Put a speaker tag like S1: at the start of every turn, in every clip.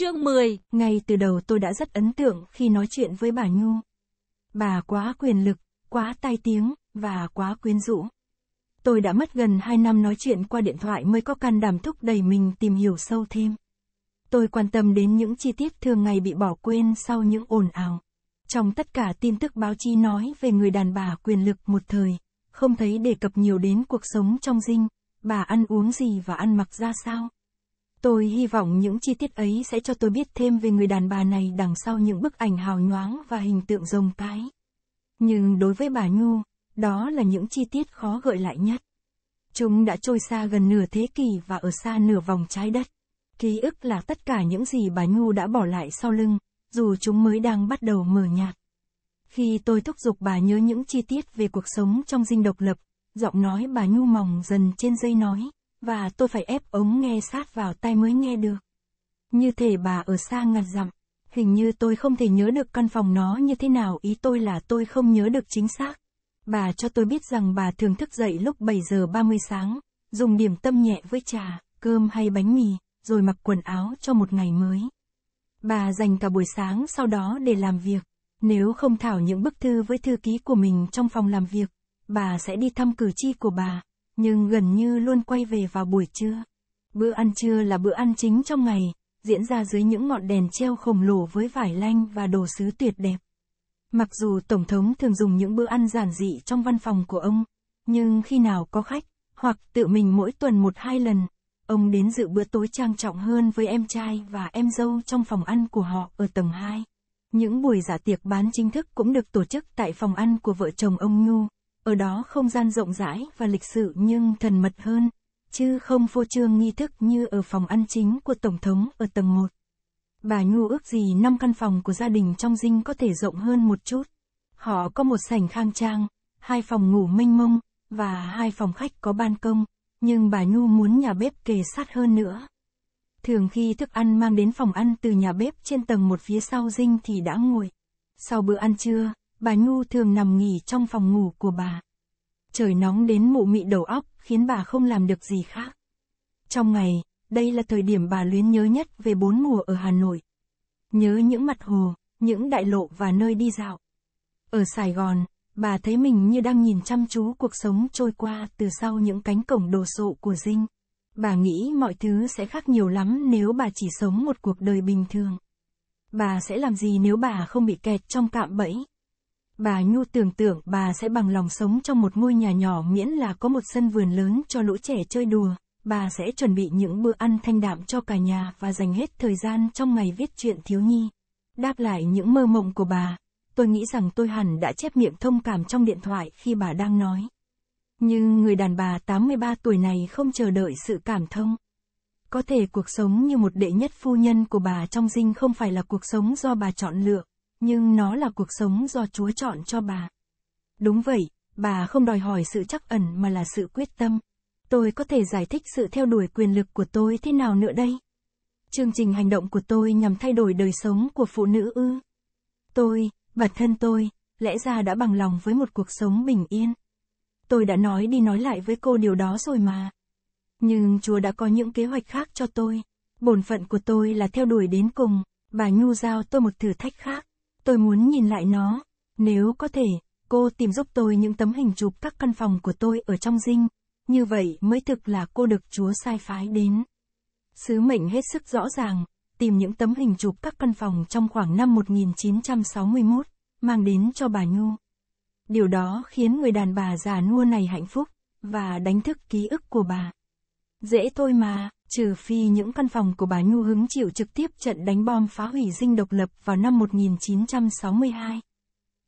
S1: Chương 10, ngay từ đầu tôi đã rất ấn tượng khi nói chuyện với bà Nhu. Bà quá quyền lực, quá tai tiếng, và quá quyến rũ. Tôi đã mất gần 2 năm nói chuyện qua điện thoại mới có can đảm thúc đẩy mình tìm hiểu sâu thêm. Tôi quan tâm đến những chi tiết thường ngày bị bỏ quên sau những ồn ào. Trong tất cả tin tức báo chí nói về người đàn bà quyền lực một thời, không thấy đề cập nhiều đến cuộc sống trong dinh, bà ăn uống gì và ăn mặc ra sao, Tôi hy vọng những chi tiết ấy sẽ cho tôi biết thêm về người đàn bà này đằng sau những bức ảnh hào nhoáng và hình tượng rồng cái. Nhưng đối với bà Nhu, đó là những chi tiết khó gợi lại nhất. Chúng đã trôi xa gần nửa thế kỷ và ở xa nửa vòng trái đất. Ký ức là tất cả những gì bà Nhu đã bỏ lại sau lưng, dù chúng mới đang bắt đầu mờ nhạt. Khi tôi thúc giục bà nhớ những chi tiết về cuộc sống trong dinh độc lập, giọng nói bà Nhu mỏng dần trên dây nói và tôi phải ép ống nghe sát vào tai mới nghe được. Như thể bà ở xa ngặt dặm, hình như tôi không thể nhớ được căn phòng nó như thế nào ý tôi là tôi không nhớ được chính xác. Bà cho tôi biết rằng bà thường thức dậy lúc 7 giờ 30 sáng, dùng điểm tâm nhẹ với trà, cơm hay bánh mì, rồi mặc quần áo cho một ngày mới. Bà dành cả buổi sáng sau đó để làm việc. Nếu không thảo những bức thư với thư ký của mình trong phòng làm việc, bà sẽ đi thăm cử tri của bà, nhưng gần như luôn quay về vào buổi trưa. Bữa ăn trưa là bữa ăn chính trong ngày, diễn ra dưới những ngọn đèn treo khổng lồ với vải lanh và đồ sứ tuyệt đẹp. Mặc dù Tổng thống thường dùng những bữa ăn giản dị trong văn phòng của ông, nhưng khi nào có khách, hoặc tự mình mỗi tuần một hai lần, ông đến dự bữa tối trang trọng hơn với em trai và em dâu trong phòng ăn của họ ở tầng 2. Những buổi giả tiệc bán chính thức cũng được tổ chức tại phòng ăn của vợ chồng ông Nhu ở đó không gian rộng rãi và lịch sự nhưng thần mật hơn, chứ không phô trương nghi thức như ở phòng ăn chính của Tổng thống ở tầng 1. Bà Nhu ước gì năm căn phòng của gia đình trong dinh có thể rộng hơn một chút. Họ có một sảnh khang trang, hai phòng ngủ mênh mông, và hai phòng khách có ban công, nhưng bà Nhu muốn nhà bếp kề sát hơn nữa. Thường khi thức ăn mang đến phòng ăn từ nhà bếp trên tầng một phía sau dinh thì đã nguội. Sau bữa ăn trưa, bà Nhu thường nằm nghỉ trong phòng ngủ của bà. Trời nóng đến mụ mị đầu óc, khiến bà không làm được gì khác. Trong ngày, đây là thời điểm bà luyến nhớ nhất về bốn mùa ở Hà Nội. Nhớ những mặt hồ, những đại lộ và nơi đi dạo. Ở Sài Gòn, bà thấy mình như đang nhìn chăm chú cuộc sống trôi qua từ sau những cánh cổng đồ sộ của dinh. Bà nghĩ mọi thứ sẽ khác nhiều lắm nếu bà chỉ sống một cuộc đời bình thường. Bà sẽ làm gì nếu bà không bị kẹt trong cạm bẫy? Bà Nhu tưởng tượng bà sẽ bằng lòng sống trong một ngôi nhà nhỏ miễn là có một sân vườn lớn cho lũ trẻ chơi đùa. Bà sẽ chuẩn bị những bữa ăn thanh đạm cho cả nhà và dành hết thời gian trong ngày viết chuyện thiếu nhi. Đáp lại những mơ mộng của bà, tôi nghĩ rằng tôi hẳn đã chép miệng thông cảm trong điện thoại khi bà đang nói. Nhưng người đàn bà 83 tuổi này không chờ đợi sự cảm thông. Có thể cuộc sống như một đệ nhất phu nhân của bà trong dinh không phải là cuộc sống do bà chọn lựa nhưng nó là cuộc sống do Chúa chọn cho bà. Đúng vậy, bà không đòi hỏi sự chắc ẩn mà là sự quyết tâm. Tôi có thể giải thích sự theo đuổi quyền lực của tôi thế nào nữa đây? Chương trình hành động của tôi nhằm thay đổi đời sống của phụ nữ ư? Tôi, bản thân tôi, lẽ ra đã bằng lòng với một cuộc sống bình yên. Tôi đã nói đi nói lại với cô điều đó rồi mà. Nhưng Chúa đã có những kế hoạch khác cho tôi. Bổn phận của tôi là theo đuổi đến cùng. Bà Nhu giao tôi một thử thách khác. Tôi muốn nhìn lại nó. Nếu có thể, cô tìm giúp tôi những tấm hình chụp các căn phòng của tôi ở trong dinh. Như vậy mới thực là cô được Chúa sai phái đến. Sứ mệnh hết sức rõ ràng, tìm những tấm hình chụp các căn phòng trong khoảng năm 1961, mang đến cho bà Nhu. Điều đó khiến người đàn bà già nua này hạnh phúc, và đánh thức ký ức của bà. Dễ thôi mà trừ phi những căn phòng của bà Nhu hứng chịu trực tiếp trận đánh bom phá hủy dinh độc lập vào năm 1962.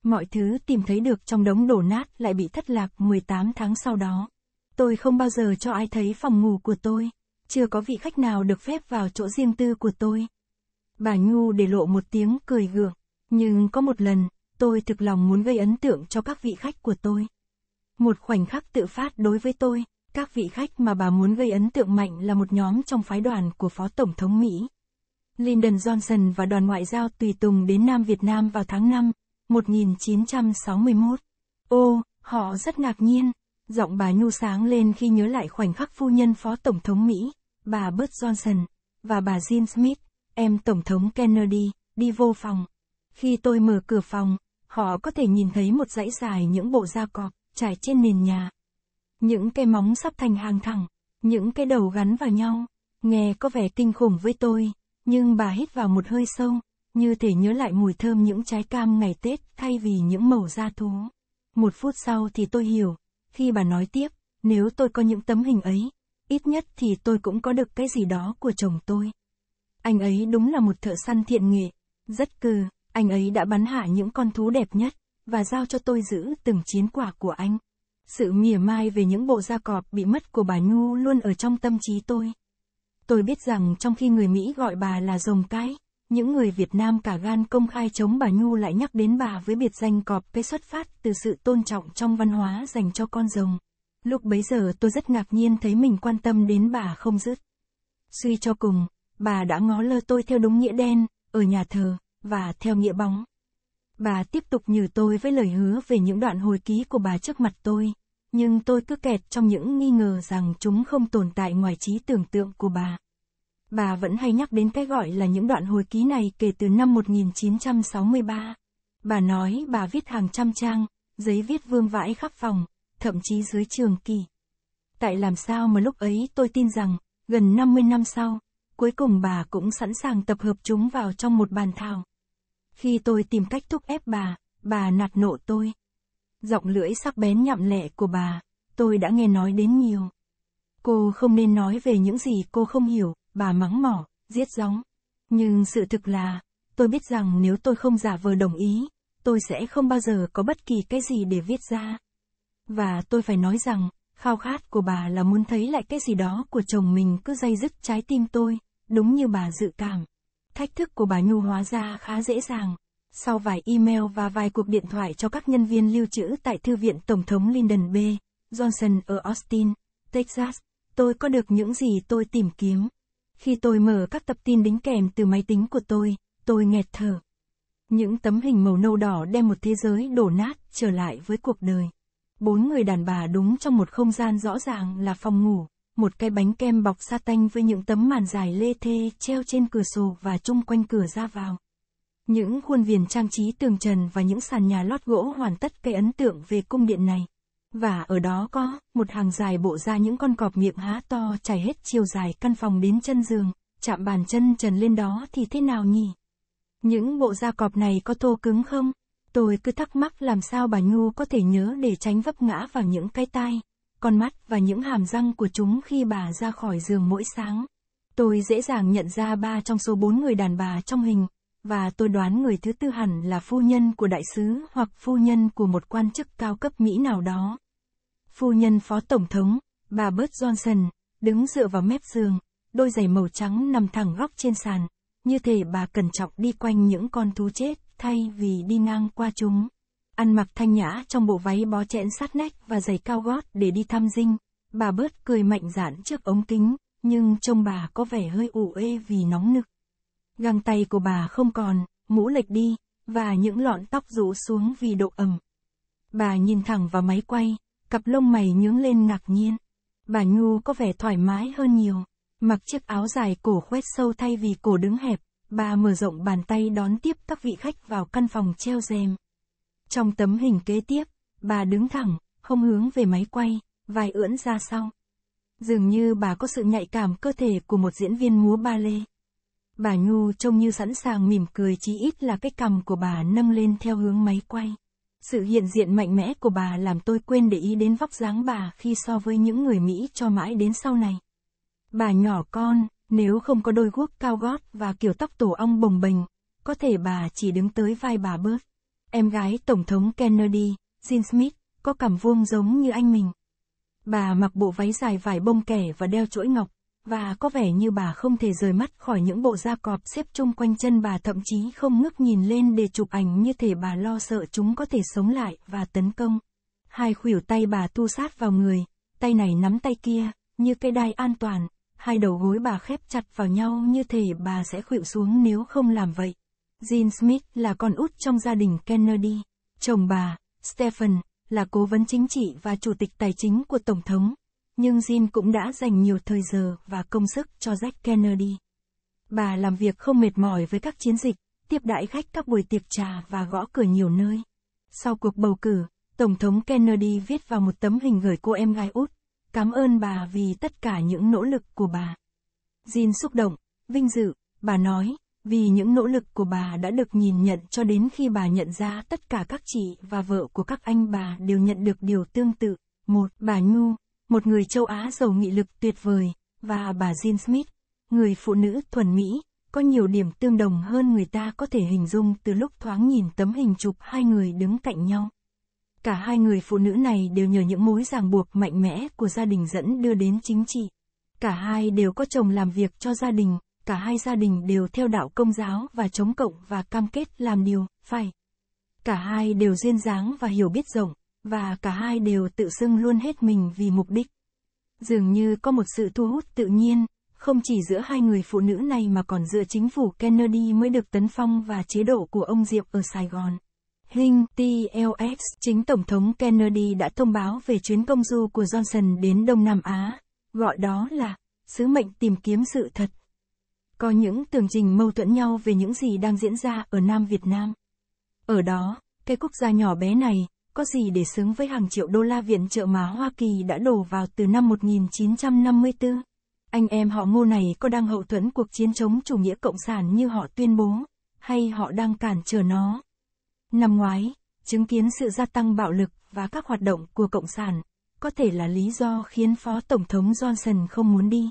S1: Mọi thứ tìm thấy được trong đống đổ nát lại bị thất lạc 18 tháng sau đó. Tôi không bao giờ cho ai thấy phòng ngủ của tôi. Chưa có vị khách nào được phép vào chỗ riêng tư của tôi. Bà Nhu để lộ một tiếng cười gượng. Nhưng có một lần, tôi thực lòng muốn gây ấn tượng cho các vị khách của tôi. Một khoảnh khắc tự phát đối với tôi, các vị khách mà bà muốn gây ấn tượng mạnh là một nhóm trong phái đoàn của Phó Tổng thống Mỹ. Lyndon Johnson và đoàn ngoại giao tùy tùng đến Nam Việt Nam vào tháng 5, 1961. Ô, họ rất ngạc nhiên, giọng bà nhu sáng lên khi nhớ lại khoảnh khắc phu nhân Phó Tổng thống Mỹ, bà Bert Johnson, và bà Jean Smith, em Tổng thống Kennedy, đi vô phòng. Khi tôi mở cửa phòng, họ có thể nhìn thấy một dãy dài những bộ da cọp, trải trên nền nhà. Những cây móng sắp thành hàng thẳng, những cái đầu gắn vào nhau, nghe có vẻ kinh khủng với tôi, nhưng bà hít vào một hơi sâu, như thể nhớ lại mùi thơm những trái cam ngày Tết thay vì những màu da thú. Một phút sau thì tôi hiểu, khi bà nói tiếp, nếu tôi có những tấm hình ấy, ít nhất thì tôi cũng có được cái gì đó của chồng tôi. Anh ấy đúng là một thợ săn thiện nghệ, rất cừ, anh ấy đã bắn hạ những con thú đẹp nhất, và giao cho tôi giữ từng chiến quả của anh. Sự mỉa mai về những bộ da cọp bị mất của bà Nhu luôn ở trong tâm trí tôi. Tôi biết rằng trong khi người Mỹ gọi bà là rồng cái, những người Việt Nam cả gan công khai chống bà Nhu lại nhắc đến bà với biệt danh cọp cái xuất phát từ sự tôn trọng trong văn hóa dành cho con rồng. Lúc bấy giờ tôi rất ngạc nhiên thấy mình quan tâm đến bà không dứt. Suy cho cùng, bà đã ngó lơ tôi theo đúng nghĩa đen, ở nhà thờ, và theo nghĩa bóng. Bà tiếp tục nhử tôi với lời hứa về những đoạn hồi ký của bà trước mặt tôi, nhưng tôi cứ kẹt trong những nghi ngờ rằng chúng không tồn tại ngoài trí tưởng tượng của bà. Bà vẫn hay nhắc đến cái gọi là những đoạn hồi ký này kể từ năm 1963. Bà nói bà viết hàng trăm trang, giấy viết vương vãi khắp phòng, thậm chí dưới trường kỳ. Tại làm sao mà lúc ấy tôi tin rằng, gần 50 năm sau, cuối cùng bà cũng sẵn sàng tập hợp chúng vào trong một bàn thảo. Khi tôi tìm cách thúc ép bà, bà nạt nộ tôi. Giọng lưỡi sắc bén nhậm lệ của bà, tôi đã nghe nói đến nhiều. Cô không nên nói về những gì cô không hiểu, bà mắng mỏ, giết gióng. Nhưng sự thực là, tôi biết rằng nếu tôi không giả vờ đồng ý, tôi sẽ không bao giờ có bất kỳ cái gì để viết ra. Và tôi phải nói rằng, khao khát của bà là muốn thấy lại cái gì đó của chồng mình cứ dây dứt trái tim tôi, đúng như bà dự cảm. Thách thức của bà Nhu hóa ra khá dễ dàng. Sau vài email và vài cuộc điện thoại cho các nhân viên lưu trữ tại Thư viện Tổng thống Lyndon B. Johnson ở Austin, Texas, tôi có được những gì tôi tìm kiếm. Khi tôi mở các tập tin đính kèm từ máy tính của tôi, tôi nghẹt thở. Những tấm hình màu nâu đỏ đem một thế giới đổ nát trở lại với cuộc đời. Bốn người đàn bà đúng trong một không gian rõ ràng là phòng ngủ một cái bánh kem bọc sa tanh với những tấm màn dài lê thê treo trên cửa sổ và chung quanh cửa ra vào. Những khuôn viền trang trí tường trần và những sàn nhà lót gỗ hoàn tất cái ấn tượng về cung điện này. Và ở đó có, một hàng dài bộ ra những con cọp miệng há to trải hết chiều dài căn phòng đến chân giường, chạm bàn chân trần lên đó thì thế nào nhỉ? Những bộ da cọp này có thô cứng không? Tôi cứ thắc mắc làm sao bà Nhu có thể nhớ để tránh vấp ngã vào những cái tai, con mắt và những hàm răng của chúng khi bà ra khỏi giường mỗi sáng. Tôi dễ dàng nhận ra ba trong số bốn người đàn bà trong hình, và tôi đoán người thứ tư hẳn là phu nhân của đại sứ hoặc phu nhân của một quan chức cao cấp Mỹ nào đó. Phu nhân phó tổng thống, bà Bert Johnson, đứng dựa vào mép giường, đôi giày màu trắng nằm thẳng góc trên sàn, như thể bà cẩn trọng đi quanh những con thú chết thay vì đi ngang qua chúng ăn mặc thanh nhã trong bộ váy bó chẽn sát nách và giày cao gót để đi thăm dinh. Bà bớt cười mạnh dạn trước ống kính, nhưng trông bà có vẻ hơi ủ ê vì nóng nực. Găng tay của bà không còn, mũ lệch đi, và những lọn tóc rũ xuống vì độ ẩm. Bà nhìn thẳng vào máy quay, cặp lông mày nhướng lên ngạc nhiên. Bà Nhu có vẻ thoải mái hơn nhiều, mặc chiếc áo dài cổ khoét sâu thay vì cổ đứng hẹp, bà mở rộng bàn tay đón tiếp các vị khách vào căn phòng treo rèm. Trong tấm hình kế tiếp, bà đứng thẳng, không hướng về máy quay, vai ưỡn ra sau. Dường như bà có sự nhạy cảm cơ thể của một diễn viên múa ba lê. Bà Nhu trông như sẵn sàng mỉm cười chí ít là cái cằm của bà nâng lên theo hướng máy quay. Sự hiện diện mạnh mẽ của bà làm tôi quên để ý đến vóc dáng bà khi so với những người Mỹ cho mãi đến sau này. Bà nhỏ con, nếu không có đôi guốc cao gót và kiểu tóc tổ ong bồng bềnh, có thể bà chỉ đứng tới vai bà bớt. Em gái Tổng thống Kennedy, Jean Smith, có cảm vuông giống như anh mình. Bà mặc bộ váy dài vải bông kẻ và đeo chuỗi ngọc, và có vẻ như bà không thể rời mắt khỏi những bộ da cọp xếp chung quanh chân bà thậm chí không ngước nhìn lên để chụp ảnh như thể bà lo sợ chúng có thể sống lại và tấn công. Hai khuỷu tay bà tu sát vào người, tay này nắm tay kia, như cây đai an toàn, hai đầu gối bà khép chặt vào nhau như thể bà sẽ khuỵu xuống nếu không làm vậy. Jean Smith là con út trong gia đình Kennedy. Chồng bà, Stephen, là cố vấn chính trị và chủ tịch tài chính của Tổng thống. Nhưng Jean cũng đã dành nhiều thời giờ và công sức cho Jack Kennedy. Bà làm việc không mệt mỏi với các chiến dịch, tiếp đãi khách các buổi tiệc trà và gõ cửa nhiều nơi. Sau cuộc bầu cử, Tổng thống Kennedy viết vào một tấm hình gửi cô em gái út. Cảm ơn bà vì tất cả những nỗ lực của bà. Jean xúc động, vinh dự, bà nói, vì những nỗ lực của bà đã được nhìn nhận cho đến khi bà nhận ra tất cả các chị và vợ của các anh bà đều nhận được điều tương tự. Một, bà Nhu, một người châu Á giàu nghị lực tuyệt vời, và bà Jean Smith, người phụ nữ thuần Mỹ, có nhiều điểm tương đồng hơn người ta có thể hình dung từ lúc thoáng nhìn tấm hình chụp hai người đứng cạnh nhau. Cả hai người phụ nữ này đều nhờ những mối ràng buộc mạnh mẽ của gia đình dẫn đưa đến chính trị. Cả hai đều có chồng làm việc cho gia đình, cả hai gia đình đều theo đạo công giáo và chống cộng và cam kết làm điều phải. Cả hai đều duyên dáng và hiểu biết rộng, và cả hai đều tự xưng luôn hết mình vì mục đích. Dường như có một sự thu hút tự nhiên, không chỉ giữa hai người phụ nữ này mà còn giữa chính phủ Kennedy mới được tấn phong và chế độ của ông Diệp ở Sài Gòn. Hinh TLX, chính Tổng thống Kennedy đã thông báo về chuyến công du của Johnson đến Đông Nam Á, gọi đó là sứ mệnh tìm kiếm sự thật có những tường trình mâu thuẫn nhau về những gì đang diễn ra ở Nam Việt Nam. Ở đó, cái quốc gia nhỏ bé này, có gì để xứng với hàng triệu đô la viện trợ mà Hoa Kỳ đã đổ vào từ năm 1954? Anh em họ ngô này có đang hậu thuẫn cuộc chiến chống chủ nghĩa cộng sản như họ tuyên bố, hay họ đang cản trở nó? Năm ngoái, chứng kiến sự gia tăng bạo lực và các hoạt động của cộng sản, có thể là lý do khiến Phó Tổng thống Johnson không muốn đi.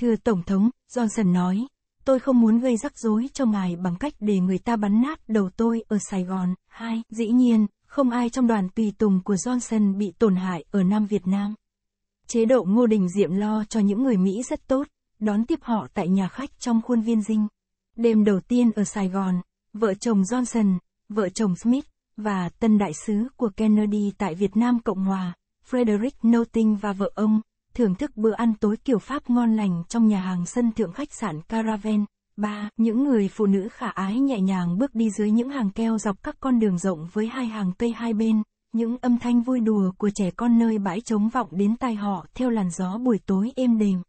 S1: Thưa Tổng thống, Johnson nói, tôi không muốn gây rắc rối cho ngài bằng cách để người ta bắn nát đầu tôi ở Sài Gòn. Hai, dĩ nhiên, không ai trong đoàn tùy tùng của Johnson bị tổn hại ở Nam Việt Nam. Chế độ Ngô Đình Diệm lo cho những người Mỹ rất tốt, đón tiếp họ tại nhà khách trong khuôn viên dinh. Đêm đầu tiên ở Sài Gòn, vợ chồng Johnson, vợ chồng Smith, và tân đại sứ của Kennedy tại Việt Nam Cộng Hòa, Frederick Noting và vợ ông, thưởng thức bữa ăn tối kiểu Pháp ngon lành trong nhà hàng sân thượng khách sạn Caravan. 3. Những người phụ nữ khả ái nhẹ nhàng bước đi dưới những hàng keo dọc các con đường rộng với hai hàng cây hai bên, những âm thanh vui đùa của trẻ con nơi bãi trống vọng đến tai họ theo làn gió buổi tối êm đềm.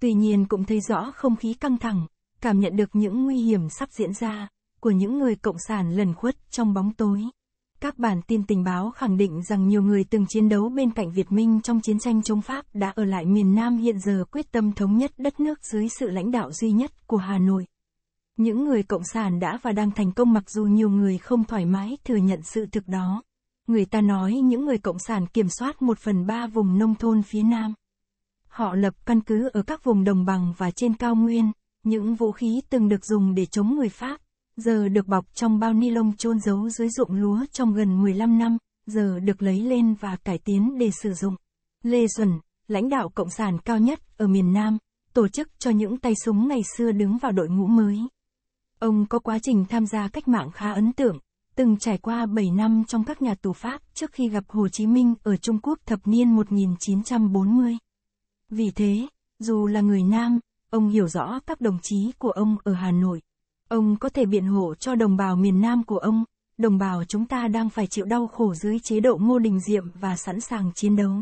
S1: Tuy nhiên cũng thấy rõ không khí căng thẳng, cảm nhận được những nguy hiểm sắp diễn ra của những người cộng sản lẩn khuất trong bóng tối. Các bản tin tình báo khẳng định rằng nhiều người từng chiến đấu bên cạnh Việt Minh trong chiến tranh chống Pháp đã ở lại miền Nam hiện giờ quyết tâm thống nhất đất nước dưới sự lãnh đạo duy nhất của Hà Nội. Những người cộng sản đã và đang thành công mặc dù nhiều người không thoải mái thừa nhận sự thực đó. Người ta nói những người cộng sản kiểm soát một phần ba vùng nông thôn phía Nam. Họ lập căn cứ ở các vùng đồng bằng và trên cao nguyên, những vũ khí từng được dùng để chống người Pháp giờ được bọc trong bao ni lông chôn giấu dưới ruộng lúa trong gần 15 năm, giờ được lấy lên và cải tiến để sử dụng. Lê Duẩn, lãnh đạo Cộng sản cao nhất ở miền Nam, tổ chức cho những tay súng ngày xưa đứng vào đội ngũ mới. Ông có quá trình tham gia cách mạng khá ấn tượng, từng trải qua 7 năm trong các nhà tù Pháp trước khi gặp Hồ Chí Minh ở Trung Quốc thập niên 1940. Vì thế, dù là người Nam, ông hiểu rõ các đồng chí của ông ở Hà Nội, Ông có thể biện hộ cho đồng bào miền Nam của ông, đồng bào chúng ta đang phải chịu đau khổ dưới chế độ Ngô Đình Diệm và sẵn sàng chiến đấu.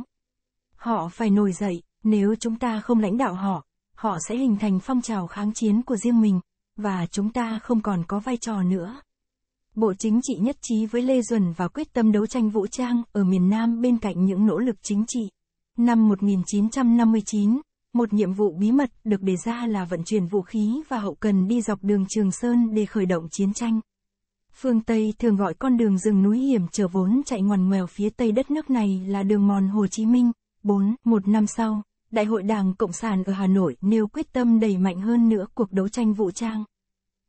S1: Họ phải nổi dậy, nếu chúng ta không lãnh đạo họ, họ sẽ hình thành phong trào kháng chiến của riêng mình, và chúng ta không còn có vai trò nữa. Bộ Chính trị nhất trí với Lê Duẩn và quyết tâm đấu tranh vũ trang ở miền Nam bên cạnh những nỗ lực chính trị. Năm 1959, một nhiệm vụ bí mật được đề ra là vận chuyển vũ khí và hậu cần đi dọc đường Trường Sơn để khởi động chiến tranh. Phương Tây thường gọi con đường rừng núi hiểm trở vốn chạy ngoằn ngoèo phía Tây đất nước này là đường mòn Hồ Chí Minh. 4. Một năm sau, Đại hội Đảng Cộng sản ở Hà Nội nêu quyết tâm đẩy mạnh hơn nữa cuộc đấu tranh vũ trang.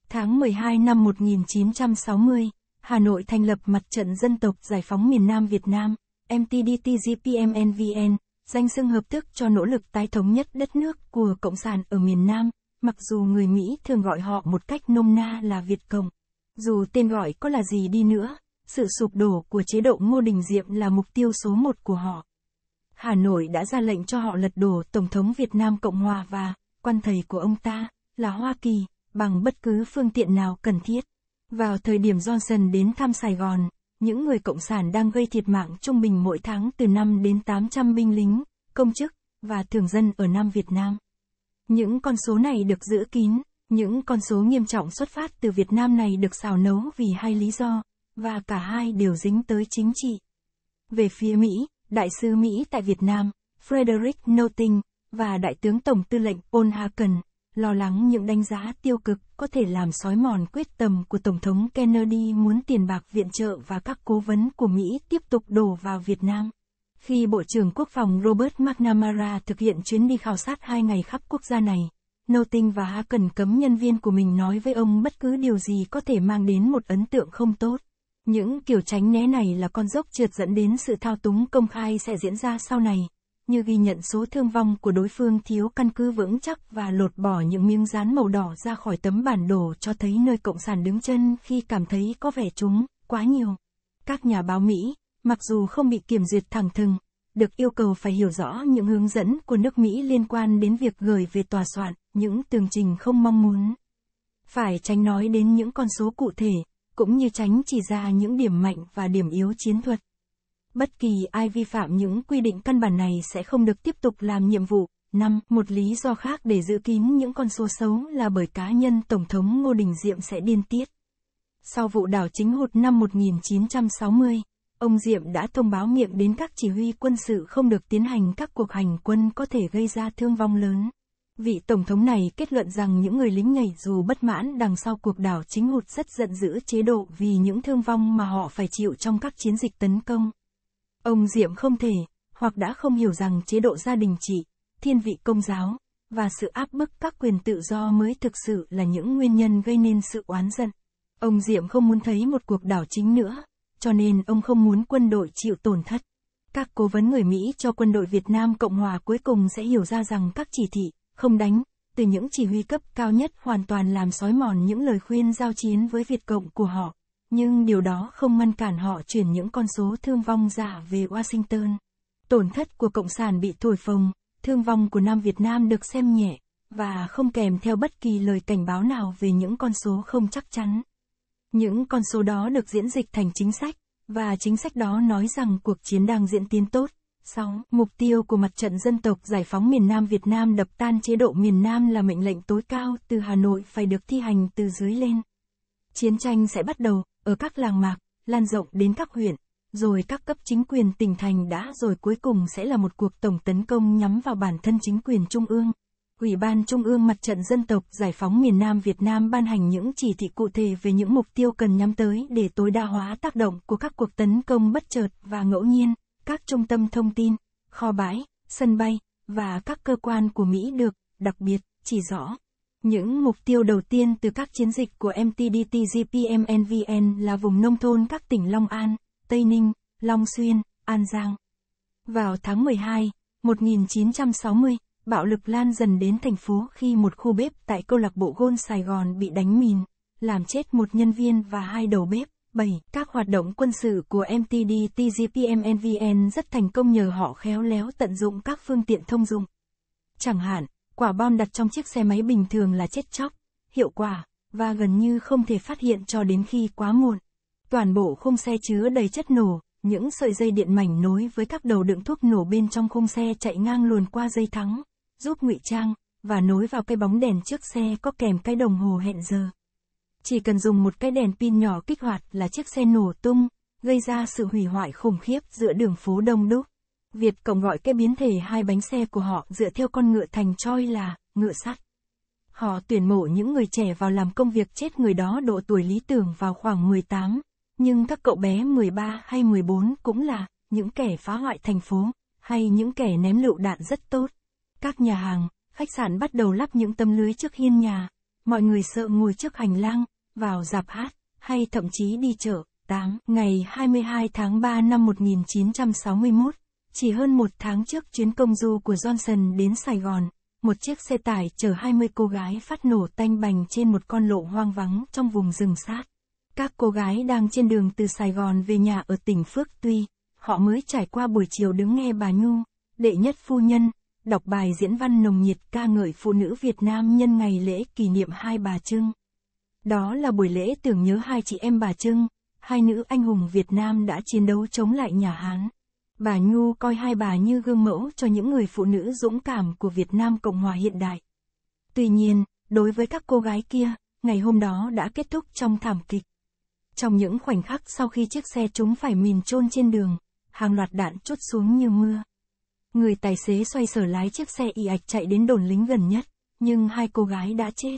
S1: Tháng 12 năm 1960, Hà Nội thành lập Mặt trận Dân tộc Giải phóng miền Nam Việt Nam, MTDTGPMNVN, danh xưng hợp thức cho nỗ lực tái thống nhất đất nước của Cộng sản ở miền Nam, mặc dù người Mỹ thường gọi họ một cách nôm na là Việt Cộng. Dù tên gọi có là gì đi nữa, sự sụp đổ của chế độ Ngô Đình Diệm là mục tiêu số một của họ. Hà Nội đã ra lệnh cho họ lật đổ Tổng thống Việt Nam Cộng Hòa và, quan thầy của ông ta, là Hoa Kỳ, bằng bất cứ phương tiện nào cần thiết. Vào thời điểm Johnson đến thăm Sài Gòn, những người Cộng sản đang gây thiệt mạng trung bình mỗi tháng từ 5 đến 800 binh lính, công chức, và thường dân ở Nam Việt Nam. Những con số này được giữ kín, những con số nghiêm trọng xuất phát từ Việt Nam này được xào nấu vì hai lý do, và cả hai đều dính tới chính trị. Về phía Mỹ, Đại sứ Mỹ tại Việt Nam, Frederick Noting, và Đại tướng Tổng tư lệnh Paul Haken, lo lắng những đánh giá tiêu cực có thể làm sói mòn quyết tâm của Tổng thống Kennedy muốn tiền bạc viện trợ và các cố vấn của Mỹ tiếp tục đổ vào Việt Nam. Khi Bộ trưởng Quốc phòng Robert McNamara thực hiện chuyến đi khảo sát hai ngày khắp quốc gia này, Noting và Ha cần cấm nhân viên của mình nói với ông bất cứ điều gì có thể mang đến một ấn tượng không tốt. Những kiểu tránh né này là con dốc trượt dẫn đến sự thao túng công khai sẽ diễn ra sau này như ghi nhận số thương vong của đối phương thiếu căn cứ vững chắc và lột bỏ những miếng dán màu đỏ ra khỏi tấm bản đồ cho thấy nơi Cộng sản đứng chân khi cảm thấy có vẻ chúng, quá nhiều. Các nhà báo Mỹ, mặc dù không bị kiểm duyệt thẳng thừng, được yêu cầu phải hiểu rõ những hướng dẫn của nước Mỹ liên quan đến việc gửi về tòa soạn, những tường trình không mong muốn. Phải tránh nói đến những con số cụ thể, cũng như tránh chỉ ra những điểm mạnh và điểm yếu chiến thuật. Bất kỳ ai vi phạm những quy định căn bản này sẽ không được tiếp tục làm nhiệm vụ. năm Một lý do khác để giữ kín những con số xấu là bởi cá nhân Tổng thống Ngô Đình Diệm sẽ điên tiết. Sau vụ đảo chính hụt năm 1960, ông Diệm đã thông báo miệng đến các chỉ huy quân sự không được tiến hành các cuộc hành quân có thể gây ra thương vong lớn. Vị Tổng thống này kết luận rằng những người lính nhảy dù bất mãn đằng sau cuộc đảo chính hụt rất giận dữ chế độ vì những thương vong mà họ phải chịu trong các chiến dịch tấn công. Ông Diệm không thể, hoặc đã không hiểu rằng chế độ gia đình trị, thiên vị công giáo, và sự áp bức các quyền tự do mới thực sự là những nguyên nhân gây nên sự oán giận. Ông Diệm không muốn thấy một cuộc đảo chính nữa, cho nên ông không muốn quân đội chịu tổn thất. Các cố vấn người Mỹ cho quân đội Việt Nam Cộng Hòa cuối cùng sẽ hiểu ra rằng các chỉ thị, không đánh, từ những chỉ huy cấp cao nhất hoàn toàn làm sói mòn những lời khuyên giao chiến với Việt Cộng của họ. Nhưng điều đó không ngăn cản họ chuyển những con số thương vong giả về Washington. Tổn thất của Cộng sản bị thổi phồng, thương vong của Nam Việt Nam được xem nhẹ, và không kèm theo bất kỳ lời cảnh báo nào về những con số không chắc chắn. Những con số đó được diễn dịch thành chính sách, và chính sách đó nói rằng cuộc chiến đang diễn tiến tốt. 6. Mục tiêu của mặt trận dân tộc giải phóng miền Nam Việt Nam đập tan chế độ miền Nam là mệnh lệnh tối cao từ Hà Nội phải được thi hành từ dưới lên. Chiến tranh sẽ bắt đầu, ở các làng mạc, lan rộng đến các huyện, rồi các cấp chính quyền tỉnh thành đã rồi cuối cùng sẽ là một cuộc tổng tấn công nhắm vào bản thân chính quyền trung ương. Ủy ban Trung ương Mặt trận Dân tộc Giải phóng miền Nam Việt Nam ban hành những chỉ thị cụ thể về những mục tiêu cần nhắm tới để tối đa hóa tác động của các cuộc tấn công bất chợt và ngẫu nhiên, các trung tâm thông tin, kho bãi, sân bay và các cơ quan của Mỹ được, đặc biệt, chỉ rõ. Những mục tiêu đầu tiên từ các chiến dịch của MTDT GPMNVN là vùng nông thôn các tỉnh Long An, Tây Ninh, Long Xuyên, An Giang. Vào tháng 12, 1960, bạo lực lan dần đến thành phố khi một khu bếp tại câu lạc bộ Gôn Sài Gòn bị đánh mìn, làm chết một nhân viên và hai đầu bếp. 7. Các hoạt động quân sự của MTD TGPMNVN rất thành công nhờ họ khéo léo tận dụng các phương tiện thông dụng. Chẳng hạn, Quả bom đặt trong chiếc xe máy bình thường là chết chóc, hiệu quả, và gần như không thể phát hiện cho đến khi quá muộn. Toàn bộ khung xe chứa đầy chất nổ, những sợi dây điện mảnh nối với các đầu đựng thuốc nổ bên trong khung xe chạy ngang luồn qua dây thắng, giúp ngụy trang, và nối vào cây bóng đèn trước xe có kèm cái đồng hồ hẹn giờ. Chỉ cần dùng một cái đèn pin nhỏ kích hoạt là chiếc xe nổ tung, gây ra sự hủy hoại khủng khiếp giữa đường phố đông đúc. Việt Cộng gọi cái biến thể hai bánh xe của họ dựa theo con ngựa thành choi là ngựa sắt. Họ tuyển mộ những người trẻ vào làm công việc chết người đó độ tuổi lý tưởng vào khoảng 18, nhưng các cậu bé 13 hay 14 cũng là những kẻ phá hoại thành phố hay những kẻ ném lựu đạn rất tốt. Các nhà hàng, khách sạn bắt đầu lắp những tấm lưới trước hiên nhà, mọi người sợ ngồi trước hành lang, vào dạp hát, hay thậm chí đi chợ. 8. Ngày 22 tháng 3 năm 1961, chỉ hơn một tháng trước chuyến công du của Johnson đến Sài Gòn, một chiếc xe tải chở 20 cô gái phát nổ tanh bành trên một con lộ hoang vắng trong vùng rừng sát. Các cô gái đang trên đường từ Sài Gòn về nhà ở tỉnh Phước Tuy, họ mới trải qua buổi chiều đứng nghe bà Nhu, đệ nhất phu nhân, đọc bài diễn văn nồng nhiệt ca ngợi phụ nữ Việt Nam nhân ngày lễ kỷ niệm hai bà Trưng. Đó là buổi lễ tưởng nhớ hai chị em bà Trưng, hai nữ anh hùng Việt Nam đã chiến đấu chống lại nhà Hán bà Nhu coi hai bà như gương mẫu cho những người phụ nữ dũng cảm của Việt Nam Cộng hòa hiện đại. Tuy nhiên, đối với các cô gái kia, ngày hôm đó đã kết thúc trong thảm kịch. Trong những khoảnh khắc sau khi chiếc xe chúng phải mìn chôn trên đường, hàng loạt đạn chút xuống như mưa. Người tài xế xoay sở lái chiếc xe y ạch chạy đến đồn lính gần nhất, nhưng hai cô gái đã chết.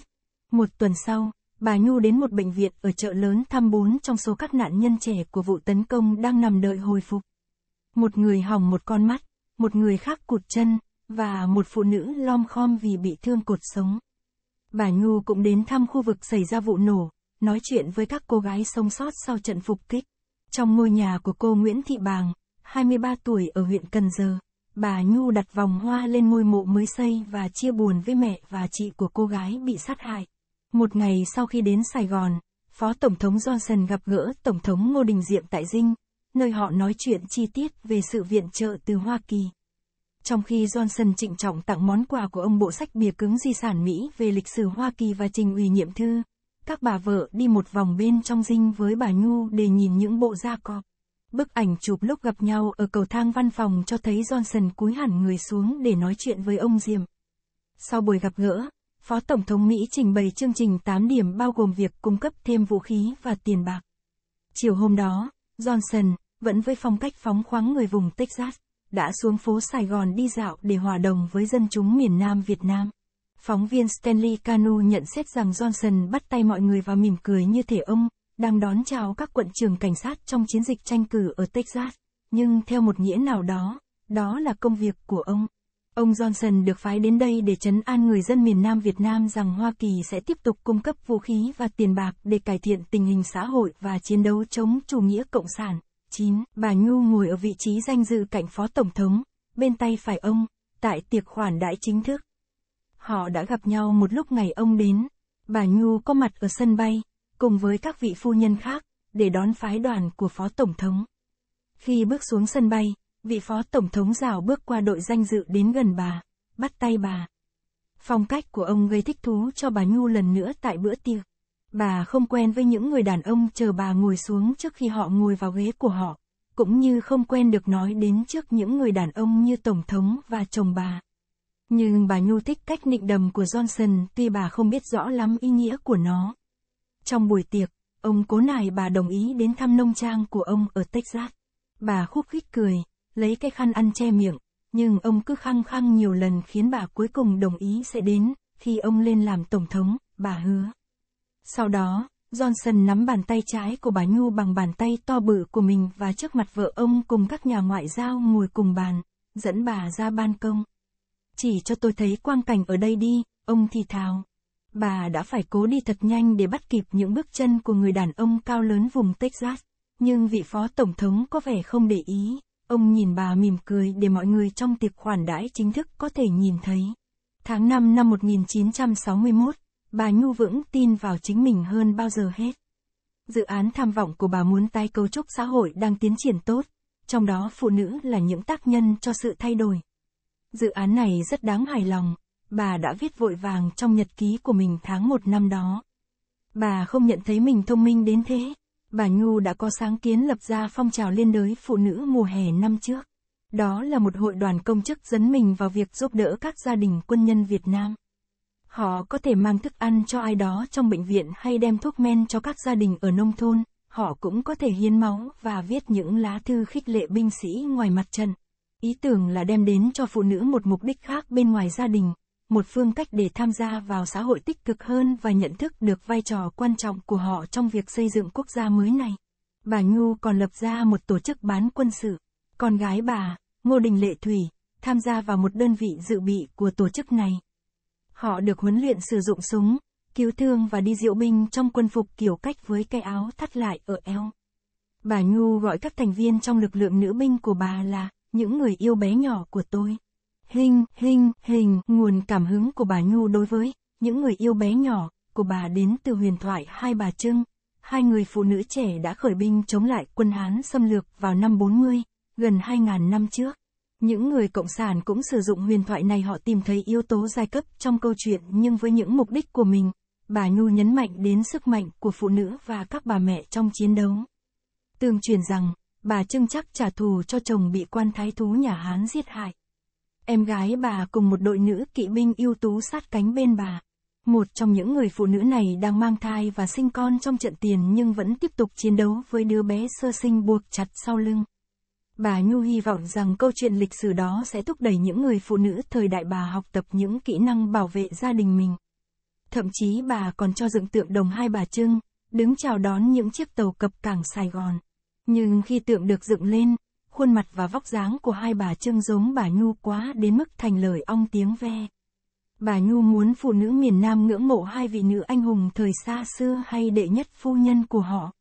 S1: Một tuần sau, bà Nhu đến một bệnh viện ở chợ lớn thăm bốn trong số các nạn nhân trẻ của vụ tấn công đang nằm đợi hồi phục một người hỏng một con mắt, một người khác cụt chân, và một phụ nữ lom khom vì bị thương cột sống. Bà Nhu cũng đến thăm khu vực xảy ra vụ nổ, nói chuyện với các cô gái sống sót sau trận phục kích. Trong ngôi nhà của cô Nguyễn Thị Bàng, 23 tuổi ở huyện Cần Giờ, bà Nhu đặt vòng hoa lên ngôi mộ mới xây và chia buồn với mẹ và chị của cô gái bị sát hại. Một ngày sau khi đến Sài Gòn, Phó Tổng thống Johnson gặp gỡ Tổng thống Ngô Đình Diệm tại Dinh, nơi họ nói chuyện chi tiết về sự viện trợ từ Hoa Kỳ. Trong khi Johnson trịnh trọng tặng món quà của ông bộ sách bìa cứng di sản Mỹ về lịch sử Hoa Kỳ và trình ủy nhiệm thư, các bà vợ đi một vòng bên trong dinh với bà Nhu để nhìn những bộ gia cọp. Bức ảnh chụp lúc gặp nhau ở cầu thang văn phòng cho thấy Johnson cúi hẳn người xuống để nói chuyện với ông Diệm. Sau buổi gặp gỡ, Phó Tổng thống Mỹ trình bày chương trình 8 điểm bao gồm việc cung cấp thêm vũ khí và tiền bạc. Chiều hôm đó, Johnson, vẫn với phong cách phóng khoáng người vùng Texas, đã xuống phố Sài Gòn đi dạo để hòa đồng với dân chúng miền Nam Việt Nam. Phóng viên Stanley Canu nhận xét rằng Johnson bắt tay mọi người và mỉm cười như thể ông đang đón chào các quận trường cảnh sát trong chiến dịch tranh cử ở Texas, nhưng theo một nghĩa nào đó, đó là công việc của ông. Ông Johnson được phái đến đây để chấn an người dân miền Nam Việt Nam rằng Hoa Kỳ sẽ tiếp tục cung cấp vũ khí và tiền bạc để cải thiện tình hình xã hội và chiến đấu chống chủ nghĩa cộng sản. 9, bà Nhu ngồi ở vị trí danh dự cạnh Phó Tổng thống, bên tay phải ông, tại tiệc khoản đãi chính thức. Họ đã gặp nhau một lúc ngày ông đến, bà Nhu có mặt ở sân bay, cùng với các vị phu nhân khác, để đón phái đoàn của Phó Tổng thống. Khi bước xuống sân bay, vị Phó Tổng thống rào bước qua đội danh dự đến gần bà, bắt tay bà. Phong cách của ông gây thích thú cho bà Nhu lần nữa tại bữa tiệc. Bà không quen với những người đàn ông chờ bà ngồi xuống trước khi họ ngồi vào ghế của họ, cũng như không quen được nói đến trước những người đàn ông như Tổng thống và chồng bà. Nhưng bà nhu thích cách nịnh đầm của Johnson tuy bà không biết rõ lắm ý nghĩa của nó. Trong buổi tiệc, ông cố nài bà đồng ý đến thăm nông trang của ông ở Texas. Bà khúc khích cười, lấy cái khăn ăn che miệng, nhưng ông cứ khăng khăng nhiều lần khiến bà cuối cùng đồng ý sẽ đến, khi ông lên làm tổng thống, bà hứa. Sau đó, Johnson nắm bàn tay trái của bà Nhu bằng bàn tay to bự của mình và trước mặt vợ ông cùng các nhà ngoại giao ngồi cùng bàn, dẫn bà ra ban công. Chỉ cho tôi thấy quang cảnh ở đây đi, ông thì thào. Bà đã phải cố đi thật nhanh để bắt kịp những bước chân của người đàn ông cao lớn vùng Texas, nhưng vị phó tổng thống có vẻ không để ý, ông nhìn bà mỉm cười để mọi người trong tiệc khoản đãi chính thức có thể nhìn thấy. Tháng 5 năm 1961, bà Nhu vững tin vào chính mình hơn bao giờ hết. Dự án tham vọng của bà muốn tái cấu trúc xã hội đang tiến triển tốt, trong đó phụ nữ là những tác nhân cho sự thay đổi. Dự án này rất đáng hài lòng, bà đã viết vội vàng trong nhật ký của mình tháng 1 năm đó. Bà không nhận thấy mình thông minh đến thế. Bà Nhu đã có sáng kiến lập ra phong trào liên đới phụ nữ mùa hè năm trước. Đó là một hội đoàn công chức dấn mình vào việc giúp đỡ các gia đình quân nhân Việt Nam. Họ có thể mang thức ăn cho ai đó trong bệnh viện hay đem thuốc men cho các gia đình ở nông thôn, họ cũng có thể hiến máu và viết những lá thư khích lệ binh sĩ ngoài mặt trận. Ý tưởng là đem đến cho phụ nữ một mục đích khác bên ngoài gia đình, một phương cách để tham gia vào xã hội tích cực hơn và nhận thức được vai trò quan trọng của họ trong việc xây dựng quốc gia mới này. Bà Nhu còn lập ra một tổ chức bán quân sự. Con gái bà, Ngô Đình Lệ Thủy, tham gia vào một đơn vị dự bị của tổ chức này. Họ được huấn luyện sử dụng súng, cứu thương và đi diễu binh trong quân phục kiểu cách với cái áo thắt lại ở eo. Bà Nhu gọi các thành viên trong lực lượng nữ binh của bà là những người yêu bé nhỏ của tôi. Hình, hình, hình, nguồn cảm hứng của bà Nhu đối với những người yêu bé nhỏ của bà đến từ huyền thoại Hai Bà Trưng, hai người phụ nữ trẻ đã khởi binh chống lại quân Hán xâm lược vào năm 40, gần 2.000 năm trước. Những người cộng sản cũng sử dụng huyền thoại này họ tìm thấy yếu tố giai cấp trong câu chuyện nhưng với những mục đích của mình. Bà Nhu nhấn mạnh đến sức mạnh của phụ nữ và các bà mẹ trong chiến đấu. Tương truyền rằng, bà Trưng chắc trả thù cho chồng bị quan thái thú nhà Hán giết hại. Em gái bà cùng một đội nữ kỵ binh ưu tú sát cánh bên bà. Một trong những người phụ nữ này đang mang thai và sinh con trong trận tiền nhưng vẫn tiếp tục chiến đấu với đứa bé sơ sinh buộc chặt sau lưng. Bà Nhu hy vọng rằng câu chuyện lịch sử đó sẽ thúc đẩy những người phụ nữ thời đại bà học tập những kỹ năng bảo vệ gia đình mình. Thậm chí bà còn cho dựng tượng đồng hai bà Trưng, đứng chào đón những chiếc tàu cập cảng Sài Gòn. Nhưng khi tượng được dựng lên, khuôn mặt và vóc dáng của hai bà Trưng giống bà Nhu quá đến mức thành lời ong tiếng ve. Bà Nhu muốn phụ nữ miền Nam ngưỡng mộ hai vị nữ anh hùng thời xa xưa hay đệ nhất phu nhân của họ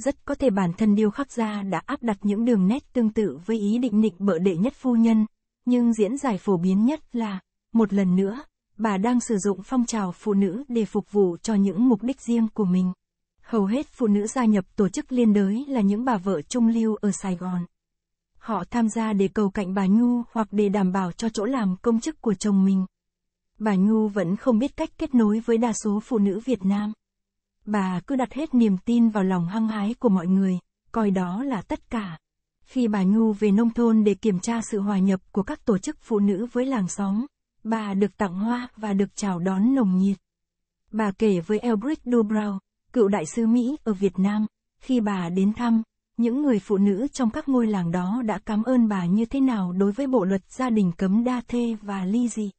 S1: rất có thể bản thân điêu khắc gia đã áp đặt những đường nét tương tự với ý định nịch bợ đệ nhất phu nhân, nhưng diễn giải phổ biến nhất là, một lần nữa, bà đang sử dụng phong trào phụ nữ để phục vụ cho những mục đích riêng của mình. Hầu hết phụ nữ gia nhập tổ chức liên đới là những bà vợ trung lưu ở Sài Gòn. Họ tham gia để cầu cạnh bà Nhu hoặc để đảm bảo cho chỗ làm công chức của chồng mình. Bà Nhu vẫn không biết cách kết nối với đa số phụ nữ Việt Nam. Bà cứ đặt hết niềm tin vào lòng hăng hái của mọi người, coi đó là tất cả. Khi bà Nhu về nông thôn để kiểm tra sự hòa nhập của các tổ chức phụ nữ với làng xóm, bà được tặng hoa và được chào đón nồng nhiệt. Bà kể với elbridge Dubrow, cựu đại sứ Mỹ ở Việt Nam, khi bà đến thăm, những người phụ nữ trong các ngôi làng đó đã cảm ơn bà như thế nào đối với bộ luật gia đình cấm đa thê và ly dị.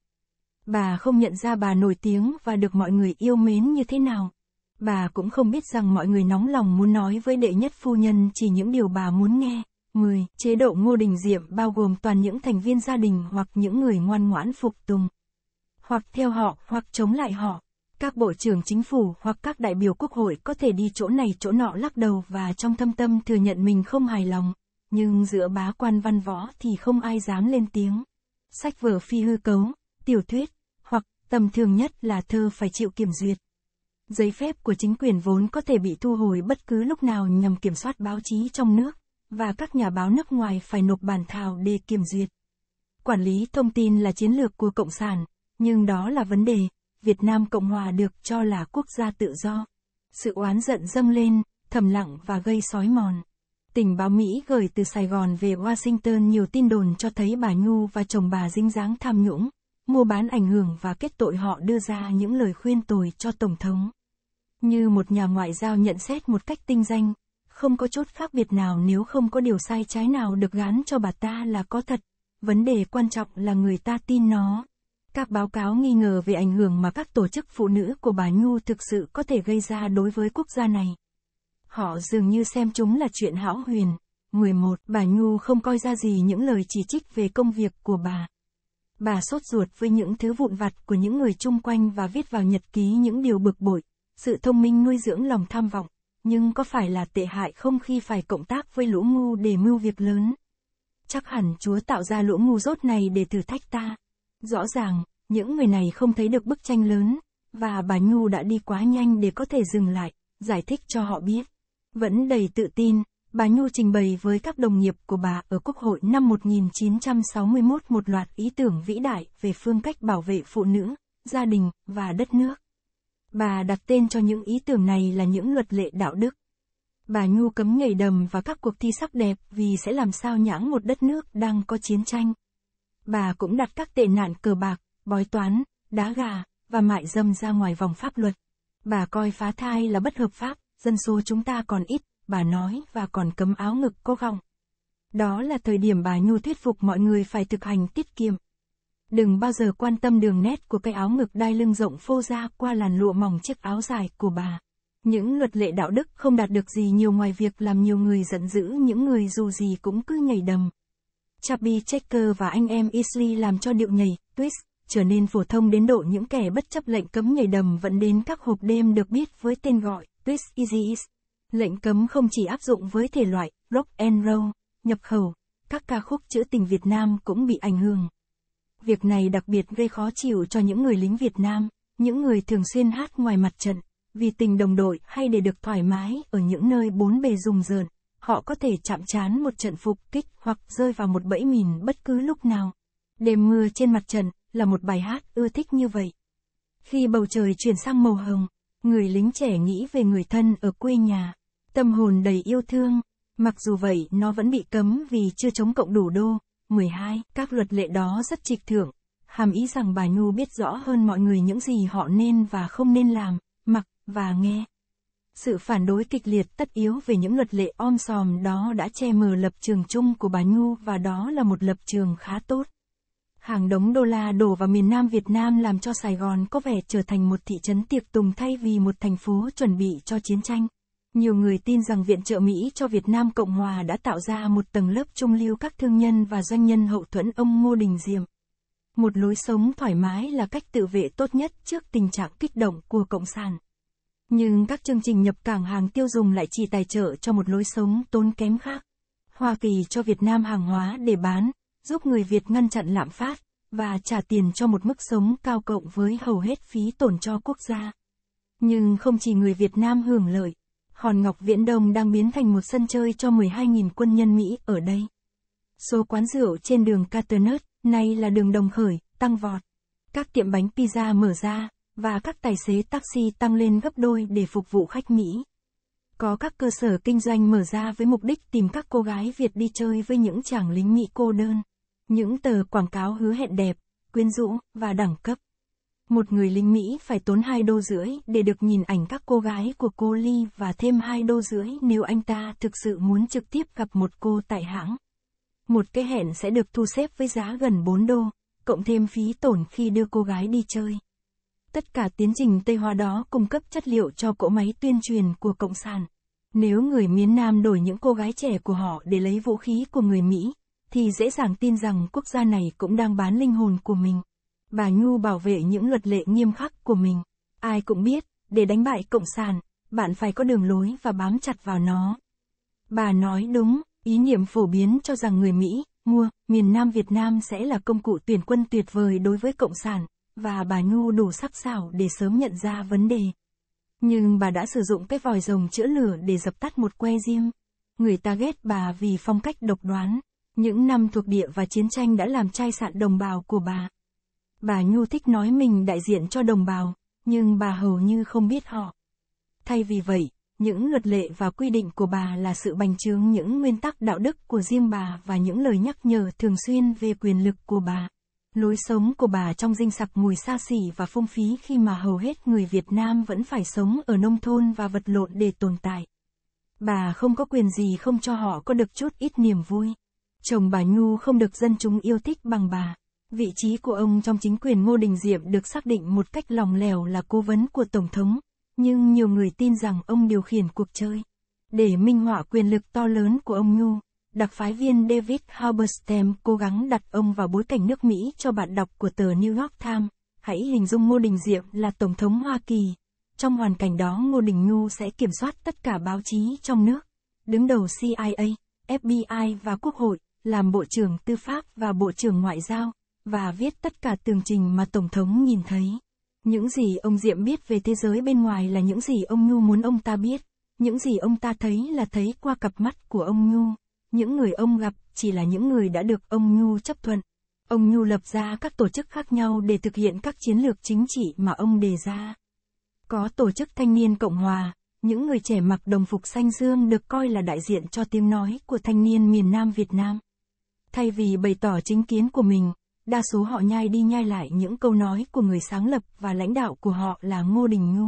S1: Bà không nhận ra bà nổi tiếng và được mọi người yêu mến như thế nào. Bà cũng không biết rằng mọi người nóng lòng muốn nói với đệ nhất phu nhân chỉ những điều bà muốn nghe. 10. Chế độ Ngô Đình Diệm bao gồm toàn những thành viên gia đình hoặc những người ngoan ngoãn phục tùng, hoặc theo họ, hoặc chống lại họ. Các bộ trưởng chính phủ hoặc các đại biểu quốc hội có thể đi chỗ này chỗ nọ lắc đầu và trong thâm tâm thừa nhận mình không hài lòng, nhưng giữa bá quan văn võ thì không ai dám lên tiếng. Sách vở phi hư cấu, tiểu thuyết, hoặc tầm thường nhất là thơ phải chịu kiểm duyệt. Giấy phép của chính quyền vốn có thể bị thu hồi bất cứ lúc nào nhằm kiểm soát báo chí trong nước, và các nhà báo nước ngoài phải nộp bản thảo để kiểm duyệt. Quản lý thông tin là chiến lược của Cộng sản, nhưng đó là vấn đề, Việt Nam Cộng Hòa được cho là quốc gia tự do. Sự oán giận dâng lên, thầm lặng và gây sói mòn. Tình báo Mỹ gửi từ Sài Gòn về Washington nhiều tin đồn cho thấy bà Nhu và chồng bà dính dáng tham nhũng, mua bán ảnh hưởng và kết tội họ đưa ra những lời khuyên tồi cho Tổng thống. Như một nhà ngoại giao nhận xét một cách tinh danh, không có chút khác biệt nào nếu không có điều sai trái nào được gán cho bà ta là có thật, vấn đề quan trọng là người ta tin nó. Các báo cáo nghi ngờ về ảnh hưởng mà các tổ chức phụ nữ của bà Nhu thực sự có thể gây ra đối với quốc gia này. Họ dường như xem chúng là chuyện hão huyền. 11. Bà Nhu không coi ra gì những lời chỉ trích về công việc của bà. Bà sốt ruột với những thứ vụn vặt của những người chung quanh và viết vào nhật ký những điều bực bội. Sự thông minh nuôi dưỡng lòng tham vọng, nhưng có phải là tệ hại không khi phải cộng tác với lũ ngu để mưu việc lớn? Chắc hẳn Chúa tạo ra lũ ngu dốt này để thử thách ta. Rõ ràng, những người này không thấy được bức tranh lớn, và bà Nhu đã đi quá nhanh để có thể dừng lại, giải thích cho họ biết. Vẫn đầy tự tin, bà Nhu trình bày với các đồng nghiệp của bà ở Quốc hội năm 1961 một loạt ý tưởng vĩ đại về phương cách bảo vệ phụ nữ, gia đình và đất nước. Bà đặt tên cho những ý tưởng này là những luật lệ đạo đức. Bà Nhu cấm nhảy đầm và các cuộc thi sắc đẹp vì sẽ làm sao nhãng một đất nước đang có chiến tranh. Bà cũng đặt các tệ nạn cờ bạc, bói toán, đá gà và mại dâm ra ngoài vòng pháp luật. Bà coi phá thai là bất hợp pháp, dân số chúng ta còn ít, bà nói và còn cấm áo ngực có gọng. Đó là thời điểm bà Nhu thuyết phục mọi người phải thực hành tiết kiệm. Đừng bao giờ quan tâm đường nét của cái áo ngực đai lưng rộng phô ra qua làn lụa mỏng chiếc áo dài của bà. Những luật lệ đạo đức không đạt được gì nhiều ngoài việc làm nhiều người giận dữ những người dù gì cũng cứ nhảy đầm. Chubby Checker và anh em Isley làm cho điệu nhảy, twist, trở nên phổ thông đến độ những kẻ bất chấp lệnh cấm nhảy đầm vẫn đến các hộp đêm được biết với tên gọi twist easy is. Lệnh cấm không chỉ áp dụng với thể loại rock and roll, nhập khẩu, các ca khúc trữ tình Việt Nam cũng bị ảnh hưởng việc này đặc biệt gây khó chịu cho những người lính Việt Nam, những người thường xuyên hát ngoài mặt trận, vì tình đồng đội hay để được thoải mái ở những nơi bốn bề rùng rợn, họ có thể chạm trán một trận phục kích hoặc rơi vào một bẫy mìn bất cứ lúc nào. Đêm mưa trên mặt trận là một bài hát ưa thích như vậy. Khi bầu trời chuyển sang màu hồng, người lính trẻ nghĩ về người thân ở quê nhà, tâm hồn đầy yêu thương, mặc dù vậy nó vẫn bị cấm vì chưa chống cộng đủ đô. 12. Các luật lệ đó rất trịch thượng, hàm ý rằng bà Nhu biết rõ hơn mọi người những gì họ nên và không nên làm, mặc, và nghe. Sự phản đối kịch liệt tất yếu về những luật lệ om sòm đó đã che mờ lập trường chung của bà Nhu và đó là một lập trường khá tốt. Hàng đống đô la đổ vào miền Nam Việt Nam làm cho Sài Gòn có vẻ trở thành một thị trấn tiệc tùng thay vì một thành phố chuẩn bị cho chiến tranh. Nhiều người tin rằng viện trợ Mỹ cho Việt Nam Cộng Hòa đã tạo ra một tầng lớp trung lưu các thương nhân và doanh nhân hậu thuẫn ông Ngô Đình Diệm. Một lối sống thoải mái là cách tự vệ tốt nhất trước tình trạng kích động của Cộng sản. Nhưng các chương trình nhập cảng hàng tiêu dùng lại chỉ tài trợ cho một lối sống tốn kém khác. Hoa Kỳ cho Việt Nam hàng hóa để bán, giúp người Việt ngăn chặn lạm phát, và trả tiền cho một mức sống cao cộng với hầu hết phí tổn cho quốc gia. Nhưng không chỉ người Việt Nam hưởng lợi, Hòn Ngọc Viễn Đông đang biến thành một sân chơi cho 12.000 quân nhân Mỹ ở đây. Số quán rượu trên đường Caternut, nay là đường Đồng Khởi, tăng vọt. Các tiệm bánh pizza mở ra, và các tài xế taxi tăng lên gấp đôi để phục vụ khách Mỹ. Có các cơ sở kinh doanh mở ra với mục đích tìm các cô gái Việt đi chơi với những chàng lính Mỹ cô đơn. Những tờ quảng cáo hứa hẹn đẹp, quyến rũ và đẳng cấp. Một người lính Mỹ phải tốn 2 đô rưỡi để được nhìn ảnh các cô gái của cô Ly và thêm 2 đô rưỡi nếu anh ta thực sự muốn trực tiếp gặp một cô tại hãng. Một cái hẹn sẽ được thu xếp với giá gần 4 đô, cộng thêm phí tổn khi đưa cô gái đi chơi. Tất cả tiến trình Tây hóa đó cung cấp chất liệu cho cỗ máy tuyên truyền của Cộng sản. Nếu người miền Nam đổi những cô gái trẻ của họ để lấy vũ khí của người Mỹ, thì dễ dàng tin rằng quốc gia này cũng đang bán linh hồn của mình bà Nhu bảo vệ những luật lệ nghiêm khắc của mình. Ai cũng biết, để đánh bại Cộng sản, bạn phải có đường lối và bám chặt vào nó. Bà nói đúng, ý niệm phổ biến cho rằng người Mỹ, mua, miền Nam Việt Nam sẽ là công cụ tuyển quân tuyệt vời đối với Cộng sản, và bà Nhu đủ sắc sảo để sớm nhận ra vấn đề. Nhưng bà đã sử dụng cái vòi rồng chữa lửa để dập tắt một que diêm. Người ta ghét bà vì phong cách độc đoán. Những năm thuộc địa và chiến tranh đã làm chai sạn đồng bào của bà. Bà Nhu thích nói mình đại diện cho đồng bào, nhưng bà hầu như không biết họ. Thay vì vậy, những luật lệ và quy định của bà là sự bành trướng những nguyên tắc đạo đức của riêng bà và những lời nhắc nhở thường xuyên về quyền lực của bà. Lối sống của bà trong dinh sặc mùi xa xỉ và phung phí khi mà hầu hết người Việt Nam vẫn phải sống ở nông thôn và vật lộn để tồn tại. Bà không có quyền gì không cho họ có được chút ít niềm vui. Chồng bà Nhu không được dân chúng yêu thích bằng bà. Vị trí của ông trong chính quyền Ngô Đình Diệm được xác định một cách lòng lẻo là cố vấn của Tổng thống, nhưng nhiều người tin rằng ông điều khiển cuộc chơi. Để minh họa quyền lực to lớn của ông Nhu, đặc phái viên David Halberstam cố gắng đặt ông vào bối cảnh nước Mỹ cho bạn đọc của tờ New York Times. Hãy hình dung Ngô Đình Diệm là Tổng thống Hoa Kỳ. Trong hoàn cảnh đó Ngô Đình Nhu sẽ kiểm soát tất cả báo chí trong nước, đứng đầu CIA, FBI và Quốc hội, làm Bộ trưởng Tư pháp và Bộ trưởng Ngoại giao và viết tất cả tường trình mà Tổng thống nhìn thấy. Những gì ông Diệm biết về thế giới bên ngoài là những gì ông Nhu muốn ông ta biết. Những gì ông ta thấy là thấy qua cặp mắt của ông Nhu. Những người ông gặp chỉ là những người đã được ông Nhu chấp thuận. Ông Nhu lập ra các tổ chức khác nhau để thực hiện các chiến lược chính trị mà ông đề ra. Có tổ chức thanh niên Cộng Hòa, những người trẻ mặc đồng phục xanh dương được coi là đại diện cho tiếng nói của thanh niên miền Nam Việt Nam. Thay vì bày tỏ chính kiến của mình, đa số họ nhai đi nhai lại những câu nói của người sáng lập và lãnh đạo của họ là Ngô Đình Ngu.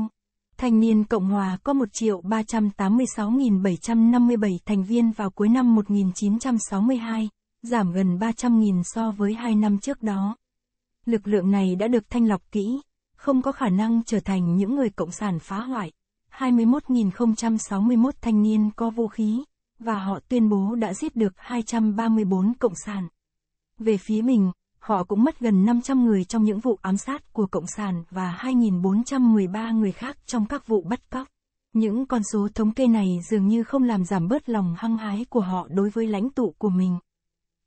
S1: Thanh niên Cộng Hòa có 1.386.757 thành viên vào cuối năm 1962, giảm gần 300.000 so với hai năm trước đó. Lực lượng này đã được thanh lọc kỹ, không có khả năng trở thành những người cộng sản phá hoại. 21.061 thanh niên có vũ khí, và họ tuyên bố đã giết được 234 cộng sản. Về phía mình, họ cũng mất gần 500 người trong những vụ ám sát của Cộng sản và 2.413 người khác trong các vụ bắt cóc. Những con số thống kê này dường như không làm giảm bớt lòng hăng hái của họ đối với lãnh tụ của mình.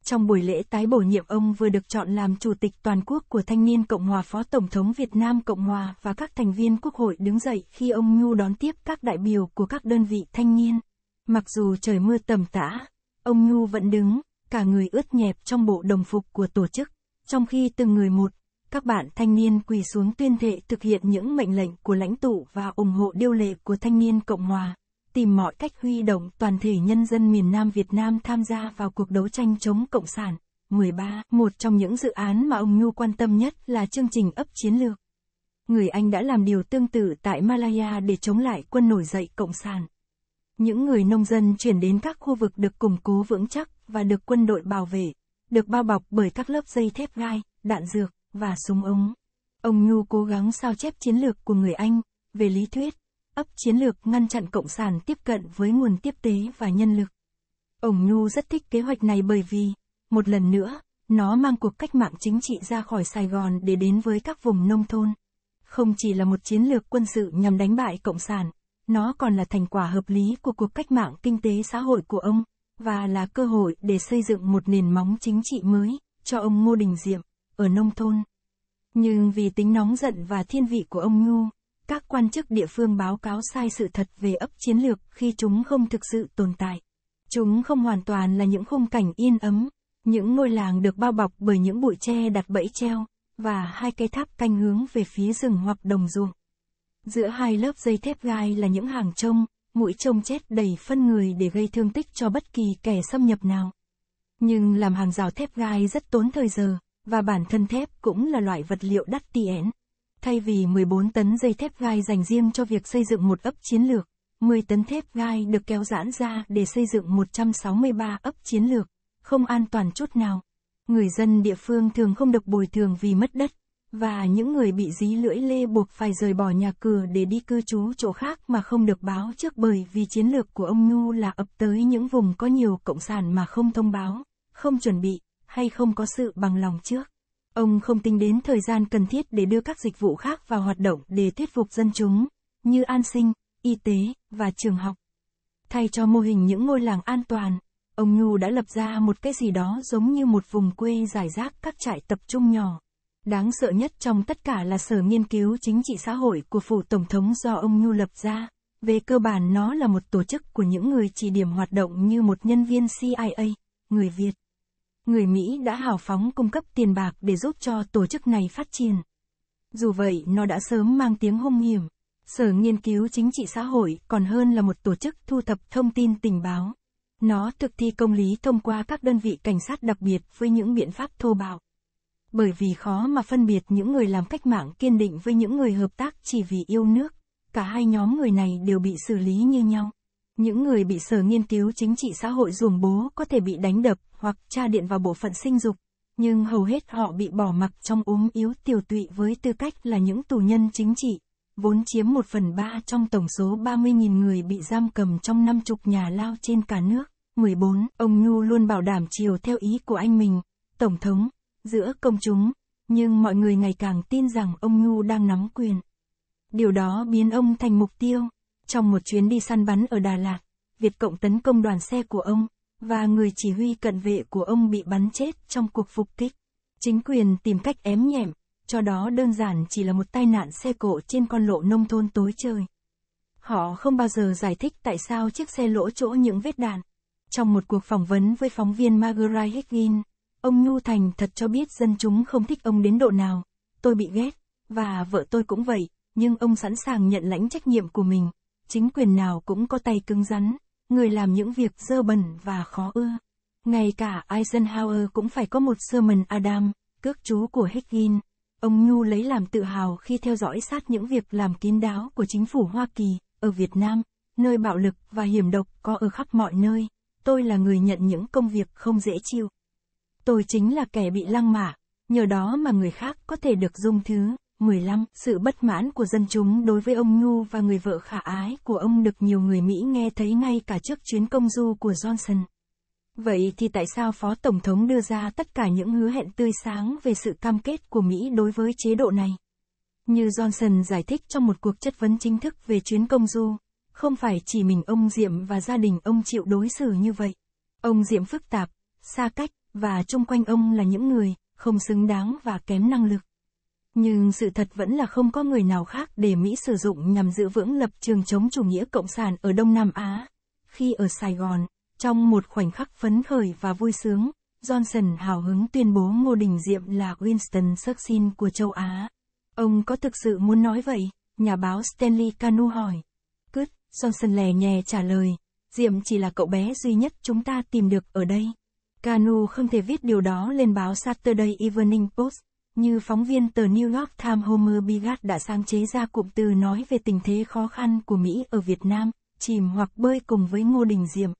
S1: Trong buổi lễ tái bổ nhiệm ông vừa được chọn làm Chủ tịch Toàn quốc của Thanh niên Cộng hòa Phó Tổng thống Việt Nam Cộng hòa và các thành viên Quốc hội đứng dậy khi ông Nhu đón tiếp các đại biểu của các đơn vị thanh niên. Mặc dù trời mưa tầm tã, ông Nhu vẫn đứng, cả người ướt nhẹp trong bộ đồng phục của tổ chức. Trong khi từng người một, các bạn thanh niên quỳ xuống tuyên thệ thực hiện những mệnh lệnh của lãnh tụ và ủng hộ điêu lệ của thanh niên Cộng hòa, tìm mọi cách huy động toàn thể nhân dân miền Nam Việt Nam tham gia vào cuộc đấu tranh chống Cộng sản. 13. Một trong những dự án mà ông Nhu quan tâm nhất là chương trình ấp chiến lược. Người Anh đã làm điều tương tự tại Malaya để chống lại quân nổi dậy Cộng sản. Những người nông dân chuyển đến các khu vực được củng cố vững chắc và được quân đội bảo vệ được bao bọc bởi các lớp dây thép gai, đạn dược, và súng ống. Ông Nhu cố gắng sao chép chiến lược của người Anh, về lý thuyết, ấp chiến lược ngăn chặn Cộng sản tiếp cận với nguồn tiếp tế và nhân lực. Ông Nhu rất thích kế hoạch này bởi vì, một lần nữa, nó mang cuộc cách mạng chính trị ra khỏi Sài Gòn để đến với các vùng nông thôn. Không chỉ là một chiến lược quân sự nhằm đánh bại Cộng sản, nó còn là thành quả hợp lý của cuộc cách mạng kinh tế xã hội của ông và là cơ hội để xây dựng một nền móng chính trị mới cho ông Ngô Đình Diệm ở nông thôn. Nhưng vì tính nóng giận và thiên vị của ông Ngô, các quan chức địa phương báo cáo sai sự thật về ấp chiến lược khi chúng không thực sự tồn tại. Chúng không hoàn toàn là những khung cảnh yên ấm, những ngôi làng được bao bọc bởi những bụi tre đặt bẫy treo, và hai cây tháp canh hướng về phía rừng hoặc đồng ruộng. Giữa hai lớp dây thép gai là những hàng trông, mũi trông chết đầy phân người để gây thương tích cho bất kỳ kẻ xâm nhập nào. Nhưng làm hàng rào thép gai rất tốn thời giờ, và bản thân thép cũng là loại vật liệu đắt tiền. Thay vì 14 tấn dây thép gai dành riêng cho việc xây dựng một ấp chiến lược, 10 tấn thép gai được kéo giãn ra để xây dựng 163 ấp chiến lược, không an toàn chút nào. Người dân địa phương thường không được bồi thường vì mất đất, và những người bị dí lưỡi lê buộc phải rời bỏ nhà cửa để đi cư trú chỗ khác mà không được báo trước bởi vì chiến lược của ông Nhu là ập tới những vùng có nhiều cộng sản mà không thông báo, không chuẩn bị, hay không có sự bằng lòng trước. Ông không tính đến thời gian cần thiết để đưa các dịch vụ khác vào hoạt động để thuyết phục dân chúng, như an sinh, y tế, và trường học. Thay cho mô hình những ngôi làng an toàn, ông Nhu đã lập ra một cái gì đó giống như một vùng quê giải rác các trại tập trung nhỏ Đáng sợ nhất trong tất cả là Sở Nghiên cứu Chính trị Xã hội của Phủ Tổng thống do ông Nhu lập ra. Về cơ bản nó là một tổ chức của những người chỉ điểm hoạt động như một nhân viên CIA, người Việt. Người Mỹ đã hào phóng cung cấp tiền bạc để giúp cho tổ chức này phát triển. Dù vậy nó đã sớm mang tiếng hung hiểm. Sở nghiên cứu chính trị xã hội còn hơn là một tổ chức thu thập thông tin tình báo. Nó thực thi công lý thông qua các đơn vị cảnh sát đặc biệt với những biện pháp thô bạo bởi vì khó mà phân biệt những người làm cách mạng kiên định với những người hợp tác chỉ vì yêu nước. Cả hai nhóm người này đều bị xử lý như nhau. Những người bị sở nghiên cứu chính trị xã hội ruồng bố có thể bị đánh đập hoặc tra điện vào bộ phận sinh dục, nhưng hầu hết họ bị bỏ mặc trong ốm yếu tiểu tụy với tư cách là những tù nhân chính trị, vốn chiếm một phần ba trong tổng số 30.000 người bị giam cầm trong năm chục nhà lao trên cả nước. 14. Ông Nhu luôn bảo đảm chiều theo ý của anh mình, Tổng thống, giữa công chúng, nhưng mọi người ngày càng tin rằng ông Nhu đang nắm quyền. Điều đó biến ông thành mục tiêu. Trong một chuyến đi săn bắn ở Đà Lạt, Việt Cộng tấn công đoàn xe của ông, và người chỉ huy cận vệ của ông bị bắn chết trong cuộc phục kích. Chính quyền tìm cách ém nhẹm, cho đó đơn giản chỉ là một tai nạn xe cộ trên con lộ nông thôn tối trời. Họ không bao giờ giải thích tại sao chiếc xe lỗ chỗ những vết đạn. Trong một cuộc phỏng vấn với phóng viên Margaret Higgins, Ông Nhu Thành thật cho biết dân chúng không thích ông đến độ nào. Tôi bị ghét, và vợ tôi cũng vậy, nhưng ông sẵn sàng nhận lãnh trách nhiệm của mình. Chính quyền nào cũng có tay cứng rắn, người làm những việc dơ bẩn và khó ưa. Ngay cả Eisenhower cũng phải có một Sherman Adam, cước chú của Higgins. Ông Nhu lấy làm tự hào khi theo dõi sát những việc làm kín đáo của chính phủ Hoa Kỳ, ở Việt Nam, nơi bạo lực và hiểm độc có ở khắp mọi nơi. Tôi là người nhận những công việc không dễ chịu, Tôi chính là kẻ bị lăng mạ, nhờ đó mà người khác có thể được dung thứ. 15. Sự bất mãn của dân chúng đối với ông Nhu và người vợ khả ái của ông được nhiều người Mỹ nghe thấy ngay cả trước chuyến công du của Johnson. Vậy thì tại sao Phó Tổng thống đưa ra tất cả những hứa hẹn tươi sáng về sự cam kết của Mỹ đối với chế độ này? Như Johnson giải thích trong một cuộc chất vấn chính thức về chuyến công du, không phải chỉ mình ông Diệm và gia đình ông chịu đối xử như vậy. Ông Diệm phức tạp, xa cách, và chung quanh ông là những người không xứng đáng và kém năng lực. Nhưng sự thật vẫn là không có người nào khác để Mỹ sử dụng nhằm giữ vững lập trường chống chủ nghĩa cộng sản ở Đông Nam Á. Khi ở Sài Gòn, trong một khoảnh khắc phấn khởi và vui sướng, Johnson hào hứng tuyên bố Ngô Đình Diệm là Winston Churchill của châu Á. Ông có thực sự muốn nói vậy? Nhà báo Stanley Canu hỏi. Cứt, Johnson lè nhè trả lời, Diệm chỉ là cậu bé duy nhất chúng ta tìm được ở đây. Cano không thể viết điều đó lên báo Saturday Evening Post, như phóng viên tờ New York Times Homer Biggart đã sáng chế ra cụm từ nói về tình thế khó khăn của Mỹ ở Việt Nam, chìm hoặc bơi cùng với Ngô Đình Diệm.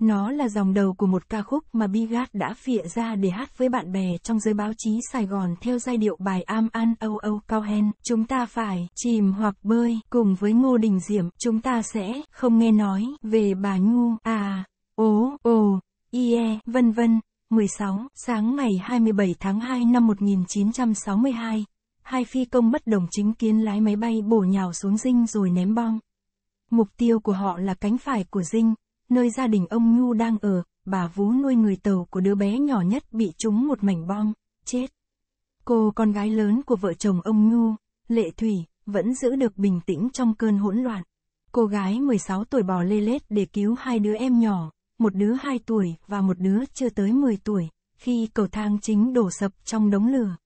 S1: Nó là dòng đầu của một ca khúc mà Biggart đã phịa ra để hát với bạn bè trong giới báo chí Sài Gòn theo giai điệu bài Am An Âu Âu Cao Hen. Chúng ta phải chìm hoặc bơi cùng với Ngô Đình Diệm. Chúng ta sẽ không nghe nói về bà ngu. à, ố, ồ. IE, vân vân. 16, sáng ngày 27 tháng 2 năm 1962, hai phi công bất đồng chính kiến lái máy bay bổ nhào xuống dinh rồi ném bom. Mục tiêu của họ là cánh phải của dinh, nơi gia đình ông Nhu đang ở, bà vú nuôi người tàu của đứa bé nhỏ nhất bị trúng một mảnh bom, chết. Cô con gái lớn của vợ chồng ông Nhu, Lệ Thủy, vẫn giữ được bình tĩnh trong cơn hỗn loạn. Cô gái 16 tuổi bò lê lết để cứu hai đứa em nhỏ, một đứa 2 tuổi và một đứa chưa tới 10 tuổi, khi cầu thang chính đổ sập trong đống lửa.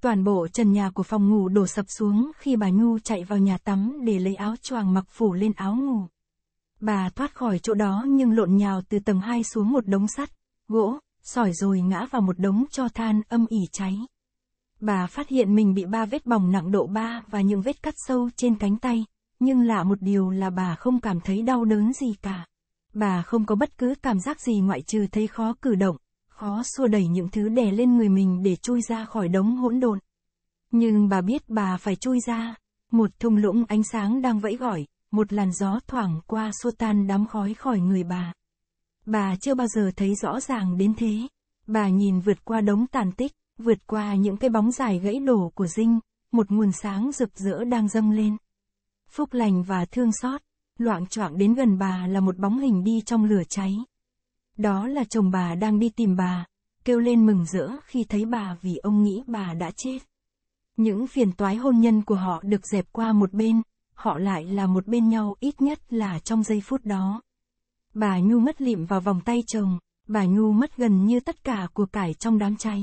S1: Toàn bộ trần nhà của phòng ngủ đổ sập xuống khi bà Nhu chạy vào nhà tắm để lấy áo choàng mặc phủ lên áo ngủ. Bà thoát khỏi chỗ đó nhưng lộn nhào từ tầng 2 xuống một đống sắt, gỗ, sỏi rồi ngã vào một đống cho than âm ỉ cháy. Bà phát hiện mình bị ba vết bỏng nặng độ 3 và những vết cắt sâu trên cánh tay, nhưng lạ một điều là bà không cảm thấy đau đớn gì cả. Bà không có bất cứ cảm giác gì ngoại trừ thấy khó cử động, khó xua đẩy những thứ đè lên người mình để chui ra khỏi đống hỗn độn. Nhưng bà biết bà phải chui ra, một thung lũng ánh sáng đang vẫy gọi, một làn gió thoảng qua xua tan đám khói khỏi người bà. Bà chưa bao giờ thấy rõ ràng đến thế. Bà nhìn vượt qua đống tàn tích, vượt qua những cái bóng dài gãy đổ của dinh, một nguồn sáng rực rỡ đang dâng lên. Phúc lành và thương xót, loạng choạng đến gần bà là một bóng hình đi trong lửa cháy. Đó là chồng bà đang đi tìm bà, kêu lên mừng rỡ khi thấy bà vì ông nghĩ bà đã chết. Những phiền toái hôn nhân của họ được dẹp qua một bên, họ lại là một bên nhau ít nhất là trong giây phút đó. Bà Nhu mất lịm vào vòng tay chồng, bà Nhu mất gần như tất cả của cải trong đám cháy.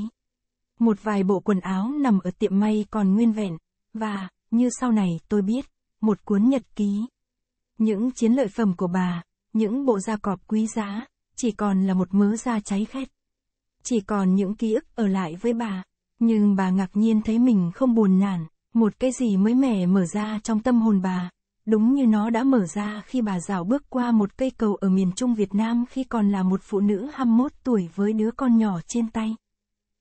S1: Một vài bộ quần áo nằm ở tiệm may còn nguyên vẹn, và, như sau này tôi biết, một cuốn nhật ký. Những chiến lợi phẩm của bà, những bộ da cọp quý giá, chỉ còn là một mớ da cháy khét. Chỉ còn những ký ức ở lại với bà, nhưng bà ngạc nhiên thấy mình không buồn nản, một cái gì mới mẻ mở ra trong tâm hồn bà, đúng như nó đã mở ra khi bà dạo bước qua một cây cầu ở miền Trung Việt Nam khi còn là một phụ nữ 21 tuổi với đứa con nhỏ trên tay.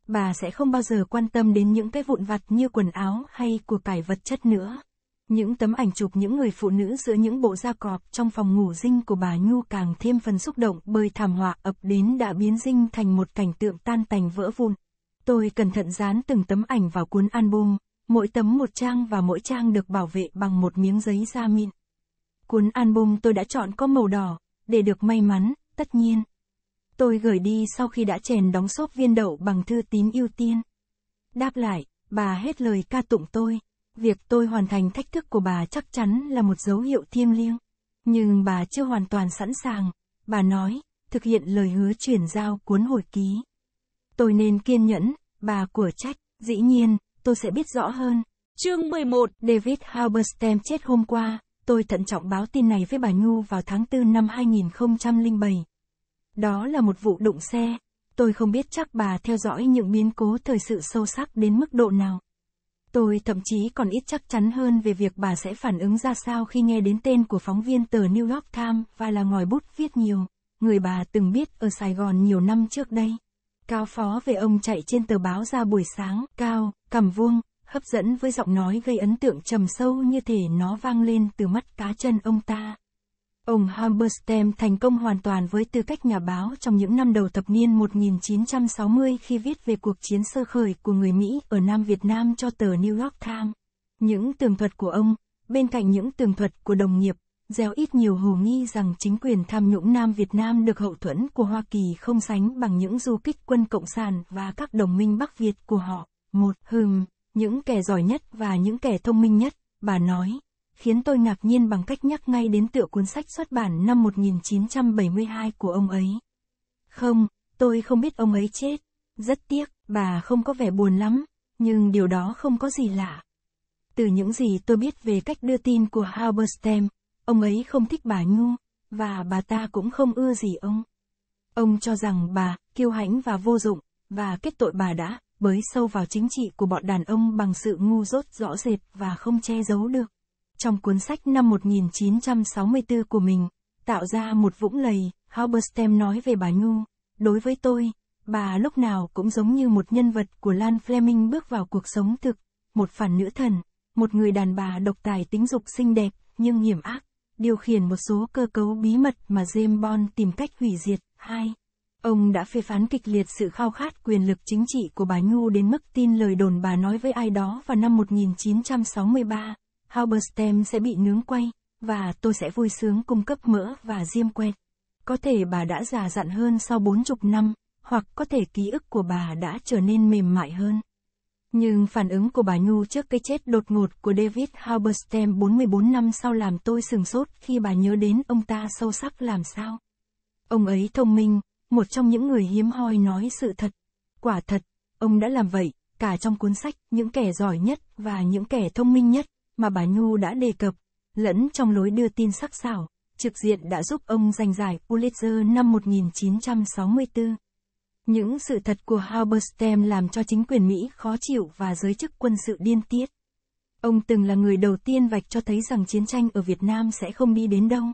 S1: Bà sẽ không bao giờ quan tâm đến những cái vụn vặt như quần áo hay của cải vật chất nữa. Những tấm ảnh chụp những người phụ nữ giữa những bộ da cọp trong phòng ngủ dinh của bà Nhu càng thêm phần xúc động bởi thảm họa ập đến đã biến dinh thành một cảnh tượng tan tành vỡ vụn. Tôi cẩn thận dán từng tấm ảnh vào cuốn album, mỗi tấm một trang và mỗi trang được bảo vệ bằng một miếng giấy da mịn. Cuốn album tôi đã chọn có màu đỏ, để được may mắn, tất nhiên. Tôi gửi đi sau khi đã chèn đóng xốp viên đậu bằng thư tín ưu tiên. Đáp lại, bà hết lời ca tụng tôi. Việc tôi hoàn thành thách thức của bà chắc chắn là một dấu hiệu thiêng liêng. Nhưng bà chưa hoàn toàn sẵn sàng. Bà nói, thực hiện lời hứa chuyển giao cuốn hồi ký. Tôi nên kiên nhẫn, bà của trách, dĩ nhiên, tôi sẽ biết rõ hơn. Chương 11 David Halberstam chết hôm qua, tôi thận trọng báo tin này với bà Nhu vào tháng 4 năm 2007. Đó là một vụ đụng xe, tôi không biết chắc bà theo dõi những biến cố thời sự sâu sắc đến mức độ nào. Tôi thậm chí còn ít chắc chắn hơn về việc bà sẽ phản ứng ra sao khi nghe đến tên của phóng viên tờ New York Times và là ngòi bút viết nhiều, người bà từng biết ở Sài Gòn nhiều năm trước đây. Cao phó về ông chạy trên tờ báo ra buổi sáng, cao, cầm vuông, hấp dẫn với giọng nói gây ấn tượng trầm sâu như thể nó vang lên từ mắt cá chân ông ta. Ông Hammerstein thành công hoàn toàn với tư cách nhà báo trong những năm đầu thập niên 1960 khi viết về cuộc chiến sơ khởi của người Mỹ ở Nam Việt Nam cho tờ New York Times. Những tường thuật của ông, bên cạnh những tường thuật của đồng nghiệp, gieo ít nhiều hồ nghi rằng chính quyền tham nhũng Nam Việt Nam được hậu thuẫn của Hoa Kỳ không sánh bằng những du kích quân Cộng sản và các đồng minh Bắc Việt của họ. Một, hừm, những kẻ giỏi nhất và những kẻ thông minh nhất, bà nói khiến tôi ngạc nhiên bằng cách nhắc ngay đến tựa cuốn sách xuất bản năm 1972 của ông ấy. Không, tôi không biết ông ấy chết. Rất tiếc, bà không có vẻ buồn lắm, nhưng điều đó không có gì lạ. Từ những gì tôi biết về cách đưa tin của Halberstam, ông ấy không thích bà Nhu, và bà ta cũng không ưa gì ông. Ông cho rằng bà, kiêu hãnh và vô dụng, và kết tội bà đã, bới sâu vào chính trị của bọn đàn ông bằng sự ngu dốt rõ rệt và không che giấu được trong cuốn sách năm 1964 của mình, tạo ra một vũng lầy, Halberstam nói về bà Nhu. Đối với tôi, bà lúc nào cũng giống như một nhân vật của Lan Fleming bước vào cuộc sống thực, một phản nữ thần, một người đàn bà độc tài tính dục xinh đẹp, nhưng hiểm ác, điều khiển một số cơ cấu bí mật mà James Bond tìm cách hủy diệt. hai Ông đã phê phán kịch liệt sự khao khát quyền lực chính trị của bà Nhu đến mức tin lời đồn bà nói với ai đó vào năm 1963. Halberstam sẽ bị nướng quay, và tôi sẽ vui sướng cung cấp mỡ và diêm quen. Có thể bà đã già dặn hơn sau bốn chục năm, hoặc có thể ký ức của bà đã trở nên mềm mại hơn. Nhưng phản ứng của bà Nhu trước cái chết đột ngột của David Halberstam 44 năm sau làm tôi sừng sốt khi bà nhớ đến ông ta sâu sắc làm sao. Ông ấy thông minh, một trong những người hiếm hoi nói sự thật. Quả thật, ông đã làm vậy, cả trong cuốn sách, những kẻ giỏi nhất và những kẻ thông minh nhất mà bà Nhu đã đề cập, lẫn trong lối đưa tin sắc sảo, trực diện đã giúp ông giành giải Pulitzer năm 1964. Những sự thật của Halberstam làm cho chính quyền Mỹ khó chịu và giới chức quân sự điên tiết. Ông từng là người đầu tiên vạch cho thấy rằng chiến tranh ở Việt Nam sẽ không đi đến đâu.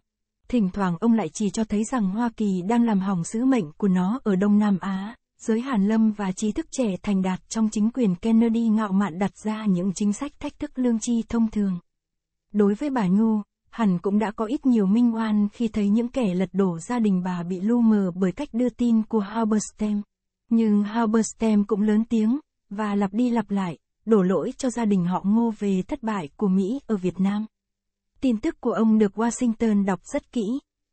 S1: Thỉnh thoảng ông lại chỉ cho thấy rằng Hoa Kỳ đang làm hỏng sứ mệnh của nó ở Đông Nam Á giới Hàn Lâm và trí thức trẻ thành đạt trong chính quyền Kennedy ngạo mạn đặt ra những chính sách thách thức lương tri thông thường. Đối với bà Nhu, hẳn cũng đã có ít nhiều minh oan khi thấy những kẻ lật đổ gia đình bà bị lu mờ bởi cách đưa tin của Halberstam. Nhưng Halberstam cũng lớn tiếng, và lặp đi lặp lại, đổ lỗi cho gia đình họ ngô về thất bại của Mỹ ở Việt Nam. Tin tức của ông được Washington đọc rất kỹ,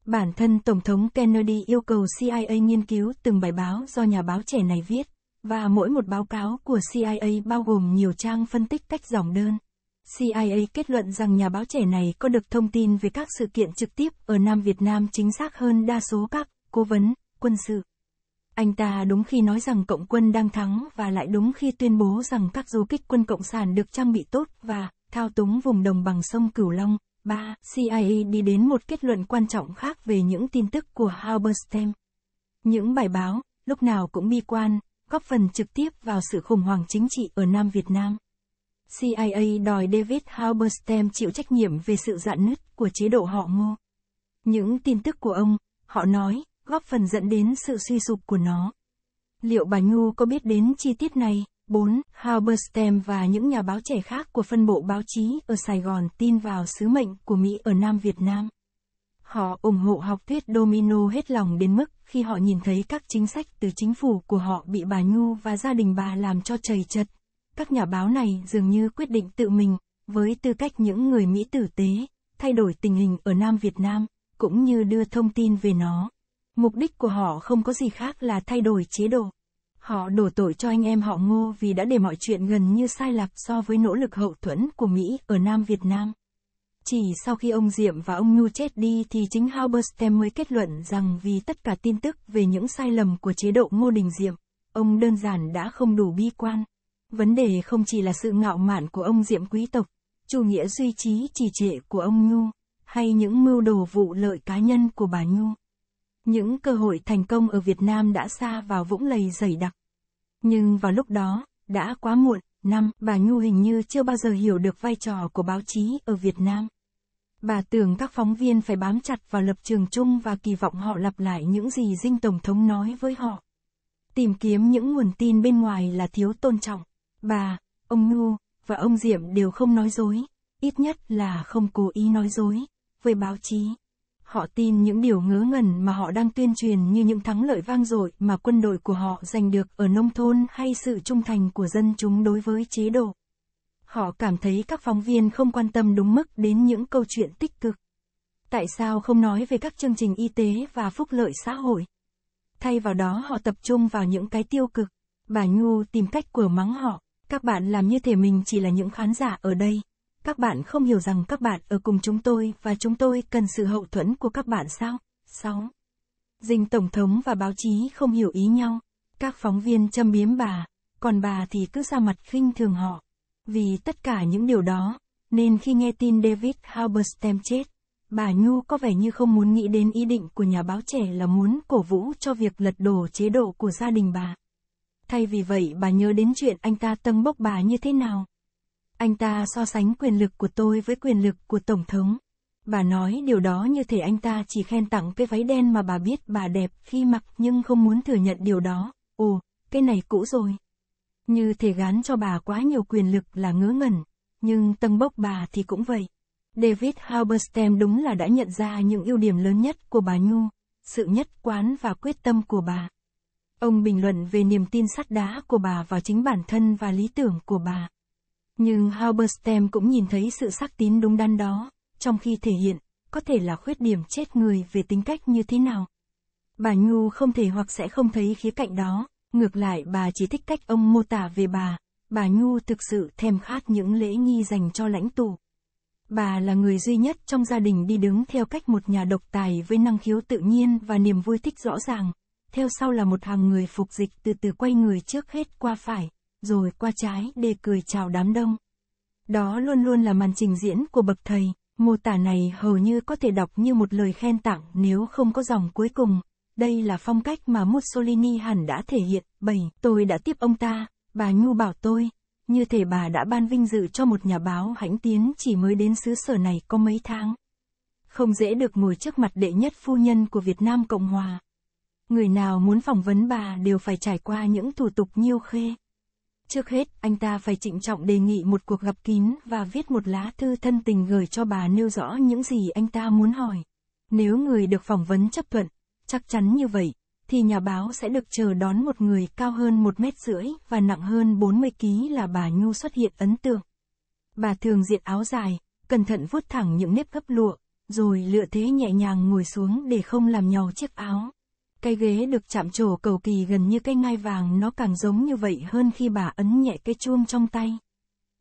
S1: Bản thân Tổng thống Kennedy yêu cầu CIA nghiên cứu từng bài báo do nhà báo trẻ này viết, và mỗi một báo cáo của CIA bao gồm nhiều trang phân tích cách dòng đơn. CIA kết luận rằng nhà báo trẻ này có được thông tin về các sự kiện trực tiếp ở Nam Việt Nam chính xác hơn đa số các cố vấn quân sự. Anh ta đúng khi nói rằng cộng quân đang thắng và lại đúng khi tuyên bố rằng các du kích quân cộng sản được trang bị tốt và thao túng vùng đồng bằng sông Cửu Long, 3. CIA đi đến một kết luận quan trọng khác về những tin tức của Halberstam. Những bài báo, lúc nào cũng bi quan, góp phần trực tiếp vào sự khủng hoảng chính trị ở Nam Việt Nam. CIA đòi David Halberstam chịu trách nhiệm về sự dạn nứt của chế độ họ ngô. Những tin tức của ông, họ nói, góp phần dẫn đến sự suy sụp của nó. Liệu bà Nhu có biết đến chi tiết này? 4. Halberstam và những nhà báo trẻ khác của phân bộ báo chí ở Sài Gòn tin vào sứ mệnh của Mỹ ở Nam Việt Nam. Họ ủng hộ học thuyết domino hết lòng đến mức khi họ nhìn thấy các chính sách từ chính phủ của họ bị bà Nhu và gia đình bà làm cho chầy chật. Các nhà báo này dường như quyết định tự mình, với tư cách những người Mỹ tử tế, thay đổi tình hình ở Nam Việt Nam, cũng như đưa thông tin về nó. Mục đích của họ không có gì khác là thay đổi chế độ. Họ đổ tội cho anh em họ Ngô vì đã để mọi chuyện gần như sai lạc so với nỗ lực hậu thuẫn của Mỹ ở Nam Việt Nam. Chỉ sau khi ông Diệm và ông Nhu chết đi thì chính Halberstam mới kết luận rằng vì tất cả tin tức về những sai lầm của chế độ Ngô Đình Diệm, ông đơn giản đã không đủ bi quan. Vấn đề không chỉ là sự ngạo mạn của ông Diệm quý tộc, chủ nghĩa duy trí trì trệ của ông Nhu, hay những mưu đồ vụ lợi cá nhân của bà Nhu. Những cơ hội thành công ở Việt Nam đã xa vào vũng lầy dày đặc. Nhưng vào lúc đó, đã quá muộn, năm, bà Nhu hình như chưa bao giờ hiểu được vai trò của báo chí ở Việt Nam. Bà tưởng các phóng viên phải bám chặt vào lập trường chung và kỳ vọng họ lặp lại những gì dinh Tổng thống nói với họ. Tìm kiếm những nguồn tin bên ngoài là thiếu tôn trọng. Bà, ông Nhu, và ông Diệm đều không nói dối, ít nhất là không cố ý nói dối, với báo chí họ tin những điều ngớ ngẩn mà họ đang tuyên truyền như những thắng lợi vang dội mà quân đội của họ giành được ở nông thôn hay sự trung thành của dân chúng đối với chế độ. Họ cảm thấy các phóng viên không quan tâm đúng mức đến những câu chuyện tích cực. Tại sao không nói về các chương trình y tế và phúc lợi xã hội? Thay vào đó họ tập trung vào những cái tiêu cực. Bà Nhu tìm cách của mắng họ, các bạn làm như thể mình chỉ là những khán giả ở đây. Các bạn không hiểu rằng các bạn ở cùng chúng tôi và chúng tôi cần sự hậu thuẫn của các bạn sao? 6. Dinh Tổng thống và báo chí không hiểu ý nhau. Các phóng viên châm biếm bà, còn bà thì cứ ra mặt khinh thường họ. Vì tất cả những điều đó, nên khi nghe tin David Halberstam chết, bà Nhu có vẻ như không muốn nghĩ đến ý định của nhà báo trẻ là muốn cổ vũ cho việc lật đổ chế độ của gia đình bà. Thay vì vậy bà nhớ đến chuyện anh ta tâng bốc bà như thế nào. Anh ta so sánh quyền lực của tôi với quyền lực của Tổng thống. Bà nói điều đó như thể anh ta chỉ khen tặng cái váy đen mà bà biết bà đẹp khi mặc nhưng không muốn thừa nhận điều đó. Ồ, cái này cũ rồi. Như thể gán cho bà quá nhiều quyền lực là ngớ ngẩn, nhưng tầng bốc bà thì cũng vậy. David Halberstam đúng là đã nhận ra những ưu điểm lớn nhất của bà Nhu, sự nhất quán và quyết tâm của bà. Ông bình luận về niềm tin sắt đá của bà vào chính bản thân và lý tưởng của bà. Nhưng Halberstam cũng nhìn thấy sự sắc tín đúng đắn đó, trong khi thể hiện, có thể là khuyết điểm chết người về tính cách như thế nào. Bà Nhu không thể hoặc sẽ không thấy khía cạnh đó, ngược lại bà chỉ thích cách ông mô tả về bà. Bà Nhu thực sự thèm khát những lễ nghi dành cho lãnh tụ. Bà là người duy nhất trong gia đình đi đứng theo cách một nhà độc tài với năng khiếu tự nhiên và niềm vui thích rõ ràng. Theo sau là một hàng người phục dịch từ từ quay người trước hết qua phải rồi qua trái để cười chào đám đông. Đó luôn luôn là màn trình diễn của bậc thầy, mô tả này hầu như có thể đọc như một lời khen tặng nếu không có dòng cuối cùng. Đây là phong cách mà Mussolini hẳn đã thể hiện, 7. Tôi đã tiếp ông ta, bà Nhu bảo tôi, như thể bà đã ban vinh dự cho một nhà báo hãnh tiến chỉ mới đến xứ sở này có mấy tháng. Không dễ được ngồi trước mặt đệ nhất phu nhân của Việt Nam Cộng Hòa. Người nào muốn phỏng vấn bà đều phải trải qua những thủ tục nhiêu khê. Trước hết, anh ta phải trịnh trọng đề nghị một cuộc gặp kín và viết một lá thư thân tình gửi cho bà nêu rõ những gì anh ta muốn hỏi. Nếu người được phỏng vấn chấp thuận, chắc chắn như vậy, thì nhà báo sẽ được chờ đón một người cao hơn một mét rưỡi và nặng hơn 40 kg là bà Nhu xuất hiện ấn tượng. Bà thường diện áo dài, cẩn thận vuốt thẳng những nếp gấp lụa, rồi lựa thế nhẹ nhàng ngồi xuống để không làm nhàu chiếc áo. Cái ghế được chạm trổ cầu kỳ gần như cái ngai vàng nó càng giống như vậy hơn khi bà ấn nhẹ cái chuông trong tay.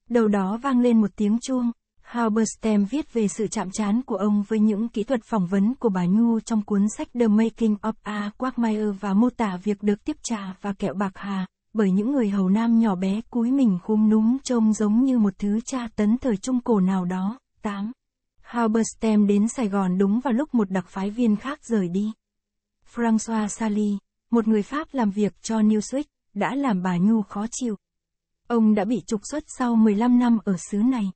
S1: Đầu đó vang lên một tiếng chuông. Halberstam viết về sự chạm trán của ông với những kỹ thuật phỏng vấn của bà Nhu trong cuốn sách The Making of A Quagmire và mô tả việc được tiếp trà và kẹo bạc hà, bởi những người hầu nam nhỏ bé cúi mình khum núm trông giống như một thứ tra tấn thời trung cổ nào đó. 8. Halberstam đến Sài Gòn đúng vào lúc một đặc phái viên khác rời đi. François Sally, một người Pháp làm việc cho Newsweek, đã làm bà Nhu khó chịu. Ông đã bị trục xuất sau 15 năm ở xứ này.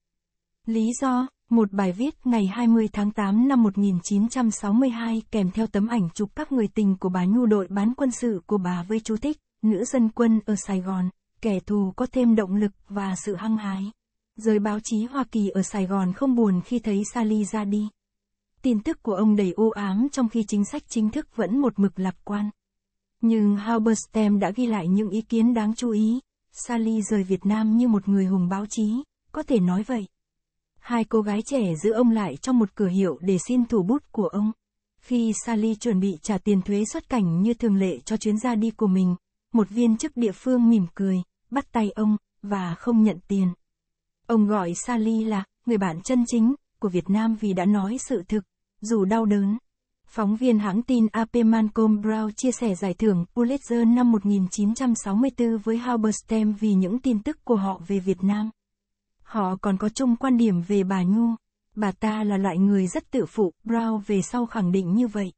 S1: Lý do, một bài viết ngày 20 tháng 8 năm 1962 kèm theo tấm ảnh chụp các người tình của bà Nhu đội bán quân sự của bà với chú thích, nữ dân quân ở Sài Gòn, kẻ thù có thêm động lực và sự hăng hái. Giới báo chí Hoa Kỳ ở Sài Gòn không buồn khi thấy Sally ra đi. Tin tức của ông đầy u ám trong khi chính sách chính thức vẫn một mực lạc quan. Nhưng Halberstam đã ghi lại những ý kiến đáng chú ý. Sally rời Việt Nam như một người hùng báo chí, có thể nói vậy. Hai cô gái trẻ giữ ông lại trong một cửa hiệu để xin thủ bút của ông. Khi Sally chuẩn bị trả tiền thuế xuất cảnh như thường lệ cho chuyến ra đi của mình, một viên chức địa phương mỉm cười, bắt tay ông, và không nhận tiền. Ông gọi Sally là, người bạn chân chính, của Việt Nam vì đã nói sự thực, dù đau đớn. Phóng viên hãng tin AP Malcolm Brown chia sẻ giải thưởng Pulitzer năm 1964 với Halberstam vì những tin tức của họ về Việt Nam. Họ còn có chung quan điểm về bà Nhu. Bà ta là loại người rất tự phụ, Brown về sau khẳng định như vậy.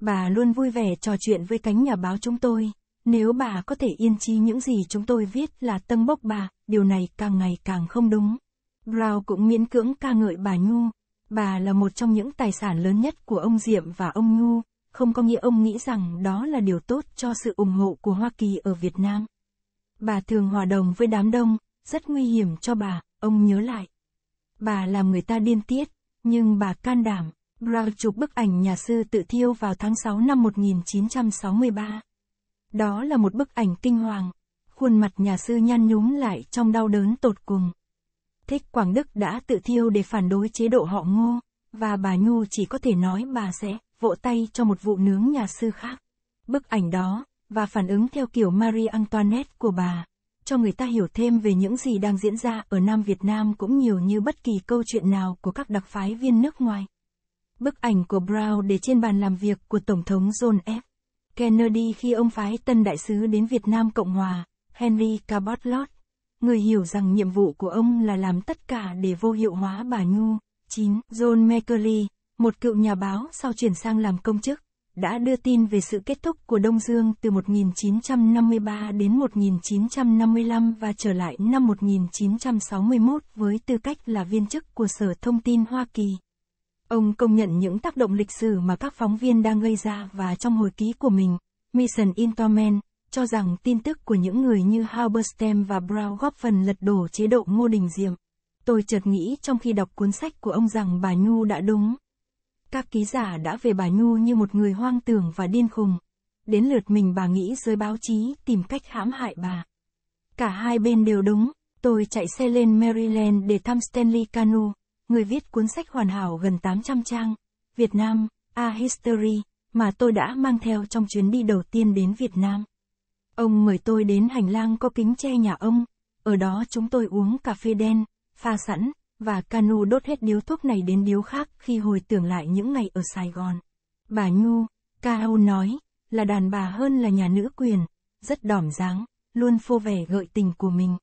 S1: Bà luôn vui vẻ trò chuyện với cánh nhà báo chúng tôi. Nếu bà có thể yên chi những gì chúng tôi viết là tân bốc bà, điều này càng ngày càng không đúng. Brown cũng miễn cưỡng ca ngợi bà Nhu. Bà là một trong những tài sản lớn nhất của ông Diệm và ông Nhu, không có nghĩa ông nghĩ rằng đó là điều tốt cho sự ủng hộ của Hoa Kỳ ở Việt Nam. Bà thường hòa đồng với đám đông, rất nguy hiểm cho bà, ông nhớ lại. Bà làm người ta điên tiết, nhưng bà can đảm. Brown chụp bức ảnh nhà sư tự thiêu vào tháng 6 năm 1963. Đó là một bức ảnh kinh hoàng, khuôn mặt nhà sư nhăn nhúm lại trong đau đớn tột cùng. Thích Quảng Đức đã tự thiêu để phản đối chế độ họ ngô, và bà Nhu chỉ có thể nói bà sẽ vỗ tay cho một vụ nướng nhà sư khác. Bức ảnh đó, và phản ứng theo kiểu Marie Antoinette của bà, cho người ta hiểu thêm về những gì đang diễn ra ở Nam Việt Nam cũng nhiều như bất kỳ câu chuyện nào của các đặc phái viên nước ngoài. Bức ảnh của Brown để trên bàn làm việc của Tổng thống John F. Kennedy khi ông phái tân đại sứ đến Việt Nam Cộng Hòa, Henry Cabot Lodge, người hiểu rằng nhiệm vụ của ông là làm tất cả để vô hiệu hóa bà Nhu. 9. John Merkley, một cựu nhà báo sau chuyển sang làm công chức, đã đưa tin về sự kết thúc của Đông Dương từ 1953 đến 1955 và trở lại năm 1961 với tư cách là viên chức của Sở Thông tin Hoa Kỳ. Ông công nhận những tác động lịch sử mà các phóng viên đang gây ra và trong hồi ký của mình, Mission Interman, cho rằng tin tức của những người như Halberstam và Brown góp phần lật đổ chế độ Ngô Đình Diệm. Tôi chợt nghĩ trong khi đọc cuốn sách của ông rằng bà Nhu đã đúng. Các ký giả đã về bà Nhu như một người hoang tưởng và điên khùng. Đến lượt mình bà nghĩ giới báo chí tìm cách hãm hại bà. Cả hai bên đều đúng. Tôi chạy xe lên Maryland để thăm Stanley Canu, người viết cuốn sách hoàn hảo gần 800 trang, Việt Nam, A History, mà tôi đã mang theo trong chuyến đi đầu tiên đến Việt Nam. Ông mời tôi đến hành lang có kính che nhà ông, ở đó chúng tôi uống cà phê đen, pha sẵn, và Canu đốt hết điếu thuốc này đến điếu khác khi hồi tưởng lại những ngày ở Sài Gòn. Bà Nhu, Cao nói, là đàn bà hơn là nhà nữ quyền, rất đỏm dáng, luôn phô vẻ gợi tình của mình.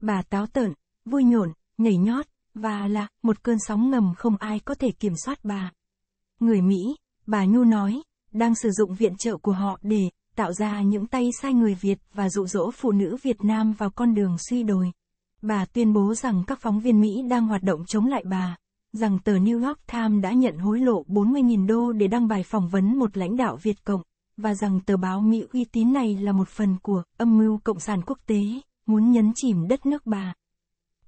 S1: Bà táo tợn, vui nhộn, nhảy nhót, và là một cơn sóng ngầm không ai có thể kiểm soát bà. Người Mỹ, bà Nhu nói, đang sử dụng viện trợ của họ để tạo ra những tay sai người Việt và dụ dỗ phụ nữ Việt Nam vào con đường suy đồi. Bà tuyên bố rằng các phóng viên Mỹ đang hoạt động chống lại bà, rằng tờ New York Times đã nhận hối lộ 40.000 đô để đăng bài phỏng vấn một lãnh đạo Việt Cộng, và rằng tờ báo Mỹ uy tín này là một phần của âm mưu Cộng sản quốc tế, muốn nhấn chìm đất nước bà.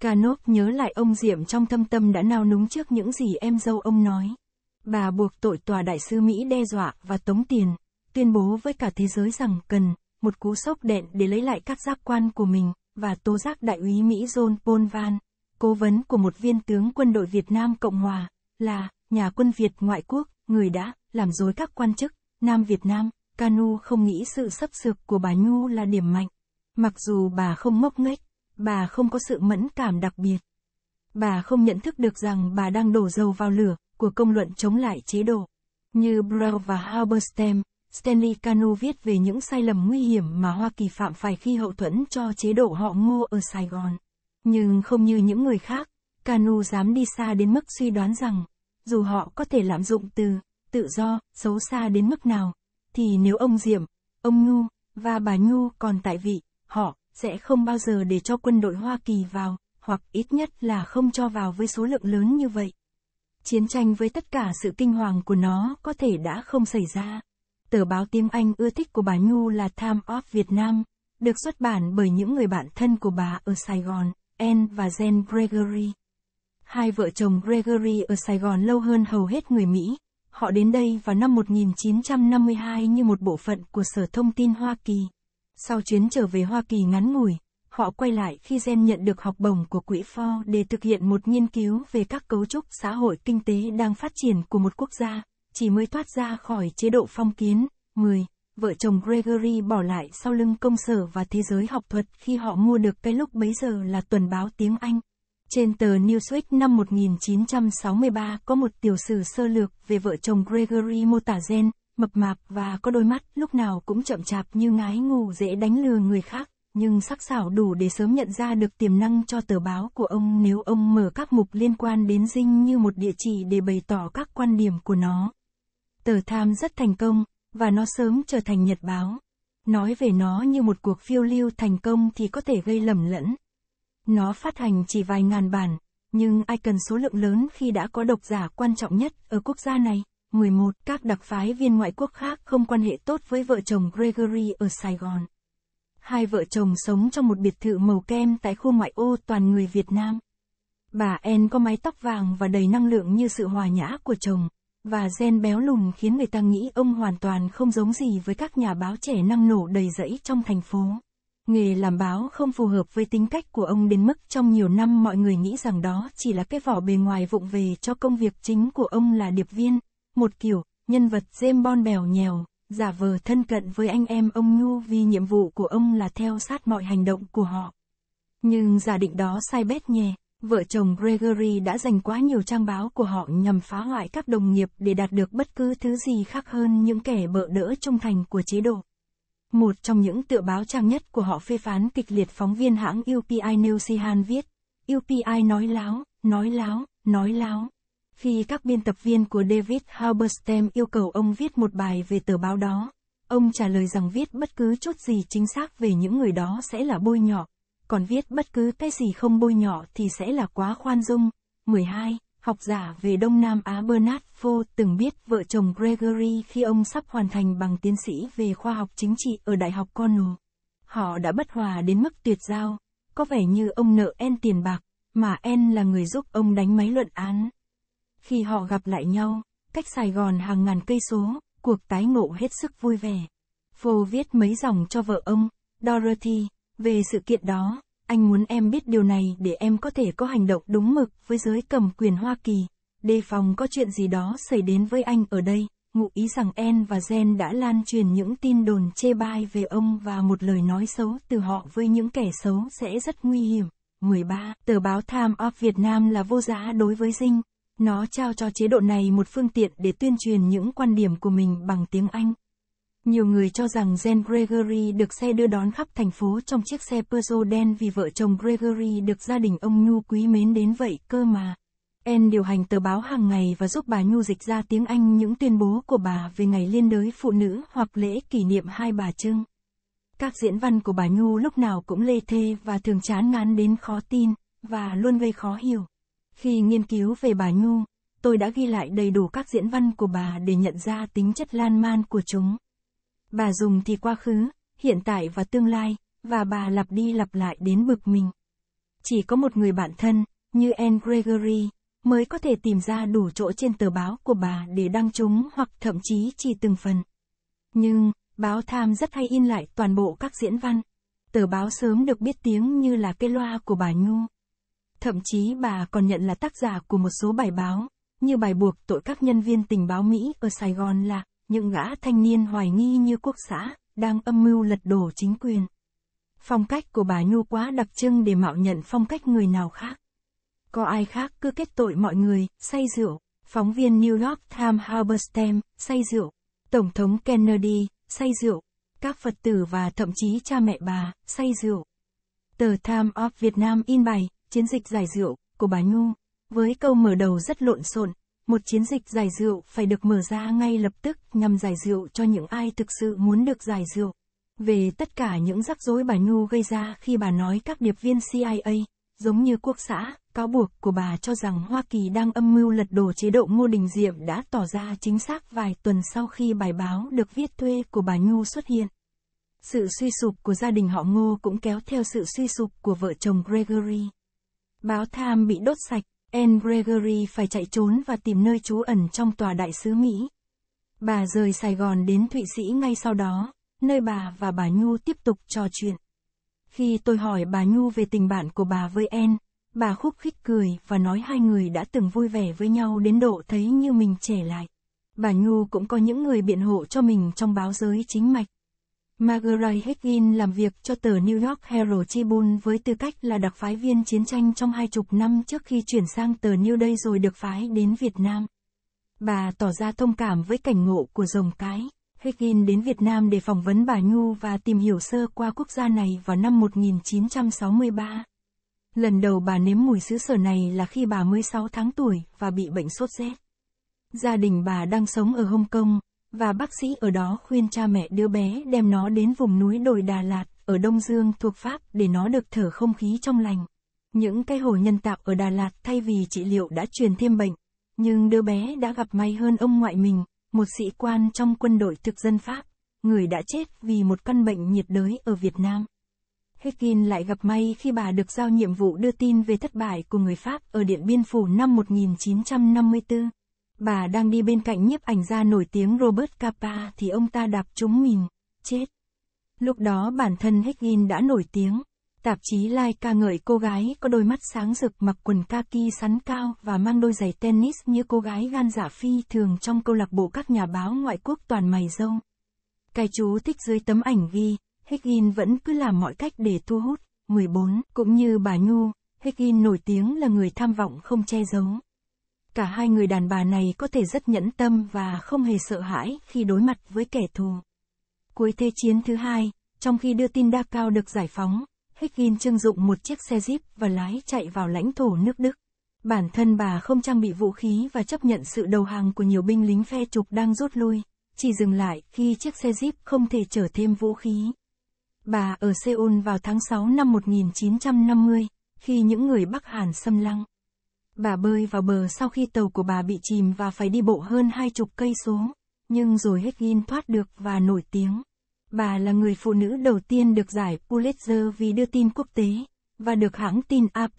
S1: Canop nhớ lại ông Diệm trong thâm tâm đã nao núng trước những gì em dâu ông nói. Bà buộc tội tòa đại sứ Mỹ đe dọa và tống tiền, tuyên bố với cả thế giới rằng cần một cú sốc đệm để lấy lại các giác quan của mình, và tố giác đại úy Mỹ John Paul Van, cố vấn của một viên tướng quân đội Việt Nam Cộng Hòa, là nhà quân Việt ngoại quốc, người đã làm dối các quan chức, Nam Việt Nam, Canu không nghĩ sự sắp sược của bà Nhu là điểm mạnh. Mặc dù bà không ngốc nghếch, bà không có sự mẫn cảm đặc biệt. Bà không nhận thức được rằng bà đang đổ dầu vào lửa của công luận chống lại chế độ. Như Brown và Halberstam, Stanley Canu viết về những sai lầm nguy hiểm mà Hoa Kỳ phạm phải khi hậu thuẫn cho chế độ họ ngô ở Sài Gòn. Nhưng không như những người khác, Canu dám đi xa đến mức suy đoán rằng, dù họ có thể lạm dụng từ tự do, xấu xa đến mức nào, thì nếu ông Diệm, ông Nhu, và bà Nhu còn tại vị, họ sẽ không bao giờ để cho quân đội Hoa Kỳ vào, hoặc ít nhất là không cho vào với số lượng lớn như vậy. Chiến tranh với tất cả sự kinh hoàng của nó có thể đã không xảy ra. Tờ báo tiếng Anh ưa thích của bà Nhu là Time of Nam, được xuất bản bởi những người bạn thân của bà ở Sài Gòn, Anne và Jen Gregory. Hai vợ chồng Gregory ở Sài Gòn lâu hơn hầu hết người Mỹ. Họ đến đây vào năm 1952 như một bộ phận của Sở Thông tin Hoa Kỳ. Sau chuyến trở về Hoa Kỳ ngắn ngủi, họ quay lại khi Jen nhận được học bổng của quỹ Ford để thực hiện một nghiên cứu về các cấu trúc xã hội kinh tế đang phát triển của một quốc gia chỉ mới thoát ra khỏi chế độ phong kiến. 10. Vợ chồng Gregory bỏ lại sau lưng công sở và thế giới học thuật khi họ mua được cái lúc bấy giờ là tuần báo tiếng Anh. Trên tờ Newsweek năm 1963 có một tiểu sử sơ lược về vợ chồng Gregory mô tả gen, mập mạp và có đôi mắt lúc nào cũng chậm chạp như ngái ngủ dễ đánh lừa người khác, nhưng sắc sảo đủ để sớm nhận ra được tiềm năng cho tờ báo của ông nếu ông mở các mục liên quan đến dinh như một địa chỉ để bày tỏ các quan điểm của nó. Tờ Tham rất thành công, và nó sớm trở thành nhật báo. Nói về nó như một cuộc phiêu lưu thành công thì có thể gây lầm lẫn. Nó phát hành chỉ vài ngàn bản, nhưng ai cần số lượng lớn khi đã có độc giả quan trọng nhất ở quốc gia này. 11. Các đặc phái viên ngoại quốc khác không quan hệ tốt với vợ chồng Gregory ở Sài Gòn. Hai vợ chồng sống trong một biệt thự màu kem tại khu ngoại ô toàn người Việt Nam. Bà En có mái tóc vàng và đầy năng lượng như sự hòa nhã của chồng và gen béo lùn khiến người ta nghĩ ông hoàn toàn không giống gì với các nhà báo trẻ năng nổ đầy rẫy trong thành phố. Nghề làm báo không phù hợp với tính cách của ông đến mức trong nhiều năm mọi người nghĩ rằng đó chỉ là cái vỏ bề ngoài vụng về cho công việc chính của ông là điệp viên, một kiểu, nhân vật dêm bon bèo nhèo, giả vờ thân cận với anh em ông Nhu vì nhiệm vụ của ông là theo sát mọi hành động của họ. Nhưng giả định đó sai bét nhè, vợ chồng Gregory đã dành quá nhiều trang báo của họ nhằm phá hoại các đồng nghiệp để đạt được bất cứ thứ gì khác hơn những kẻ bợ đỡ trung thành của chế độ. Một trong những tựa báo trang nhất của họ phê phán kịch liệt phóng viên hãng UPI New Zealand viết, UPI nói láo, nói láo, nói láo. Khi các biên tập viên của David Halberstam yêu cầu ông viết một bài về tờ báo đó, ông trả lời rằng viết bất cứ chút gì chính xác về những người đó sẽ là bôi nhọ, còn viết bất cứ cái gì không bôi nhỏ thì sẽ là quá khoan dung. 12. Học giả về Đông Nam Á Bernard Fo từng biết vợ chồng Gregory khi ông sắp hoàn thành bằng tiến sĩ về khoa học chính trị ở Đại học Cornell. Họ đã bất hòa đến mức tuyệt giao, có vẻ như ông nợ En tiền bạc, mà En là người giúp ông đánh máy luận án. Khi họ gặp lại nhau, cách Sài Gòn hàng ngàn cây số, cuộc tái ngộ hết sức vui vẻ. Fo viết mấy dòng cho vợ ông, Dorothy, về sự kiện đó, anh muốn em biết điều này để em có thể có hành động đúng mực với giới cầm quyền Hoa Kỳ. Đề phòng có chuyện gì đó xảy đến với anh ở đây, ngụ ý rằng En và Jen đã lan truyền những tin đồn chê bai về ông và một lời nói xấu từ họ với những kẻ xấu sẽ rất nguy hiểm. 13. Tờ báo Time of Việt Nam là vô giá đối với Dinh. Nó trao cho chế độ này một phương tiện để tuyên truyền những quan điểm của mình bằng tiếng Anh. Nhiều người cho rằng Jen Gregory được xe đưa đón khắp thành phố trong chiếc xe Peugeot đen vì vợ chồng Gregory được gia đình ông Nhu quý mến đến vậy cơ mà. En điều hành tờ báo hàng ngày và giúp bà Nhu dịch ra tiếng Anh những tuyên bố của bà về ngày liên đới phụ nữ hoặc lễ kỷ niệm hai bà trưng. Các diễn văn của bà Nhu lúc nào cũng lê thê và thường chán ngán đến khó tin, và luôn gây khó hiểu. Khi nghiên cứu về bà Nhu, tôi đã ghi lại đầy đủ các diễn văn của bà để nhận ra tính chất lan man của chúng. Bà dùng thì quá khứ, hiện tại và tương lai, và bà lặp đi lặp lại đến bực mình. Chỉ có một người bạn thân, như Anne Gregory, mới có thể tìm ra đủ chỗ trên tờ báo của bà để đăng chúng hoặc thậm chí chỉ từng phần. Nhưng, báo Tham rất hay in lại toàn bộ các diễn văn. Tờ báo sớm được biết tiếng như là cái loa của bà Nhu. Thậm chí bà còn nhận là tác giả của một số bài báo, như bài buộc tội các nhân viên tình báo Mỹ ở Sài Gòn là những gã thanh niên hoài nghi như quốc xã, đang âm mưu lật đổ chính quyền. Phong cách của bà Nhu quá đặc trưng để mạo nhận phong cách người nào khác. Có ai khác cứ kết tội mọi người, say rượu. Phóng viên New York Times Halberstam, say rượu. Tổng thống Kennedy, say rượu. Các Phật tử và thậm chí cha mẹ bà, say rượu. Tờ Time of Việt Nam in bài, chiến dịch giải rượu, của bà Nhu. Với câu mở đầu rất lộn xộn, một chiến dịch giải rượu phải được mở ra ngay lập tức nhằm giải rượu cho những ai thực sự muốn được giải rượu. Về tất cả những rắc rối bà Nhu gây ra khi bà nói các điệp viên CIA, giống như quốc xã, cáo buộc của bà cho rằng Hoa Kỳ đang âm mưu lật đổ chế độ Ngô Đình Diệm đã tỏ ra chính xác vài tuần sau khi bài báo được viết thuê của bà Nhu xuất hiện. Sự suy sụp của gia đình họ Ngô cũng kéo theo sự suy sụp của vợ chồng Gregory. Báo Tham bị đốt sạch, En Gregory phải chạy trốn và tìm nơi trú ẩn trong tòa đại sứ Mỹ. Bà rời Sài Gòn đến Thụy Sĩ ngay sau đó, nơi bà và bà Nhu tiếp tục trò chuyện. Khi tôi hỏi bà Nhu về tình bạn của bà với En, bà khúc khích cười và nói hai người đã từng vui vẻ với nhau đến độ thấy như mình trẻ lại. Bà Nhu cũng có những người biện hộ cho mình trong báo giới chính mạch. Margaret Higgins làm việc cho tờ New York Herald Tribune với tư cách là đặc phái viên chiến tranh trong hai chục năm trước khi chuyển sang tờ New Day rồi được phái đến Việt Nam. Bà tỏ ra thông cảm với cảnh ngộ của rồng cái. Higgins đến Việt Nam để phỏng vấn bà Nhu và tìm hiểu sơ qua quốc gia này vào năm 1963. Lần đầu bà nếm mùi xứ sở này là khi bà mới 6 tháng tuổi và bị bệnh sốt rét. Gia đình bà đang sống ở Hồng Kông, và bác sĩ ở đó khuyên cha mẹ đứa bé đem nó đến vùng núi đồi Đà Lạt, ở Đông Dương thuộc Pháp để nó được thở không khí trong lành. Những cái hồ nhân tạo ở Đà Lạt thay vì trị liệu đã truyền thêm bệnh, nhưng đứa bé đã gặp may hơn ông ngoại mình, một sĩ quan trong quân đội thực dân Pháp, người đã chết vì một căn bệnh nhiệt đới ở Việt Nam. Hekin lại gặp may khi bà được giao nhiệm vụ đưa tin về thất bại của người Pháp ở Điện Biên Phủ năm 1954. Bà đang đi bên cạnh nhiếp ảnh gia nổi tiếng Robert Capa thì ông ta đạp trúng mình, chết. Lúc đó bản thân Higgin đã nổi tiếng. Tạp chí Lai ca ngợi cô gái có đôi mắt sáng rực mặc quần kaki sắn cao và mang đôi giày tennis như cô gái gan giả dạ phi thường trong câu lạc bộ các nhà báo ngoại quốc toàn mày râu. Cái chú thích dưới tấm ảnh ghi, Higgin vẫn cứ làm mọi cách để thu hút, 14, cũng như bà Nhu, Higgin nổi tiếng là người tham vọng không che giấu. Cả hai người đàn bà này có thể rất nhẫn tâm và không hề sợ hãi khi đối mặt với kẻ thù. Cuối Thế chiến thứ hai, trong khi đưa tin đa cao được giải phóng, Higgin trưng dụng một chiếc xe jeep và lái chạy vào lãnh thổ nước Đức. Bản thân bà không trang bị vũ khí và chấp nhận sự đầu hàng của nhiều binh lính phe trục đang rút lui, chỉ dừng lại khi chiếc xe jeep không thể chở thêm vũ khí. Bà ở Seoul vào tháng 6 năm 1950, khi những người Bắc Hàn xâm lăng. Bà bơi vào bờ sau khi tàu của bà bị chìm và phải đi bộ hơn hai chục cây số, nhưng rồi Hedgin thoát được và nổi tiếng. Bà là người phụ nữ đầu tiên được giải Pulitzer vì đưa tin quốc tế, và được hãng tin AP,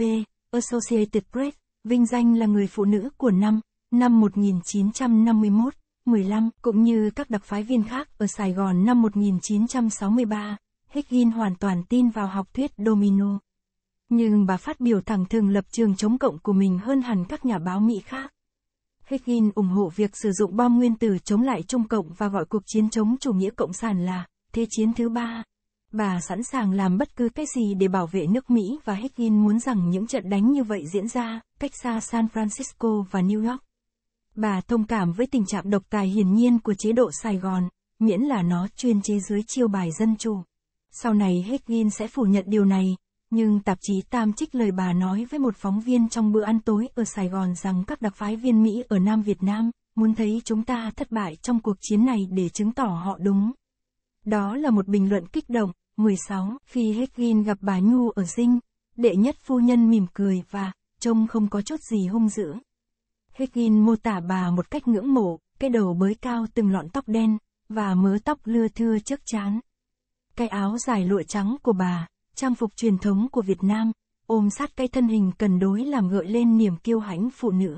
S1: Associated Press, vinh danh là người phụ nữ của năm, năm 1951, 15, cũng như các đặc phái viên khác ở Sài Gòn năm 1963, Higgin hoàn toàn tin vào học thuyết domino. Nhưng bà phát biểu thẳng thừng lập trường chống cộng của mình hơn hẳn các nhà báo Mỹ khác. Higgin ủng hộ việc sử dụng bom nguyên tử chống lại Trung Cộng và gọi cuộc chiến chống chủ nghĩa cộng sản là Thế chiến thứ ba. Bà sẵn sàng làm bất cứ cái gì để bảo vệ nước Mỹ và Higgin muốn rằng những trận đánh như vậy diễn ra, cách xa San Francisco và New York. Bà thông cảm với tình trạng độc tài hiển nhiên của chế độ Sài Gòn, miễn là nó chuyên chế dưới chiêu bài dân chủ. Sau này Higgin sẽ phủ nhận điều này, nhưng tạp chí Tam trích lời bà nói với một phóng viên trong bữa ăn tối ở Sài Gòn rằng các đặc phái viên Mỹ ở Nam Việt Nam muốn thấy chúng ta thất bại trong cuộc chiến này để chứng tỏ họ đúng. Đó là một bình luận kích động. 16. Khi Hekin gặp bà Nhu ở dinh, đệ nhất phu nhân mỉm cười và trông không có chút gì hung dữ. Hekin mô tả bà một cách ngưỡng mộ, cái đầu bới cao từng lọn tóc đen và mớ tóc lưa thưa trước chán. Cái áo dài lụa trắng của bà trang phục truyền thống của Việt Nam, ôm sát cái thân hình cần đối làm gợi lên niềm kiêu hãnh phụ nữ.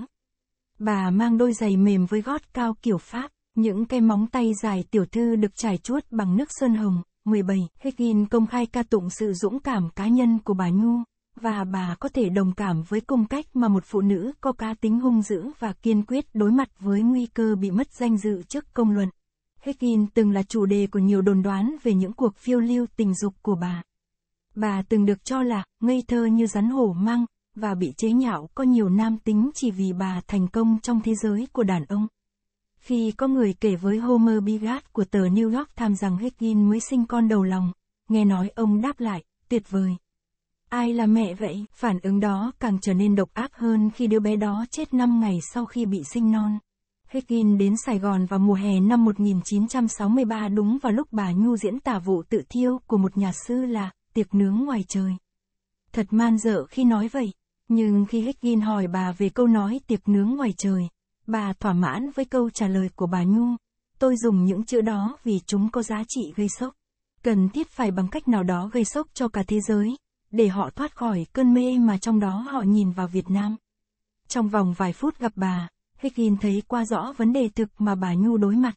S1: Bà mang đôi giày mềm với gót cao kiểu Pháp, những cái móng tay dài tiểu thư được trải chuốt bằng nước sơn hồng. 17. Higgin công khai ca tụng sự dũng cảm cá nhân của bà Nhu, và bà có thể đồng cảm với cung cách mà một phụ nữ có cá tính hung dữ và kiên quyết đối mặt với nguy cơ bị mất danh dự trước công luận. Higgin từng là chủ đề của nhiều đồn đoán về những cuộc phiêu lưu tình dục của bà. Bà từng được cho là ngây thơ như rắn hổ mang và bị chế nhạo có nhiều nam tính chỉ vì bà thành công trong thế giới của đàn ông. Khi có người kể với Homer Bigard của tờ New York Times rằng Higgins mới sinh con đầu lòng, nghe nói ông đáp lại, tuyệt vời. Ai là mẹ vậy? Phản ứng đó càng trở nên độc ác hơn khi đứa bé đó chết 5 ngày sau khi bị sinh non. Higgins đến Sài Gòn vào mùa hè năm 1963 đúng vào lúc bà Nhu diễn tả vụ tự thiêu của một nhà sư là tiệc nướng ngoài trời. Thật man dợ khi nói vậy, nhưng khi Higgin hỏi bà về câu nói tiệc nướng ngoài trời, bà thỏa mãn với câu trả lời của bà Nhu. Tôi dùng những chữ đó vì chúng có giá trị gây sốc. Cần thiết phải bằng cách nào đó gây sốc cho cả thế giới, để họ thoát khỏi cơn mê mà trong đó họ nhìn vào Việt Nam. Trong vòng vài phút gặp bà, Higgin thấy qua rõ vấn đề thực mà bà Nhu đối mặt.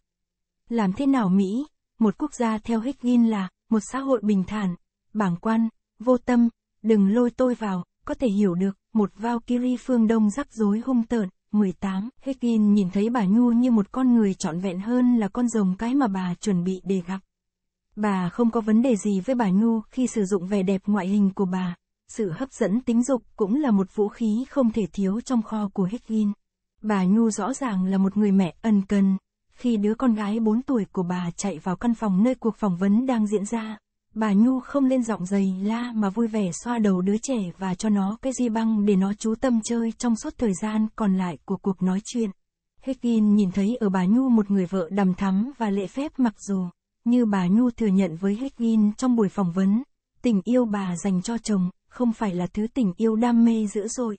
S1: Làm thế nào Mỹ, một quốc gia theo Higgin là một xã hội bình thản, bảng quan, vô tâm, đừng lôi tôi vào, có thể hiểu được, một Valkyrie phương Đông rắc rối hung tợn. 18. hekin nhìn thấy bà Nhu như một con người trọn vẹn hơn là con rồng cái mà bà chuẩn bị để gặp. Bà không có vấn đề gì với bà Nhu khi sử dụng vẻ đẹp ngoại hình của bà. Sự hấp dẫn tính dục cũng là một vũ khí không thể thiếu trong kho của hekin Bà Nhu rõ ràng là một người mẹ ân cần. Khi đứa con gái 4 tuổi của bà chạy vào căn phòng nơi cuộc phỏng vấn đang diễn ra, Bà Nhu không lên giọng dày la mà vui vẻ xoa đầu đứa trẻ và cho nó cái di băng để nó chú tâm chơi trong suốt thời gian còn lại của cuộc nói chuyện. Higgin nhìn thấy ở bà Nhu một người vợ đầm thắm và lễ phép mặc dù, như bà Nhu thừa nhận với Higgin trong buổi phỏng vấn, tình yêu bà dành cho chồng, không phải là thứ tình yêu đam mê dữ dội.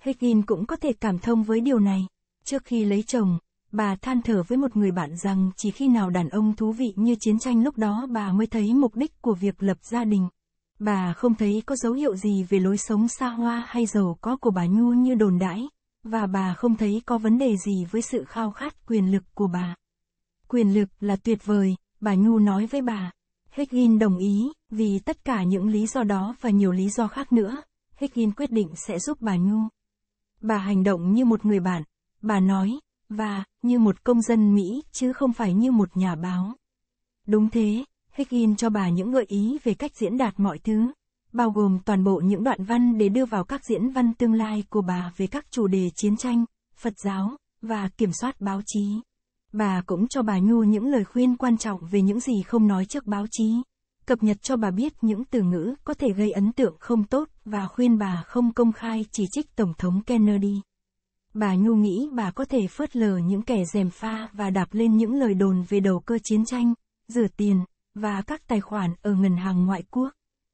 S1: Higgin cũng có thể cảm thông với điều này. Trước khi lấy chồng, Bà than thở với một người bạn rằng chỉ khi nào đàn ông thú vị như chiến tranh lúc đó bà mới thấy mục đích của việc lập gia đình. Bà không thấy có dấu hiệu gì về lối sống xa hoa hay giàu có của bà Nhu như đồn đãi, và bà không thấy có vấn đề gì với sự khao khát quyền lực của bà. Quyền lực là tuyệt vời, bà Nhu nói với bà. Higgin đồng ý, vì tất cả những lý do đó và nhiều lý do khác nữa, Higgin quyết định sẽ giúp bà Nhu. Bà hành động như một người bạn, bà nói, và như một công dân Mỹ chứ không phải như một nhà báo. Đúng thế, Higgins cho bà những gợi ý về cách diễn đạt mọi thứ, bao gồm toàn bộ những đoạn văn để đưa vào các diễn văn tương lai của bà về các chủ đề chiến tranh, Phật giáo và kiểm soát báo chí. Bà cũng cho bà Nhu những lời khuyên quan trọng về những gì không nói trước báo chí, cập nhật cho bà biết những từ ngữ có thể gây ấn tượng không tốt và khuyên bà không công khai chỉ trích Tổng thống Kennedy. Bà Nhu nghĩ bà có thể phớt lờ những kẻ dèm pha và đạp lên những lời đồn về đầu cơ chiến tranh, rửa tiền, và các tài khoản ở ngân hàng ngoại quốc.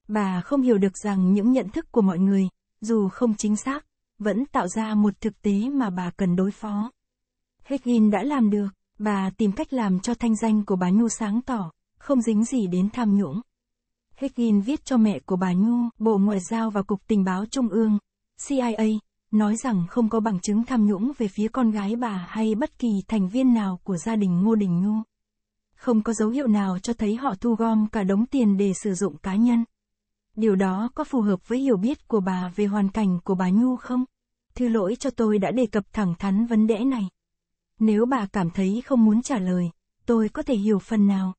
S1: Bà không hiểu được rằng những nhận thức của mọi người, dù không chính xác, vẫn tạo ra một thực tế mà bà cần đối phó. Higgin đã làm được, bà tìm cách làm cho thanh danh của bà Nhu sáng tỏ, không dính gì đến tham nhũng. Higgin viết cho mẹ của bà Nhu, Bộ Ngoại giao và Cục Tình báo Trung ương, CIA, nói rằng không có bằng chứng tham nhũng về phía con gái bà hay bất kỳ thành viên nào của gia đình Ngô Đình Nhu. Không có dấu hiệu nào cho thấy họ thu gom cả đống tiền để sử dụng cá nhân. Điều đó có phù hợp với hiểu biết của bà về hoàn cảnh của bà Nhu không? Thư lỗi cho tôi đã đề cập thẳng thắn vấn đề này. Nếu bà cảm thấy không muốn trả lời, tôi có thể hiểu phần nào.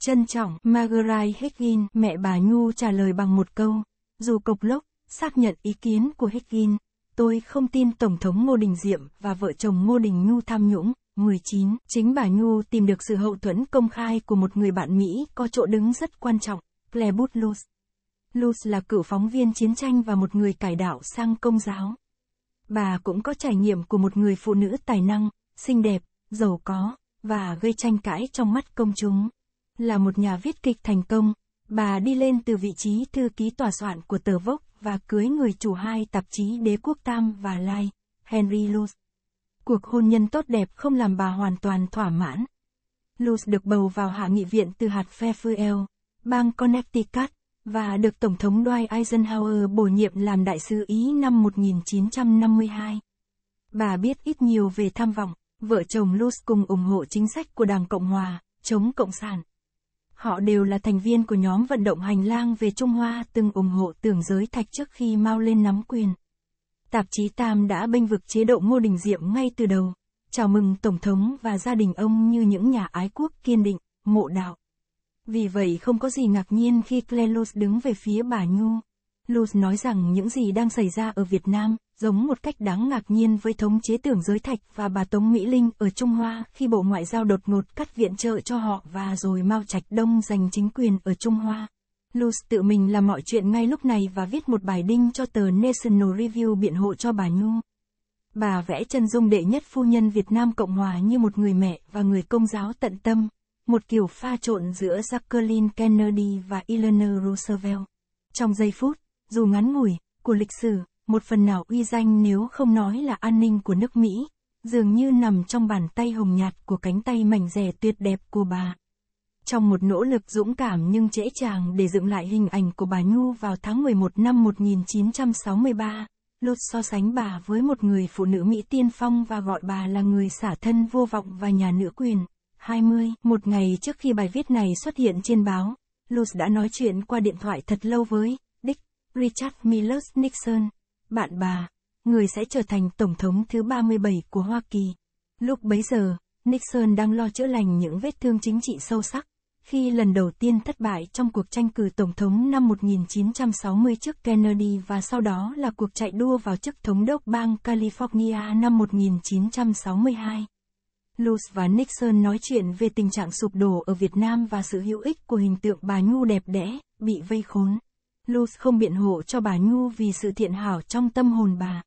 S1: Trân trọng, Margaret Higgin, mẹ bà Nhu trả lời bằng một câu. Dù cộc lốc, xác nhận ý kiến của Higgin, Tôi không tin Tổng thống Ngô Đình Diệm và vợ chồng Ngô Đình Nhu tham nhũng. 19. Chính bà Nhu tìm được sự hậu thuẫn công khai của một người bạn Mỹ có chỗ đứng rất quan trọng, Claire Luz. Luz là cựu phóng viên chiến tranh và một người cải đạo sang công giáo. Bà cũng có trải nghiệm của một người phụ nữ tài năng, xinh đẹp, giàu có, và gây tranh cãi trong mắt công chúng. Là một nhà viết kịch thành công, bà đi lên từ vị trí thư ký tòa soạn của tờ Vogue và cưới người chủ hai tạp chí Đế quốc Tam và Lai, Henry Luce. Cuộc hôn nhân tốt đẹp không làm bà hoàn toàn thỏa mãn. Luce được bầu vào Hạ nghị viện từ hạt Fairfield, bang Connecticut, và được Tổng thống Dwight Eisenhower bổ nhiệm làm đại sứ Ý năm 1952. Bà biết ít nhiều về tham vọng, vợ chồng Luce cùng ủng hộ chính sách của Đảng Cộng Hòa, chống Cộng sản. Họ đều là thành viên của nhóm vận động hành lang về Trung Hoa từng ủng hộ tưởng giới thạch trước khi Mao lên nắm quyền. Tạp chí Tam đã bênh vực chế độ Ngô Đình Diệm ngay từ đầu, chào mừng Tổng thống và gia đình ông như những nhà ái quốc kiên định, mộ đạo. Vì vậy không có gì ngạc nhiên khi Clelos đứng về phía bà Nhu. Luz nói rằng những gì đang xảy ra ở Việt Nam, giống một cách đáng ngạc nhiên với thống chế tưởng giới thạch và bà Tống Mỹ Linh ở Trung Hoa khi Bộ Ngoại giao đột ngột cắt viện trợ cho họ và rồi Mao Trạch Đông giành chính quyền ở Trung Hoa. Luz tự mình làm mọi chuyện ngay lúc này và viết một bài đinh cho tờ National Review biện hộ cho bà Nhu. Bà vẽ chân dung đệ nhất phu nhân Việt Nam Cộng Hòa như một người mẹ và người công giáo tận tâm, một kiểu pha trộn giữa Jacqueline Kennedy và Eleanor Roosevelt. Trong giây phút, dù ngắn ngủi, của lịch sử, một phần nào uy danh nếu không nói là an ninh của nước Mỹ, dường như nằm trong bàn tay hồng nhạt của cánh tay mảnh rẻ tuyệt đẹp của bà. Trong một nỗ lực dũng cảm nhưng trễ chàng để dựng lại hình ảnh của bà Nhu vào tháng 11 năm 1963, Lột so sánh bà với một người phụ nữ Mỹ tiên phong và gọi bà là người xả thân vô vọng và nhà nữ quyền. 20. Một ngày trước khi bài viết này xuất hiện trên báo, Lột đã nói chuyện qua điện thoại thật lâu với Dick Richard Millers Nixon bạn bà, người sẽ trở thành Tổng thống thứ 37 của Hoa Kỳ. Lúc bấy giờ, Nixon đang lo chữa lành những vết thương chính trị sâu sắc, khi lần đầu tiên thất bại trong cuộc tranh cử Tổng thống năm 1960 trước Kennedy và sau đó là cuộc chạy đua vào chức Thống đốc bang California năm 1962. Luz và Nixon nói chuyện về tình trạng sụp đổ ở Việt Nam và sự hữu ích của hình tượng bà Nhu đẹp đẽ, bị vây khốn. Luz không biện hộ cho bà Nhu vì sự thiện hảo trong tâm hồn bà.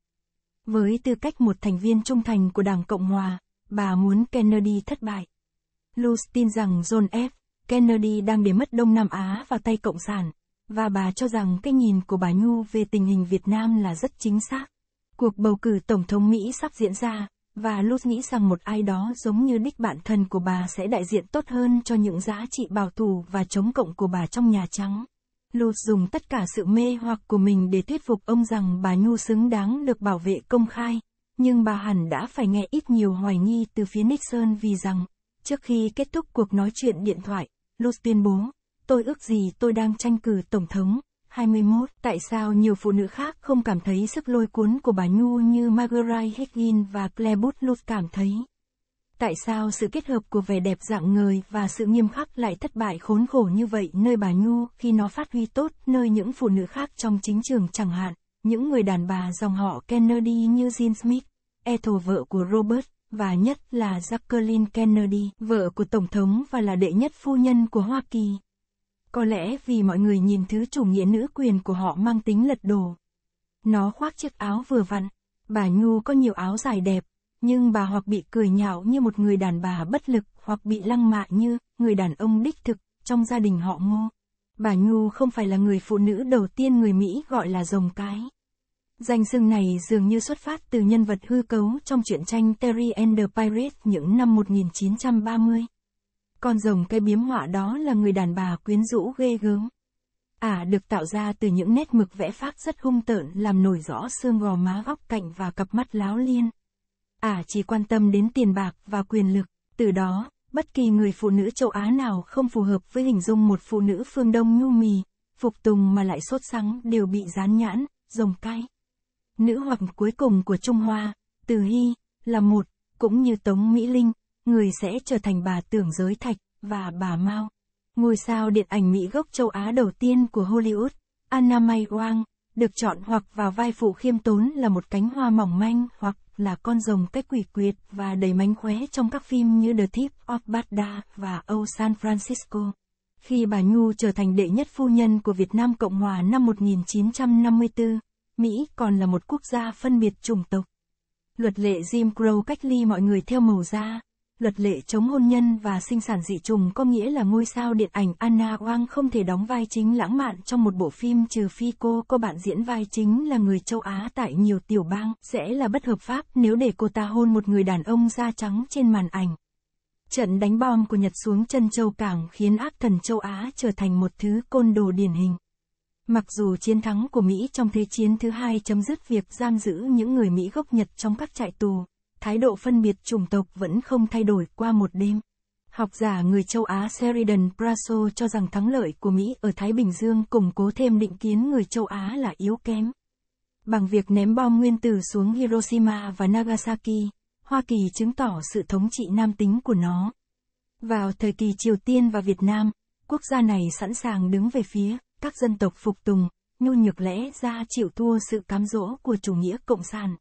S1: Với tư cách một thành viên trung thành của Đảng Cộng Hòa, bà muốn Kennedy thất bại. Luz tin rằng John F. Kennedy đang để mất Đông Nam Á vào tay Cộng sản, và bà cho rằng cái nhìn của bà Nhu về tình hình Việt Nam là rất chính xác. Cuộc bầu cử Tổng thống Mỹ sắp diễn ra, và Luz nghĩ rằng một ai đó giống như đích bạn thân của bà sẽ đại diện tốt hơn cho những giá trị bảo thủ và chống cộng của bà trong Nhà Trắng. Lột dùng tất cả sự mê hoặc của mình để thuyết phục ông rằng bà Nhu xứng đáng được bảo vệ công khai, nhưng bà hẳn đã phải nghe ít nhiều hoài nghi từ phía Nixon vì rằng, trước khi kết thúc cuộc nói chuyện điện thoại, Luz tuyên bố, tôi ước gì tôi đang tranh cử Tổng thống. 21. Tại sao nhiều phụ nữ khác không cảm thấy sức lôi cuốn của bà Nhu như Marguerite Higgins và Claire Booth Luz cảm thấy? Tại sao sự kết hợp của vẻ đẹp dạng người và sự nghiêm khắc lại thất bại khốn khổ như vậy nơi bà Nhu khi nó phát huy tốt nơi những phụ nữ khác trong chính trường chẳng hạn, những người đàn bà dòng họ Kennedy như Jean Smith, Ethel vợ của Robert, và nhất là Jacqueline Kennedy, vợ của Tổng thống và là đệ nhất phu nhân của Hoa Kỳ. Có lẽ vì mọi người nhìn thứ chủ nghĩa nữ quyền của họ mang tính lật đổ. Nó khoác chiếc áo vừa vặn. Bà Nhu có nhiều áo dài đẹp, nhưng bà hoặc bị cười nhạo như một người đàn bà bất lực hoặc bị lăng mạ như người đàn ông đích thực trong gia đình họ ngô. Bà Nhu không phải là người phụ nữ đầu tiên người Mỹ gọi là rồng cái. Danh xưng này dường như xuất phát từ nhân vật hư cấu trong truyện tranh Terry and the Pirate những năm 1930. Con rồng cây biếm họa đó là người đàn bà quyến rũ ghê gớm. à, được tạo ra từ những nét mực vẽ phác rất hung tợn làm nổi rõ xương gò má góc cạnh và cặp mắt láo liên ả chỉ quan tâm đến tiền bạc và quyền lực, từ đó, bất kỳ người phụ nữ châu Á nào không phù hợp với hình dung một phụ nữ phương Đông nhu mì, phục tùng mà lại sốt sắng đều bị dán nhãn, rồng cay. Nữ hoàng cuối cùng của Trung Hoa, Từ Hy, là một, cũng như Tống Mỹ Linh, người sẽ trở thành bà tưởng giới thạch, và bà Mao. Ngôi sao điện ảnh Mỹ gốc châu Á đầu tiên của Hollywood, Anna May Wang, được chọn hoặc vào vai phụ khiêm tốn là một cánh hoa mỏng manh hoặc là con rồng cách quỷ quyệt và đầy mánh khóe trong các phim như The Thief of Baghdad và Old San Francisco. Khi bà Nhu trở thành đệ nhất phu nhân của Việt Nam Cộng Hòa năm 1954, Mỹ còn là một quốc gia phân biệt chủng tộc. Luật lệ Jim Crow cách ly mọi người theo màu da, luật lệ chống hôn nhân và sinh sản dị trùng có nghĩa là ngôi sao điện ảnh Anna Wang không thể đóng vai chính lãng mạn trong một bộ phim trừ phi cô có bạn diễn vai chính là người châu Á tại nhiều tiểu bang, sẽ là bất hợp pháp nếu để cô ta hôn một người đàn ông da trắng trên màn ảnh. Trận đánh bom của Nhật xuống chân châu cảng khiến ác thần châu Á trở thành một thứ côn đồ điển hình. Mặc dù chiến thắng của Mỹ trong Thế chiến thứ hai chấm dứt việc giam giữ những người Mỹ gốc Nhật trong các trại tù, thái độ phân biệt chủng tộc vẫn không thay đổi qua một đêm. Học giả người châu Á Sheridan Praso cho rằng thắng lợi của Mỹ ở Thái Bình Dương củng cố thêm định kiến người châu Á là yếu kém. Bằng việc ném bom nguyên tử xuống Hiroshima và Nagasaki, Hoa Kỳ chứng tỏ sự thống trị nam tính của nó. Vào thời kỳ Triều Tiên và Việt Nam, quốc gia này sẵn sàng đứng về phía các dân tộc phục tùng, nhu nhược lẽ ra chịu thua sự cám dỗ của chủ nghĩa cộng sản.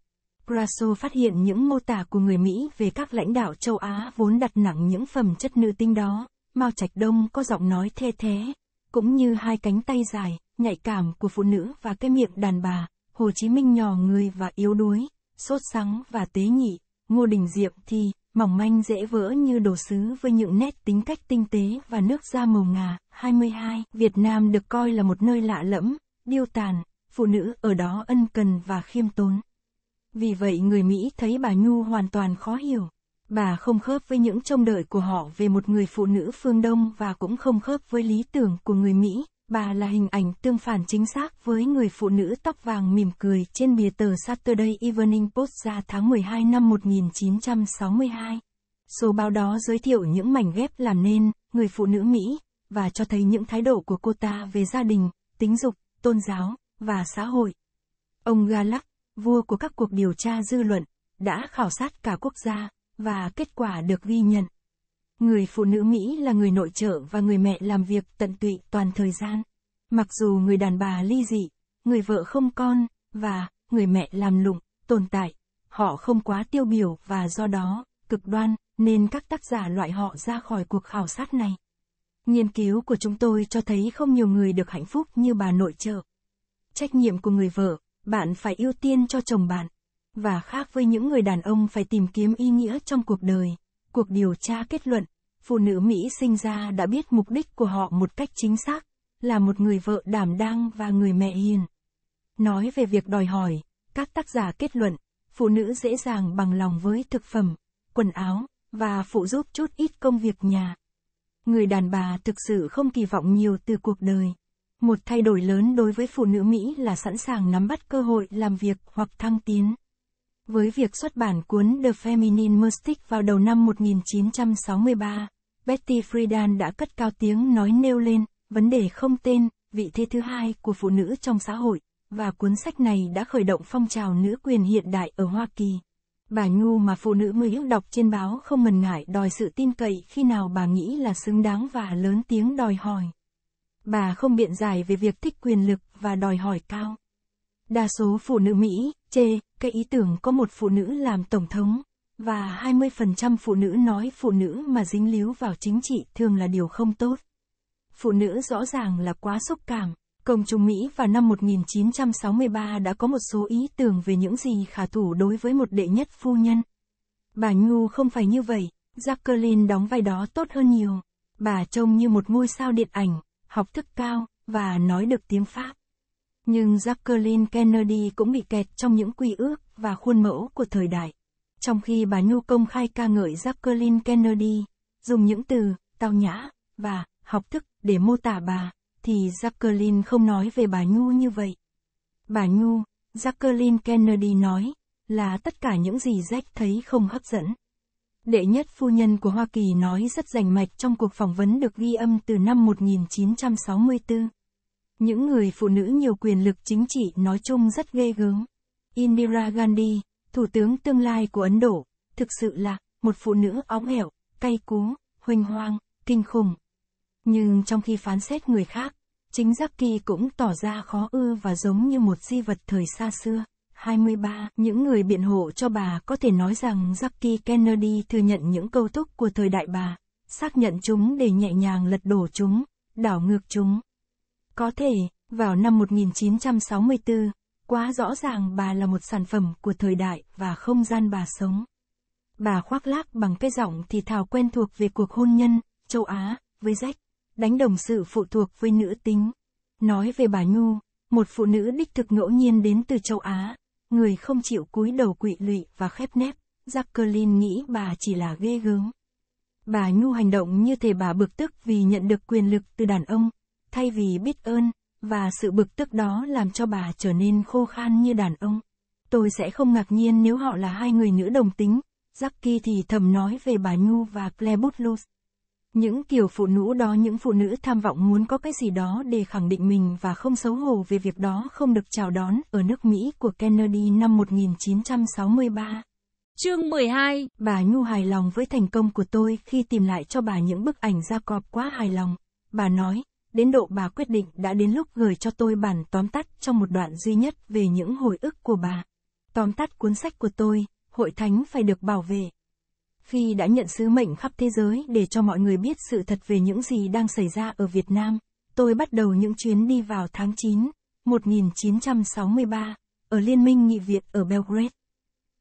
S1: Grasso phát hiện những mô tả của người Mỹ về các lãnh đạo châu Á vốn đặt nặng những phẩm chất nữ tính đó. Mao Trạch Đông có giọng nói thê thế, cũng như hai cánh tay dài, nhạy cảm của phụ nữ và cái miệng đàn bà. Hồ Chí Minh nhỏ người và yếu đuối, sốt sắng và tế nhị. Ngô Đình Diệm thì, mỏng manh dễ vỡ như đồ sứ với những nét tính cách tinh tế và nước da màu ngà. 22. Việt Nam được coi là một nơi lạ lẫm, điêu tàn, phụ nữ ở đó ân cần và khiêm tốn. Vì vậy người Mỹ thấy bà Nhu hoàn toàn khó hiểu. Bà không khớp với những trông đợi của họ về một người phụ nữ phương Đông và cũng không khớp với lý tưởng của người Mỹ. Bà là hình ảnh tương phản chính xác với người phụ nữ tóc vàng mỉm cười trên bìa tờ Saturday Evening Post ra tháng 12 năm 1962. Số báo đó giới thiệu những mảnh ghép làm nên người phụ nữ Mỹ và cho thấy những thái độ của cô ta về gia đình, tính dục, tôn giáo và xã hội. Ông Galak vua của các cuộc điều tra dư luận, đã khảo sát cả quốc gia, và kết quả được ghi nhận. Người phụ nữ Mỹ là người nội trợ và người mẹ làm việc tận tụy toàn thời gian. Mặc dù người đàn bà ly dị, người vợ không con, và người mẹ làm lụng, tồn tại, họ không quá tiêu biểu và do đó, cực đoan, nên các tác giả loại họ ra khỏi cuộc khảo sát này. Nghiên cứu của chúng tôi cho thấy không nhiều người được hạnh phúc như bà nội trợ. Trách nhiệm của người vợ bạn phải ưu tiên cho chồng bạn. Và khác với những người đàn ông phải tìm kiếm ý nghĩa trong cuộc đời, cuộc điều tra kết luận, phụ nữ Mỹ sinh ra đã biết mục đích của họ một cách chính xác, là một người vợ đảm đang và người mẹ hiền. Nói về việc đòi hỏi, các tác giả kết luận, phụ nữ dễ dàng bằng lòng với thực phẩm, quần áo, và phụ giúp chút ít công việc nhà. Người đàn bà thực sự không kỳ vọng nhiều từ cuộc đời. Một thay đổi lớn đối với phụ nữ Mỹ là sẵn sàng nắm bắt cơ hội làm việc hoặc thăng tiến. Với việc xuất bản cuốn The Feminine Mystic vào đầu năm 1963, Betty Friedan đã cất cao tiếng nói nêu lên vấn đề không tên, vị thế thứ hai của phụ nữ trong xã hội, và cuốn sách này đã khởi động phong trào nữ quyền hiện đại ở Hoa Kỳ. Bà Nhu mà phụ nữ mới đọc trên báo không ngần ngại đòi sự tin cậy khi nào bà nghĩ là xứng đáng và lớn tiếng đòi hỏi bà không biện giải về việc thích quyền lực và đòi hỏi cao. Đa số phụ nữ Mỹ, chê, cái ý tưởng có một phụ nữ làm tổng thống, và 20% phụ nữ nói phụ nữ mà dính líu vào chính trị thường là điều không tốt. Phụ nữ rõ ràng là quá xúc cảm. Công chúng Mỹ vào năm 1963 đã có một số ý tưởng về những gì khả thủ đối với một đệ nhất phu nhân. Bà Nhu không phải như vậy, Jacqueline đóng vai đó tốt hơn nhiều. Bà trông như một ngôi sao điện ảnh, học thức cao, và nói được tiếng Pháp. Nhưng Jacqueline Kennedy cũng bị kẹt trong những quy ước và khuôn mẫu của thời đại. Trong khi bà Nhu công khai ca ngợi Jacqueline Kennedy, dùng những từ tao nhã và học thức để mô tả bà, thì Jacqueline không nói về bà Nhu như vậy. Bà Nhu, Jacqueline Kennedy nói, là tất cả những gì Jack thấy không hấp dẫn đệ nhất phu nhân của Hoa Kỳ nói rất rành mạch trong cuộc phỏng vấn được ghi âm từ năm 1964. Những người phụ nữ nhiều quyền lực chính trị nói chung rất ghê gớm. Indira Gandhi, thủ tướng tương lai của Ấn Độ, thực sự là một phụ nữ óng hẻo, cay cú, huỳnh hoang, kinh khủng. Nhưng trong khi phán xét người khác, chính Jackie cũng tỏ ra khó ưa và giống như một di vật thời xa xưa. 23. Những người biện hộ cho bà có thể nói rằng Jackie Kennedy thừa nhận những câu thúc của thời đại bà, xác nhận chúng để nhẹ nhàng lật đổ chúng, đảo ngược chúng. Có thể, vào năm 1964, quá rõ ràng bà là một sản phẩm của thời đại và không gian bà sống. Bà khoác lác bằng cái giọng thì thào quen thuộc về cuộc hôn nhân, châu Á, với rách đánh đồng sự phụ thuộc với nữ tính. Nói về bà Nhu, một phụ nữ đích thực ngẫu nhiên đến từ châu Á, người không chịu cúi đầu quỵ lụy và khép nép, Jacqueline nghĩ bà chỉ là ghê gớm. Bà Nhu hành động như thể bà bực tức vì nhận được quyền lực từ đàn ông, thay vì biết ơn, và sự bực tức đó làm cho bà trở nên khô khan như đàn ông. Tôi sẽ không ngạc nhiên nếu họ là hai người nữ đồng tính, Jackie thì thầm nói về bà Nhu và Claire Butlouse. Những kiểu phụ nữ đó những phụ nữ tham vọng muốn có cái gì đó để khẳng định mình và không xấu hổ về việc đó không được chào đón ở nước Mỹ của Kennedy năm 1963. Chương 12, bà Nhu hài lòng với thành công của tôi khi tìm lại cho bà những bức ảnh gia cọp quá hài lòng. Bà nói, đến độ bà quyết định đã đến lúc gửi cho tôi bản tóm tắt trong một đoạn duy nhất về những hồi ức của bà. Tóm tắt cuốn sách của tôi, hội thánh phải được bảo vệ. Phi đã nhận sứ mệnh khắp thế giới để cho mọi người biết sự thật về những gì đang xảy ra ở Việt Nam. Tôi bắt đầu những chuyến đi vào tháng 9, 1963, ở Liên minh Nghị Việt ở Belgrade.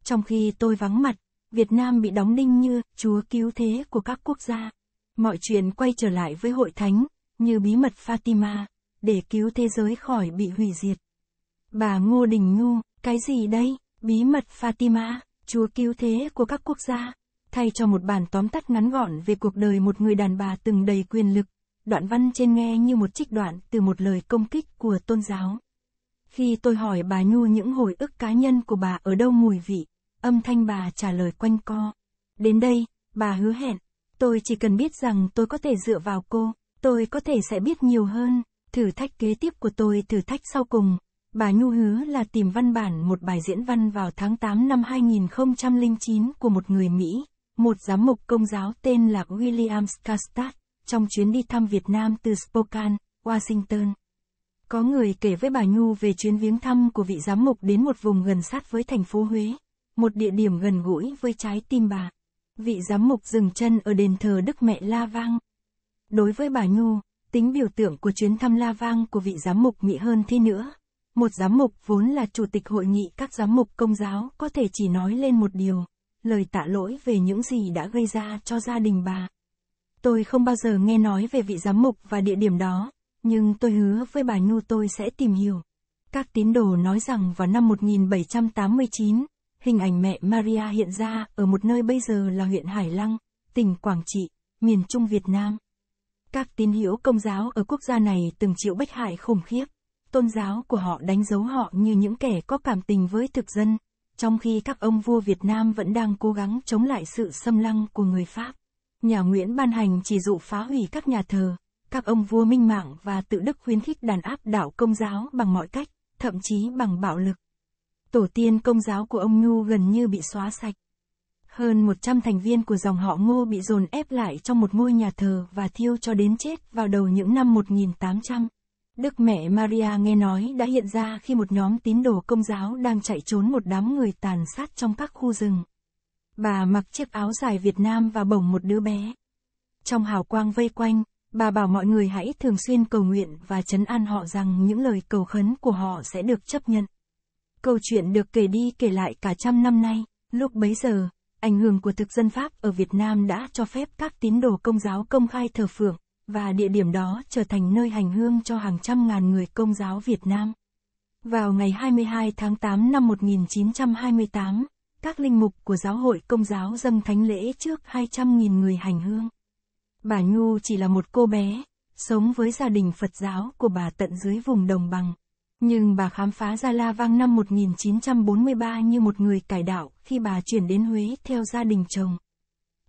S1: Trong khi tôi vắng mặt, Việt Nam bị đóng đinh như chúa cứu thế của các quốc gia. Mọi chuyện quay trở lại với hội thánh, như bí mật Fatima, để cứu thế giới khỏi bị hủy diệt. Bà Ngô Đình Ngu, cái gì đây? Bí mật Fatima, chúa cứu thế của các quốc gia thay cho một bản tóm tắt ngắn gọn về cuộc đời một người đàn bà từng đầy quyền lực. Đoạn văn trên nghe như một trích đoạn từ một lời công kích của tôn giáo. Khi tôi hỏi bà Nhu những hồi ức cá nhân của bà ở đâu mùi vị, âm thanh bà trả lời quanh co. Đến đây, bà hứa hẹn, tôi chỉ cần biết rằng tôi có thể dựa vào cô, tôi có thể sẽ biết nhiều hơn. Thử thách kế tiếp của tôi thử thách sau cùng, bà Nhu hứa là tìm văn bản một bài diễn văn vào tháng 8 năm 2009 của một người Mỹ một giám mục công giáo tên là William Skastad, trong chuyến đi thăm Việt Nam từ Spokane, Washington. Có người kể với bà Nhu về chuyến viếng thăm của vị giám mục đến một vùng gần sát với thành phố Huế, một địa điểm gần gũi với trái tim bà. Vị giám mục dừng chân ở đền thờ Đức Mẹ La Vang. Đối với bà Nhu, tính biểu tượng của chuyến thăm La Vang của vị giám mục mị hơn thế nữa. Một giám mục vốn là chủ tịch hội nghị các giám mục công giáo có thể chỉ nói lên một điều, lời tạ lỗi về những gì đã gây ra cho gia đình bà. Tôi không bao giờ nghe nói về vị giám mục và địa điểm đó, nhưng tôi hứa với bà Nhu tôi sẽ tìm hiểu. Các tín đồ nói rằng vào năm 1789, hình ảnh mẹ Maria hiện ra ở một nơi bây giờ là huyện Hải Lăng, tỉnh Quảng Trị, miền Trung Việt Nam. Các tín hữu công giáo ở quốc gia này từng chịu bách hại khủng khiếp. Tôn giáo của họ đánh dấu họ như những kẻ có cảm tình với thực dân, trong khi các ông vua Việt Nam vẫn đang cố gắng chống lại sự xâm lăng của người Pháp. Nhà Nguyễn ban hành chỉ dụ phá hủy các nhà thờ, các ông vua minh mạng và tự đức khuyến khích đàn áp đạo công giáo bằng mọi cách, thậm chí bằng bạo lực. Tổ tiên công giáo của ông Nhu gần như bị xóa sạch. Hơn 100 thành viên của dòng họ Ngô bị dồn ép lại trong một ngôi nhà thờ và thiêu cho đến chết vào đầu những năm 1800. Đức mẹ Maria nghe nói đã hiện ra khi một nhóm tín đồ công giáo đang chạy trốn một đám người tàn sát trong các khu rừng. Bà mặc chiếc áo dài Việt Nam và bồng một đứa bé. Trong hào quang vây quanh, bà bảo mọi người hãy thường xuyên cầu nguyện và chấn an họ rằng những lời cầu khấn của họ sẽ được chấp nhận. Câu chuyện được kể đi kể lại cả trăm năm nay, lúc bấy giờ, ảnh hưởng của thực dân Pháp ở Việt Nam đã cho phép các tín đồ công giáo công khai thờ phượng, và địa điểm đó trở thành nơi hành hương cho hàng trăm ngàn người công giáo Việt Nam. Vào ngày 22 tháng 8 năm 1928, các linh mục của giáo hội công giáo dâng thánh lễ trước 200.000 người hành hương. Bà Nhu chỉ là một cô bé, sống với gia đình Phật giáo của bà tận dưới vùng đồng bằng. Nhưng bà khám phá Gia La Vang năm 1943 như một người cải đạo khi bà chuyển đến Huế theo gia đình chồng.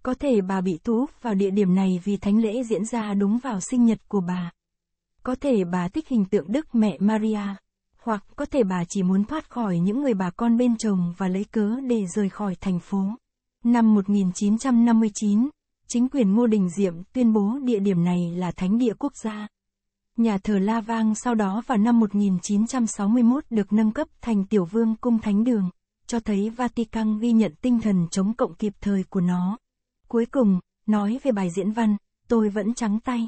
S1: Có thể bà bị thu hút vào địa điểm này vì thánh lễ diễn ra đúng vào sinh nhật của bà. Có thể bà thích hình tượng Đức Mẹ Maria, hoặc có thể bà chỉ muốn thoát khỏi những người bà con bên chồng và lấy cớ để rời khỏi thành phố. Năm 1959, chính quyền Ngô Đình Diệm tuyên bố địa điểm này là thánh địa quốc gia. Nhà thờ La Vang sau đó vào năm 1961 được nâng cấp thành Tiểu Vương Cung Thánh Đường, cho thấy Vatican ghi nhận tinh thần chống cộng kịp thời của nó. Cuối cùng, nói về bài diễn văn, tôi vẫn trắng tay.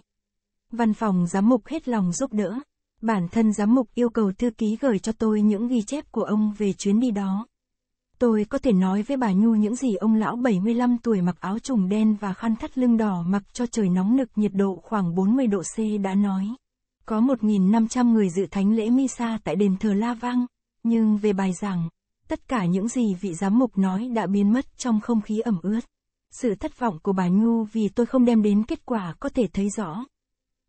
S1: Văn phòng giám mục hết lòng giúp đỡ. Bản thân giám mục yêu cầu thư ký gửi cho tôi những ghi chép của ông về chuyến đi đó. Tôi có thể nói với bà Nhu những gì ông lão 75 tuổi mặc áo trùng đen và khăn thắt lưng đỏ mặc cho trời nóng nực nhiệt độ khoảng 40 độ C đã nói. Có 1.500 người dự thánh lễ Misa tại đền thờ La Vang, nhưng về bài giảng, tất cả những gì vị giám mục nói đã biến mất trong không khí ẩm ướt. Sự thất vọng của bà Nhu vì tôi không đem đến kết quả có thể thấy rõ.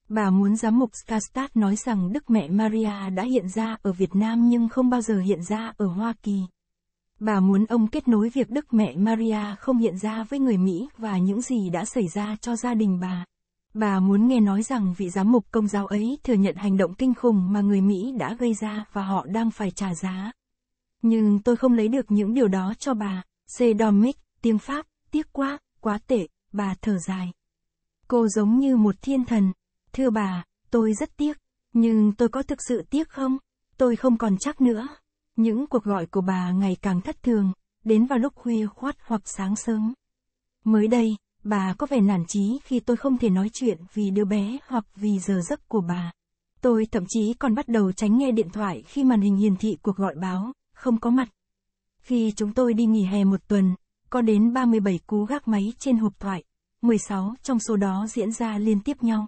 S1: Bà muốn giám mục Skastad nói rằng Đức Mẹ Maria đã hiện ra ở Việt Nam nhưng không bao giờ hiện ra ở Hoa Kỳ. Bà muốn ông kết nối việc Đức Mẹ Maria không hiện ra với người Mỹ và những gì đã xảy ra cho gia đình bà. Bà muốn nghe nói rằng vị giám mục công giáo ấy thừa nhận hành động kinh khủng mà người Mỹ đã gây ra và họ đang phải trả giá. Nhưng tôi không lấy được những điều đó cho bà. C. Domic, tiếng Pháp, tiếc quá, quá tệ, bà thở dài. Cô giống như một thiên thần. Thưa bà, tôi rất tiếc, nhưng tôi có thực sự tiếc không? Tôi không còn chắc nữa. Những cuộc gọi của bà ngày càng thất thường, đến vào lúc khuya khoát hoặc sáng sớm. Mới đây, bà có vẻ nản trí khi tôi không thể nói chuyện vì đứa bé hoặc vì giờ giấc của bà. Tôi thậm chí còn bắt đầu tránh nghe điện thoại khi màn hình hiển thị cuộc gọi báo, không có mặt. Khi chúng tôi đi nghỉ hè một tuần, có đến 37 cú gác máy trên hộp thoại, 16 trong số đó diễn ra liên tiếp nhau.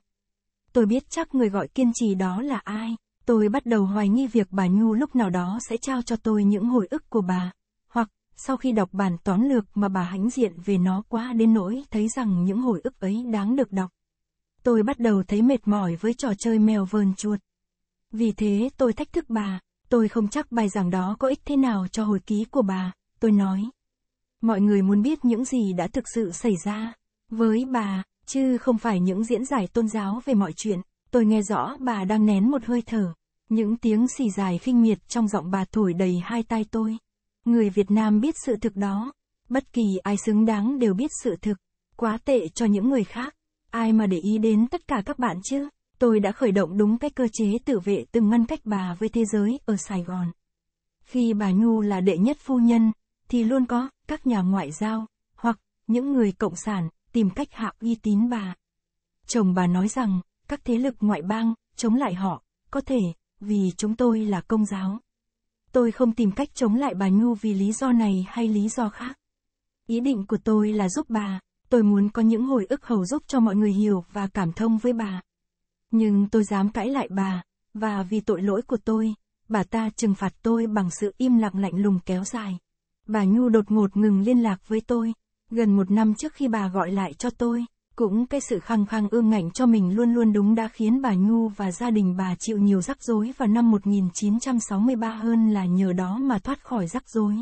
S1: Tôi biết chắc người gọi kiên trì đó là ai, tôi bắt đầu hoài nghi việc bà Nhu lúc nào đó sẽ trao cho tôi những hồi ức của bà, hoặc sau khi đọc bản tóm lược mà bà hãnh diện về nó quá đến nỗi thấy rằng những hồi ức ấy đáng được đọc. Tôi bắt đầu thấy mệt mỏi với trò chơi mèo vờn chuột. Vì thế tôi thách thức bà, tôi không chắc bài giảng đó có ích thế nào cho hồi ký của bà, tôi nói. Mọi người muốn biết những gì đã thực sự xảy ra với bà, chứ không phải những diễn giải tôn giáo về mọi chuyện. Tôi nghe rõ bà đang nén một hơi thở. Những tiếng xì dài khinh miệt trong giọng bà thổi đầy hai tai tôi. Người Việt Nam biết sự thực đó. Bất kỳ ai xứng đáng đều biết sự thực. Quá tệ cho những người khác. Ai mà để ý đến tất cả các bạn chứ? Tôi đã khởi động đúng cái cơ chế tự vệ từng ngăn cách bà với thế giới ở Sài Gòn. Khi bà Nhu là đệ nhất phu nhân, thì luôn có các nhà ngoại giao hoặc những người cộng sản tìm cách hạ uy tín bà. Chồng bà nói rằng các thế lực ngoại bang chống lại họ, có thể vì chúng tôi là công giáo. Tôi không tìm cách chống lại bà Nhu vì lý do này hay lý do khác. Ý định của tôi là giúp bà, tôi muốn có những hồi ức hầu giúp cho mọi người hiểu và cảm thông với bà. Nhưng tôi dám cãi lại bà, và vì tội lỗi của tôi, bà ta trừng phạt tôi bằng sự im lặng lạnh lùng kéo dài. Bà Nhu đột ngột ngừng liên lạc với tôi, gần một năm trước khi bà gọi lại cho tôi, cũng cái sự khăng khăng ương ngạnh cho mình luôn luôn đúng đã khiến bà Nhu và gia đình bà chịu nhiều rắc rối vào năm 1963 hơn là nhờ đó mà thoát khỏi rắc rối.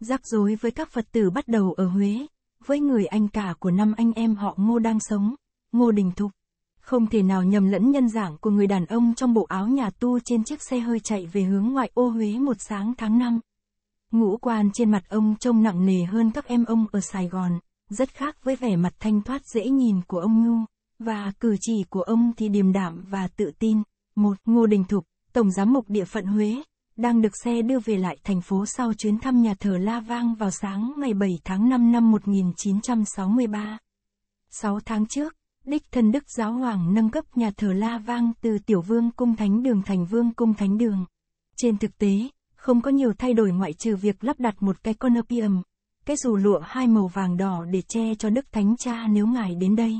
S1: Rắc rối với các Phật tử bắt đầu ở Huế, với người anh cả của năm anh em họ Ngô đang sống, Ngô Đình Thục. Không thể nào nhầm lẫn nhân dạng của người đàn ông trong bộ áo nhà tu trên chiếc xe hơi chạy về hướng ngoại ô Huế một sáng tháng 5. Ngũ quan trên mặt ông trông nặng nề hơn các em ông ở Sài Gòn, rất khác với vẻ mặt thanh thoát dễ nhìn của ông Nhu, và cử chỉ của ông thì điềm đạm và tự tin. Một Ngô Đình Thục, Tổng Giám mục Địa phận Huế, đang được xe đưa về lại thành phố sau chuyến thăm nhà thờ La Vang vào sáng ngày 7 tháng 5 năm 1963. Sáu tháng trước, Đích Thân Đức Giáo Hoàng nâng cấp nhà thờ La Vang từ Tiểu Vương Cung Thánh Đường thành Vương Cung Thánh Đường. Trên thực tế, không có nhiều thay đổi ngoại trừ việc lắp đặt một cái conopium, cái dù lụa hai màu vàng đỏ để che cho Đức Thánh Cha nếu ngài đến đây.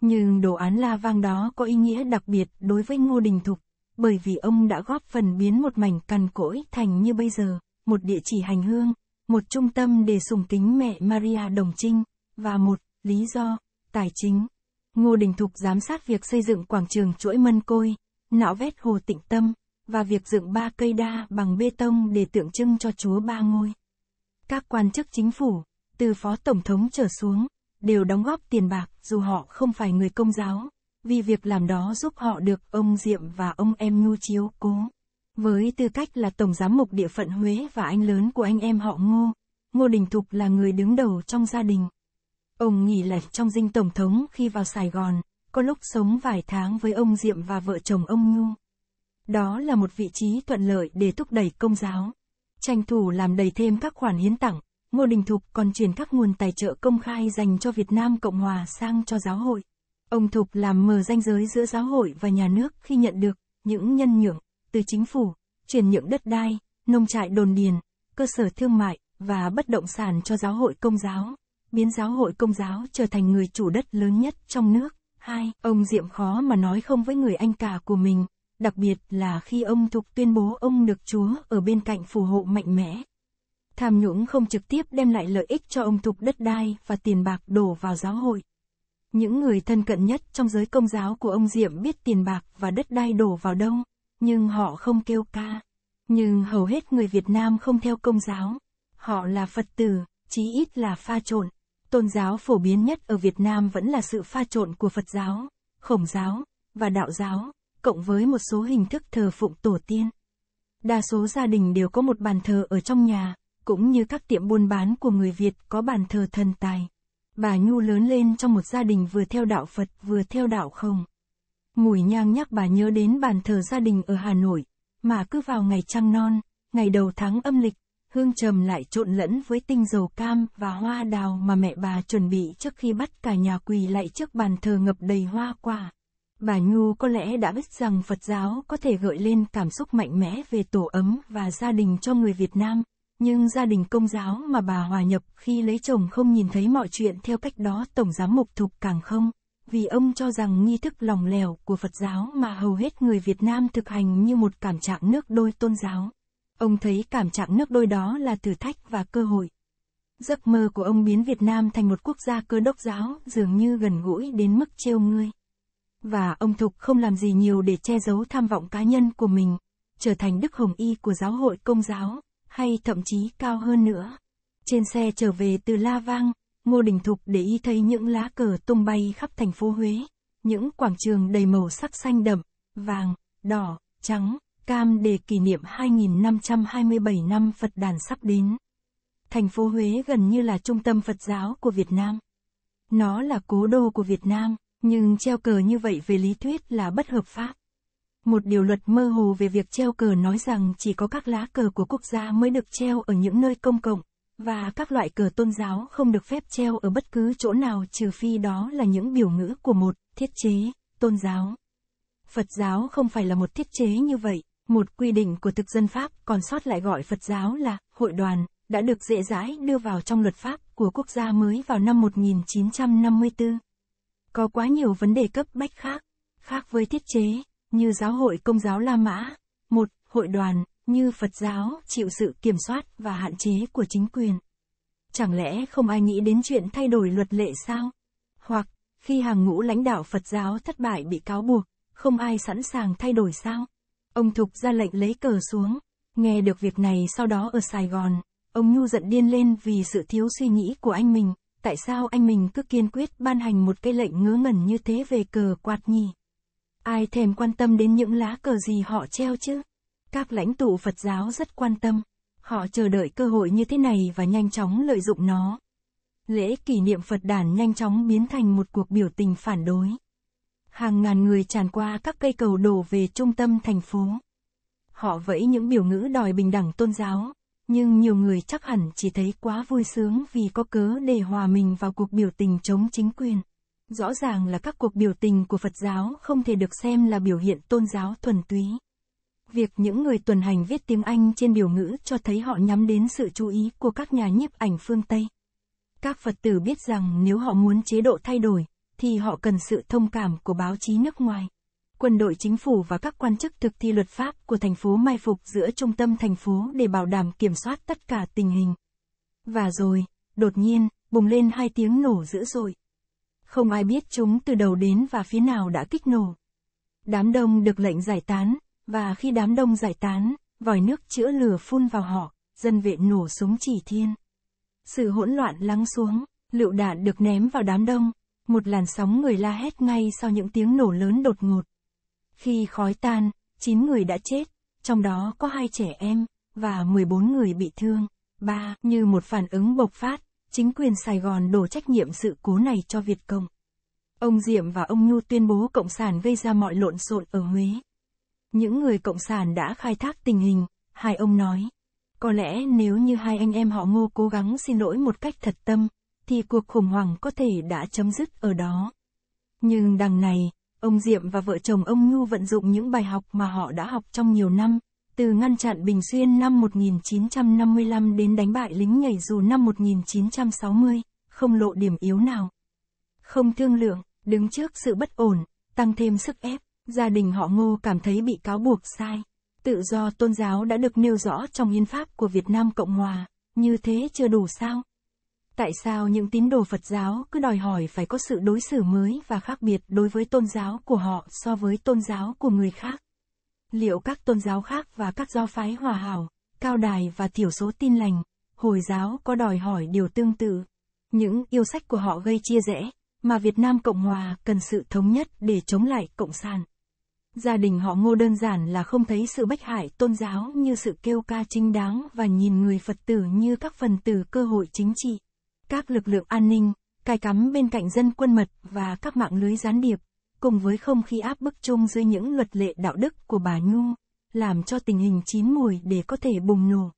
S1: Nhưng đồ án la vang đó có ý nghĩa đặc biệt đối với Ngô Đình Thục, bởi vì ông đã góp phần biến một mảnh cằn cỗi thành như bây giờ, một địa chỉ hành hương, một trung tâm để sùng kính mẹ Maria Đồng Trinh, và một lý do, tài chính. Ngô Đình Thục giám sát việc xây dựng quảng trường chuỗi mân côi, não vét hồ tịnh tâm, và việc dựng ba cây đa bằng bê tông để tượng trưng cho Chúa Ba Ngôi. Các quan chức chính phủ, từ phó tổng thống trở xuống, đều đóng góp tiền bạc dù họ không phải người công giáo, vì việc làm đó giúp họ được ông Diệm và ông em Nhu chiếu cố. Với tư cách là tổng giám mục địa phận Huế và anh lớn của anh em họ Ngô, Ngô Đình Thục là người đứng đầu trong gia đình. Ông nghỉ lệch trong dinh tổng thống khi vào Sài Gòn, có lúc sống vài tháng với ông Diệm và vợ chồng ông Nhu. Đó là một vị trí thuận lợi để thúc đẩy công giáo. Tranh thủ làm đầy thêm các khoản hiến tặng, Ngô Đình Thục còn chuyển các nguồn tài trợ công khai dành cho Việt Nam Cộng Hòa sang cho giáo hội. Ông Thục làm mờ ranh giới giữa giáo hội và nhà nước khi nhận được những nhân nhượng từ chính phủ, chuyển nhượng đất đai, nông trại đồn điền, cơ sở thương mại và bất động sản cho giáo hội công giáo, biến giáo hội công giáo trở thành người chủ đất lớn nhất trong nước. Hai Ông Diệm khó mà nói không với người anh cả của mình đặc biệt là khi ông Thục tuyên bố ông được Chúa ở bên cạnh phù hộ mạnh mẽ. Tham nhũng không trực tiếp đem lại lợi ích cho ông Thục đất đai và tiền bạc đổ vào giáo hội. Những người thân cận nhất trong giới công giáo của ông Diệm biết tiền bạc và đất đai đổ vào đâu, nhưng họ không kêu ca. Nhưng hầu hết người Việt Nam không theo công giáo. Họ là Phật tử, chí ít là pha trộn. Tôn giáo phổ biến nhất ở Việt Nam vẫn là sự pha trộn của Phật giáo, Khổng giáo và Đạo giáo cộng với một số hình thức thờ phụng tổ tiên. Đa số gia đình đều có một bàn thờ ở trong nhà, cũng như các tiệm buôn bán của người Việt có bàn thờ thần tài. Bà Nhu lớn lên trong một gia đình vừa theo đạo Phật vừa theo đạo không. Mùi nhang nhắc bà nhớ đến bàn thờ gia đình ở Hà Nội, mà cứ vào ngày trăng non, ngày đầu tháng âm lịch, hương trầm lại trộn lẫn với tinh dầu cam và hoa đào mà mẹ bà chuẩn bị trước khi bắt cả nhà quỳ lại trước bàn thờ ngập đầy hoa quả. Bà Nhu có lẽ đã biết rằng Phật giáo có thể gợi lên cảm xúc mạnh mẽ về tổ ấm và gia đình cho người Việt Nam, nhưng gia đình công giáo mà bà hòa nhập khi lấy chồng không nhìn thấy mọi chuyện theo cách đó Tổng Giám Mục Thục càng không, vì ông cho rằng nghi thức lòng lèo của Phật giáo mà hầu hết người Việt Nam thực hành như một cảm trạng nước đôi tôn giáo. Ông thấy cảm trạng nước đôi đó là thử thách và cơ hội. Giấc mơ của ông biến Việt Nam thành một quốc gia cơ đốc giáo dường như gần gũi đến mức trêu ngươi. Và ông Thục không làm gì nhiều để che giấu tham vọng cá nhân của mình, trở thành đức hồng y của giáo hội công giáo, hay thậm chí cao hơn nữa. Trên xe trở về từ La Vang, Ngô Đình Thục để ý thấy những lá cờ tung bay khắp thành phố Huế, những quảng trường đầy màu sắc xanh đậm, vàng, đỏ, trắng, cam để kỷ niệm 2527 năm Phật đàn sắp đến. Thành phố Huế gần như là trung tâm Phật giáo của Việt Nam. Nó là cố đô của Việt Nam. Nhưng treo cờ như vậy về lý thuyết là bất hợp pháp. Một điều luật mơ hồ về việc treo cờ nói rằng chỉ có các lá cờ của quốc gia mới được treo ở những nơi công cộng, và các loại cờ tôn giáo không được phép treo ở bất cứ chỗ nào trừ phi đó là những biểu ngữ của một thiết chế, tôn giáo. Phật giáo không phải là một thiết chế như vậy, một quy định của thực dân Pháp còn sót lại gọi Phật giáo là hội đoàn, đã được dễ dãi đưa vào trong luật pháp của quốc gia mới vào năm 1954 có quá nhiều vấn đề cấp bách khác, khác với thiết chế, như giáo hội công giáo La Mã, một, hội đoàn, như Phật giáo, chịu sự kiểm soát và hạn chế của chính quyền. Chẳng lẽ không ai nghĩ đến chuyện thay đổi luật lệ sao? Hoặc, khi hàng ngũ lãnh đạo Phật giáo thất bại bị cáo buộc, không ai sẵn sàng thay đổi sao? Ông Thục ra lệnh lấy cờ xuống, nghe được việc này sau đó ở Sài Gòn, ông Nhu giận điên lên vì sự thiếu suy nghĩ của anh mình tại sao anh mình cứ kiên quyết ban hành một cái lệnh ngớ ngẩn như thế về cờ quạt nhỉ? Ai thèm quan tâm đến những lá cờ gì họ treo chứ? Các lãnh tụ Phật giáo rất quan tâm. Họ chờ đợi cơ hội như thế này và nhanh chóng lợi dụng nó. Lễ kỷ niệm Phật đản nhanh chóng biến thành một cuộc biểu tình phản đối. Hàng ngàn người tràn qua các cây cầu đổ về trung tâm thành phố. Họ vẫy những biểu ngữ đòi bình đẳng tôn giáo, nhưng nhiều người chắc hẳn chỉ thấy quá vui sướng vì có cớ để hòa mình vào cuộc biểu tình chống chính quyền. Rõ ràng là các cuộc biểu tình của Phật giáo không thể được xem là biểu hiện tôn giáo thuần túy. Việc những người tuần hành viết tiếng Anh trên biểu ngữ cho thấy họ nhắm đến sự chú ý của các nhà nhiếp ảnh phương Tây. Các Phật tử biết rằng nếu họ muốn chế độ thay đổi, thì họ cần sự thông cảm của báo chí nước ngoài quân đội chính phủ và các quan chức thực thi luật pháp của thành phố mai phục giữa trung tâm thành phố để bảo đảm kiểm soát tất cả tình hình. Và rồi, đột nhiên, bùng lên hai tiếng nổ dữ dội. Không ai biết chúng từ đầu đến và phía nào đã kích nổ. Đám đông được lệnh giải tán, và khi đám đông giải tán, vòi nước chữa lửa phun vào họ, dân vệ nổ súng chỉ thiên. Sự hỗn loạn lắng xuống, lựu đạn được ném vào đám đông, một làn sóng người la hét ngay sau những tiếng nổ lớn đột ngột. Khi khói tan, 9 người đã chết, trong đó có hai trẻ em, và 14 người bị thương. 3. Như một phản ứng bộc phát, chính quyền Sài Gòn đổ trách nhiệm sự cố này cho Việt Cộng. Ông Diệm và ông Nhu tuyên bố Cộng sản gây ra mọi lộn xộn ở Huế. Những người Cộng sản đã khai thác tình hình, hai ông nói. Có lẽ nếu như hai anh em họ ngô cố gắng xin lỗi một cách thật tâm, thì cuộc khủng hoảng có thể đã chấm dứt ở đó. Nhưng đằng này, Ông Diệm và vợ chồng ông Nhu vận dụng những bài học mà họ đã học trong nhiều năm, từ ngăn chặn Bình Xuyên năm 1955 đến đánh bại lính nhảy dù năm 1960, không lộ điểm yếu nào. Không thương lượng, đứng trước sự bất ổn, tăng thêm sức ép, gia đình họ Ngô cảm thấy bị cáo buộc sai. Tự do tôn giáo đã được nêu rõ trong hiến pháp của Việt Nam Cộng Hòa, như thế chưa đủ sao? tại sao những tín đồ Phật giáo cứ đòi hỏi phải có sự đối xử mới và khác biệt đối với tôn giáo của họ so với tôn giáo của người khác? Liệu các tôn giáo khác và các do phái hòa hảo, cao đài và thiểu số tin lành, Hồi giáo có đòi hỏi điều tương tự? Những yêu sách của họ gây chia rẽ, mà Việt Nam Cộng Hòa cần sự thống nhất để chống lại Cộng sản. Gia đình họ ngô đơn giản là không thấy sự bách hại tôn giáo như sự kêu ca chính đáng và nhìn người Phật tử như các phần tử cơ hội chính trị các lực lượng an ninh, cài cắm bên cạnh dân quân mật và các mạng lưới gián điệp, cùng với không khí áp bức chung dưới những luật lệ đạo đức của bà Nhu, làm cho tình hình chín mùi để có thể bùng nổ.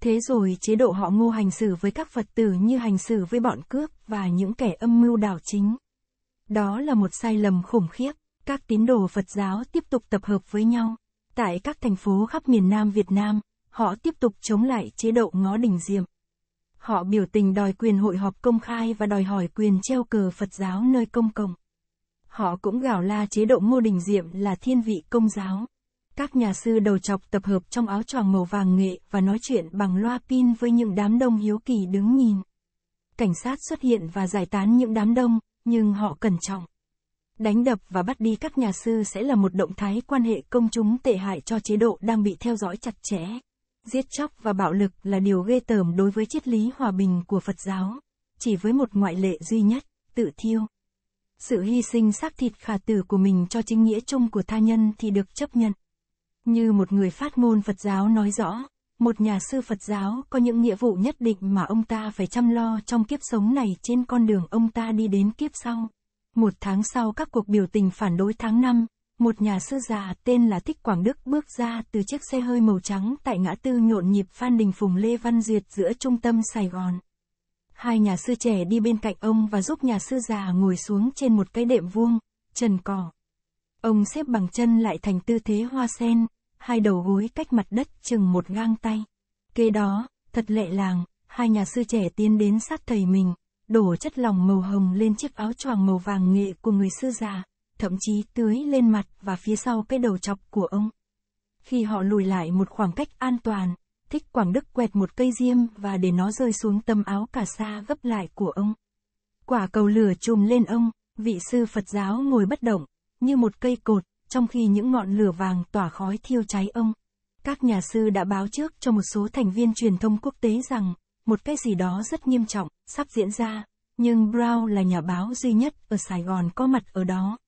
S1: Thế rồi chế độ họ ngô hành xử với các Phật tử như hành xử với bọn cướp và những kẻ âm mưu đảo chính. Đó là một sai lầm khủng khiếp, các tín đồ Phật giáo tiếp tục tập hợp với nhau. Tại các thành phố khắp miền Nam Việt Nam, họ tiếp tục chống lại chế độ ngó đỉnh diệm. Họ biểu tình đòi quyền hội họp công khai và đòi hỏi quyền treo cờ Phật giáo nơi công cộng. Họ cũng gào la chế độ mô Đình Diệm là thiên vị công giáo. Các nhà sư đầu chọc tập hợp trong áo choàng màu vàng nghệ và nói chuyện bằng loa pin với những đám đông hiếu kỳ đứng nhìn. Cảnh sát xuất hiện và giải tán những đám đông, nhưng họ cẩn trọng. Đánh đập và bắt đi các nhà sư sẽ là một động thái quan hệ công chúng tệ hại cho chế độ đang bị theo dõi chặt chẽ. Giết chóc và bạo lực là điều ghê tởm đối với triết lý hòa bình của Phật giáo, chỉ với một ngoại lệ duy nhất, tự thiêu. Sự hy sinh xác thịt khả tử của mình cho chính nghĩa chung của tha nhân thì được chấp nhận. Như một người phát ngôn Phật giáo nói rõ, một nhà sư Phật giáo có những nghĩa vụ nhất định mà ông ta phải chăm lo trong kiếp sống này trên con đường ông ta đi đến kiếp sau. Một tháng sau các cuộc biểu tình phản đối tháng 5, một nhà sư già tên là Thích Quảng Đức bước ra từ chiếc xe hơi màu trắng tại ngã tư nhộn nhịp Phan Đình Phùng Lê Văn Duyệt giữa trung tâm Sài Gòn. Hai nhà sư trẻ đi bên cạnh ông và giúp nhà sư già ngồi xuống trên một cái đệm vuông, trần cỏ. Ông xếp bằng chân lại thành tư thế hoa sen, hai đầu gối cách mặt đất chừng một gang tay. Kế đó, thật lệ làng, hai nhà sư trẻ tiến đến sát thầy mình, đổ chất lòng màu hồng lên chiếc áo choàng màu vàng nghệ của người sư già, thậm chí tưới lên mặt và phía sau cái đầu chọc của ông. Khi họ lùi lại một khoảng cách an toàn, Thích Quảng Đức quẹt một cây diêm và để nó rơi xuống tấm áo cà sa gấp lại của ông. Quả cầu lửa trùm lên ông, vị sư Phật giáo ngồi bất động, như một cây cột, trong khi những ngọn lửa vàng tỏa khói thiêu cháy ông. Các nhà sư đã báo trước cho một số thành viên truyền thông quốc tế rằng, một cái gì đó rất nghiêm trọng, sắp diễn ra, nhưng Brown là nhà báo duy nhất ở Sài Gòn có mặt ở đó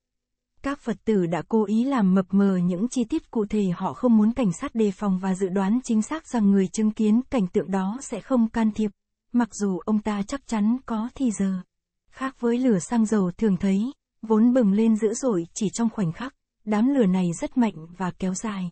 S1: các Phật tử đã cố ý làm mập mờ những chi tiết cụ thể họ không muốn cảnh sát đề phòng và dự đoán chính xác rằng người chứng kiến cảnh tượng đó sẽ không can thiệp, mặc dù ông ta chắc chắn có thì giờ. Khác với lửa xăng dầu thường thấy, vốn bừng lên dữ dội chỉ trong khoảnh khắc, đám lửa này rất mạnh và kéo dài.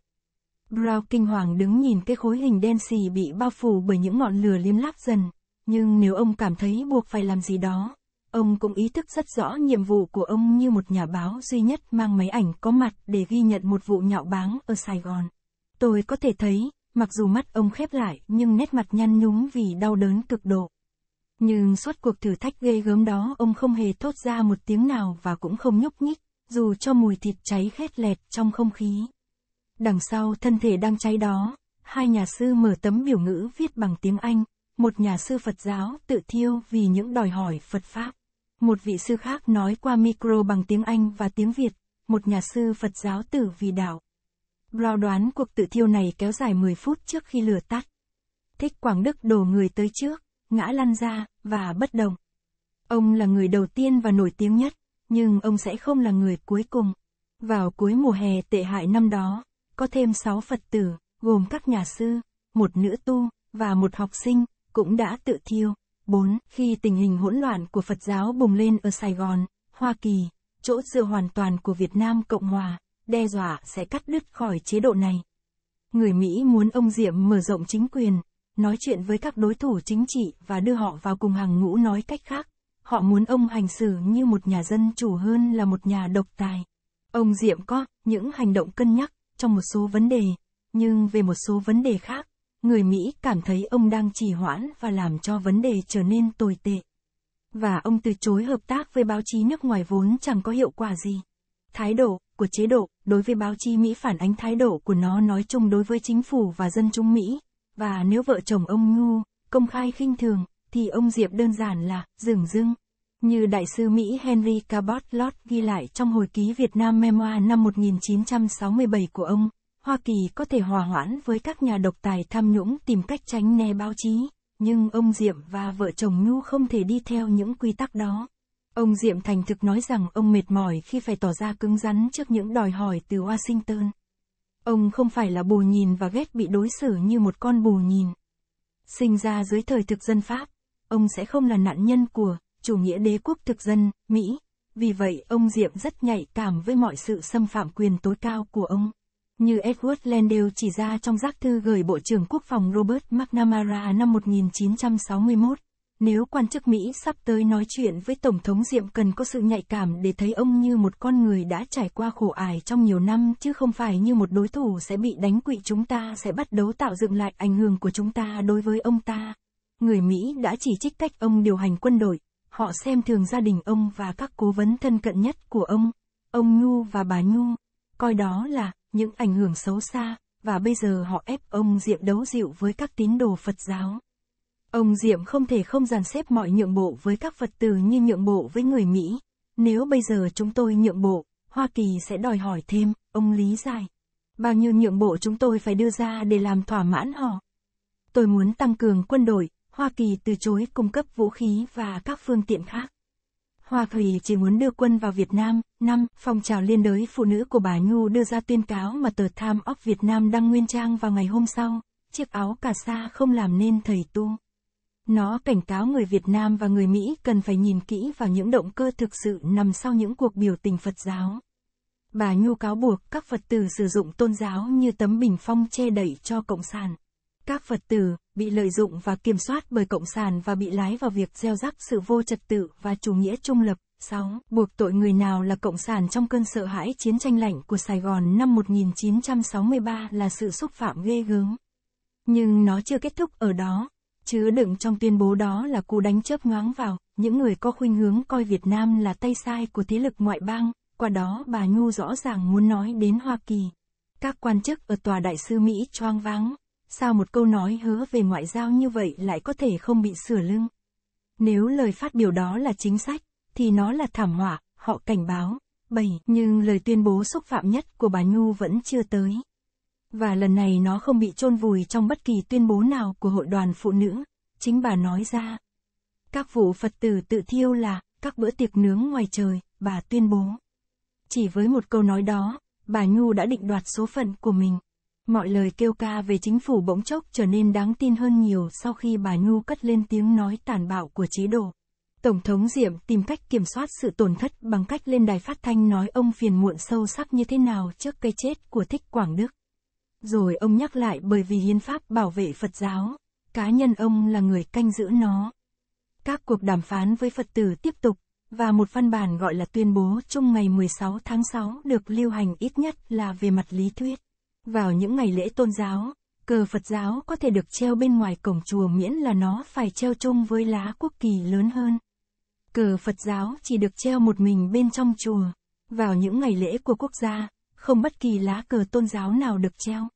S1: Brown kinh hoàng đứng nhìn cái khối hình đen xì bị bao phủ bởi những ngọn lửa liếm láp dần, nhưng nếu ông cảm thấy buộc phải làm gì đó, Ông cũng ý thức rất rõ nhiệm vụ của ông như một nhà báo duy nhất mang máy ảnh có mặt để ghi nhận một vụ nhạo báng ở Sài Gòn. Tôi có thể thấy, mặc dù mắt ông khép lại nhưng nét mặt nhăn nhúm vì đau đớn cực độ. Nhưng suốt cuộc thử thách ghê gớm đó ông không hề thốt ra một tiếng nào và cũng không nhúc nhích, dù cho mùi thịt cháy khét lẹt trong không khí. Đằng sau thân thể đang cháy đó, hai nhà sư mở tấm biểu ngữ viết bằng tiếng Anh, một nhà sư Phật giáo tự thiêu vì những đòi hỏi Phật Pháp. Một vị sư khác nói qua micro bằng tiếng Anh và tiếng Việt, một nhà sư Phật giáo tử vì đạo. Brown đoán cuộc tự thiêu này kéo dài 10 phút trước khi lửa tắt. Thích Quảng Đức đổ người tới trước, ngã lăn ra, và bất động. Ông là người đầu tiên và nổi tiếng nhất, nhưng ông sẽ không là người cuối cùng. Vào cuối mùa hè tệ hại năm đó, có thêm 6 Phật tử, gồm các nhà sư, một nữ tu, và một học sinh, cũng đã tự thiêu. 4. Khi tình hình hỗn loạn của Phật giáo bùng lên ở Sài Gòn, Hoa Kỳ, chỗ dựa hoàn toàn của Việt Nam Cộng Hòa, đe dọa sẽ cắt đứt khỏi chế độ này. Người Mỹ muốn ông Diệm mở rộng chính quyền, nói chuyện với các đối thủ chính trị và đưa họ vào cùng hàng ngũ nói cách khác. Họ muốn ông hành xử như một nhà dân chủ hơn là một nhà độc tài. Ông Diệm có những hành động cân nhắc trong một số vấn đề, nhưng về một số vấn đề khác, người Mỹ cảm thấy ông đang trì hoãn và làm cho vấn đề trở nên tồi tệ. Và ông từ chối hợp tác với báo chí nước ngoài vốn chẳng có hiệu quả gì. Thái độ của chế độ đối với báo chí Mỹ phản ánh thái độ của nó nói chung đối với chính phủ và dân chúng Mỹ. Và nếu vợ chồng ông ngu, công khai khinh thường, thì ông Diệp đơn giản là dừng dưng. Như đại sư Mỹ Henry Cabot Lodge ghi lại trong hồi ký Việt Nam Memoir năm 1967 của ông, Hoa Kỳ có thể hòa hoãn với các nhà độc tài tham nhũng tìm cách tránh né báo chí, nhưng ông Diệm và vợ chồng Nhu không thể đi theo những quy tắc đó. Ông Diệm thành thực nói rằng ông mệt mỏi khi phải tỏ ra cứng rắn trước những đòi hỏi từ Washington. Ông không phải là bù nhìn và ghét bị đối xử như một con bù nhìn. Sinh ra dưới thời thực dân Pháp, ông sẽ không là nạn nhân của chủ nghĩa đế quốc thực dân Mỹ. Vì vậy, ông Diệm rất nhạy cảm với mọi sự xâm phạm quyền tối cao của ông. Như Edward Landale chỉ ra trong giác thư gửi Bộ trưởng Quốc phòng Robert McNamara năm 1961, nếu quan chức Mỹ sắp tới nói chuyện với Tổng thống Diệm cần có sự nhạy cảm để thấy ông như một con người đã trải qua khổ ải trong nhiều năm chứ không phải như một đối thủ sẽ bị đánh quỵ chúng ta sẽ bắt đấu tạo dựng lại ảnh hưởng của chúng ta đối với ông ta. Người Mỹ đã chỉ trích cách ông điều hành quân đội, họ xem thường gia đình ông và các cố vấn thân cận nhất của ông, ông Nhu và bà Nhu, coi đó là những ảnh hưởng xấu xa, và bây giờ họ ép ông Diệm đấu dịu với các tín đồ Phật giáo. Ông Diệm không thể không dàn xếp mọi nhượng bộ với các Phật tử như nhượng bộ với người Mỹ. Nếu bây giờ chúng tôi nhượng bộ, Hoa Kỳ sẽ đòi hỏi thêm, ông lý giải. Bao nhiêu nhượng bộ chúng tôi phải đưa ra để làm thỏa mãn họ. Tôi muốn tăng cường quân đội, Hoa Kỳ từ chối cung cấp vũ khí và các phương tiện khác. Hoa Thủy chỉ muốn đưa quân vào Việt Nam. Năm, Phong trào liên đới phụ nữ của bà Nhu đưa ra tuyên cáo mà tờ Tham of Việt Nam đăng nguyên trang vào ngày hôm sau. Chiếc áo cà sa không làm nên thầy tu. Nó cảnh cáo người Việt Nam và người Mỹ cần phải nhìn kỹ vào những động cơ thực sự nằm sau những cuộc biểu tình Phật giáo. Bà Nhu cáo buộc các Phật tử sử dụng tôn giáo như tấm bình phong che đậy cho Cộng sản. Các Phật tử, bị lợi dụng và kiểm soát bởi Cộng sản và bị lái vào việc gieo rắc sự vô trật tự và chủ nghĩa trung lập. 6. Buộc tội người nào là Cộng sản trong cơn sợ hãi chiến tranh lạnh của Sài Gòn năm 1963 là sự xúc phạm ghê gớm. Nhưng nó chưa kết thúc ở đó. chứa đựng trong tuyên bố đó là cú đánh chớp nhoáng vào, những người có khuynh hướng coi Việt Nam là tay sai của thế lực ngoại bang, qua đó bà Nhu rõ ràng muốn nói đến Hoa Kỳ. Các quan chức ở Tòa Đại sứ Mỹ choang váng, sao một câu nói hứa về ngoại giao như vậy lại có thể không bị sửa lưng? Nếu lời phát biểu đó là chính sách, thì nó là thảm họa, họ cảnh báo. bảy Nhưng lời tuyên bố xúc phạm nhất của bà Nhu vẫn chưa tới. Và lần này nó không bị chôn vùi trong bất kỳ tuyên bố nào của hội đoàn phụ nữ, chính bà nói ra. Các vụ Phật tử tự thiêu là, các bữa tiệc nướng ngoài trời, bà tuyên bố. Chỉ với một câu nói đó, bà Nhu đã định đoạt số phận của mình. Mọi lời kêu ca về chính phủ bỗng chốc trở nên đáng tin hơn nhiều sau khi bà Nhu cất lên tiếng nói tàn bạo của chế độ. Tổng thống Diệm tìm cách kiểm soát sự tổn thất bằng cách lên đài phát thanh nói ông phiền muộn sâu sắc như thế nào trước cái chết của Thích Quảng Đức. Rồi ông nhắc lại bởi vì hiến pháp bảo vệ Phật giáo, cá nhân ông là người canh giữ nó. Các cuộc đàm phán với Phật tử tiếp tục, và một văn bản gọi là tuyên bố chung ngày 16 tháng 6 được lưu hành ít nhất là về mặt lý thuyết. Vào những ngày lễ tôn giáo, cờ Phật giáo có thể được treo bên ngoài cổng chùa miễn là nó phải treo chung với lá quốc kỳ lớn hơn. Cờ Phật giáo chỉ được treo một mình bên trong chùa. Vào những ngày lễ của quốc gia, không bất kỳ lá cờ tôn giáo nào được treo.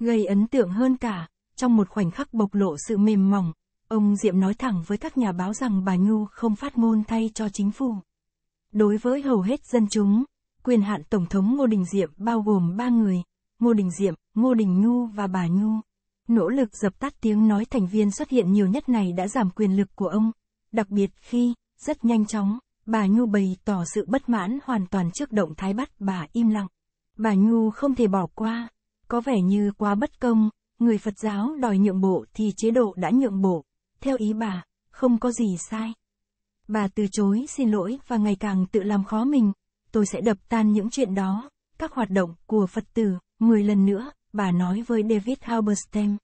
S1: Gây ấn tượng hơn cả, trong một khoảnh khắc bộc lộ sự mềm mỏng, ông Diệm nói thẳng với các nhà báo rằng bà Nhu không phát ngôn thay cho chính phủ. Đối với hầu hết dân chúng, quyền hạn Tổng thống Ngô Đình Diệm bao gồm ba người, Ngô Đình Diệm, Ngô Đình Nhu và bà Nhu. Nỗ lực dập tắt tiếng nói thành viên xuất hiện nhiều nhất này đã giảm quyền lực của ông. Đặc biệt khi, rất nhanh chóng, bà Nhu bày tỏ sự bất mãn hoàn toàn trước động thái bắt bà im lặng. Bà Nhu không thể bỏ qua, có vẻ như quá bất công, người Phật giáo đòi nhượng bộ thì chế độ đã nhượng bộ. Theo ý bà, không có gì sai. Bà từ chối xin lỗi và ngày càng tự làm khó mình. Tôi sẽ đập tan những chuyện đó, các hoạt động của Phật tử Mười lần nữa, bà nói với David Halberstam.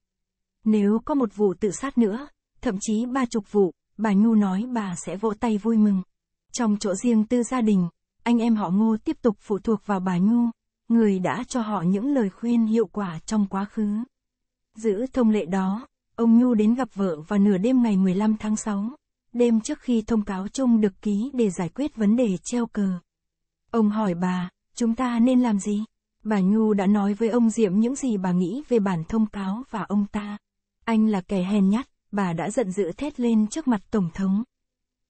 S1: Nếu có một vụ tự sát nữa, thậm chí ba chục vụ, bà Nhu nói bà sẽ vỗ tay vui mừng. Trong chỗ riêng tư gia đình, anh em họ Ngô tiếp tục phụ thuộc vào bà Nhu, người đã cho họ những lời khuyên hiệu quả trong quá khứ. Giữ thông lệ đó, ông Nhu đến gặp vợ vào nửa đêm ngày 15 tháng 6, đêm trước khi thông cáo chung được ký để giải quyết vấn đề treo cờ. Ông hỏi bà, chúng ta nên làm gì? Bà Nhu đã nói với ông Diệm những gì bà nghĩ về bản thông cáo và ông ta. Anh là kẻ hèn nhát, bà đã giận dữ thét lên trước mặt Tổng thống.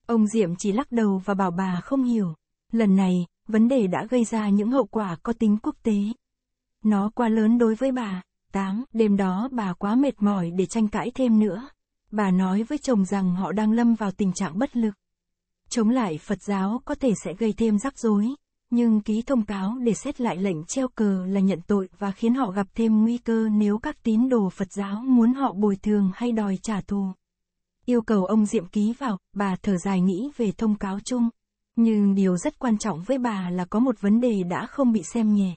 S1: Ông Diệm chỉ lắc đầu và bảo bà không hiểu. Lần này, vấn đề đã gây ra những hậu quả có tính quốc tế. Nó quá lớn đối với bà. Tám Đêm đó bà quá mệt mỏi để tranh cãi thêm nữa. Bà nói với chồng rằng họ đang lâm vào tình trạng bất lực. Chống lại Phật giáo có thể sẽ gây thêm rắc rối, nhưng ký thông cáo để xét lại lệnh treo cờ là nhận tội và khiến họ gặp thêm nguy cơ nếu các tín đồ Phật giáo muốn họ bồi thường hay đòi trả thù. Yêu cầu ông Diệm ký vào, bà thở dài nghĩ về thông cáo chung. Nhưng điều rất quan trọng với bà là có một vấn đề đã không bị xem nhẹ.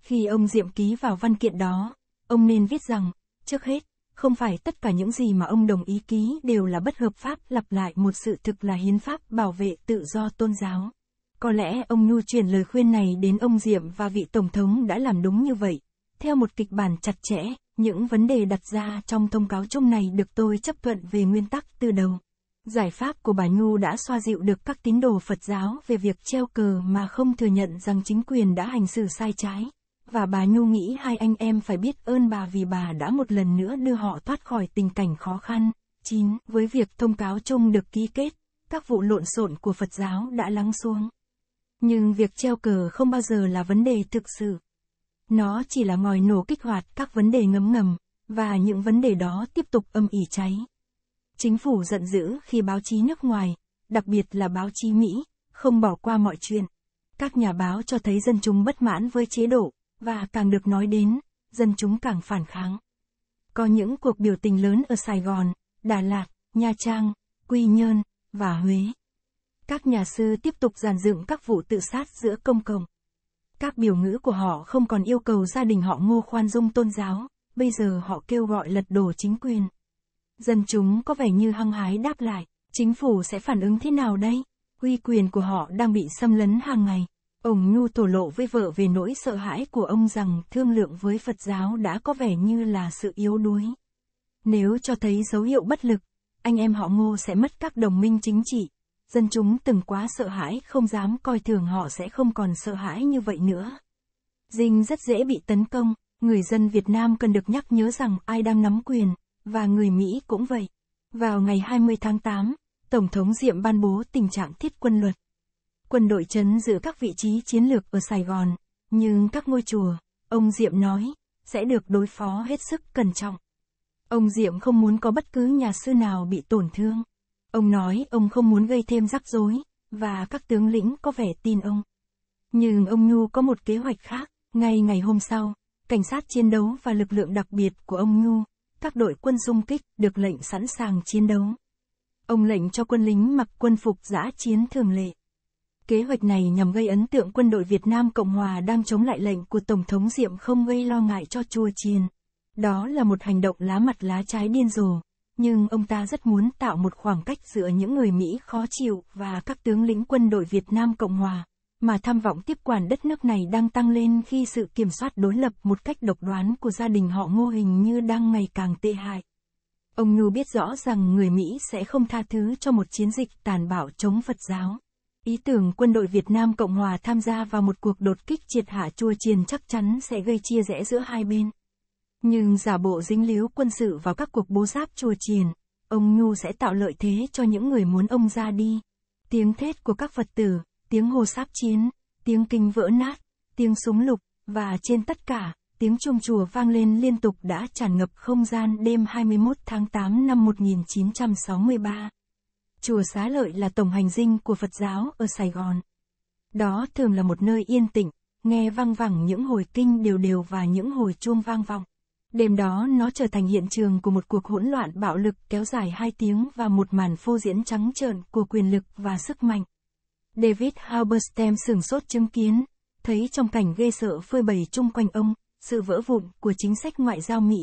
S1: Khi ông Diệm ký vào văn kiện đó, ông nên viết rằng, trước hết, không phải tất cả những gì mà ông đồng ý ký đều là bất hợp pháp lặp lại một sự thực là hiến pháp bảo vệ tự do tôn giáo. Có lẽ ông Nhu truyền lời khuyên này đến ông Diệm và vị Tổng thống đã làm đúng như vậy. Theo một kịch bản chặt chẽ, những vấn đề đặt ra trong thông cáo chung này được tôi chấp thuận về nguyên tắc từ đầu. Giải pháp của bà Nhu đã xoa dịu được các tín đồ Phật giáo về việc treo cờ mà không thừa nhận rằng chính quyền đã hành xử sai trái. Và bà Nhu nghĩ hai anh em phải biết ơn bà vì bà đã một lần nữa đưa họ thoát khỏi tình cảnh khó khăn. 9. Với việc thông cáo chung được ký kết, các vụ lộn xộn của Phật giáo đã lắng xuống. Nhưng việc treo cờ không bao giờ là vấn đề thực sự. Nó chỉ là ngòi nổ kích hoạt các vấn đề ngấm ngầm, và những vấn đề đó tiếp tục âm ỉ cháy. Chính phủ giận dữ khi báo chí nước ngoài, đặc biệt là báo chí Mỹ, không bỏ qua mọi chuyện. Các nhà báo cho thấy dân chúng bất mãn với chế độ, và càng được nói đến, dân chúng càng phản kháng. Có những cuộc biểu tình lớn ở Sài Gòn, Đà Lạt, Nha Trang, Quy Nhơn, và Huế. Các nhà sư tiếp tục giàn dựng các vụ tự sát giữa công cộng. Các biểu ngữ của họ không còn yêu cầu gia đình họ ngô khoan dung tôn giáo, bây giờ họ kêu gọi lật đổ chính quyền. Dân chúng có vẻ như hăng hái đáp lại, chính phủ sẽ phản ứng thế nào đây? Uy quyền của họ đang bị xâm lấn hàng ngày. Ông Nhu thổ lộ với vợ về nỗi sợ hãi của ông rằng thương lượng với Phật giáo đã có vẻ như là sự yếu đuối. Nếu cho thấy dấu hiệu bất lực, anh em họ ngô sẽ mất các đồng minh chính trị, dân chúng từng quá sợ hãi không dám coi thường họ sẽ không còn sợ hãi như vậy nữa. Dinh rất dễ bị tấn công, người dân Việt Nam cần được nhắc nhớ rằng ai đang nắm quyền, và người Mỹ cũng vậy. Vào ngày 20 tháng 8, Tổng thống Diệm ban bố tình trạng thiết quân luật. Quân đội chấn giữ các vị trí chiến lược ở Sài Gòn, nhưng các ngôi chùa, ông Diệm nói, sẽ được đối phó hết sức cẩn trọng. Ông Diệm không muốn có bất cứ nhà sư nào bị tổn thương. Ông nói ông không muốn gây thêm rắc rối, và các tướng lĩnh có vẻ tin ông. Nhưng ông Nhu có một kế hoạch khác, ngay ngày hôm sau, cảnh sát chiến đấu và lực lượng đặc biệt của ông Nhu, các đội quân xung kích được lệnh sẵn sàng chiến đấu. Ông lệnh cho quân lính mặc quân phục giã chiến thường lệ. Kế hoạch này nhằm gây ấn tượng quân đội Việt Nam Cộng Hòa đang chống lại lệnh của Tổng thống Diệm không gây lo ngại cho chua chiền. Đó là một hành động lá mặt lá trái điên rồ, nhưng ông ta rất muốn tạo một khoảng cách giữa những người Mỹ khó chịu và các tướng lĩnh quân đội Việt Nam Cộng Hòa, mà tham vọng tiếp quản đất nước này đang tăng lên khi sự kiểm soát đối lập một cách độc đoán của gia đình họ ngô hình như đang ngày càng tệ hại. Ông Nhu biết rõ rằng người Mỹ sẽ không tha thứ cho một chiến dịch tàn bạo chống Phật giáo. Ý tưởng quân đội Việt Nam Cộng Hòa tham gia vào một cuộc đột kích triệt hạ chua chiền chắc chắn sẽ gây chia rẽ giữa hai bên. Nhưng giả bộ dính líu quân sự vào các cuộc bố giáp chùa chiền, ông Nhu sẽ tạo lợi thế cho những người muốn ông ra đi. Tiếng thét của các Phật tử, tiếng hô sáp chiến, tiếng kinh vỡ nát, tiếng súng lục, và trên tất cả, tiếng chuông chùa vang lên liên tục đã tràn ngập không gian đêm 21 tháng 8 năm 1963. Chùa Xá Lợi là tổng hành dinh của Phật giáo ở Sài Gòn. Đó thường là một nơi yên tĩnh, nghe vang vẳng những hồi kinh đều đều và những hồi chuông vang vọng. Đêm đó nó trở thành hiện trường của một cuộc hỗn loạn bạo lực kéo dài hai tiếng và một màn phô diễn trắng trợn của quyền lực và sức mạnh. David Halberstam sửng sốt chứng kiến, thấy trong cảnh ghê sợ phơi bày chung quanh ông, sự vỡ vụn của chính sách ngoại giao Mỹ.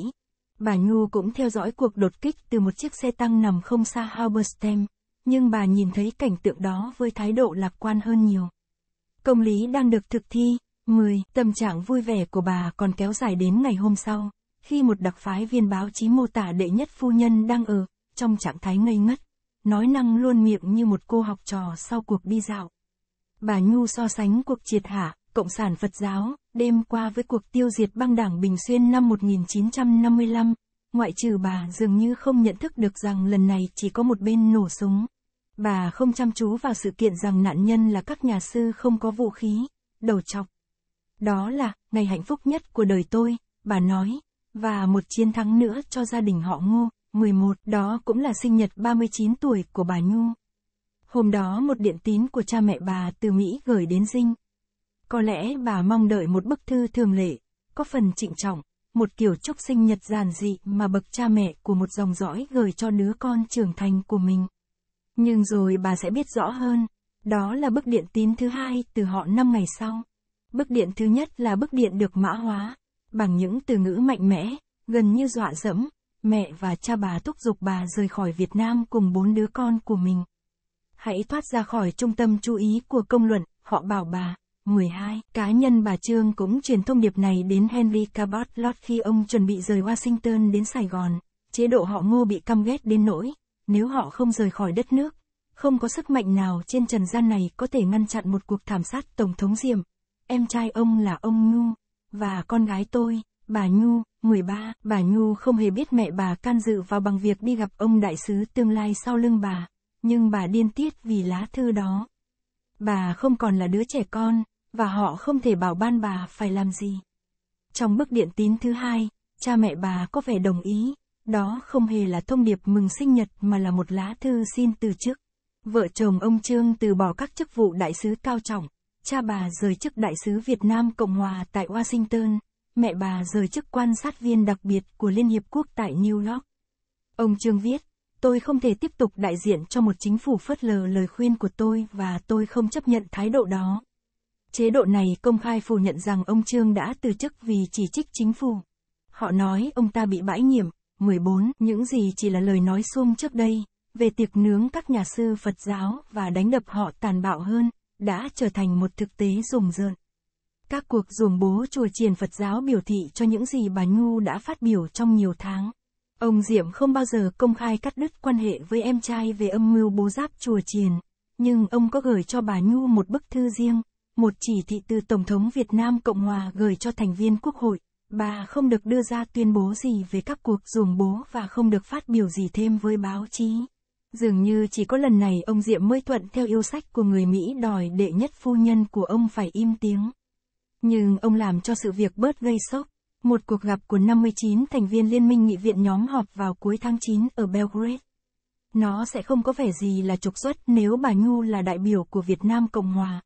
S1: Bà Nhu cũng theo dõi cuộc đột kích từ một chiếc xe tăng nằm không xa Halberstam, nhưng bà nhìn thấy cảnh tượng đó với thái độ lạc quan hơn nhiều. Công lý đang được thực thi, 10. Tâm trạng vui vẻ của bà còn kéo dài đến ngày hôm sau khi một đặc phái viên báo chí mô tả đệ nhất phu nhân đang ở, trong trạng thái ngây ngất, nói năng luôn miệng như một cô học trò sau cuộc đi dạo. Bà Nhu so sánh cuộc triệt hạ, Cộng sản Phật giáo, đêm qua với cuộc tiêu diệt băng đảng Bình Xuyên năm 1955, ngoại trừ bà dường như không nhận thức được rằng lần này chỉ có một bên nổ súng. Bà không chăm chú vào sự kiện rằng nạn nhân là các nhà sư không có vũ khí, đầu chọc. Đó là, ngày hạnh phúc nhất của đời tôi, bà nói, và một chiến thắng nữa cho gia đình họ Ngô, 11, đó cũng là sinh nhật 39 tuổi của bà Nhu. Hôm đó một điện tín của cha mẹ bà từ Mỹ gửi đến Dinh. Có lẽ bà mong đợi một bức thư thường lệ, có phần trịnh trọng, một kiểu chúc sinh nhật giản dị mà bậc cha mẹ của một dòng dõi gửi cho đứa con trưởng thành của mình. Nhưng rồi bà sẽ biết rõ hơn, đó là bức điện tín thứ hai từ họ năm ngày sau. Bức điện thứ nhất là bức điện được mã hóa, bằng những từ ngữ mạnh mẽ, gần như dọa dẫm, mẹ và cha bà thúc giục bà rời khỏi Việt Nam cùng bốn đứa con của mình. Hãy thoát ra khỏi trung tâm chú ý của công luận, họ bảo bà. 12. Cá nhân bà Trương cũng truyền thông điệp này đến Henry Cabot Lodge khi ông chuẩn bị rời Washington đến Sài Gòn. Chế độ họ ngô bị căm ghét đến nỗi, nếu họ không rời khỏi đất nước, không có sức mạnh nào trên trần gian này có thể ngăn chặn một cuộc thảm sát Tổng thống Diệm. Em trai ông là ông Ngu và con gái tôi, bà Nhu, 13, bà Nhu không hề biết mẹ bà can dự vào bằng việc đi gặp ông đại sứ tương lai sau lưng bà, nhưng bà điên tiết vì lá thư đó. Bà không còn là đứa trẻ con, và họ không thể bảo ban bà phải làm gì. Trong bức điện tín thứ hai, cha mẹ bà có vẻ đồng ý, đó không hề là thông điệp mừng sinh nhật mà là một lá thư xin từ chức. Vợ chồng ông Trương từ bỏ các chức vụ đại sứ cao trọng, Cha bà rời chức đại sứ Việt Nam Cộng hòa tại Washington, mẹ bà rời chức quan sát viên đặc biệt của Liên Hiệp Quốc tại New York. Ông Trương viết, tôi không thể tiếp tục đại diện cho một chính phủ phớt lờ lời khuyên của tôi và tôi không chấp nhận thái độ đó. Chế độ này công khai phủ nhận rằng ông Trương đã từ chức vì chỉ trích chính phủ. Họ nói ông ta bị bãi nhiệm, 14, những gì chỉ là lời nói suông trước đây, về tiệc nướng các nhà sư Phật giáo và đánh đập họ tàn bạo hơn, đã trở thành một thực tế rùng rợn. Các cuộc ruồng bố chùa triền Phật giáo biểu thị cho những gì bà Nhu đã phát biểu trong nhiều tháng. Ông Diệm không bao giờ công khai cắt đứt quan hệ với em trai về âm mưu bố giáp chùa triền, nhưng ông có gửi cho bà Nhu một bức thư riêng, một chỉ thị từ Tổng thống Việt Nam Cộng Hòa gửi cho thành viên Quốc hội. Bà không được đưa ra tuyên bố gì về các cuộc ruồng bố và không được phát biểu gì thêm với báo chí. Dường như chỉ có lần này ông Diệm mới thuận theo yêu sách của người Mỹ đòi đệ nhất phu nhân của ông phải im tiếng. Nhưng ông làm cho sự việc bớt gây sốc. Một cuộc gặp của 59 thành viên Liên minh Nghị viện nhóm họp vào cuối tháng 9 ở Belgrade. Nó sẽ không có vẻ gì là trục xuất nếu bà Nhu là đại biểu của Việt Nam Cộng Hòa.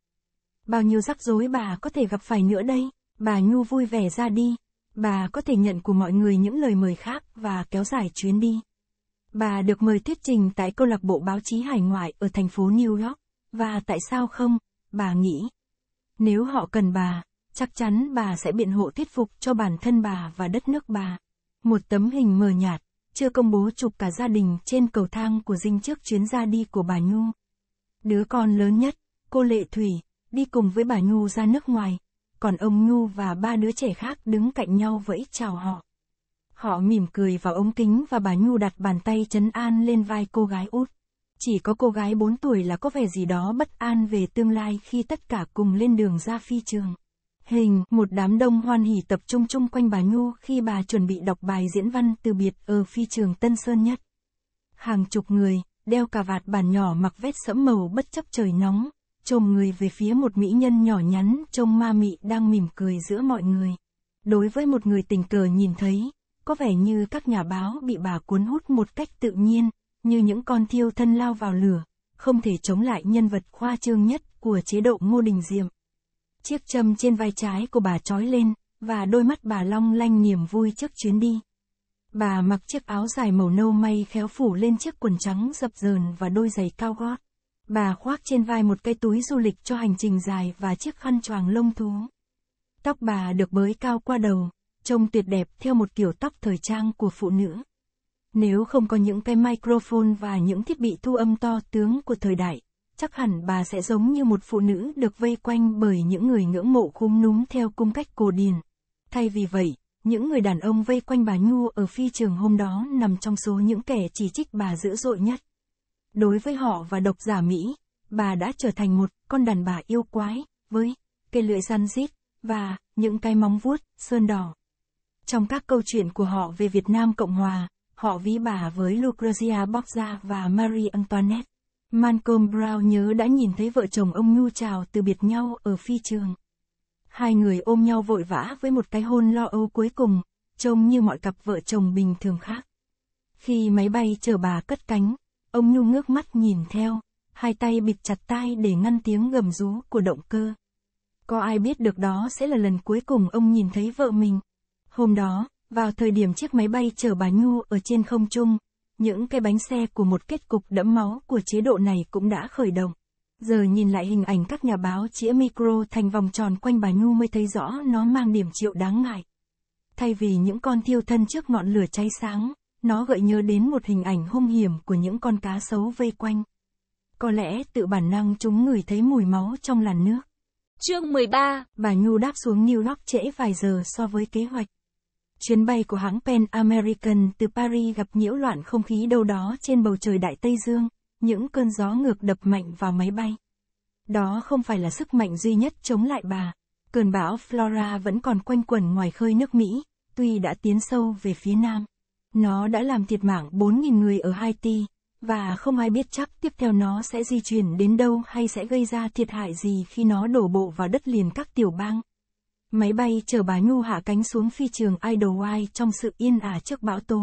S1: Bao nhiêu rắc rối bà có thể gặp phải nữa đây, bà Nhu vui vẻ ra đi. Bà có thể nhận của mọi người những lời mời khác và kéo dài chuyến đi. Bà được mời thuyết trình tại câu lạc bộ báo chí hải ngoại ở thành phố New York, và tại sao không, bà nghĩ. Nếu họ cần bà, chắc chắn bà sẽ biện hộ thuyết phục cho bản thân bà và đất nước bà. Một tấm hình mờ nhạt, chưa công bố chụp cả gia đình trên cầu thang của dinh trước chuyến ra đi của bà Nhu. Đứa con lớn nhất, cô Lệ Thủy, đi cùng với bà Nhu ra nước ngoài, còn ông Nhu và ba đứa trẻ khác đứng cạnh nhau vẫy chào họ. Họ mỉm cười vào ống kính và bà Nhu đặt bàn tay chấn an lên vai cô gái út. Chỉ có cô gái 4 tuổi là có vẻ gì đó bất an về tương lai khi tất cả cùng lên đường ra phi trường. Hình, một đám đông hoan hỉ tập trung chung quanh bà Nhu khi bà chuẩn bị đọc bài diễn văn từ biệt ở phi trường Tân Sơn Nhất. Hàng chục người, đeo cà vạt bản nhỏ mặc vest sẫm màu bất chấp trời nóng, trồm người về phía một mỹ nhân nhỏ nhắn trông ma mị đang mỉm cười giữa mọi người. Đối với một người tình cờ nhìn thấy, có vẻ như các nhà báo bị bà cuốn hút một cách tự nhiên, như những con thiêu thân lao vào lửa, không thể chống lại nhân vật khoa trương nhất của chế độ Ngô Đình Diệm. Chiếc châm trên vai trái của bà trói lên, và đôi mắt bà long lanh niềm vui trước chuyến đi. Bà mặc chiếc áo dài màu nâu may khéo phủ lên chiếc quần trắng dập dờn và đôi giày cao gót. Bà khoác trên vai một cái túi du lịch cho hành trình dài và chiếc khăn choàng lông thú. Tóc bà được bới cao qua đầu, trông tuyệt đẹp theo một kiểu tóc thời trang của phụ nữ. Nếu không có những cái microphone và những thiết bị thu âm to tướng của thời đại, chắc hẳn bà sẽ giống như một phụ nữ được vây quanh bởi những người ngưỡng mộ khúm núm theo cung cách cổ điển. Thay vì vậy, những người đàn ông vây quanh bà Nhu ở phi trường hôm đó nằm trong số những kẻ chỉ trích bà dữ dội nhất. Đối với họ và độc giả Mỹ, bà đã trở thành một con đàn bà yêu quái, với cây lưỡi răn rít và những cái móng vuốt sơn đỏ. Trong các câu chuyện của họ về Việt Nam Cộng Hòa, họ ví bà với Lucrezia Borgia và Marie Antoinette. Malcolm Brown nhớ đã nhìn thấy vợ chồng ông nhu trào từ biệt nhau ở phi trường. Hai người ôm nhau vội vã với một cái hôn lo âu cuối cùng, trông như mọi cặp vợ chồng bình thường khác. Khi máy bay chờ bà cất cánh, ông Nhu ngước mắt nhìn theo, hai tay bịt chặt tai để ngăn tiếng gầm rú của động cơ. Có ai biết được đó sẽ là lần cuối cùng ông nhìn thấy vợ mình? Hôm đó, vào thời điểm chiếc máy bay chở bà Nhu ở trên không trung, những cái bánh xe của một kết cục đẫm máu của chế độ này cũng đã khởi động. Giờ nhìn lại hình ảnh các nhà báo chĩa micro thành vòng tròn quanh bà Nhu mới thấy rõ nó mang điểm triệu đáng ngại. Thay vì những con thiêu thân trước ngọn lửa cháy sáng, nó gợi nhớ đến một hình ảnh hung hiểm của những con cá sấu vây quanh. Có lẽ tự bản năng chúng người thấy mùi máu trong làn nước. Chương 13, bà Nhu đáp xuống New York trễ vài giờ so với kế hoạch chuyến bay của hãng Pan American từ Paris gặp nhiễu loạn không khí đâu đó trên bầu trời Đại Tây Dương, những cơn gió ngược đập mạnh vào máy bay. Đó không phải là sức mạnh duy nhất chống lại bà. Cơn bão Flora vẫn còn quanh quẩn ngoài khơi nước Mỹ, tuy đã tiến sâu về phía nam. Nó đã làm thiệt mạng 4.000 người ở Haiti, và không ai biết chắc tiếp theo nó sẽ di chuyển đến đâu hay sẽ gây ra thiệt hại gì khi nó đổ bộ vào đất liền các tiểu bang, Máy bay chở bà Nhu hạ cánh xuống phi trường Idlewild trong sự yên ả trước bão tố.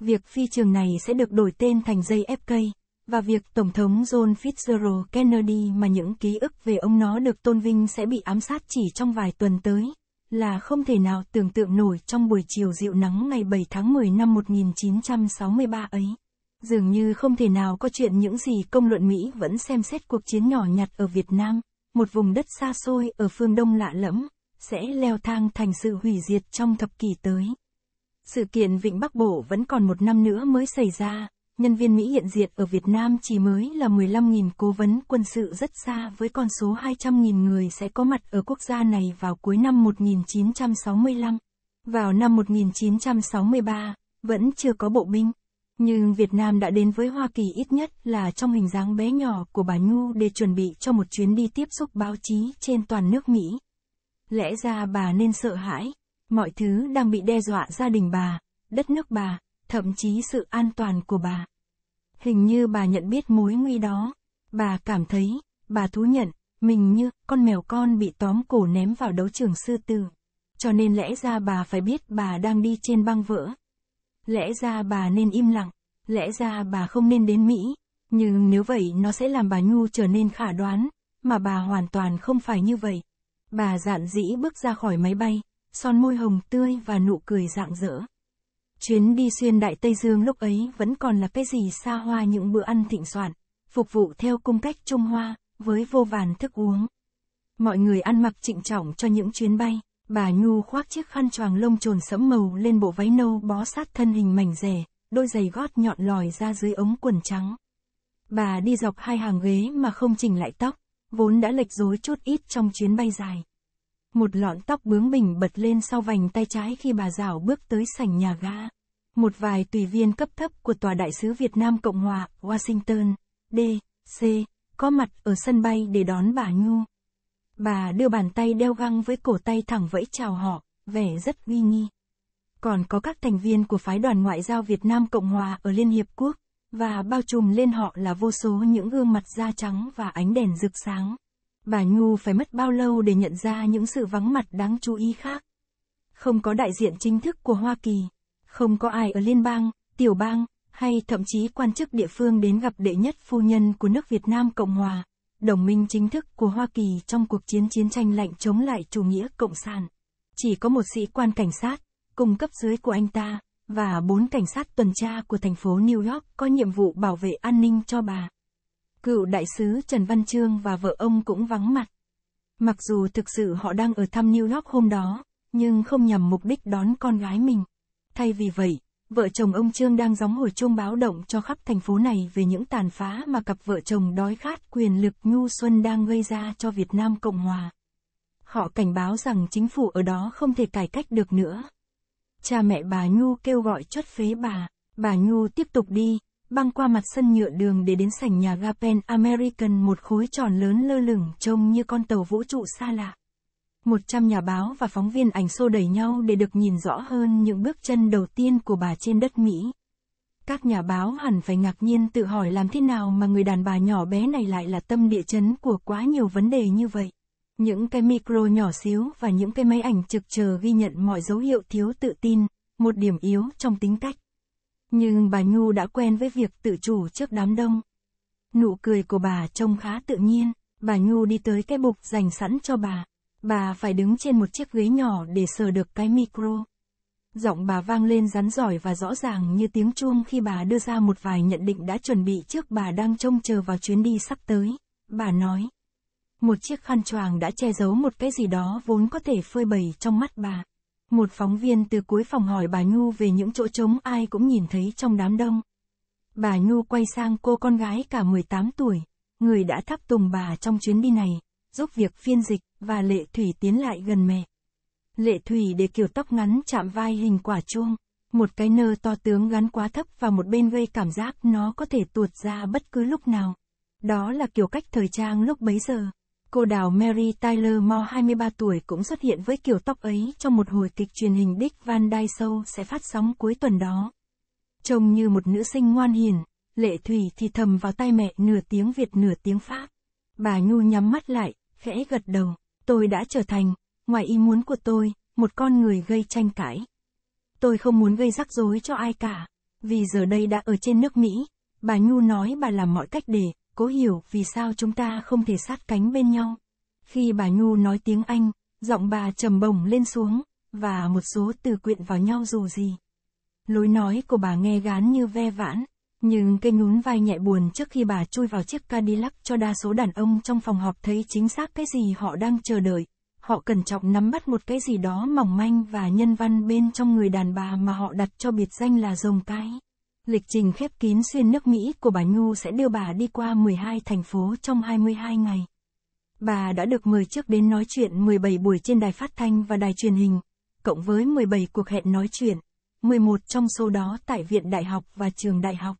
S1: Việc phi trường này sẽ được đổi tên thành JFK, và việc Tổng thống John Fitzgerald Kennedy mà những ký ức về ông nó được tôn vinh sẽ bị ám sát chỉ trong vài tuần tới, là không thể nào tưởng tượng nổi trong buổi chiều dịu nắng ngày 7 tháng 10 năm 1963 ấy. Dường như không thể nào có chuyện những gì công luận Mỹ vẫn xem xét cuộc chiến nhỏ nhặt ở Việt Nam, một vùng đất xa xôi ở phương Đông lạ lẫm, sẽ leo thang thành sự hủy diệt trong thập kỷ tới. Sự kiện Vịnh Bắc Bộ vẫn còn một năm nữa mới xảy ra, nhân viên Mỹ hiện diện ở Việt Nam chỉ mới là 15.000 cố vấn quân sự rất xa với con số 200.000 người sẽ có mặt ở quốc gia này vào cuối năm 1965. Vào năm 1963, vẫn chưa có bộ binh. Nhưng Việt Nam đã đến với Hoa Kỳ ít nhất là trong hình dáng bé nhỏ của bà Nhu để chuẩn bị cho một chuyến đi tiếp xúc báo chí trên toàn nước Mỹ. Lẽ ra bà nên sợ hãi, mọi thứ đang bị đe dọa gia đình bà, đất nước bà, thậm chí sự an toàn của bà. Hình như bà nhận biết mối nguy đó, bà cảm thấy, bà thú nhận, mình như con mèo con bị tóm cổ ném vào đấu trường sư tử. Cho nên lẽ ra bà phải biết bà đang đi trên băng vỡ. Lẽ ra bà nên im lặng, lẽ ra bà không nên đến Mỹ, nhưng nếu vậy nó sẽ làm bà Nhu trở nên khả đoán, mà bà hoàn toàn không phải như vậy. Bà dạn dĩ bước ra khỏi máy bay, son môi hồng tươi và nụ cười rạng rỡ. Chuyến đi xuyên Đại Tây Dương lúc ấy vẫn còn là cái gì xa hoa những bữa ăn thịnh soạn, phục vụ theo cung cách Trung Hoa, với vô vàn thức uống. Mọi người ăn mặc trịnh trọng cho những chuyến bay, bà Nhu khoác chiếc khăn choàng lông trồn sẫm màu lên bộ váy nâu bó sát thân hình mảnh rẻ, đôi giày gót nhọn lòi ra dưới ống quần trắng. Bà đi dọc hai hàng ghế mà không chỉnh lại tóc, vốn đã lệch rối chút ít trong chuyến bay dài. Một lọn tóc bướng bỉnh bật lên sau vành tay trái khi bà Giảo bước tới sảnh nhà ga. Một vài tùy viên cấp thấp của Tòa Đại sứ Việt Nam Cộng Hòa, Washington, D, C, có mặt ở sân bay để đón bà Nhu. Bà đưa bàn tay đeo găng với cổ tay thẳng vẫy chào họ, vẻ rất uy nghi. Còn có các thành viên của phái đoàn ngoại giao Việt Nam Cộng Hòa ở Liên Hiệp Quốc, và bao trùm lên họ là vô số những gương mặt da trắng và ánh đèn rực sáng. Bà Nhu phải mất bao lâu để nhận ra những sự vắng mặt đáng chú ý khác? Không có đại diện chính thức của Hoa Kỳ, không có ai ở liên bang, tiểu bang, hay thậm chí quan chức địa phương đến gặp đệ nhất phu nhân của nước Việt Nam Cộng Hòa, đồng minh chính thức của Hoa Kỳ trong cuộc chiến chiến tranh lạnh chống lại chủ nghĩa Cộng sản. Chỉ có một sĩ quan cảnh sát, cung cấp dưới của anh ta, và bốn cảnh sát tuần tra của thành phố New York có nhiệm vụ bảo vệ an ninh cho bà. Cựu đại sứ Trần Văn Trương và vợ ông cũng vắng mặt. Mặc dù thực sự họ đang ở thăm New York hôm đó, nhưng không nhằm mục đích đón con gái mình. Thay vì vậy, vợ chồng ông Trương đang gióng hồi chuông báo động cho khắp thành phố này về những tàn phá mà cặp vợ chồng đói khát quyền lực nhu xuân đang gây ra cho Việt Nam Cộng Hòa. Họ cảnh báo rằng chính phủ ở đó không thể cải cách được nữa. Cha mẹ bà Nhu kêu gọi chốt phế bà. Bà Nhu tiếp tục đi, băng qua mặt sân nhựa đường để đến sảnh nhà Gapen American một khối tròn lớn lơ lửng trông như con tàu vũ trụ xa lạ. Một trăm nhà báo và phóng viên ảnh xô đẩy nhau để được nhìn rõ hơn những bước chân đầu tiên của bà trên đất Mỹ. Các nhà báo hẳn phải ngạc nhiên tự hỏi làm thế nào mà người đàn bà nhỏ bé này lại là tâm địa chấn của quá nhiều vấn đề như vậy. Những cái micro nhỏ xíu và những cái máy ảnh trực chờ ghi nhận mọi dấu hiệu thiếu tự tin, một điểm yếu trong tính cách. Nhưng bà Nhu đã quen với việc tự chủ trước đám đông. Nụ cười của bà trông khá tự nhiên, bà Nhu đi tới cái bục dành sẵn cho bà. Bà phải đứng trên một chiếc ghế nhỏ để sờ được cái micro. Giọng bà vang lên rắn giỏi và rõ ràng như tiếng chuông khi bà đưa ra một vài nhận định đã chuẩn bị trước bà đang trông chờ vào chuyến đi sắp tới. Bà nói, một chiếc khăn choàng đã che giấu một cái gì đó vốn có thể phơi bày trong mắt bà. Một phóng viên từ cuối phòng hỏi bà Nhu về những chỗ trống ai cũng nhìn thấy trong đám đông. Bà Nhu quay sang cô con gái cả 18 tuổi, người đã thắp tùng bà trong chuyến đi này, giúp việc phiên dịch và Lệ Thủy tiến lại gần mẹ. Lệ Thủy để kiểu tóc ngắn chạm vai hình quả chuông, một cái nơ to tướng gắn quá thấp và một bên gây cảm giác nó có thể tuột ra bất cứ lúc nào. Đó là kiểu cách thời trang lúc bấy giờ. Cô đào Mary Tyler Moore 23 tuổi cũng xuất hiện với kiểu tóc ấy trong một hồi kịch truyền hình Dick Van Dyke Show sẽ phát sóng cuối tuần đó. Trông như một nữ sinh ngoan hiền, lệ thủy thì thầm vào tai mẹ nửa tiếng Việt nửa tiếng Pháp. Bà Nhu nhắm mắt lại, khẽ gật đầu, tôi đã trở thành, ngoài ý muốn của tôi, một con người gây tranh cãi. Tôi không muốn gây rắc rối cho ai cả, vì giờ đây đã ở trên nước Mỹ, bà Nhu nói bà làm mọi cách để cố hiểu vì sao chúng ta không thể sát cánh bên nhau. Khi bà Nhu nói tiếng Anh, giọng bà trầm bổng lên xuống, và một số từ quyện vào nhau dù gì. Lối nói của bà nghe gán như ve vãn, nhưng cây nhún vai nhẹ buồn trước khi bà chui vào chiếc Cadillac cho đa số đàn ông trong phòng họp thấy chính xác cái gì họ đang chờ đợi. Họ cẩn trọng nắm bắt một cái gì đó mỏng manh và nhân văn bên trong người đàn bà mà họ đặt cho biệt danh là rồng cái. Lịch trình khép kín xuyên nước Mỹ của bà Nhu sẽ đưa bà đi qua 12 thành phố trong 22 ngày. Bà đã được mời trước đến nói chuyện 17 buổi trên đài phát thanh và đài truyền hình, cộng với 17 cuộc hẹn nói chuyện, 11 trong số đó tại viện đại học và trường đại học.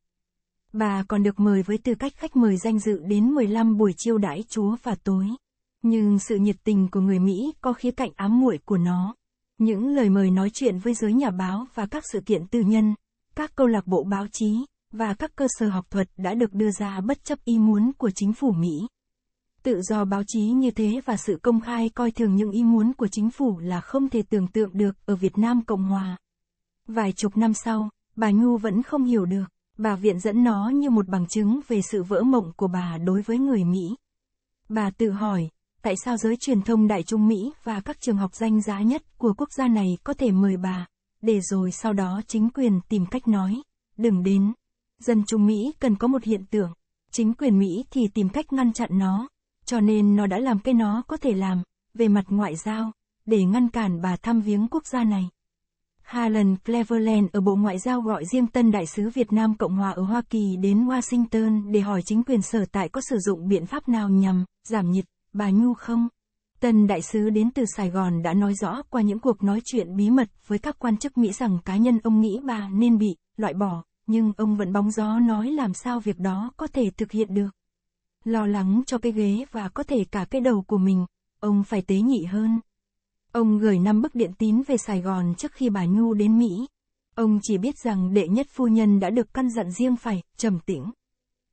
S1: Bà còn được mời với tư cách khách mời danh dự đến 15 buổi chiêu đãi chúa và tối. Nhưng sự nhiệt tình của người Mỹ có khía cạnh ám muội của nó. Những lời mời nói chuyện với giới nhà báo và các sự kiện tư nhân các câu lạc bộ báo chí và các cơ sở học thuật đã được đưa ra bất chấp ý muốn của chính phủ Mỹ. Tự do báo chí như thế và sự công khai coi thường những ý muốn của chính phủ là không thể tưởng tượng được ở Việt Nam Cộng Hòa. Vài chục năm sau, bà Nhu vẫn không hiểu được, bà viện dẫn nó như một bằng chứng về sự vỡ mộng của bà đối với người Mỹ. Bà tự hỏi, tại sao giới truyền thông đại chúng Mỹ và các trường học danh giá nhất của quốc gia này có thể mời bà để rồi sau đó chính quyền tìm cách nói, đừng đến. Dân chúng Mỹ cần có một hiện tượng, chính quyền Mỹ thì tìm cách ngăn chặn nó, cho nên nó đã làm cái nó có thể làm, về mặt ngoại giao, để ngăn cản bà thăm viếng quốc gia này. Harlan Cleveland ở Bộ Ngoại giao gọi riêng tân đại sứ Việt Nam Cộng hòa ở Hoa Kỳ đến Washington để hỏi chính quyền sở tại có sử dụng biện pháp nào nhằm giảm nhiệt, bà Nhu không? Tân đại sứ đến từ Sài Gòn đã nói rõ qua những cuộc nói chuyện bí mật với các quan chức Mỹ rằng cá nhân ông nghĩ bà nên bị loại bỏ, nhưng ông vẫn bóng gió nói làm sao việc đó có thể thực hiện được. Lo lắng cho cái ghế và có thể cả cái đầu của mình, ông phải tế nhị hơn. Ông gửi năm bức điện tín về Sài Gòn trước khi bà Nhu đến Mỹ. Ông chỉ biết rằng đệ nhất phu nhân đã được căn dặn riêng phải trầm tĩnh.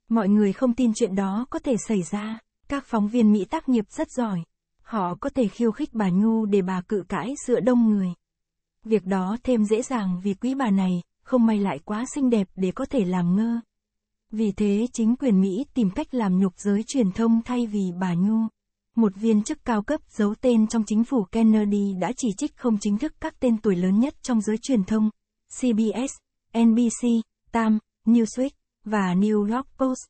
S1: Mọi người không tin chuyện đó có thể xảy ra, các phóng viên Mỹ tác nghiệp rất giỏi, Họ có thể khiêu khích bà Nhu để bà cự cãi giữa đông người. Việc đó thêm dễ dàng vì quý bà này, không may lại quá xinh đẹp để có thể làm ngơ. Vì thế chính quyền Mỹ tìm cách làm nhục giới truyền thông thay vì bà Nhu. Một viên chức cao cấp giấu tên trong chính phủ Kennedy đã chỉ trích không chính thức các tên tuổi lớn nhất trong giới truyền thông, CBS, NBC, tam Newsweek, và New York Post.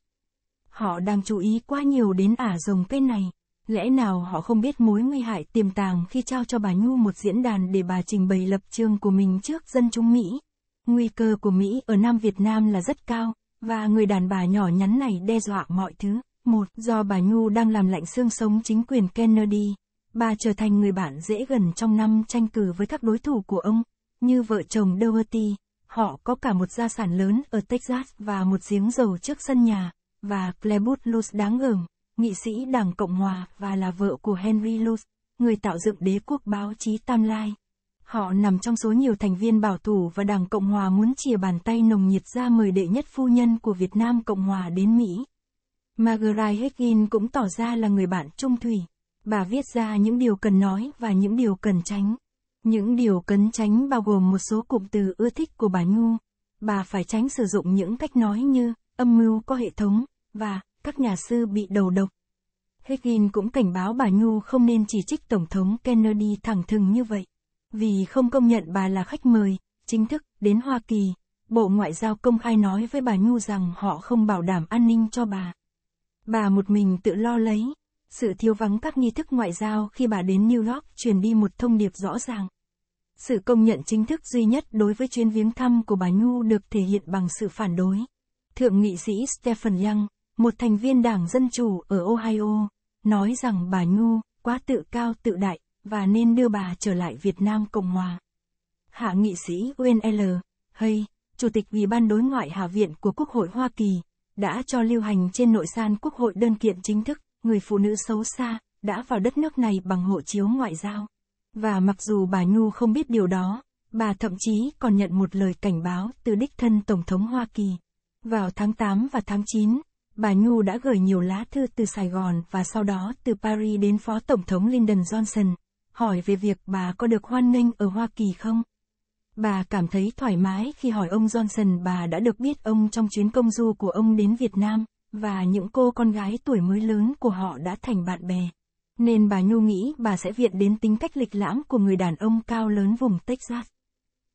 S1: Họ đang chú ý quá nhiều đến ả rồng tên này. Lẽ nào họ không biết mối nguy hại tiềm tàng khi trao cho bà Nhu một diễn đàn để bà trình bày lập trường của mình trước dân chúng Mỹ? Nguy cơ của Mỹ ở Nam Việt Nam là rất cao, và người đàn bà nhỏ nhắn này đe dọa mọi thứ. Một, do bà Nhu đang làm lạnh xương sống chính quyền Kennedy, bà trở thành người bạn dễ gần trong năm tranh cử với các đối thủ của ông, như vợ chồng Doherty. Họ có cả một gia sản lớn ở Texas và một giếng dầu trước sân nhà, và Clearwood Lose đáng gờm nghị sĩ Đảng Cộng Hòa và là vợ của Henry Luce, người tạo dựng đế quốc báo chí Tam Lai. Họ nằm trong số nhiều thành viên bảo thủ và Đảng Cộng Hòa muốn chìa bàn tay nồng nhiệt ra mời đệ nhất phu nhân của Việt Nam Cộng Hòa đến Mỹ. Margaret Higgin cũng tỏ ra là người bạn trung thủy. Bà viết ra những điều cần nói và những điều cần tránh. Những điều cần tránh bao gồm một số cụm từ ưa thích của bà Nhu. Bà phải tránh sử dụng những cách nói như âm mưu có hệ thống và các nhà sư bị đầu độc. Higgin cũng cảnh báo bà Nhu không nên chỉ trích Tổng thống Kennedy thẳng thừng như vậy. Vì không công nhận bà là khách mời, chính thức, đến Hoa Kỳ, Bộ Ngoại giao công khai nói với bà Nhu rằng họ không bảo đảm an ninh cho bà. Bà một mình tự lo lấy, sự thiếu vắng các nghi thức ngoại giao khi bà đến New York truyền đi một thông điệp rõ ràng. Sự công nhận chính thức duy nhất đối với chuyến viếng thăm của bà Nhu được thể hiện bằng sự phản đối. Thượng nghị sĩ Stephen Young, một thành viên đảng Dân Chủ ở Ohio, nói rằng bà ngu, quá tự cao tự đại và nên đưa bà trở lại Việt Nam Cộng Hòa. Hạ nghị sĩ Wayne L. Hay, Chủ tịch Ủy ban Đối ngoại Hạ viện của Quốc hội Hoa Kỳ, đã cho lưu hành trên nội san Quốc hội đơn kiện chính thức, người phụ nữ xấu xa, đã vào đất nước này bằng hộ chiếu ngoại giao. Và mặc dù bà Nhu không biết điều đó, bà thậm chí còn nhận một lời cảnh báo từ đích thân Tổng thống Hoa Kỳ. Vào tháng 8 và tháng 9, bà Nhu đã gửi nhiều lá thư từ Sài Gòn và sau đó từ Paris đến Phó Tổng thống Lyndon Johnson, hỏi về việc bà có được hoan nghênh ở Hoa Kỳ không. Bà cảm thấy thoải mái khi hỏi ông Johnson bà đã được biết ông trong chuyến công du của ông đến Việt Nam, và những cô con gái tuổi mới lớn của họ đã thành bạn bè. Nên bà Nhu nghĩ bà sẽ viện đến tính cách lịch lãm của người đàn ông cao lớn vùng Texas.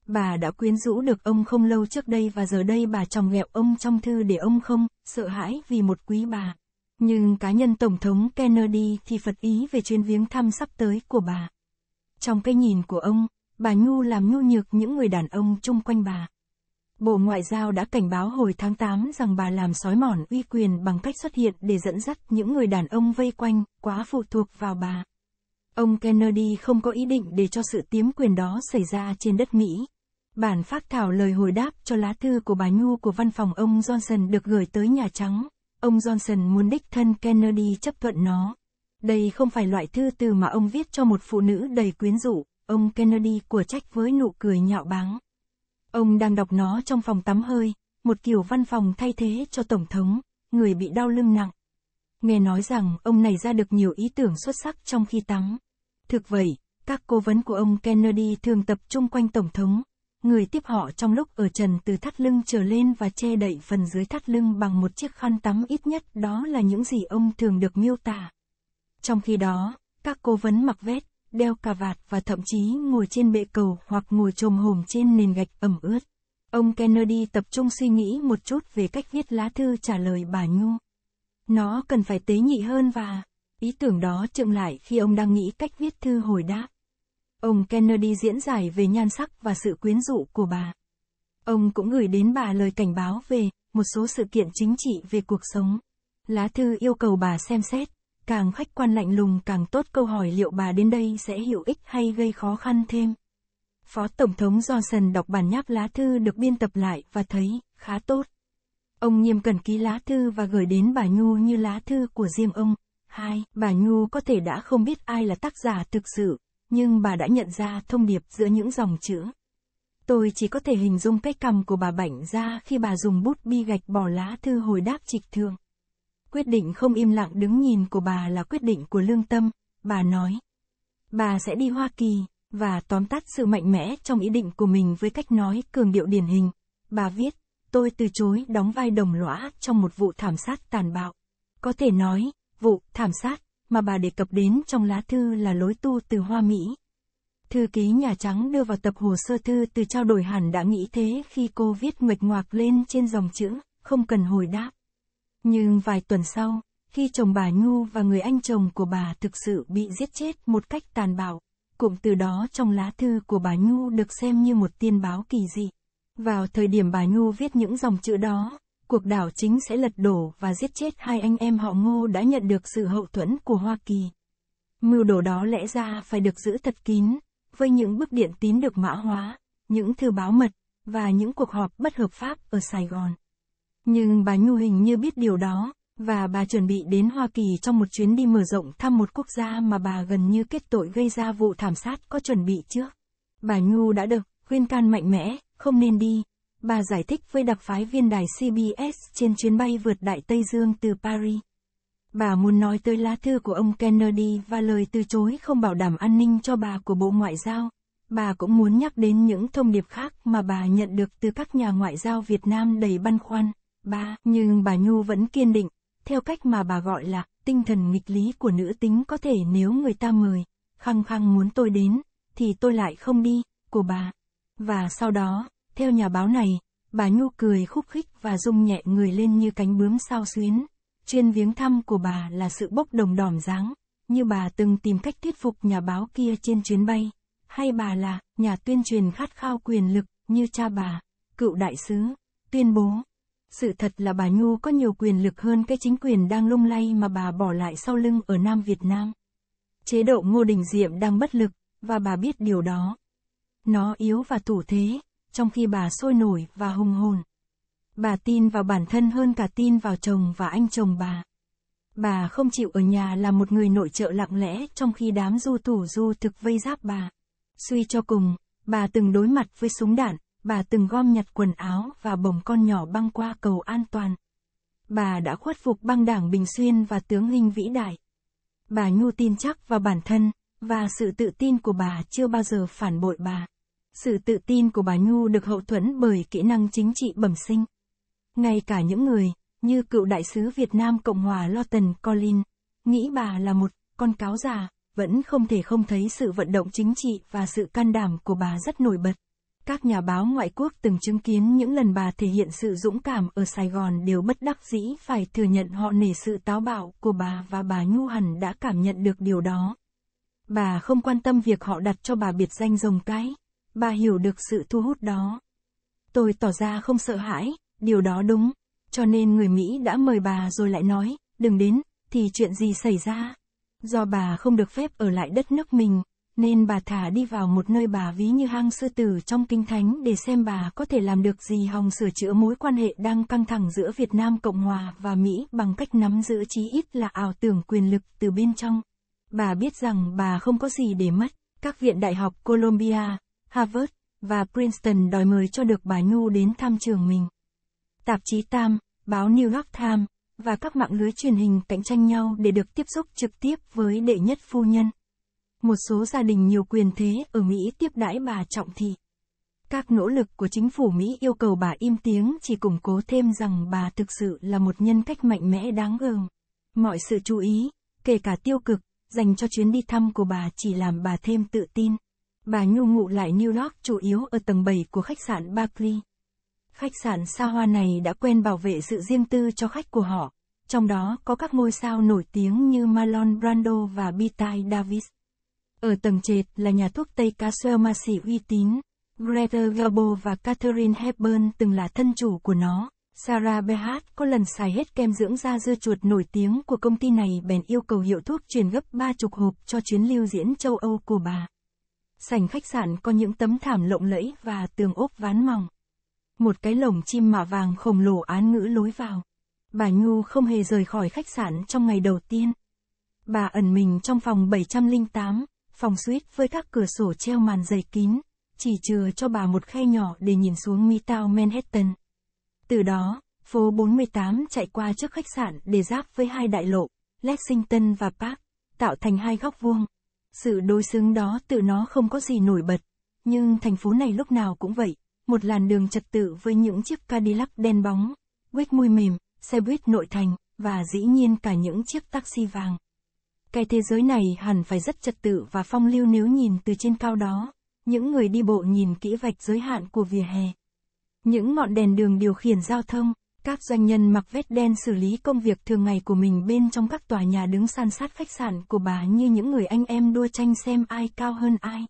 S1: Bà đã quyến rũ được ông không lâu trước đây và giờ đây bà chồng ghẹo ông trong thư để ông không, sợ hãi vì một quý bà. Nhưng cá nhân Tổng thống Kennedy thì phật ý về chuyến viếng thăm sắp tới của bà. Trong cái nhìn của ông, bà Nhu làm nhu nhược những người đàn ông chung quanh bà. Bộ Ngoại giao đã cảnh báo hồi tháng 8 rằng bà làm sói mòn uy quyền bằng cách xuất hiện để dẫn dắt những người đàn ông vây quanh, quá phụ thuộc vào bà. Ông Kennedy không có ý định để cho sự tiếm quyền đó xảy ra trên đất Mỹ. Bản phát thảo lời hồi đáp cho lá thư của bà Nhu của văn phòng ông Johnson được gửi tới Nhà Trắng. Ông Johnson muốn đích thân Kennedy chấp thuận nó. Đây không phải loại thư từ mà ông viết cho một phụ nữ đầy quyến rũ, ông Kennedy của trách với nụ cười nhạo báng. Ông đang đọc nó trong phòng tắm hơi, một kiểu văn phòng thay thế cho Tổng thống, người bị đau lưng nặng. Nghe nói rằng ông này ra được nhiều ý tưởng xuất sắc trong khi tắm. Thực vậy, các cố vấn của ông Kennedy thường tập trung quanh Tổng thống, người tiếp họ trong lúc ở trần từ thắt lưng trở lên và che đậy phần dưới thắt lưng bằng một chiếc khăn tắm ít nhất đó là những gì ông thường được miêu tả. Trong khi đó, các cố vấn mặc vét, đeo cà vạt và thậm chí ngồi trên bệ cầu hoặc ngồi trồm hồm trên nền gạch ẩm ướt. Ông Kennedy tập trung suy nghĩ một chút về cách viết lá thư trả lời bà Nhu. Nó cần phải tế nhị hơn và ý tưởng đó chượng lại khi ông đang nghĩ cách viết thư hồi đáp. Ông Kennedy diễn giải về nhan sắc và sự quyến rũ của bà. Ông cũng gửi đến bà lời cảnh báo về một số sự kiện chính trị về cuộc sống. Lá thư yêu cầu bà xem xét, càng khách quan lạnh lùng càng tốt câu hỏi liệu bà đến đây sẽ hữu ích hay gây khó khăn thêm. Phó Tổng thống Johnson đọc bản nháp lá thư được biên tập lại và thấy khá tốt. Ông nghiêm cần ký lá thư và gửi đến bà Nhu như lá thư của riêng ông. hai Bà Nhu có thể đã không biết ai là tác giả thực sự, nhưng bà đã nhận ra thông điệp giữa những dòng chữ. Tôi chỉ có thể hình dung cái cầm của bà bảnh ra khi bà dùng bút bi gạch bỏ lá thư hồi đáp trịch thương. Quyết định không im lặng đứng nhìn của bà là quyết định của lương tâm, bà nói. Bà sẽ đi Hoa Kỳ, và tóm tắt sự mạnh mẽ trong ý định của mình với cách nói cường điệu điển hình. Bà viết, tôi từ chối đóng vai đồng lõa trong một vụ thảm sát tàn bạo. Có thể nói, vụ thảm sát mà bà đề cập đến trong lá thư là lối tu từ Hoa Mỹ. Thư ký Nhà Trắng đưa vào tập hồ sơ thư từ trao đổi hẳn đã nghĩ thế khi cô viết nguệch ngoạc lên trên dòng chữ, không cần hồi đáp. Nhưng vài tuần sau, khi chồng bà Nhu và người anh chồng của bà thực sự bị giết chết một cách tàn bạo, cụm từ đó trong lá thư của bà Nhu được xem như một tiên báo kỳ dị. Vào thời điểm bà Nhu viết những dòng chữ đó, cuộc đảo chính sẽ lật đổ và giết chết hai anh em họ Ngô đã nhận được sự hậu thuẫn của Hoa Kỳ. Mưu đồ đó lẽ ra phải được giữ thật kín, với những bức điện tín được mã hóa, những thư báo mật, và những cuộc họp bất hợp pháp ở Sài Gòn. Nhưng bà Nhu hình như biết điều đó, và bà chuẩn bị đến Hoa Kỳ trong một chuyến đi mở rộng thăm một quốc gia mà bà gần như kết tội gây ra vụ thảm sát có chuẩn bị trước. Bà Nhu đã được khuyên can mạnh mẽ, không nên đi, bà giải thích với đặc phái viên đài CBS trên chuyến bay vượt Đại Tây Dương từ Paris. Bà muốn nói tới lá thư của ông Kennedy và lời từ chối không bảo đảm an ninh cho bà của Bộ Ngoại giao. Bà cũng muốn nhắc đến những thông điệp khác mà bà nhận được từ các nhà ngoại giao Việt Nam đầy băn khoăn. Bà nhưng bà Nhu vẫn kiên định, theo cách mà bà gọi là tinh thần nghịch lý của nữ tính có thể nếu người ta mời, khăng khăng muốn tôi đến, thì tôi lại không đi, của bà. Và sau đó, theo nhà báo này, bà Nhu cười khúc khích và rung nhẹ người lên như cánh bướm sao xuyến. Chuyên viếng thăm của bà là sự bốc đồng đỏm dáng, như bà từng tìm cách thuyết phục nhà báo kia trên chuyến bay. Hay bà là, nhà tuyên truyền khát khao quyền lực, như cha bà, cựu đại sứ, tuyên bố. Sự thật là bà Nhu có nhiều quyền lực hơn cái chính quyền đang lung lay mà bà bỏ lại sau lưng ở Nam Việt Nam. Chế độ Ngô Đình Diệm đang bất lực, và bà biết điều đó. Nó yếu và thủ thế, trong khi bà sôi nổi và hùng hồn. Bà tin vào bản thân hơn cả tin vào chồng và anh chồng bà. Bà không chịu ở nhà là một người nội trợ lặng lẽ trong khi đám du tủ du thực vây giáp bà. Suy cho cùng, bà từng đối mặt với súng đạn, bà từng gom nhặt quần áo và bồng con nhỏ băng qua cầu an toàn. Bà đã khuất phục băng đảng Bình Xuyên và tướng hình vĩ đại. Bà nhu tin chắc vào bản thân, và sự tự tin của bà chưa bao giờ phản bội bà. Sự tự tin của bà Nhu được hậu thuẫn bởi kỹ năng chính trị bẩm sinh. Ngay cả những người, như cựu đại sứ Việt Nam Cộng hòa Lawton Collins, nghĩ bà là một con cáo già, vẫn không thể không thấy sự vận động chính trị và sự can đảm của bà rất nổi bật. Các nhà báo ngoại quốc từng chứng kiến những lần bà thể hiện sự dũng cảm ở Sài Gòn đều bất đắc dĩ phải thừa nhận họ nể sự táo bạo của bà và bà Nhu hẳn đã cảm nhận được điều đó. Bà không quan tâm việc họ đặt cho bà biệt danh rồng cái. Bà hiểu được sự thu hút đó. Tôi tỏ ra không sợ hãi, điều đó đúng. Cho nên người Mỹ đã mời bà rồi lại nói, đừng đến, thì chuyện gì xảy ra. Do bà không được phép ở lại đất nước mình, nên bà thả đi vào một nơi bà ví như hang sư tử trong kinh thánh để xem bà có thể làm được gì hòng sửa chữa mối quan hệ đang căng thẳng giữa Việt Nam Cộng Hòa và Mỹ bằng cách nắm giữ chí ít là ảo tưởng quyền lực từ bên trong. Bà biết rằng bà không có gì để mất. Các viện đại học Colombia, Harvard và Princeton đòi mời cho được bà Nhu đến thăm trường mình. Tạp chí Tam, báo New York Times và các mạng lưới truyền hình cạnh tranh nhau để được tiếp xúc trực tiếp với đệ nhất phu nhân. Một số gia đình nhiều quyền thế ở Mỹ tiếp đãi bà Trọng Thị. Các nỗ lực của chính phủ Mỹ yêu cầu bà im tiếng chỉ củng cố thêm rằng bà thực sự là một nhân cách mạnh mẽ đáng ờm. Mọi sự chú ý, kể cả tiêu cực, dành cho chuyến đi thăm của bà chỉ làm bà thêm tự tin. Bà Nhu ngụ lại New York chủ yếu ở tầng 7 của khách sạn Barclay. Khách sạn xa hoa này đã quen bảo vệ sự riêng tư cho khách của họ, trong đó có các ngôi sao nổi tiếng như Marlon Brando và Bette Davis. Ở tầng trệt là nhà thuốc Tây Caswell Massey uy tín, Greta Garbo và Catherine Hepburn từng là thân chủ của nó. Sarah Behat có lần xài hết kem dưỡng da dưa chuột nổi tiếng của công ty này bèn yêu cầu hiệu thuốc truyền gấp ba chục hộp cho chuyến lưu diễn châu Âu của bà. Sảnh khách sạn có những tấm thảm lộng lẫy và tường ốp ván mỏng. Một cái lồng chim mạ vàng khổng lồ án ngữ lối vào. Bà Nhu không hề rời khỏi khách sạn trong ngày đầu tiên. Bà ẩn mình trong phòng 708, phòng suite với các cửa sổ treo màn dày kín, chỉ chừa cho bà một khe nhỏ để nhìn xuống Midtown Manhattan. Từ đó, phố 48 chạy qua trước khách sạn để giáp với hai đại lộ, Lexington và Park, tạo thành hai góc vuông. Sự đối xứng đó tự nó không có gì nổi bật. Nhưng thành phố này lúc nào cũng vậy. Một làn đường trật tự với những chiếc Cadillac đen bóng, quét mùi mềm, xe buýt nội thành, và dĩ nhiên cả những chiếc taxi vàng. Cái thế giới này hẳn phải rất trật tự và phong lưu nếu nhìn từ trên cao đó. Những người đi bộ nhìn kỹ vạch giới hạn của vỉa hè. Những ngọn đèn đường điều khiển giao thông, các doanh nhân mặc vest đen xử lý công việc thường ngày của mình bên trong các tòa nhà đứng san sát khách sạn của bà như những người anh em đua tranh xem ai cao hơn ai.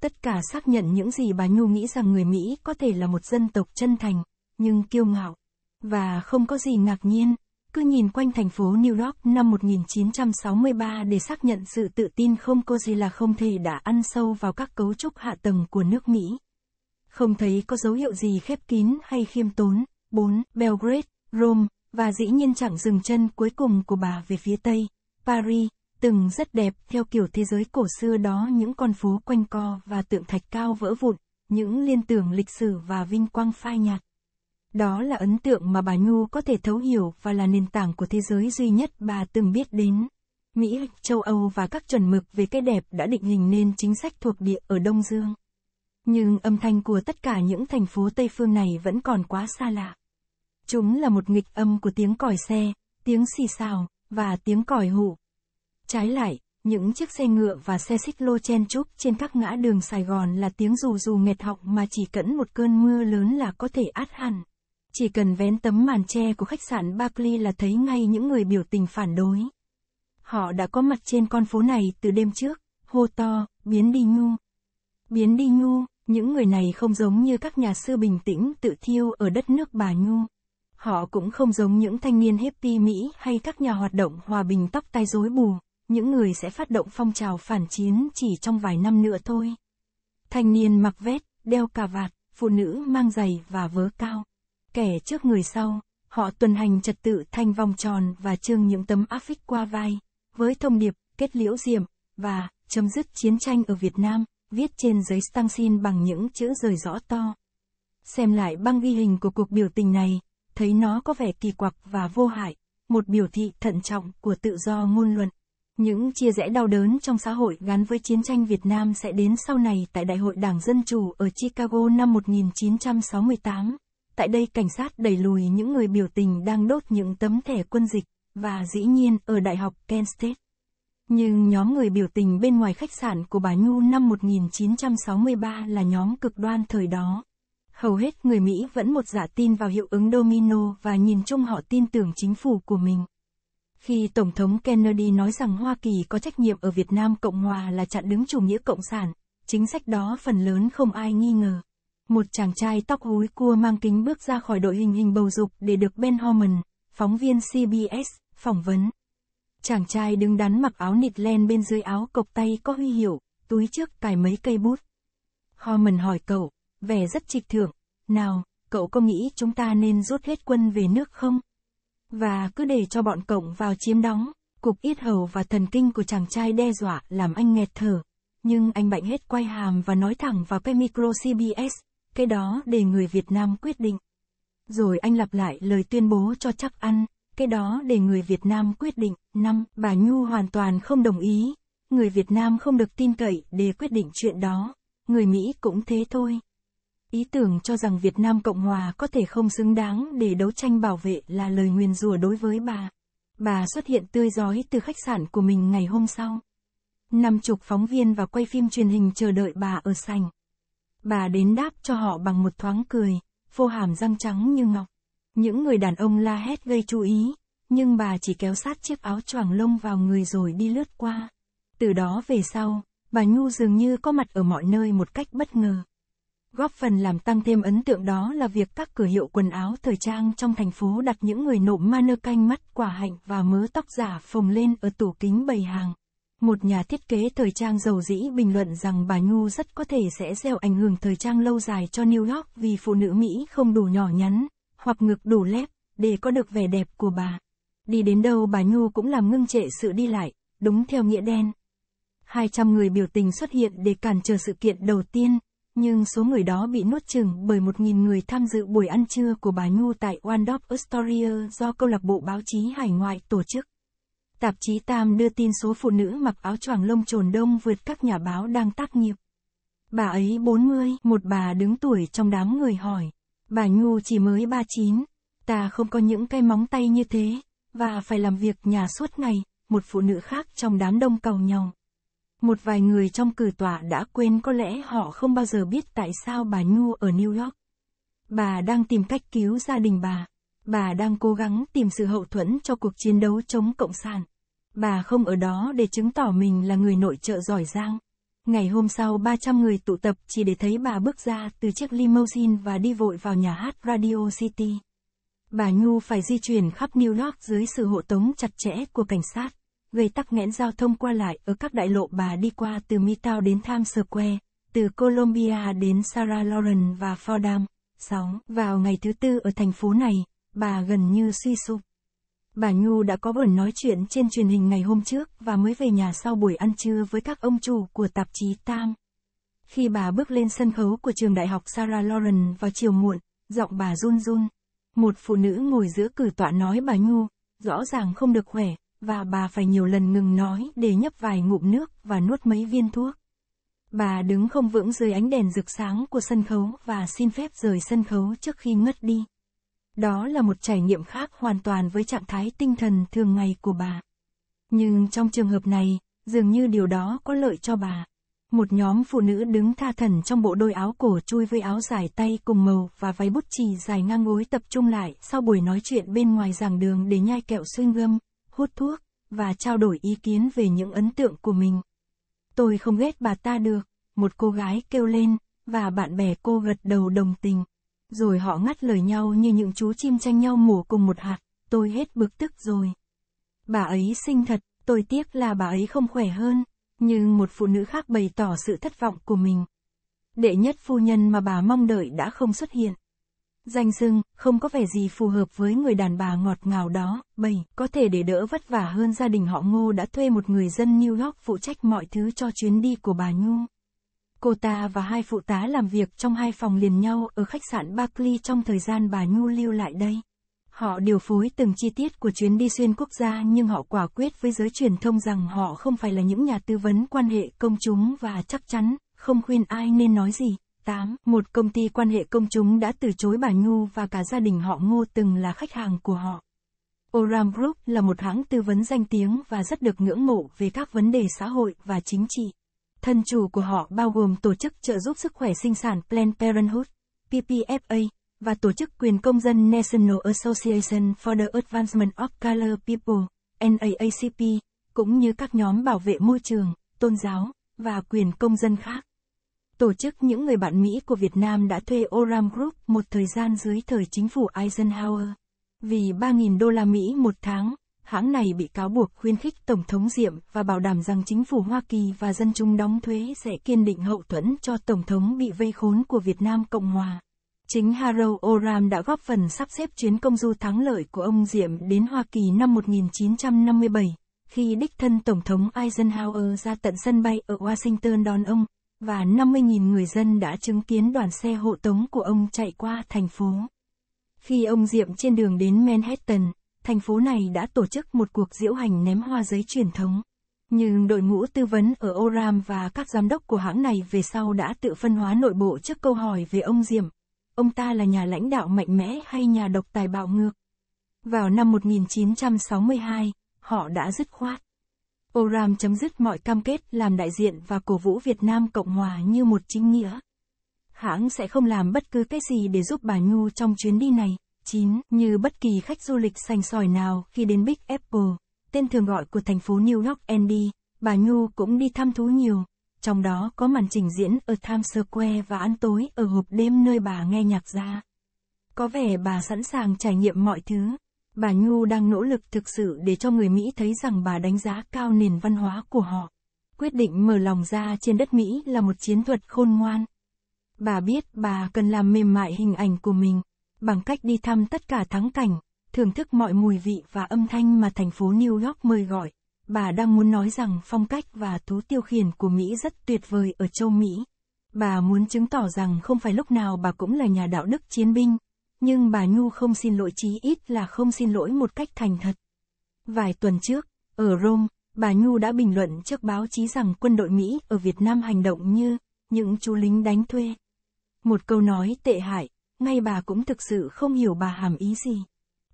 S1: Tất cả xác nhận những gì bà Nhu nghĩ rằng người Mỹ có thể là một dân tộc chân thành, nhưng kiêu ngạo. Và không có gì ngạc nhiên, cứ nhìn quanh thành phố New York năm 1963 để xác nhận sự tự tin không có gì là không thể đã ăn sâu vào các cấu trúc hạ tầng của nước Mỹ. Không thấy có dấu hiệu gì khép kín hay khiêm tốn, 4. Belgrade, Rome, và dĩ nhiên chẳng dừng chân cuối cùng của bà về phía Tây, Paris, từng rất đẹp theo kiểu thế giới cổ xưa đó những con phố quanh co và tượng thạch cao vỡ vụn, những liên tưởng lịch sử và vinh quang phai nhạt. Đó là ấn tượng mà bà Nhu có thể thấu hiểu và là nền tảng của thế giới duy nhất bà từng biết đến. Mỹ, châu Âu và các chuẩn mực về cái đẹp đã định hình nên chính sách thuộc địa ở Đông Dương. Nhưng âm thanh của tất cả những thành phố Tây phương này vẫn còn quá xa lạ. Chúng là một nghịch âm của tiếng còi xe, tiếng xì xào, và tiếng còi hụ. Trái lại, những chiếc xe ngựa và xe xích lô chen chúc trên các ngã đường Sài Gòn là tiếng rù rù nghẹt họng mà chỉ cẫn một cơn mưa lớn là có thể át hẳn. Chỉ cần vén tấm màn tre của khách sạn Barclay là thấy ngay những người biểu tình phản đối. Họ đã có mặt trên con phố này từ đêm trước, hô to, biến đi nhu, Biến đi nhu. những người này không giống như các nhà sư bình tĩnh tự thiêu ở đất nước bà nhu. Họ cũng không giống những thanh niên hippie Mỹ hay các nhà hoạt động hòa bình tóc tai rối bù, những người sẽ phát động phong trào phản chiến chỉ trong vài năm nữa thôi. Thanh niên mặc vest, đeo cà vạt, phụ nữ mang giày và vớ cao. Kẻ trước người sau, họ tuần hành trật tự thành vòng tròn và trương những tấm áp phích qua vai, với thông điệp kết liễu diệm và chấm dứt chiến tranh ở Việt Nam, viết trên giấy Stancin bằng những chữ rời rõ to. Xem lại băng ghi hình của cuộc biểu tình này, thấy nó có vẻ kỳ quặc và vô hại, một biểu thị thận trọng của tự do ngôn luận. Những chia rẽ đau đớn trong xã hội gắn với chiến tranh Việt Nam sẽ đến sau này tại Đại hội Đảng Dân Chủ ở Chicago năm 1968. Tại đây cảnh sát đẩy lùi những người biểu tình đang đốt những tấm thẻ quân dịch, và dĩ nhiên ở Đại học Kent State. Nhưng nhóm người biểu tình bên ngoài khách sạn của bà Nhu năm 1963 là nhóm cực đoan thời đó hầu hết người Mỹ vẫn một giả dạ tin vào hiệu ứng domino và nhìn chung họ tin tưởng chính phủ của mình. Khi Tổng thống Kennedy nói rằng Hoa Kỳ có trách nhiệm ở Việt Nam Cộng Hòa là chặn đứng chủ nghĩa Cộng sản, chính sách đó phần lớn không ai nghi ngờ. Một chàng trai tóc húi cua mang kính bước ra khỏi đội hình hình bầu dục để được Ben Horman, phóng viên CBS, phỏng vấn. Chàng trai đứng đắn mặc áo nịt len bên dưới áo cộc tay có huy hiệu, túi trước cài mấy cây bút. Horman hỏi cậu, vẻ rất trịch thượng. Nào, cậu có nghĩ chúng ta nên rút hết quân về nước không? Và cứ để cho bọn cộng vào chiếm đóng, cục yết hầu và thần kinh của chàng trai đe dọa làm anh nghẹt thở. Nhưng anh bạnh hết quay hàm và nói thẳng vào cái micro CBS, cái đó để người Việt Nam quyết định. Rồi anh lặp lại lời tuyên bố cho chắc ăn, cái đó để người Việt Nam quyết định. Năm, bà Nhu hoàn toàn không đồng ý. Người Việt Nam không được tin cậy để quyết định chuyện đó. Người Mỹ cũng thế thôi. Ý tưởng cho rằng Việt Nam Cộng Hòa có thể không xứng đáng để đấu tranh bảo vệ là lời nguyền rủa đối với bà. Bà xuất hiện tươi giói từ khách sạn của mình ngày hôm sau. Năm chục phóng viên và quay phim truyền hình chờ đợi bà ở sành. Bà đến đáp cho họ bằng một thoáng cười, phô hàm răng trắng như ngọc. Những người đàn ông la hét gây chú ý, nhưng bà chỉ kéo sát chiếc áo choàng lông vào người rồi đi lướt qua. Từ đó về sau, bà Nhu dường như có mặt ở mọi nơi một cách bất ngờ. Góp phần làm tăng thêm ấn tượng đó là việc các cửa hiệu quần áo thời trang trong thành phố đặt những người nộm manơ canh mắt quả hạnh và mớ tóc giả phồng lên ở tủ kính bày hàng. Một nhà thiết kế thời trang giàu dĩ bình luận rằng bà Nhu rất có thể sẽ gieo ảnh hưởng thời trang lâu dài cho New York vì phụ nữ Mỹ không đủ nhỏ nhắn, hoặc ngực đủ lép, để có được vẻ đẹp của bà. Đi đến đâu bà Nhu cũng làm ngưng trệ sự đi lại, đúng theo nghĩa đen. 200 người biểu tình xuất hiện để cản trở sự kiện đầu tiên, nhưng số người đó bị nuốt chừng bởi một nghìn người tham dự buổi ăn trưa của bà Nhu tại Waldorf Astoria do câu lạc bộ báo chí hải ngoại tổ chức. Tạp chí Tam đưa tin số phụ nữ mặc áo choàng lông trồn đông vượt các nhà báo đang tác nghiệp. Bà ấy 40, một bà đứng tuổi trong đám người hỏi. Bà Nhu chỉ mới 39, ta không có những cái móng tay như thế, và phải làm việc nhà suốt ngày, một phụ nữ khác trong đám đông cầu nhau. Một vài người trong cử tọa đã quên có lẽ họ không bao giờ biết tại sao bà Nhu ở New York. Bà đang tìm cách cứu gia đình bà. Bà đang cố gắng tìm sự hậu thuẫn cho cuộc chiến đấu chống Cộng sản. Bà không ở đó để chứng tỏ mình là người nội trợ giỏi giang. Ngày hôm sau 300 người tụ tập chỉ để thấy bà bước ra từ chiếc limousine và đi vội vào nhà hát Radio City. Bà Nhu phải di chuyển khắp New York dưới sự hộ tống chặt chẽ của cảnh sát gây tắc nghẽn giao thông qua lại ở các đại lộ bà đi qua từ Midtown đến Times Square, từ Colombia đến Sarah Lauren và Fordham. 6. Vào ngày thứ tư ở thành phố này, bà gần như suy sụp. Bà Nhu đã có buổi nói chuyện trên truyền hình ngày hôm trước và mới về nhà sau buổi ăn trưa với các ông chủ của tạp chí Tam. Khi bà bước lên sân khấu của trường đại học Sarah Lauren vào chiều muộn, giọng bà run run. Một phụ nữ ngồi giữa cử tọa nói bà Nhu, rõ ràng không được khỏe, và bà phải nhiều lần ngừng nói để nhấp vài ngụm nước và nuốt mấy viên thuốc. Bà đứng không vững dưới ánh đèn rực sáng của sân khấu và xin phép rời sân khấu trước khi ngất đi. Đó là một trải nghiệm khác hoàn toàn với trạng thái tinh thần thường ngày của bà. Nhưng trong trường hợp này, dường như điều đó có lợi cho bà. Một nhóm phụ nữ đứng tha thần trong bộ đôi áo cổ chui với áo dài tay cùng màu và váy bút chì dài ngang gối tập trung lại sau buổi nói chuyện bên ngoài giảng đường để nhai kẹo xuyên gươm, hút thuốc, và trao đổi ý kiến về những ấn tượng của mình. Tôi không ghét bà ta được, một cô gái kêu lên, và bạn bè cô gật đầu đồng tình. Rồi họ ngắt lời nhau như những chú chim tranh nhau mổ cùng một hạt, tôi hết bực tức rồi. Bà ấy sinh thật, tôi tiếc là bà ấy không khỏe hơn, nhưng một phụ nữ khác bày tỏ sự thất vọng của mình. Đệ nhất phu nhân mà bà mong đợi đã không xuất hiện. Danh sưng, không có vẻ gì phù hợp với người đàn bà ngọt ngào đó. 7. Có thể để đỡ vất vả hơn gia đình họ Ngô đã thuê một người dân New York phụ trách mọi thứ cho chuyến đi của bà Nhu. Cô ta và hai phụ tá làm việc trong hai phòng liền nhau ở khách sạn Barclay trong thời gian bà Nhu lưu lại đây. Họ điều phối từng chi tiết của chuyến đi xuyên quốc gia nhưng họ quả quyết với giới truyền thông rằng họ không phải là những nhà tư vấn quan hệ công chúng và chắc chắn không khuyên ai nên nói gì. 2008, một công ty quan hệ công chúng đã từ chối bà Nhu và cả gia đình họ Ngô từng là khách hàng của họ. Oram Group là một hãng tư vấn danh tiếng và rất được ngưỡng mộ về các vấn đề xã hội và chính trị. Thân chủ của họ bao gồm tổ chức trợ giúp sức khỏe sinh sản Planned Parenthood, PPFA, và tổ chức quyền công dân National Association for the Advancement of Color People, NAACP, cũng như các nhóm bảo vệ môi trường, tôn giáo, và quyền công dân khác. Tổ chức những người bạn Mỹ của Việt Nam đã thuê Oram Group một thời gian dưới thời chính phủ Eisenhower. Vì 3.000 đô la Mỹ một tháng, hãng này bị cáo buộc khuyến khích Tổng thống Diệm và bảo đảm rằng chính phủ Hoa Kỳ và dân chúng đóng thuế sẽ kiên định hậu thuẫn cho Tổng thống bị vây khốn của Việt Nam Cộng Hòa. Chính Harold Oram đã góp phần sắp xếp chuyến công du thắng lợi của ông Diệm đến Hoa Kỳ năm 1957, khi đích thân Tổng thống Eisenhower ra tận sân bay ở Washington đón ông và 50.000 người dân đã chứng kiến đoàn xe hộ tống của ông chạy qua thành phố. Khi ông Diệm trên đường đến Manhattan, thành phố này đã tổ chức một cuộc diễu hành ném hoa giấy truyền thống. Nhưng đội ngũ tư vấn ở Oram và các giám đốc của hãng này về sau đã tự phân hóa nội bộ trước câu hỏi về ông Diệm. Ông ta là nhà lãnh đạo mạnh mẽ hay nhà độc tài bạo ngược? Vào năm 1962, họ đã dứt khoát. Oram chấm dứt mọi cam kết làm đại diện và cổ vũ Việt Nam Cộng Hòa như một chính nghĩa. Hãng sẽ không làm bất cứ cái gì để giúp bà Nhu trong chuyến đi này. 9. Như bất kỳ khách du lịch sành sỏi nào khi đến Big Apple, tên thường gọi của thành phố New York Andy, bà Nhu cũng đi thăm thú nhiều, trong đó có màn trình diễn ở Times Square và ăn tối ở hộp đêm nơi bà nghe nhạc ra. Có vẻ bà sẵn sàng trải nghiệm mọi thứ. Bà Nhu đang nỗ lực thực sự để cho người Mỹ thấy rằng bà đánh giá cao nền văn hóa của họ. Quyết định mở lòng ra trên đất Mỹ là một chiến thuật khôn ngoan. Bà biết bà cần làm mềm mại hình ảnh của mình, bằng cách đi thăm tất cả thắng cảnh, thưởng thức mọi mùi vị và âm thanh mà thành phố New York mời gọi. Bà đang muốn nói rằng phong cách và thú tiêu khiển của Mỹ rất tuyệt vời ở châu Mỹ. Bà muốn chứng tỏ rằng không phải lúc nào bà cũng là nhà đạo đức chiến binh, nhưng bà Nhu không xin lỗi chí ít là không xin lỗi một cách thành thật. Vài tuần trước, ở Rome, bà Nhu đã bình luận trước báo chí rằng quân đội Mỹ ở Việt Nam hành động như những chú lính đánh thuê. Một câu nói tệ hại, ngay bà cũng thực sự không hiểu bà hàm ý gì.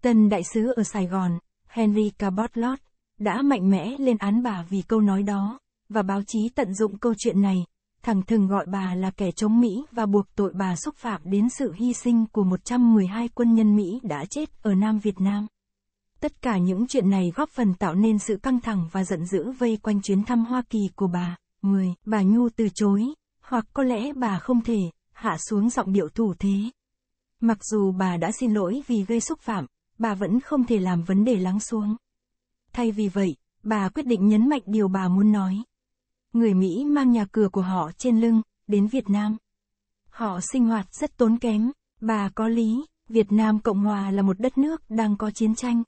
S1: Tân đại sứ ở Sài Gòn, Henry Cabot Lodge, đã mạnh mẽ lên án bà vì câu nói đó, và báo chí tận dụng câu chuyện này thẳng thừng gọi bà là kẻ chống Mỹ và buộc tội bà xúc phạm đến sự hy sinh của 112 quân nhân Mỹ đã chết ở Nam Việt Nam. Tất cả những chuyện này góp phần tạo nên sự căng thẳng và giận dữ vây quanh chuyến thăm Hoa Kỳ của bà. Người, bà Nhu từ chối, hoặc có lẽ bà không thể, hạ xuống giọng điệu thủ thế. Mặc dù bà đã xin lỗi vì gây xúc phạm, bà vẫn không thể làm vấn đề lắng xuống. Thay vì vậy, bà quyết định nhấn mạnh điều bà muốn nói người Mỹ mang nhà cửa của họ trên lưng, đến Việt Nam. Họ sinh hoạt rất tốn kém, bà có lý, Việt Nam Cộng Hòa là một đất nước đang có chiến tranh.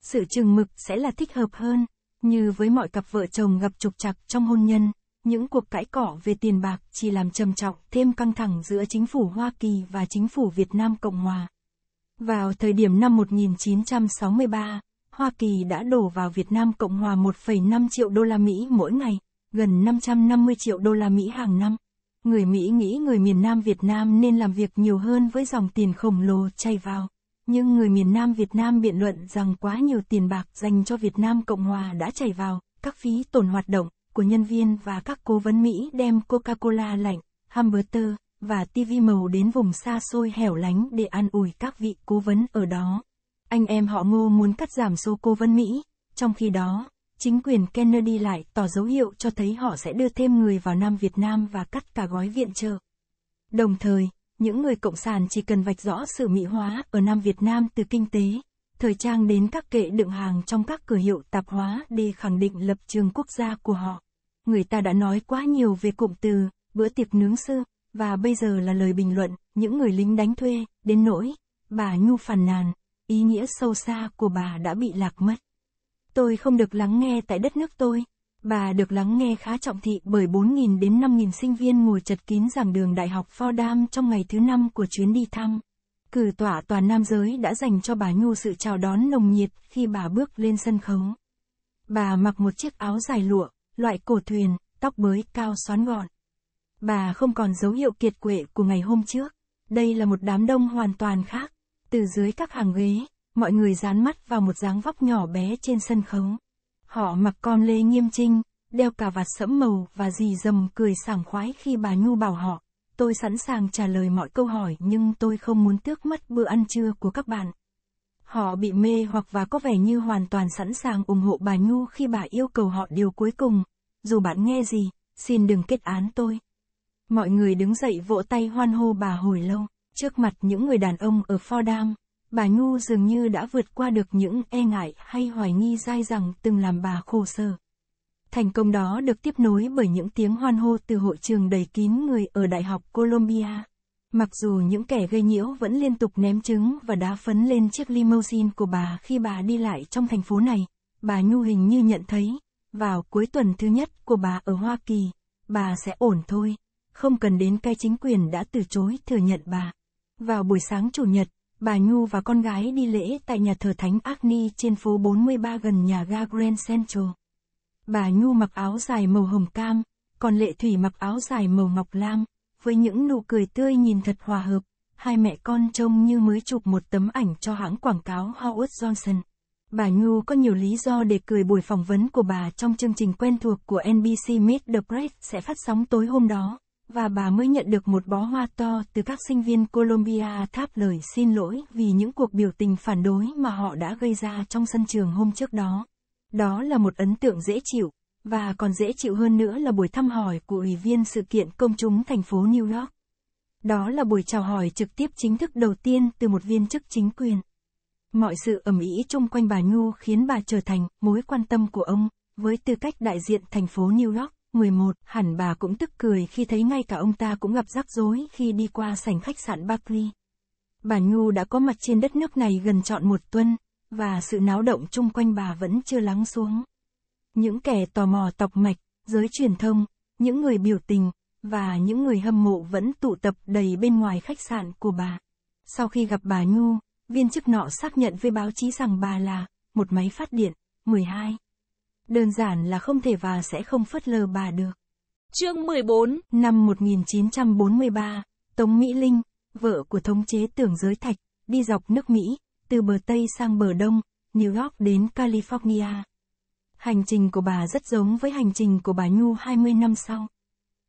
S1: Sự chừng mực sẽ là thích hợp hơn, như với mọi cặp vợ chồng gặp trục trặc trong hôn nhân, những cuộc cãi cỏ về tiền bạc chỉ làm trầm trọng thêm căng thẳng giữa chính phủ Hoa Kỳ và chính phủ Việt Nam Cộng Hòa. Vào thời điểm năm 1963, Hoa Kỳ đã đổ vào Việt Nam Cộng Hòa 1,5 triệu đô la Mỹ mỗi ngày gần 550 triệu đô la Mỹ hàng năm. Người Mỹ nghĩ người miền Nam Việt Nam nên làm việc nhiều hơn với dòng tiền khổng lồ chảy vào. Nhưng người miền Nam Việt Nam biện luận rằng quá nhiều tiền bạc dành cho Việt Nam Cộng Hòa đã chảy vào, các phí tổn hoạt động của nhân viên và các cố vấn Mỹ đem Coca-Cola lạnh, hamburger và TV màu đến vùng xa xôi hẻo lánh để an ủi các vị cố vấn ở đó. Anh em họ Ngô muốn cắt giảm số cố vấn Mỹ, trong khi đó, chính quyền Kennedy lại tỏ dấu hiệu cho thấy họ sẽ đưa thêm người vào Nam Việt Nam và cắt cả gói viện trợ. Đồng thời, những người cộng sản chỉ cần vạch rõ sự mỹ hóa ở Nam Việt Nam từ kinh tế, thời trang đến các kệ đựng hàng trong các cửa hiệu tạp hóa để khẳng định lập trường quốc gia của họ. Người ta đã nói quá nhiều về cụm từ, bữa tiệc nướng sư, và bây giờ là lời bình luận, những người lính đánh thuê, đến nỗi, bà Nhu phàn nàn, ý nghĩa sâu xa của bà đã bị lạc mất tôi không được lắng nghe tại đất nước tôi. Bà được lắng nghe khá trọng thị bởi 4.000 đến 5.000 sinh viên ngồi chật kín giảng đường Đại học Fordham trong ngày thứ năm của chuyến đi thăm. Cử tỏa toàn nam giới đã dành cho bà Nhu sự chào đón nồng nhiệt khi bà bước lên sân khấu. Bà mặc một chiếc áo dài lụa, loại cổ thuyền, tóc mới cao xoắn gọn. Bà không còn dấu hiệu kiệt quệ của ngày hôm trước. Đây là một đám đông hoàn toàn khác. Từ dưới các hàng ghế, mọi người dán mắt vào một dáng vóc nhỏ bé trên sân khấu. Họ mặc con lê nghiêm trinh, đeo cà vạt sẫm màu và dì dầm cười sảng khoái khi bà Nhu bảo họ, tôi sẵn sàng trả lời mọi câu hỏi nhưng tôi không muốn tước mất bữa ăn trưa của các bạn. Họ bị mê hoặc và có vẻ như hoàn toàn sẵn sàng ủng hộ bà Nhu khi bà yêu cầu họ điều cuối cùng. Dù bạn nghe gì, xin đừng kết án tôi. Mọi người đứng dậy vỗ tay hoan hô bà hồi lâu, trước mặt những người đàn ông ở Fordham bà Nhu dường như đã vượt qua được những e ngại hay hoài nghi dai dẳng từng làm bà khổ sở. Thành công đó được tiếp nối bởi những tiếng hoan hô từ hội trường đầy kín người ở Đại học Columbia. Mặc dù những kẻ gây nhiễu vẫn liên tục ném trứng và đá phấn lên chiếc limousine của bà khi bà đi lại trong thành phố này, bà Nhu hình như nhận thấy, vào cuối tuần thứ nhất của bà ở Hoa Kỳ, bà sẽ ổn thôi, không cần đến cái chính quyền đã từ chối thừa nhận bà. Vào buổi sáng chủ nhật, bà Nhu và con gái đi lễ tại nhà thờ Thánh Agni trên phố 43 gần nhà ga Grand Central. Bà Nhu mặc áo dài màu hồng cam, còn Lệ Thủy mặc áo dài màu ngọc lam, với những nụ cười tươi nhìn thật hòa hợp, hai mẹ con trông như mới chụp một tấm ảnh cho hãng quảng cáo Howard Johnson. Bà Nhu có nhiều lý do để cười buổi phỏng vấn của bà trong chương trình quen thuộc của NBC Meet the Press sẽ phát sóng tối hôm đó và bà mới nhận được một bó hoa to từ các sinh viên Colombia tháp lời xin lỗi vì những cuộc biểu tình phản đối mà họ đã gây ra trong sân trường hôm trước đó. Đó là một ấn tượng dễ chịu, và còn dễ chịu hơn nữa là buổi thăm hỏi của Ủy viên sự kiện công chúng thành phố New York. Đó là buổi chào hỏi trực tiếp chính thức đầu tiên từ một viên chức chính quyền. Mọi sự ẩm ĩ chung quanh bà Nhu khiến bà trở thành mối quan tâm của ông, với tư cách đại diện thành phố New York. 11, hẳn bà cũng tức cười khi thấy ngay cả ông ta cũng gặp rắc rối khi đi qua sảnh khách sạn Barclay. Bà Nhu đã có mặt trên đất nước này gần trọn một tuần, và sự náo động chung quanh bà vẫn chưa lắng xuống. Những kẻ tò mò tọc mạch, giới truyền thông, những người biểu tình, và những người hâm mộ vẫn tụ tập đầy bên ngoài khách sạn của bà. Sau khi gặp bà Nhu, viên chức nọ xác nhận với báo chí rằng bà là một máy phát điện, 12 đơn giản là không thể và sẽ không phớt lờ bà được. Chương 14 Năm 1943, Tống Mỹ Linh, vợ của thống chế tưởng giới thạch, đi dọc nước Mỹ, từ bờ Tây sang bờ Đông, New York đến California. Hành trình của bà rất giống với hành trình của bà Nhu 20 năm sau.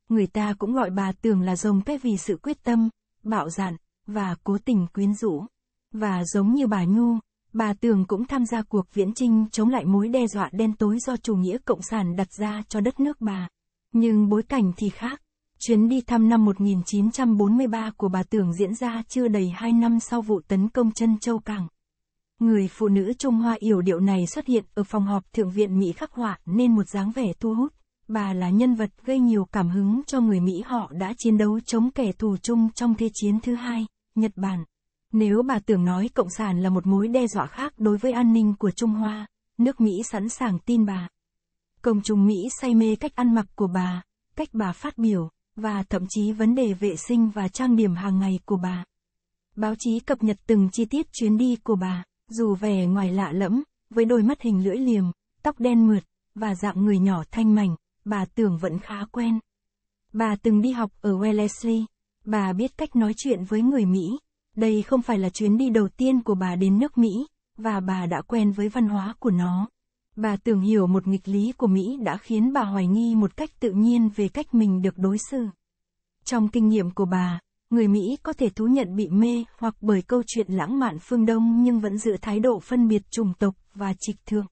S1: Người ta cũng gọi bà tưởng là rồng pé vì sự quyết tâm, bạo dạn, và cố tình quyến rũ. Và giống như bà Nhu, Bà Tường cũng tham gia cuộc viễn trinh chống lại mối đe dọa đen tối do chủ nghĩa cộng sản đặt ra cho đất nước bà. Nhưng bối cảnh thì khác. Chuyến đi thăm năm 1943 của bà Tường diễn ra chưa đầy 2 năm sau vụ tấn công chân châu Cảng. Người phụ nữ Trung Hoa yểu điệu này xuất hiện ở phòng họp Thượng viện Mỹ khắc họa nên một dáng vẻ thu hút. Bà là nhân vật gây nhiều cảm hứng cho người Mỹ họ đã chiến đấu chống kẻ thù chung trong Thế chiến thứ hai, Nhật Bản. Nếu bà tưởng nói Cộng sản là một mối đe dọa khác đối với an ninh của Trung Hoa, nước Mỹ sẵn sàng tin bà. Công chúng Mỹ say mê cách ăn mặc của bà, cách bà phát biểu, và thậm chí vấn đề vệ sinh và trang điểm hàng ngày của bà. Báo chí cập nhật từng chi tiết chuyến đi của bà, dù vẻ ngoài lạ lẫm, với đôi mắt hình lưỡi liềm, tóc đen mượt, và dạng người nhỏ thanh mảnh, bà tưởng vẫn khá quen. Bà từng đi học ở Wellesley, bà biết cách nói chuyện với người Mỹ, đây không phải là chuyến đi đầu tiên của bà đến nước Mỹ, và bà đã quen với văn hóa của nó. Bà tưởng hiểu một nghịch lý của Mỹ đã khiến bà hoài nghi một cách tự nhiên về cách mình được đối xử. Trong kinh nghiệm của bà, người Mỹ có thể thú nhận bị mê hoặc bởi câu chuyện lãng mạn phương Đông nhưng vẫn giữ thái độ phân biệt chủng tộc và trịch thượng.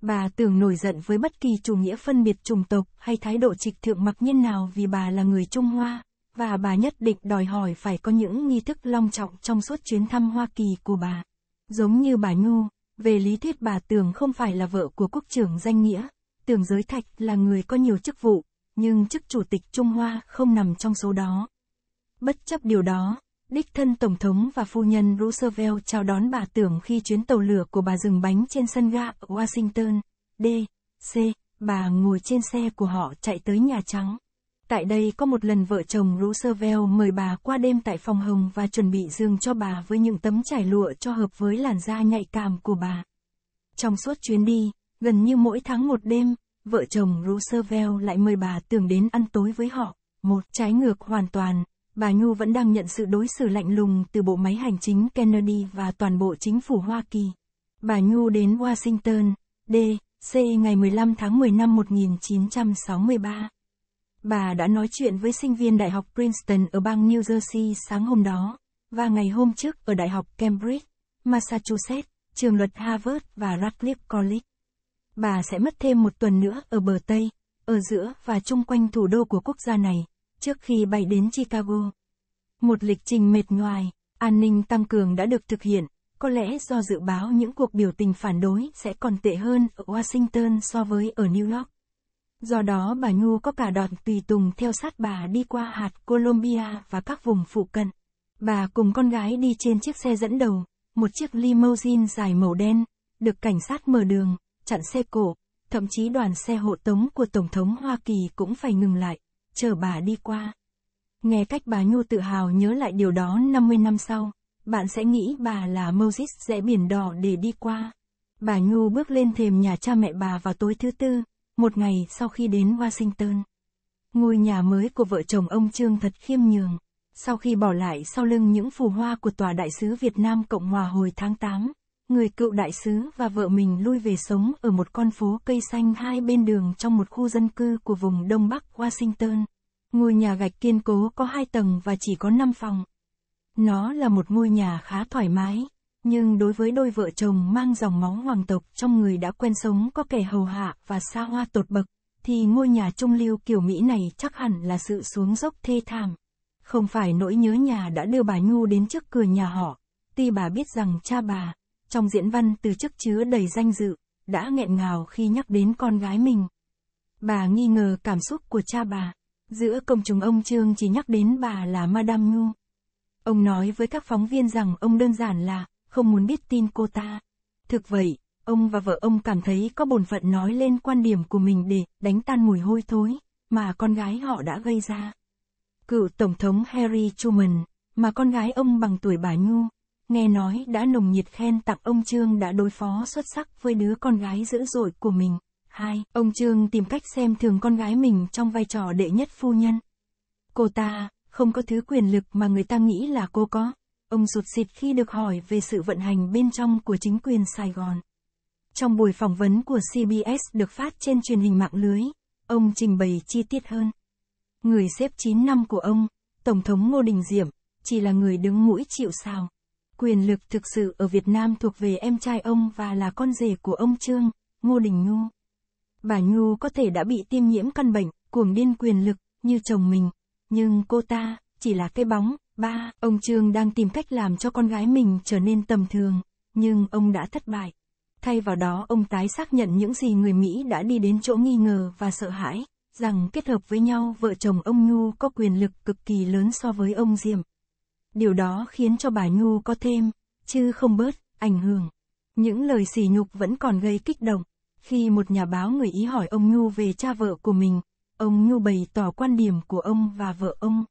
S1: Bà tưởng nổi giận với bất kỳ chủ nghĩa phân biệt chủng tộc hay thái độ trịch thượng mặc nhiên nào vì bà là người Trung Hoa, và bà nhất định đòi hỏi phải có những nghi thức long trọng trong suốt chuyến thăm Hoa Kỳ của bà. Giống như bà Nhu, về lý thuyết bà Tường không phải là vợ của quốc trưởng danh nghĩa, Tường Giới Thạch là người có nhiều chức vụ, nhưng chức chủ tịch Trung Hoa không nằm trong số đó. Bất chấp điều đó, đích thân Tổng thống và phu nhân Roosevelt chào đón bà Tưởng khi chuyến tàu lửa của bà dừng bánh trên sân ga Washington, D. C. Bà ngồi trên xe của họ chạy tới Nhà Trắng. Tại đây có một lần vợ chồng Roosevelt mời bà qua đêm tại phòng hồng và chuẩn bị giường cho bà với những tấm trải lụa cho hợp với làn da nhạy cảm của bà. Trong suốt chuyến đi, gần như mỗi tháng một đêm, vợ chồng Roosevelt lại mời bà tưởng đến ăn tối với họ. Một trái ngược hoàn toàn, bà Nhu vẫn đang nhận sự đối xử lạnh lùng từ bộ máy hành chính Kennedy và toàn bộ chính phủ Hoa Kỳ. Bà Nhu đến Washington, D.C. ngày 15 tháng 10 năm 1963. Bà đã nói chuyện với sinh viên Đại học Princeton ở bang New Jersey sáng hôm đó, và ngày hôm trước ở Đại học Cambridge, Massachusetts, trường luật Harvard và Radcliffe College. Bà sẽ mất thêm một tuần nữa ở bờ Tây, ở giữa và chung quanh thủ đô của quốc gia này, trước khi bay đến Chicago. Một lịch trình mệt nhoài, an ninh tăng cường đã được thực hiện, có lẽ do dự báo những cuộc biểu tình phản đối sẽ còn tệ hơn ở Washington so với ở New York. Do đó bà Nhu có cả đoàn tùy tùng theo sát bà đi qua hạt Colombia và các vùng phụ cận. Bà cùng con gái đi trên chiếc xe dẫn đầu, một chiếc limousine dài màu đen, được cảnh sát mở đường, chặn xe cổ, thậm chí đoàn xe hộ tống của Tổng thống Hoa Kỳ cũng phải ngừng lại, chờ bà đi qua. Nghe cách bà Nhu tự hào nhớ lại điều đó 50 năm sau, bạn sẽ nghĩ bà là Moses rẽ biển đỏ để đi qua. Bà Nhu bước lên thềm nhà cha mẹ bà vào tối thứ tư, một ngày sau khi đến Washington, ngôi nhà mới của vợ chồng ông Trương thật khiêm nhường. Sau khi bỏ lại sau lưng những phù hoa của Tòa Đại sứ Việt Nam Cộng Hòa hồi tháng 8, người cựu đại sứ và vợ mình lui về sống ở một con phố cây xanh hai bên đường trong một khu dân cư của vùng Đông Bắc Washington. Ngôi nhà gạch kiên cố có hai tầng và chỉ có 5 phòng. Nó là một ngôi nhà khá thoải mái, nhưng đối với đôi vợ chồng mang dòng máu hoàng tộc trong người đã quen sống có kẻ hầu hạ và xa hoa tột bậc, thì ngôi nhà trung lưu kiểu Mỹ này chắc hẳn là sự xuống dốc thê thảm. Không phải nỗi nhớ nhà đã đưa bà Nhu đến trước cửa nhà họ, tuy bà biết rằng cha bà, trong diễn văn từ chức chứa đầy danh dự, đã nghẹn ngào khi nhắc đến con gái mình. Bà nghi ngờ cảm xúc của cha bà. Giữa công chúng ông Trương chỉ nhắc đến bà là Madame Nhu. Ông nói với các phóng viên rằng ông đơn giản là không muốn biết tin cô ta. Thực vậy, ông và vợ ông cảm thấy có bổn phận nói lên quan điểm của mình để đánh tan mùi hôi thối mà con gái họ đã gây ra. Cựu Tổng thống Harry Truman, mà con gái ông bằng tuổi bà Nhu, nghe nói đã nồng nhiệt khen tặng ông Trương đã đối phó xuất sắc với đứa con gái dữ dội của mình. Hai, Ông Trương tìm cách xem thường con gái mình trong vai trò đệ nhất phu nhân. Cô ta, không có thứ quyền lực mà người ta nghĩ là cô có ông rụt sịt khi được hỏi về sự vận hành bên trong của chính quyền Sài Gòn. Trong buổi phỏng vấn của CBS được phát trên truyền hình mạng lưới, ông trình bày chi tiết hơn. Người xếp 9 năm của ông, Tổng thống Ngô Đình Diệm, chỉ là người đứng mũi chịu sào. Quyền lực thực sự ở Việt Nam thuộc về em trai ông và là con rể của ông Trương, Ngô Đình Nhu. Bà Nhu có thể đã bị tiêm nhiễm căn bệnh, cuồng điên quyền lực, như chồng mình, nhưng cô ta, chỉ là cái bóng, 3. Ông Trương đang tìm cách làm cho con gái mình trở nên tầm thường, nhưng ông đã thất bại. Thay vào đó ông tái xác nhận những gì người Mỹ đã đi đến chỗ nghi ngờ và sợ hãi, rằng kết hợp với nhau vợ chồng ông Nhu có quyền lực cực kỳ lớn so với ông Diệm. Điều đó khiến cho bà Nhu có thêm, chứ không bớt, ảnh hưởng. Những lời sỉ nhục vẫn còn gây kích động. Khi một nhà báo người Ý hỏi ông Nhu về cha vợ của mình, ông Nhu bày tỏ quan điểm của ông và vợ ông.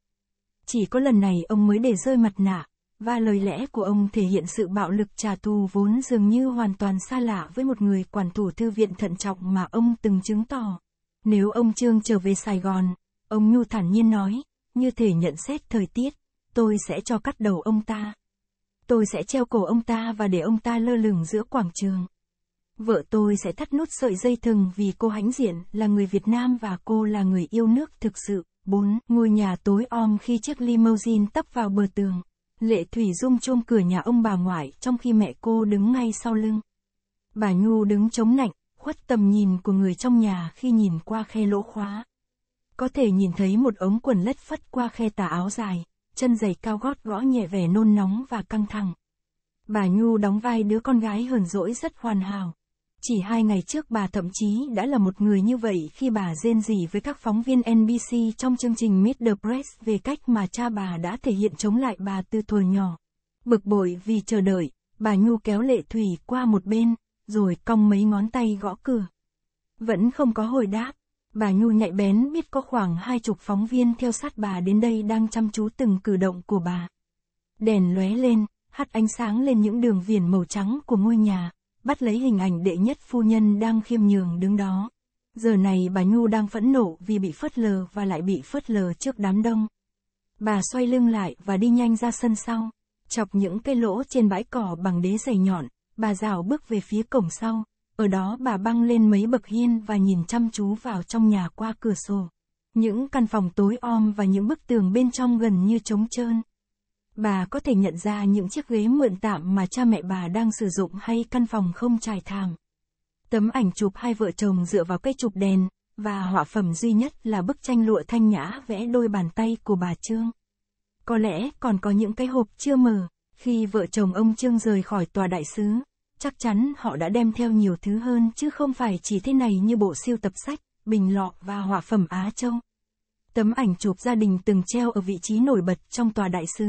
S1: Chỉ có lần này ông mới để rơi mặt nạ, và lời lẽ của ông thể hiện sự bạo lực trả thù vốn dường như hoàn toàn xa lạ với một người quản thủ thư viện thận trọng mà ông từng chứng tỏ. Nếu ông Trương trở về Sài Gòn, ông Nhu thản nhiên nói, như thể nhận xét thời tiết, tôi sẽ cho cắt đầu ông ta. Tôi sẽ treo cổ ông ta và để ông ta lơ lửng giữa quảng trường. Vợ tôi sẽ thắt nút sợi dây thừng vì cô hãnh diện là người Việt Nam và cô là người yêu nước thực sự. 4. Ngôi nhà tối om khi chiếc limousine tấp vào bờ tường. Lệ Thủy rung chôm cửa nhà ông bà ngoại trong khi mẹ cô đứng ngay sau lưng. Bà Nhu đứng chống nạnh, khuất tầm nhìn của người trong nhà khi nhìn qua khe lỗ khóa. Có thể nhìn thấy một ống quần lất phất qua khe tà áo dài, chân giày cao gót gõ nhẹ vẻ nôn nóng và căng thẳng. Bà Nhu đóng vai đứa con gái hờn dỗi rất hoàn hảo. Chỉ hai ngày trước bà thậm chí đã là một người như vậy khi bà rên rỉ với các phóng viên NBC trong chương trình Meet the Press về cách mà cha bà đã thể hiện chống lại bà từ thuở nhỏ. Bực bội vì chờ đợi, bà Nhu kéo lệ thủy qua một bên, rồi cong mấy ngón tay gõ cửa. Vẫn không có hồi đáp, bà Nhu nhạy bén biết có khoảng hai chục phóng viên theo sát bà đến đây đang chăm chú từng cử động của bà. Đèn lóe lên, hắt ánh sáng lên những đường viền màu trắng của ngôi nhà, bắt lấy hình ảnh đệ nhất phu nhân đang khiêm nhường đứng đó. Giờ này bà Nhu đang phẫn nộ vì bị phớt lờ và lại bị phớt lờ trước đám đông. Bà xoay lưng lại và đi nhanh ra sân sau, chọc những cây lỗ trên bãi cỏ bằng đế dày nhọn, bà rào bước về phía cổng sau, ở đó bà băng lên mấy bậc hiên và nhìn chăm chú vào trong nhà qua cửa sổ. Những căn phòng tối om và những bức tường bên trong gần như trống trơn bà có thể nhận ra những chiếc ghế mượn tạm mà cha mẹ bà đang sử dụng hay căn phòng không trải thảm. Tấm ảnh chụp hai vợ chồng dựa vào cây chụp đèn, và họa phẩm duy nhất là bức tranh lụa thanh nhã vẽ đôi bàn tay của bà Trương. Có lẽ còn có những cái hộp chưa mở, khi vợ chồng ông Trương rời khỏi tòa đại sứ, chắc chắn họ đã đem theo nhiều thứ hơn chứ không phải chỉ thế này như bộ siêu tập sách, bình lọ và họa phẩm Á Châu. Tấm ảnh chụp gia đình từng treo ở vị trí nổi bật trong tòa đại sứ.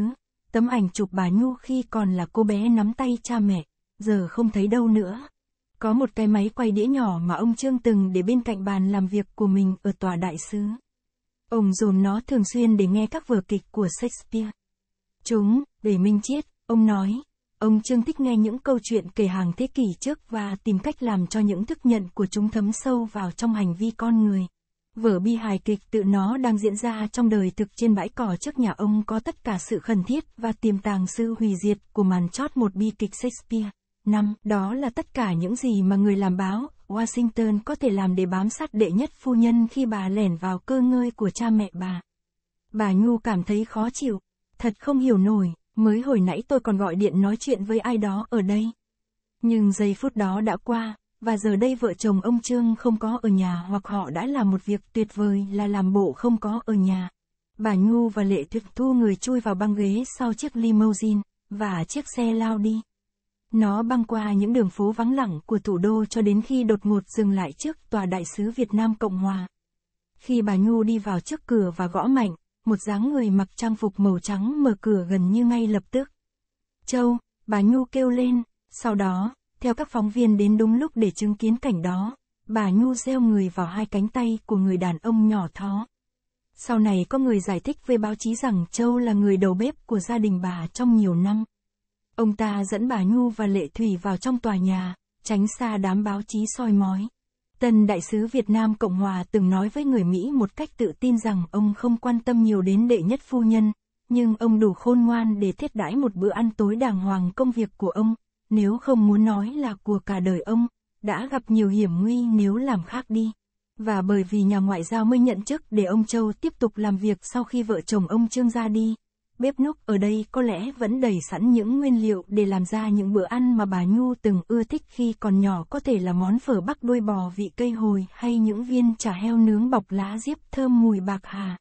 S1: Tấm ảnh chụp bà Nhu khi còn là cô bé nắm tay cha mẹ, giờ không thấy đâu nữa. Có một cái máy quay đĩa nhỏ mà ông Trương từng để bên cạnh bàn làm việc của mình ở tòa đại sứ. Ông dồn nó thường xuyên để nghe các vở kịch của Shakespeare. Chúng, để minh chiết, ông nói. Ông Trương thích nghe những câu chuyện kể hàng thế kỷ trước và tìm cách làm cho những thức nhận của chúng thấm sâu vào trong hành vi con người. Vở bi hài kịch tự nó đang diễn ra trong đời thực trên bãi cỏ trước nhà ông có tất cả sự khẩn thiết và tiềm tàng sự hủy diệt của màn chót một bi kịch Shakespeare. Năm, đó là tất cả những gì mà người làm báo, Washington có thể làm để bám sát đệ nhất phu nhân khi bà lẻn vào cơ ngơi của cha mẹ bà. Bà Nhu cảm thấy khó chịu, thật không hiểu nổi, mới hồi nãy tôi còn gọi điện nói chuyện với ai đó ở đây. Nhưng giây phút đó đã qua, và giờ đây vợ chồng ông Trương không có ở nhà hoặc họ đã làm một việc tuyệt vời là làm bộ không có ở nhà. Bà Nhu và Lệ Tuyết Thu người chui vào băng ghế sau chiếc limousine, và chiếc xe lao đi. Nó băng qua những đường phố vắng lặng của thủ đô cho đến khi đột ngột dừng lại trước Tòa Đại sứ Việt Nam Cộng Hòa. Khi bà Nhu đi vào trước cửa và gõ mạnh, một dáng người mặc trang phục màu trắng mở cửa gần như ngay lập tức. Châu, bà Nhu kêu lên, sau đó, theo các phóng viên đến đúng lúc để chứng kiến cảnh đó, bà Nhu gieo người vào hai cánh tay của người đàn ông nhỏ thó. Sau này có người giải thích với báo chí rằng Châu là người đầu bếp của gia đình bà trong nhiều năm. Ông ta dẫn bà Nhu và Lệ Thủy vào trong tòa nhà, tránh xa đám báo chí soi mói. Tân đại sứ Việt Nam Cộng Hòa từng nói với người Mỹ một cách tự tin rằng ông không quan tâm nhiều đến đệ nhất phu nhân, nhưng ông đủ khôn ngoan để thiết đãi một bữa ăn tối đàng hoàng công việc của ông nếu không muốn nói là của cả đời ông, đã gặp nhiều hiểm nguy nếu làm khác đi. Và bởi vì nhà ngoại giao mới nhận chức để ông Châu tiếp tục làm việc sau khi vợ chồng ông Trương ra đi, bếp núc ở đây có lẽ vẫn đầy sẵn những nguyên liệu để làm ra những bữa ăn mà bà Nhu từng ưa thích khi còn nhỏ có thể là món phở bắc đuôi bò vị cây hồi hay những viên chả heo nướng bọc lá diếp thơm mùi bạc hà.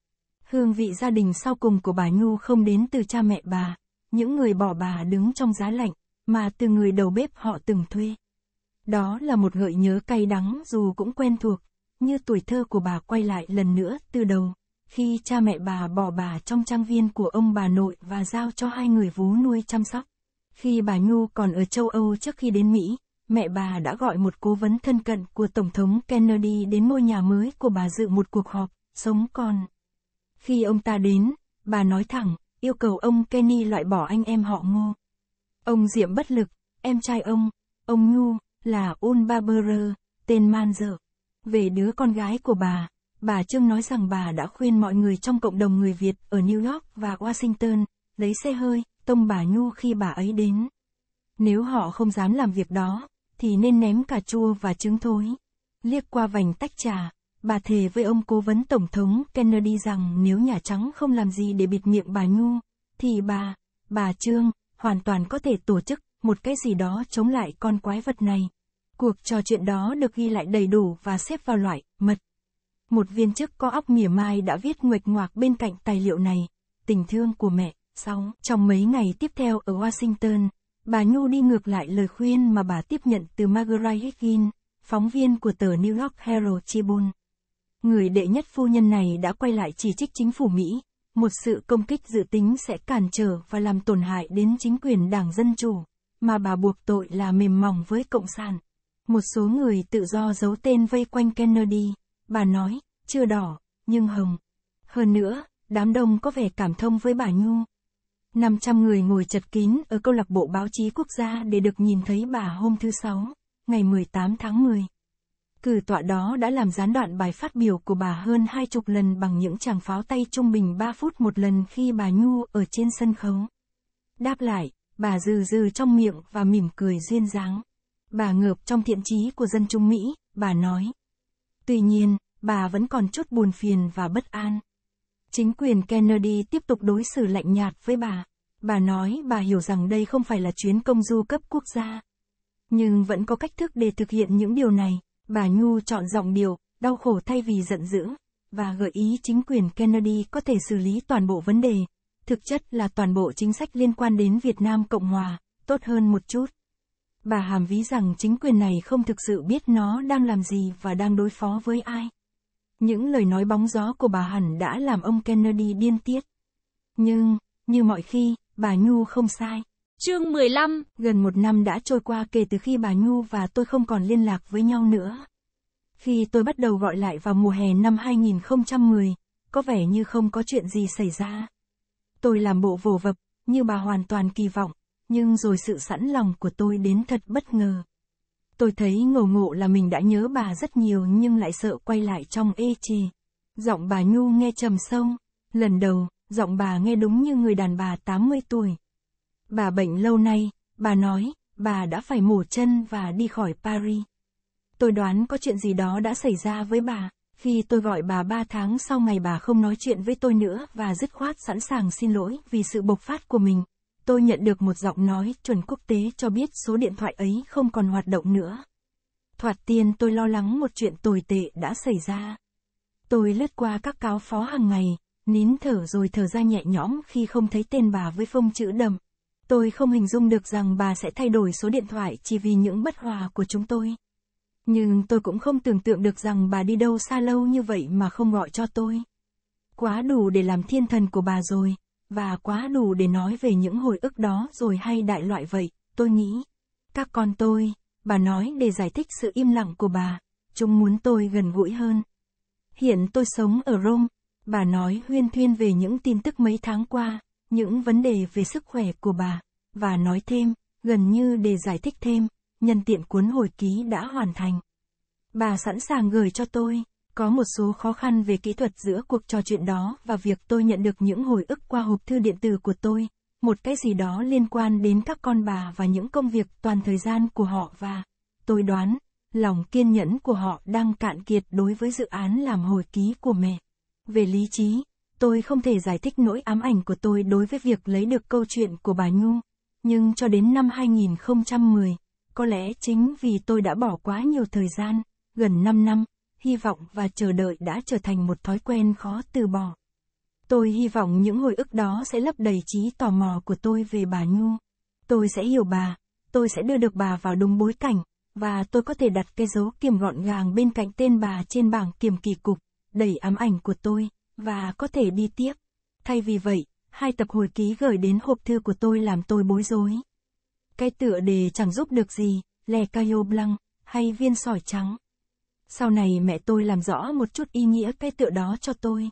S1: Hương vị gia đình sau cùng của bà Nhu không đến từ cha mẹ bà, những người bỏ bà đứng trong giá lạnh mà từ người đầu bếp họ từng thuê. Đó là một gợi nhớ cay đắng dù cũng quen thuộc, như tuổi thơ của bà quay lại lần nữa từ đầu, khi cha mẹ bà bỏ bà trong trang viên của ông bà nội và giao cho hai người vú nuôi chăm sóc. Khi bà Nhu còn ở châu Âu trước khi đến Mỹ, mẹ bà đã gọi một cố vấn thân cận của Tổng thống Kennedy đến ngôi nhà mới của bà dự một cuộc họp, sống còn. Khi ông ta đến, bà nói thẳng, yêu cầu ông Kenny loại bỏ anh em họ ngô. Ông Diệm bất lực, em trai ông, ông Nhu, là Un Barberer, tên man dợ. Về đứa con gái của bà, bà Trương nói rằng bà đã khuyên mọi người trong cộng đồng người Việt ở New York và Washington, lấy xe hơi, tông bà Nhu khi bà ấy đến. Nếu họ không dám làm việc đó, thì nên ném cà chua và trứng thối. Liếc qua vành tách trà, bà thề với ông cố vấn Tổng thống Kennedy rằng nếu Nhà Trắng không làm gì để bịt miệng bà Nhu, thì bà, bà Trương, hoàn toàn có thể tổ chức một cái gì đó chống lại con quái vật này. Cuộc trò chuyện đó được ghi lại đầy đủ và xếp vào loại mật. Một viên chức có óc mỉa mai đã viết nguệch ngoạc bên cạnh tài liệu này. Tình thương của mẹ, sau, trong mấy ngày tiếp theo ở Washington, bà Nhu đi ngược lại lời khuyên mà bà tiếp nhận từ Margaret Higgins, phóng viên của tờ New York Herald Tribune. Người đệ nhất phu nhân này đã quay lại chỉ trích chính phủ Mỹ, một sự công kích dự tính sẽ cản trở và làm tổn hại đến chính quyền đảng Dân Chủ, mà bà buộc tội là mềm mỏng với Cộng sản. Một số người tự do giấu tên vây quanh Kennedy, bà nói, chưa đỏ, nhưng hồng. Hơn nữa, đám đông có vẻ cảm thông với bà Nhu. 500 người ngồi chật kín ở câu lạc bộ báo chí quốc gia để được nhìn thấy bà hôm thứ Sáu, ngày 18 tháng 10 cử tọa đó đã làm gián đoạn bài phát biểu của bà hơn hai chục lần bằng những tràng pháo tay trung bình 3 phút một lần khi bà Nhu ở trên sân khấu. Đáp lại, bà dừ dừ trong miệng và mỉm cười duyên dáng. Bà ngợp trong thiện trí của dân Trung Mỹ, bà nói. Tuy nhiên, bà vẫn còn chút buồn phiền và bất an. Chính quyền Kennedy tiếp tục đối xử lạnh nhạt với bà. Bà nói bà hiểu rằng đây không phải là chuyến công du cấp quốc gia. Nhưng vẫn có cách thức để thực hiện những điều này. Bà Nhu chọn giọng điệu đau khổ thay vì giận dữ, và gợi ý chính quyền Kennedy có thể xử lý toàn bộ vấn đề, thực chất là toàn bộ chính sách liên quan đến Việt Nam Cộng Hòa, tốt hơn một chút. Bà hàm ví rằng chính quyền này không thực sự biết nó đang làm gì và đang đối phó với ai. Những lời nói bóng gió của bà hẳn đã làm ông Kennedy điên tiết. Nhưng, như mọi khi, bà Nhu không sai. Chương 15 Gần một năm đã trôi qua kể từ khi bà Nhu và tôi không còn liên lạc với nhau nữa. Khi tôi bắt đầu gọi lại vào mùa hè năm 2010, có vẻ như không có chuyện gì xảy ra. Tôi làm bộ vồ vập, như bà hoàn toàn kỳ vọng, nhưng rồi sự sẵn lòng của tôi đến thật bất ngờ. Tôi thấy ngầu ngộ là mình đã nhớ bà rất nhiều nhưng lại sợ quay lại trong ê trì. Giọng bà Nhu nghe trầm sâu. Lần đầu, giọng bà nghe đúng như người đàn bà 80 tuổi. Bà bệnh lâu nay, bà nói, bà đã phải mổ chân và đi khỏi Paris. Tôi đoán có chuyện gì đó đã xảy ra với bà, khi tôi gọi bà 3 tháng sau ngày bà không nói chuyện với tôi nữa và dứt khoát sẵn sàng xin lỗi vì sự bộc phát của mình. Tôi nhận được một giọng nói chuẩn quốc tế cho biết số điện thoại ấy không còn hoạt động nữa. Thoạt tiên tôi lo lắng một chuyện tồi tệ đã xảy ra. Tôi lướt qua các cáo phó hàng ngày, nín thở rồi thở ra nhẹ nhõm khi không thấy tên bà với phông chữ đầm. Tôi không hình dung được rằng bà sẽ thay đổi số điện thoại chỉ vì những bất hòa của chúng tôi. Nhưng tôi cũng không tưởng tượng được rằng bà đi đâu xa lâu như vậy mà không gọi cho tôi. Quá đủ để làm thiên thần của bà rồi, và quá đủ để nói về những hồi ức đó rồi hay đại loại vậy, tôi nghĩ. Các con tôi, bà nói để giải thích sự im lặng của bà, chúng muốn tôi gần gũi hơn. Hiện tôi sống ở Rome, bà nói huyên thuyên về những tin tức mấy tháng qua, những vấn đề về sức khỏe của bà, và nói thêm, gần như để giải thích thêm, nhân tiện cuốn hồi ký đã hoàn thành. Bà sẵn sàng gửi cho tôi, có một số khó khăn về kỹ thuật giữa cuộc trò chuyện đó và việc tôi nhận được những hồi ức qua hộp thư điện tử của tôi, một cái gì đó liên quan đến các con bà và những công việc toàn thời gian của họ và, tôi đoán, lòng kiên nhẫn của họ đang cạn kiệt đối với dự án làm hồi ký của mẹ. Về lý trí, Tôi không thể giải thích nỗi ám ảnh của tôi đối với việc lấy được câu chuyện của bà Nhu, nhưng cho đến năm 2010, có lẽ chính vì tôi đã bỏ quá nhiều thời gian, gần 5 năm, hy vọng và chờ đợi đã trở thành một thói quen khó từ bỏ. Tôi hy vọng những hồi ức đó sẽ lấp đầy trí tò mò của tôi về bà Nhu. Tôi sẽ hiểu bà, tôi sẽ đưa được bà vào đúng bối cảnh, và tôi có thể đặt cái dấu kiềm gọn gàng bên cạnh tên bà trên bảng kiểm kỳ cục, đầy ám ảnh của tôi và có thể đi tiếp. Thay vì vậy, hai tập hồi ký gửi đến hộp thư của tôi làm tôi bối rối. Cái tựa đề chẳng giúp được gì, lè cayo blanc, hay viên sỏi trắng. Sau này mẹ tôi làm rõ một chút ý nghĩa cái tựa đó cho tôi.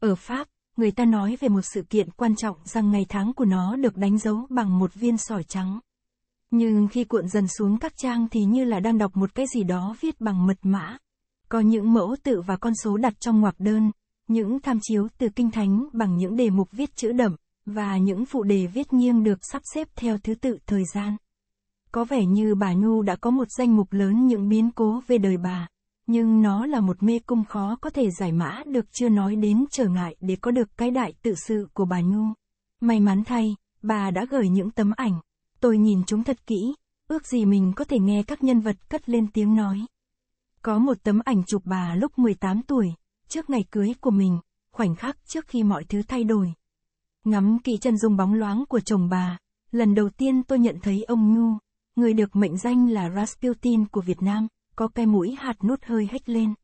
S1: Ở Pháp, người ta nói về một sự kiện quan trọng rằng ngày tháng của nó được đánh dấu bằng một viên sỏi trắng. Nhưng khi cuộn dần xuống các trang thì như là đang đọc một cái gì đó viết bằng mật mã. Có những mẫu tự và con số đặt trong ngoặc đơn, những tham chiếu từ kinh thánh bằng những đề mục viết chữ đậm, và những phụ đề viết nghiêng được sắp xếp theo thứ tự thời gian. Có vẻ như bà Nhu đã có một danh mục lớn những biến cố về đời bà, nhưng nó là một mê cung khó có thể giải mã được chưa nói đến trở ngại để có được cái đại tự sự của bà Nhu. May mắn thay, bà đã gửi những tấm ảnh. Tôi nhìn chúng thật kỹ, ước gì mình có thể nghe các nhân vật cất lên tiếng nói. Có một tấm ảnh chụp bà lúc 18 tuổi, trước ngày cưới của mình, khoảnh khắc trước khi mọi thứ thay đổi. Ngắm kỹ chân dung bóng loáng của chồng bà, lần đầu tiên tôi nhận thấy ông Nhu, người được mệnh danh là Rasputin của Việt Nam, có cái mũi hạt nút hơi hếch lên,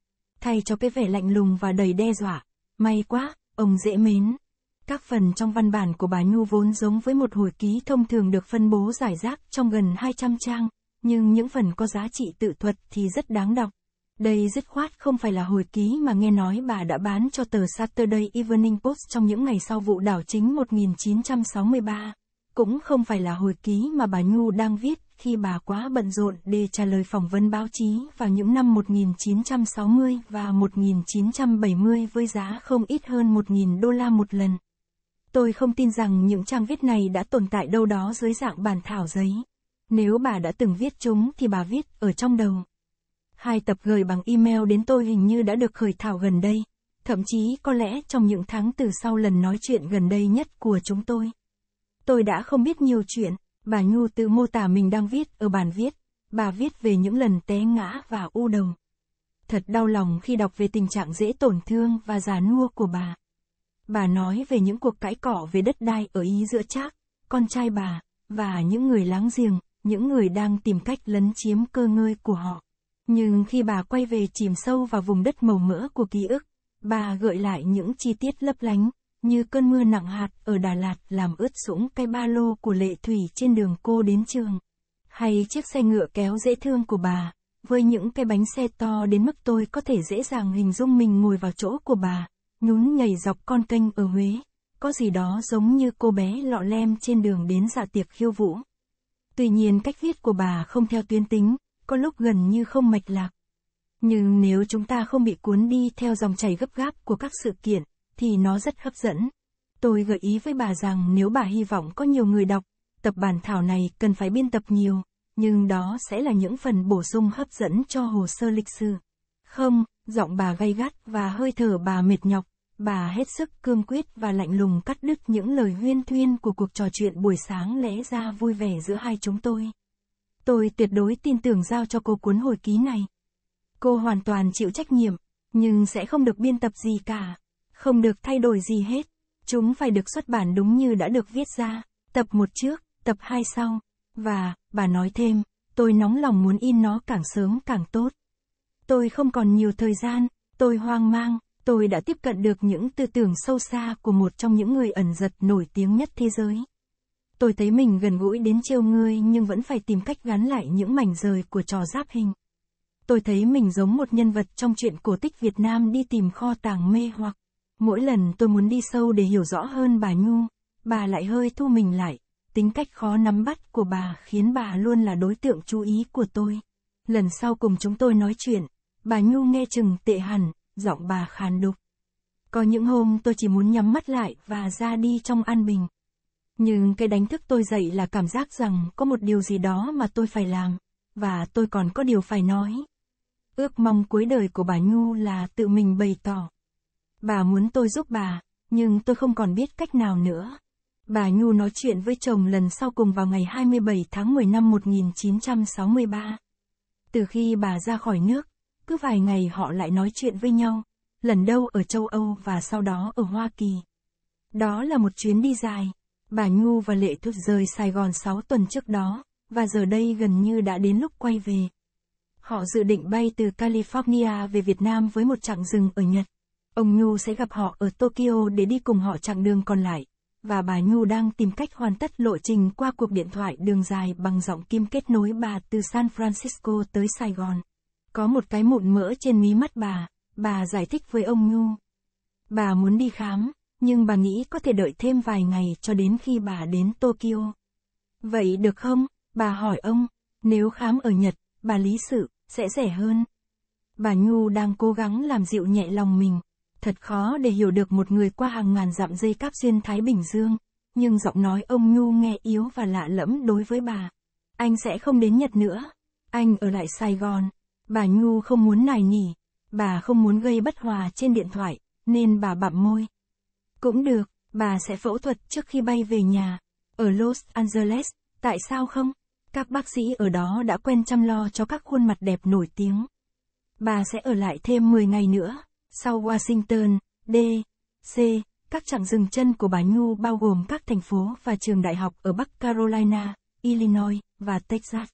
S1: thay cho cái vẻ lạnh lùng và đầy đe dọa. May quá, ông dễ mến. Các phần trong văn bản của bà Nhu vốn giống với một hồi ký thông thường được phân bố giải rác trong gần 200 trang, nhưng những phần có giá trị tự thuật thì rất đáng đọc. Đây dứt khoát không phải là hồi ký mà nghe nói bà đã bán cho tờ Saturday Evening Post trong những ngày sau vụ đảo chính 1963. Cũng không phải là hồi ký mà bà Nhu đang viết khi bà quá bận rộn để trả lời phỏng vấn báo chí vào những năm 1960 và 1970 với giá không ít hơn 1.000 đô la một lần. Tôi không tin rằng những trang viết này đã tồn tại đâu đó dưới dạng bản thảo giấy. Nếu bà đã từng viết chúng thì bà viết ở trong đầu Hai tập gửi bằng email đến tôi hình như đã được khởi thảo gần đây, thậm chí có lẽ trong những tháng từ sau lần nói chuyện gần đây nhất của chúng tôi. Tôi đã không biết nhiều chuyện, bà Nhu tự mô tả mình đang viết ở bàn viết, bà viết về những lần té ngã và u đầu. Thật đau lòng khi đọc về tình trạng dễ tổn thương và già nua của bà. Bà nói về những cuộc cãi cọ về đất đai ở Ý giữa Trác, con trai bà, và những người láng giềng, những người đang tìm cách lấn chiếm cơ ngơi của họ. Nhưng khi bà quay về chìm sâu vào vùng đất màu mỡ của ký ức, bà gợi lại những chi tiết lấp lánh, như cơn mưa nặng hạt ở Đà Lạt làm ướt sũng cái ba lô của lệ thủy trên đường cô đến trường. Hay chiếc xe ngựa kéo dễ thương của bà, với những cái bánh xe to đến mức tôi có thể dễ dàng hình dung mình ngồi vào chỗ của bà, nhún nhảy dọc con kênh ở Huế. Có gì đó giống như cô bé lọ lem trên đường đến dạ tiệc khiêu vũ. Tuy nhiên cách viết của bà không theo tuyến tính, có lúc gần như không mạch lạc. Nhưng nếu chúng ta không bị cuốn đi theo dòng chảy gấp gáp của các sự kiện, thì nó rất hấp dẫn. Tôi gợi ý với bà rằng nếu bà hy vọng có nhiều người đọc, tập bản thảo này cần phải biên tập nhiều, nhưng đó sẽ là những phần bổ sung hấp dẫn cho hồ sơ lịch sử. Không, giọng bà gay gắt và hơi thở bà mệt nhọc, bà hết sức cương quyết và lạnh lùng cắt đứt những lời huyên thuyên của cuộc trò chuyện buổi sáng lẽ ra vui vẻ giữa hai chúng tôi. Tôi tuyệt đối tin tưởng giao cho cô cuốn hồi ký này. Cô hoàn toàn chịu trách nhiệm, nhưng sẽ không được biên tập gì cả, không được thay đổi gì hết. Chúng phải được xuất bản đúng như đã được viết ra, tập một trước, tập hai sau. Và, bà nói thêm, tôi nóng lòng muốn in nó càng sớm càng tốt. Tôi không còn nhiều thời gian, tôi hoang mang, tôi đã tiếp cận được những tư tưởng sâu xa của một trong những người ẩn giật nổi tiếng nhất thế giới. Tôi thấy mình gần gũi đến trêu ngươi nhưng vẫn phải tìm cách gắn lại những mảnh rời của trò giáp hình. Tôi thấy mình giống một nhân vật trong truyện cổ tích Việt Nam đi tìm kho tàng mê hoặc. Mỗi lần tôi muốn đi sâu để hiểu rõ hơn bà Nhu, bà lại hơi thu mình lại. Tính cách khó nắm bắt của bà khiến bà luôn là đối tượng chú ý của tôi. Lần sau cùng chúng tôi nói chuyện, bà Nhu nghe chừng tệ hẳn, giọng bà khàn đục. Có những hôm tôi chỉ muốn nhắm mắt lại và ra đi trong an bình. Nhưng cái đánh thức tôi dậy là cảm giác rằng có một điều gì đó mà tôi phải làm, và tôi còn có điều phải nói. Ước mong cuối đời của bà Nhu là tự mình bày tỏ. Bà muốn tôi giúp bà, nhưng tôi không còn biết cách nào nữa. Bà Nhu nói chuyện với chồng lần sau cùng vào ngày 27 tháng 10 năm 1963. Từ khi bà ra khỏi nước, cứ vài ngày họ lại nói chuyện với nhau, lần đầu ở châu Âu và sau đó ở Hoa Kỳ. Đó là một chuyến đi dài, Bà Nhu và Lệ thuật rời Sài Gòn 6 tuần trước đó, và giờ đây gần như đã đến lúc quay về. Họ dự định bay từ California về Việt Nam với một chặng dừng ở Nhật. Ông Nhu sẽ gặp họ ở Tokyo để đi cùng họ chặng đường còn lại, và bà Nhu đang tìm cách hoàn tất lộ trình qua cuộc điện thoại đường dài bằng giọng kim kết nối bà từ San Francisco tới Sài Gòn. Có một cái mụn mỡ trên mí mắt bà, bà giải thích với ông Nhu. Bà muốn đi khám, nhưng bà nghĩ có thể đợi thêm vài ngày cho đến khi bà đến Tokyo. Vậy được không? Bà hỏi ông, nếu khám ở Nhật, bà lý sự, sẽ rẻ hơn. Bà Nhu đang cố gắng làm dịu nhẹ lòng mình. Thật khó để hiểu được một người qua hàng ngàn dặm dây cáp xuyên Thái Bình Dương, nhưng giọng nói ông Nhu nghe yếu và lạ lẫm đối với bà. Anh sẽ không đến Nhật nữa. Anh ở lại Sài Gòn. Bà Nhu không muốn nài nỉ. Bà không muốn gây bất hòa trên điện thoại, nên bà bặm môi. Cũng được, bà sẽ phẫu thuật trước khi bay về nhà. Ở Los Angeles, tại sao không? Các bác sĩ ở đó đã quen chăm lo cho các khuôn mặt đẹp nổi tiếng. Bà sẽ ở lại thêm 10 ngày nữa. Sau Washington, D, C, các chặng dừng chân của bà Nhu bao gồm các thành phố và trường đại học ở Bắc Carolina, Illinois và Texas.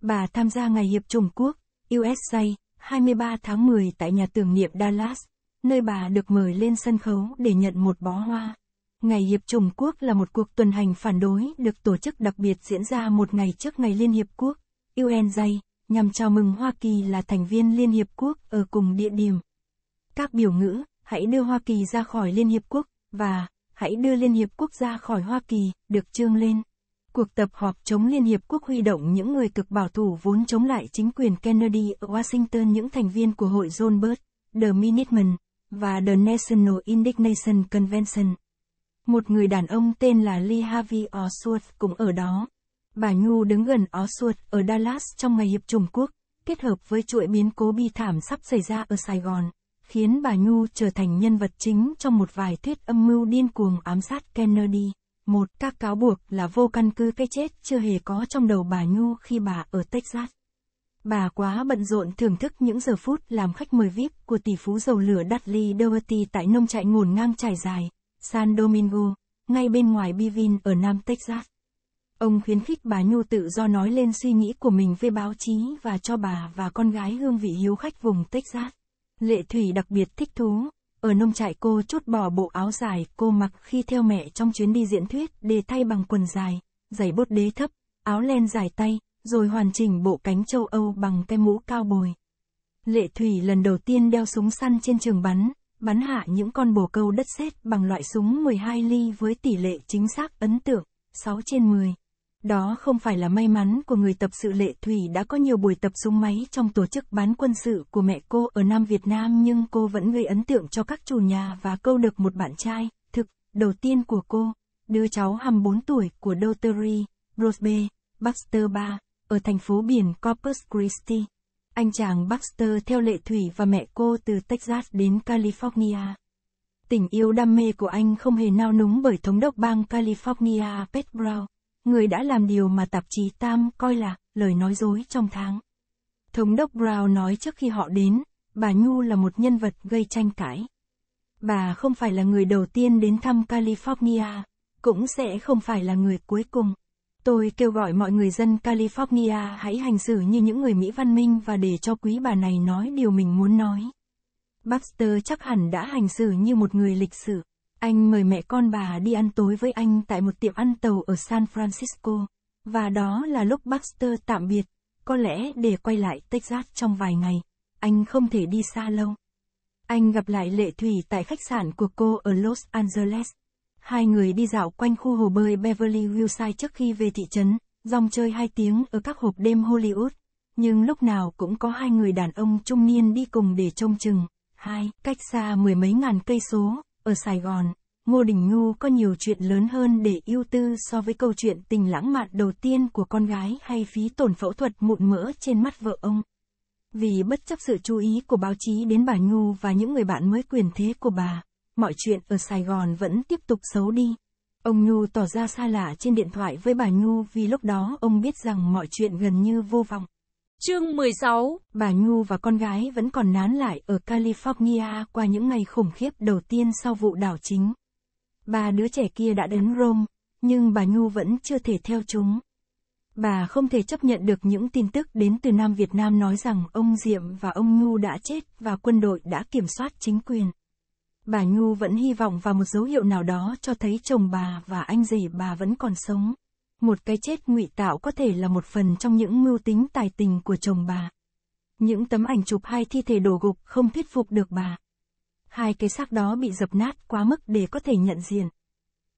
S1: Bà tham gia Ngày Hiệp Chủng Quốc, USA, 23 tháng 10 tại nhà tưởng niệm Dallas, nơi bà được mời lên sân khấu để nhận một bó hoa. Ngày Hiệp trùng Quốc là một cuộc tuần hành phản đối được tổ chức đặc biệt diễn ra một ngày trước ngày Liên Hiệp Quốc, UNJ, nhằm chào mừng Hoa Kỳ là thành viên Liên Hiệp Quốc ở cùng địa điểm. Các biểu ngữ, hãy đưa Hoa Kỳ ra khỏi Liên Hiệp Quốc, và, hãy đưa Liên Hiệp Quốc ra khỏi Hoa Kỳ, được trương lên. Cuộc tập họp chống Liên Hiệp Quốc huy động những người cực bảo thủ vốn chống lại chính quyền Kennedy ở Washington những thành viên của hội John Bird, The Minutemen, và The National Indignation Convention. Một người đàn ông tên là Lee Harvey Oswald cũng ở đó. Bà Nhu đứng gần Oswald ở Dallas trong ngày hiệp Trung Quốc, kết hợp với chuỗi biến cố bi thảm sắp xảy ra ở Sài Gòn, khiến bà Nhu trở thành nhân vật chính trong một vài thuyết âm mưu điên cuồng ám sát Kennedy. Một, các cáo buộc là vô căn cứ cái chết chưa hề có trong đầu bà Nhu khi bà ở Texas. Bà quá bận rộn thưởng thức những giờ phút làm khách mời VIP của tỷ phú dầu lửa Dudley Doherty tại nông trại ngổn ngang trải dài, San Domingo, ngay bên ngoài Bivin ở Nam Texas. Ông khuyến khích bà Nhu tự do nói lên suy nghĩ của mình với báo chí và cho bà và con gái hương vị hiếu khách vùng Texas. Lệ Thủy đặc biệt thích thú. Ở nông trại cô chốt bỏ bộ áo dài cô mặc khi theo mẹ trong chuyến đi diễn thuyết để thay bằng quần dài, giày bốt đế thấp, áo len dài tay, rồi hoàn chỉnh bộ cánh châu Âu bằng cái mũ cao bồi. Lệ Thủy lần đầu tiên đeo súng săn trên trường bắn, bắn hạ những con bồ câu đất sét bằng loại súng 12 ly với tỷ lệ chính xác ấn tượng, 6 trên 10. Đó không phải là may mắn của người tập sự Lệ Thủy đã có nhiều buổi tập súng máy trong tổ chức bán quân sự của mẹ cô ở Nam Việt Nam nhưng cô vẫn gây ấn tượng cho các chủ nhà và câu được một bạn trai, thực, đầu tiên của cô, đứa cháu hầm 4 tuổi của Dottery, Rosbe, Baxter 3 ở thành phố biển Corpus Christi. Anh chàng Baxter theo lệ thủy và mẹ cô từ Texas đến California. Tình yêu đam mê của anh không hề nao núng bởi thống đốc bang California Pat Brown, người đã làm điều mà tạp chí Tam coi là lời nói dối trong tháng. Thống đốc Brown nói trước khi họ đến, bà Nhu là một nhân vật gây tranh cãi. Bà không phải là người đầu tiên đến thăm California, cũng sẽ không phải là người cuối cùng. Tôi kêu gọi mọi người dân California hãy hành xử như những người Mỹ văn minh và để cho quý bà này nói điều mình muốn nói. Baxter chắc hẳn đã hành xử như một người lịch sử. Anh mời mẹ con bà đi ăn tối với anh tại một tiệm ăn tàu ở San Francisco. Và đó là lúc Baxter tạm biệt, có lẽ để quay lại Texas trong vài ngày. Anh không thể đi xa lâu. Anh gặp lại Lệ Thủy tại khách sạn của cô ở Los Angeles. Hai người đi dạo quanh khu hồ bơi Beverly Hillside trước khi về thị trấn, dòng chơi hai tiếng ở các hộp đêm Hollywood. Nhưng lúc nào cũng có hai người đàn ông trung niên đi cùng để trông chừng. Hai, cách xa mười mấy ngàn cây số, ở Sài Gòn, Ngô Đình Ngu có nhiều chuyện lớn hơn để ưu tư so với câu chuyện tình lãng mạn đầu tiên của con gái hay phí tổn phẫu thuật mụn mỡ trên mắt vợ ông. Vì bất chấp sự chú ý của báo chí đến bà Nhu và những người bạn mới quyền thế của bà, mọi chuyện ở Sài Gòn vẫn tiếp tục xấu đi. Ông Nhu tỏ ra xa lạ trên điện thoại với bà Nhu vì lúc đó ông biết rằng mọi chuyện gần như vô vọng. Chương 16, bà Nhu và con gái vẫn còn nán lại ở California qua những ngày khủng khiếp đầu tiên sau vụ đảo chính. Ba đứa trẻ kia đã đến Rome, nhưng bà Nhu vẫn chưa thể theo chúng. Bà không thể chấp nhận được những tin tức đến từ Nam Việt Nam nói rằng ông Diệm và ông Nhu đã chết và quân đội đã kiểm soát chính quyền. Bà Nhu vẫn hy vọng vào một dấu hiệu nào đó cho thấy chồng bà và anh rể bà vẫn còn sống. Một cái chết ngụy tạo có thể là một phần trong những mưu tính tài tình của chồng bà. Những tấm ảnh chụp hai thi thể đổ gục không thuyết phục được bà. Hai cái xác đó bị dập nát quá mức để có thể nhận diện.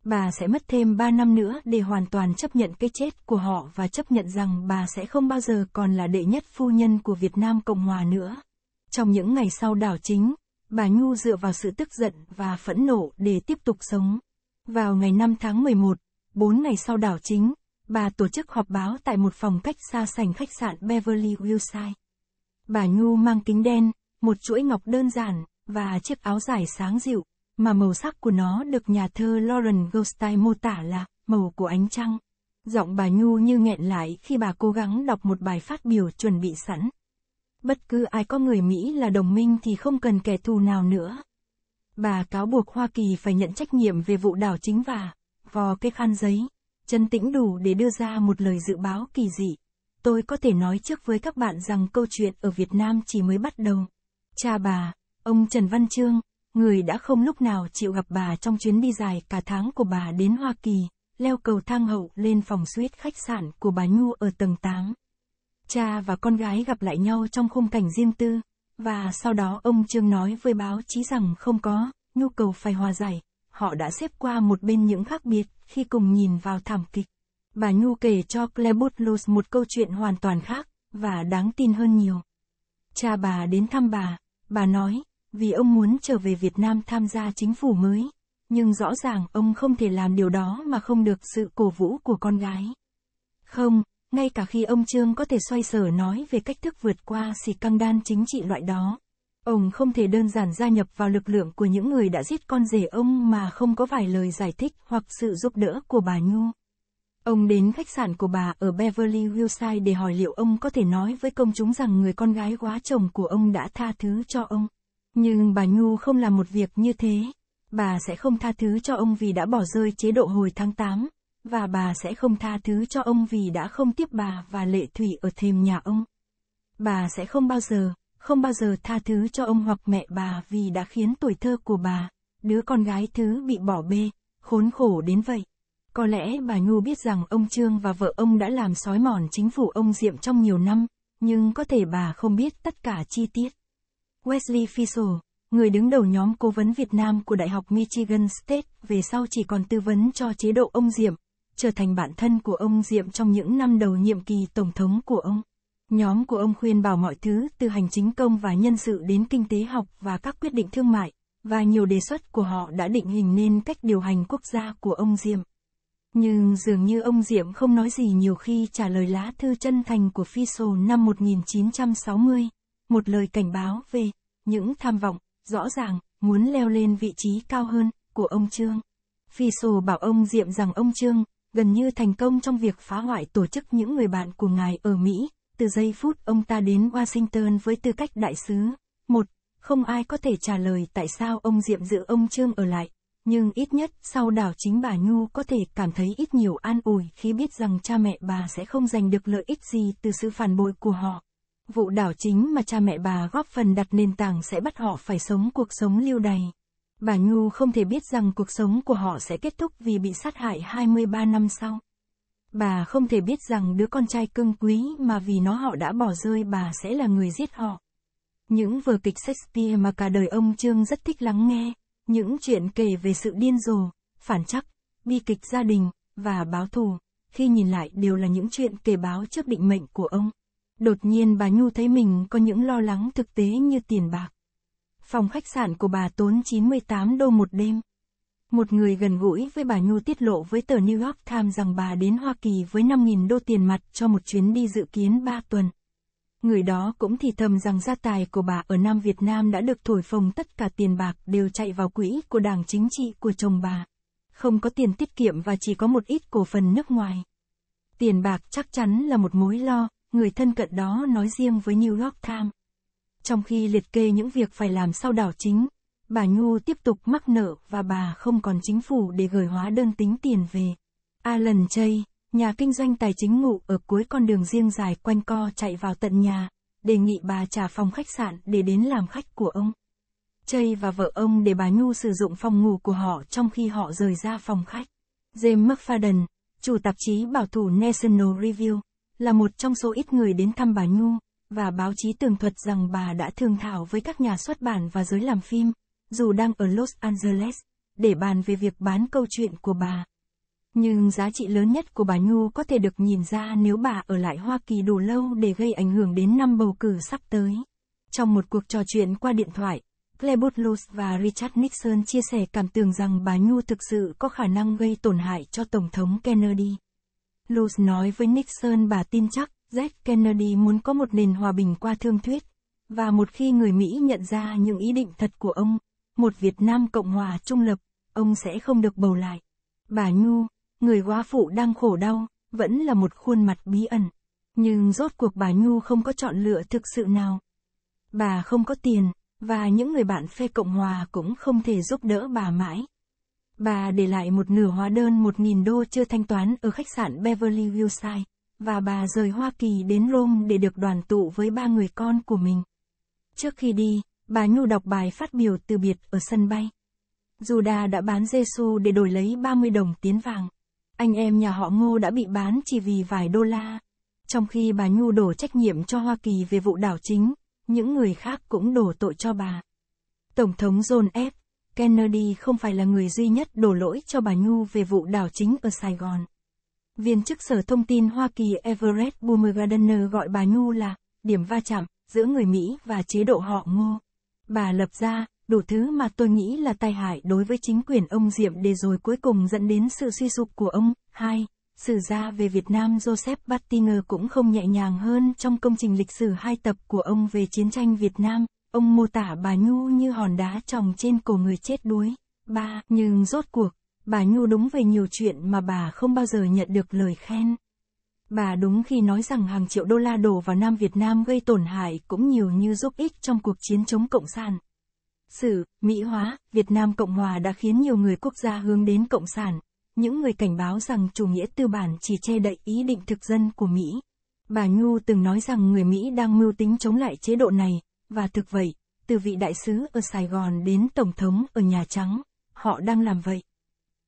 S1: Bà sẽ mất thêm 3 năm nữa để hoàn toàn chấp nhận cái chết của họ và chấp nhận rằng bà sẽ không bao giờ còn là đệ nhất phu nhân của Việt Nam Cộng Hòa nữa. Trong những ngày sau đảo chính, Bà Nhu dựa vào sự tức giận và phẫn nộ để tiếp tục sống. Vào ngày 5 tháng 11, 4 ngày sau đảo chính, bà tổ chức họp báo tại một phòng cách xa sảnh khách sạn Beverly Wilshire. Bà Nhu mang kính đen, một chuỗi ngọc đơn giản, và chiếc áo dài sáng dịu, mà màu sắc của nó được nhà thơ Lauren Goldstein mô tả là màu của ánh trăng. Giọng bà Nhu như nghẹn lại khi bà cố gắng đọc một bài phát biểu chuẩn bị sẵn, Bất cứ ai có người Mỹ là đồng minh thì không cần kẻ thù nào nữa. Bà cáo buộc Hoa Kỳ phải nhận trách nhiệm về vụ đảo chính và vò cái khăn giấy. Chân tĩnh đủ để đưa ra một lời dự báo kỳ dị. Tôi có thể nói trước với các bạn rằng câu chuyện ở Việt Nam chỉ mới bắt đầu. Cha bà, ông Trần Văn Trương, người đã không lúc nào chịu gặp bà trong chuyến đi dài cả tháng của bà đến Hoa Kỳ, leo cầu thang hậu lên phòng suite khách sạn của bà Nhu ở tầng 8. Cha và con gái gặp lại nhau trong khung cảnh riêng tư, và sau đó ông Trương nói với báo chí rằng không có nhu cầu phải hòa giải, họ đã xếp qua một bên những khác biệt khi cùng nhìn vào thảm kịch. Bà Nhu kể cho Clebut một câu chuyện hoàn toàn khác, và đáng tin hơn nhiều. Cha bà đến thăm bà, bà nói, vì ông muốn trở về Việt Nam tham gia chính phủ mới, nhưng rõ ràng ông không thể làm điều đó mà không được sự cổ vũ của con gái. Không, ngay cả khi ông Trương có thể xoay sở nói về cách thức vượt qua xì căng đan chính trị loại đó. Ông không thể đơn giản gia nhập vào lực lượng của những người đã giết con rể ông mà không có vài lời giải thích hoặc sự giúp đỡ của bà Nhu. Ông đến khách sạn của bà ở Beverly Hills để hỏi liệu ông có thể nói với công chúng rằng người con gái quá chồng của ông đã tha thứ cho ông. Nhưng bà Nhu không làm một việc như thế. Bà sẽ không tha thứ cho ông vì đã bỏ rơi chế độ hồi tháng 8 và bà sẽ không tha thứ cho ông vì đã không tiếp bà và lệ thủy ở thềm nhà ông. Bà sẽ không bao giờ, không bao giờ tha thứ cho ông hoặc mẹ bà vì đã khiến tuổi thơ của bà, đứa con gái thứ bị bỏ bê, khốn khổ đến vậy. Có lẽ bà Nhu biết rằng ông Trương và vợ ông đã làm sói mòn chính phủ ông Diệm trong nhiều năm, nhưng có thể bà không biết tất cả chi tiết. Wesley Fischel, người đứng đầu nhóm cố vấn Việt Nam của Đại học Michigan State, về sau chỉ còn tư vấn cho chế độ ông Diệm, trở thành bạn thân của ông Diệm trong những năm đầu nhiệm kỳ tổng thống của ông. Nhóm của ông khuyên bảo mọi thứ từ hành chính công và nhân sự đến kinh tế học và các quyết định thương mại, và nhiều đề xuất của họ đã định hình nên cách điều hành quốc gia của ông Diệm. Nhưng dường như ông Diệm không nói gì nhiều khi trả lời lá thư chân thành của Fiso năm 1960, một lời cảnh báo về những tham vọng, rõ ràng, muốn leo lên vị trí cao hơn, của ông Trương. Fiso bảo ông Diệm rằng ông Trương, gần như thành công trong việc phá hoại tổ chức những người bạn của ngài ở Mỹ. Từ giây phút ông ta đến Washington với tư cách đại sứ, một, không ai có thể trả lời tại sao ông Diệm giữ ông Trương ở lại, nhưng ít nhất sau đảo chính bà Nhu có thể cảm thấy ít nhiều an ủi khi biết rằng cha mẹ bà sẽ không giành được lợi ích gì từ sự phản bội của họ. Vụ đảo chính mà cha mẹ bà góp phần đặt nền tảng sẽ bắt họ phải sống cuộc sống lưu đày. Bà Nhu không thể biết rằng cuộc sống của họ sẽ kết thúc vì bị sát hại 23 năm sau. Bà không thể biết rằng đứa con trai cưng quý mà vì nó họ đã bỏ rơi bà sẽ là người giết họ. Những vở kịch Shakespeare mà cả đời ông Trương rất thích lắng nghe, những chuyện kể về sự điên rồ, phản chắc, bi kịch gia đình, và báo thù, khi nhìn lại đều là những chuyện kể báo trước định mệnh của ông. Đột nhiên bà Nhu thấy mình có những lo lắng thực tế như tiền bạc. Phòng khách sạn của bà tốn 98 đô một đêm. Một người gần gũi với bà Nhu tiết lộ với tờ New York Times rằng bà đến Hoa Kỳ với 5.000 đô tiền mặt cho một chuyến đi dự kiến 3 tuần. Người đó cũng thì thầm rằng gia tài của bà ở Nam Việt Nam đã được thổi phồng tất cả tiền bạc đều chạy vào quỹ của đảng chính trị của chồng bà. Không có tiền tiết kiệm và chỉ có một ít cổ phần nước ngoài. Tiền bạc chắc chắn là một mối lo, người thân cận đó nói riêng với New York Times. Trong khi liệt kê những việc phải làm sau đảo chính, bà Nhu tiếp tục mắc nợ và bà không còn chính phủ để gửi hóa đơn tính tiền về. Alan Chay, nhà kinh doanh tài chính ngụ ở cuối con đường riêng dài quanh co chạy vào tận nhà, đề nghị bà trả phòng khách sạn để đến làm khách của ông. Chay và vợ ông để bà Nhu sử dụng phòng ngủ của họ trong khi họ rời ra phòng khách. James McFadden, chủ tạp chí bảo thủ National Review, là một trong số ít người đến thăm bà Nhu và báo chí tường thuật rằng bà đã thương thảo với các nhà xuất bản và giới làm phim, dù đang ở Los Angeles, để bàn về việc bán câu chuyện của bà. Nhưng giá trị lớn nhất của bà Nhu có thể được nhìn ra nếu bà ở lại Hoa Kỳ đủ lâu để gây ảnh hưởng đến năm bầu cử sắp tới. Trong một cuộc trò chuyện qua điện thoại, Claire Lewis và Richard Nixon chia sẻ cảm tưởng rằng bà Nhu thực sự có khả năng gây tổn hại cho Tổng thống Kennedy. Lewis nói với Nixon bà tin chắc, Z. Kennedy muốn có một nền hòa bình qua thương thuyết, và một khi người Mỹ nhận ra những ý định thật của ông, một Việt Nam Cộng hòa trung lập, ông sẽ không được bầu lại. Bà Nhu, người quá phụ đang khổ đau, vẫn là một khuôn mặt bí ẩn. Nhưng rốt cuộc bà Nhu không có chọn lựa thực sự nào. Bà không có tiền, và những người bạn phe Cộng Hòa cũng không thể giúp đỡ bà mãi. Bà để lại một nửa hóa đơn 1.000 đô chưa thanh toán ở khách sạn Beverly Hillside và bà rời Hoa Kỳ đến Rome để được đoàn tụ với ba người con của mình. Trước khi đi, bà Nhu đọc bài phát biểu từ biệt ở sân bay. Juda đã bán Giêsu để đổi lấy 30 đồng tiến vàng. Anh em nhà họ Ngô đã bị bán chỉ vì vài đô la. Trong khi bà Nhu đổ trách nhiệm cho Hoa Kỳ về vụ đảo chính, những người khác cũng đổ tội cho bà. Tổng thống John F. Kennedy không phải là người duy nhất đổ lỗi cho bà Nhu về vụ đảo chính ở Sài Gòn. Viên chức Sở Thông tin Hoa Kỳ Everett Bumgarner gọi bà Nhu là điểm va chạm giữa người Mỹ và chế độ họ Ngô. Bà lập ra đủ thứ mà tôi nghĩ là tai hại đối với chính quyền ông Diệm để rồi cuối cùng dẫn đến sự suy sụp của ông. Hai, Sử gia về Việt Nam Joseph Battinger cũng không nhẹ nhàng hơn trong công trình lịch sử hai tập của ông về chiến tranh Việt Nam. Ông mô tả bà Nhu như hòn đá tròng trên cổ người chết đuối. Ba, Nhưng rốt cuộc, Bà Nhu đúng về nhiều chuyện mà bà không bao giờ nhận được lời khen. Bà đúng khi nói rằng hàng triệu đô la đổ vào Nam Việt Nam gây tổn hại cũng nhiều như giúp ích trong cuộc chiến chống Cộng sản. Sự, Mỹ hóa, Việt Nam Cộng Hòa đã khiến nhiều người quốc gia hướng đến Cộng sản. Những người cảnh báo rằng chủ nghĩa tư bản chỉ che đậy ý định thực dân của Mỹ. Bà Nhu từng nói rằng người Mỹ đang mưu tính chống lại chế độ này, và thực vậy, từ vị đại sứ ở Sài Gòn đến Tổng thống ở Nhà Trắng, họ đang làm vậy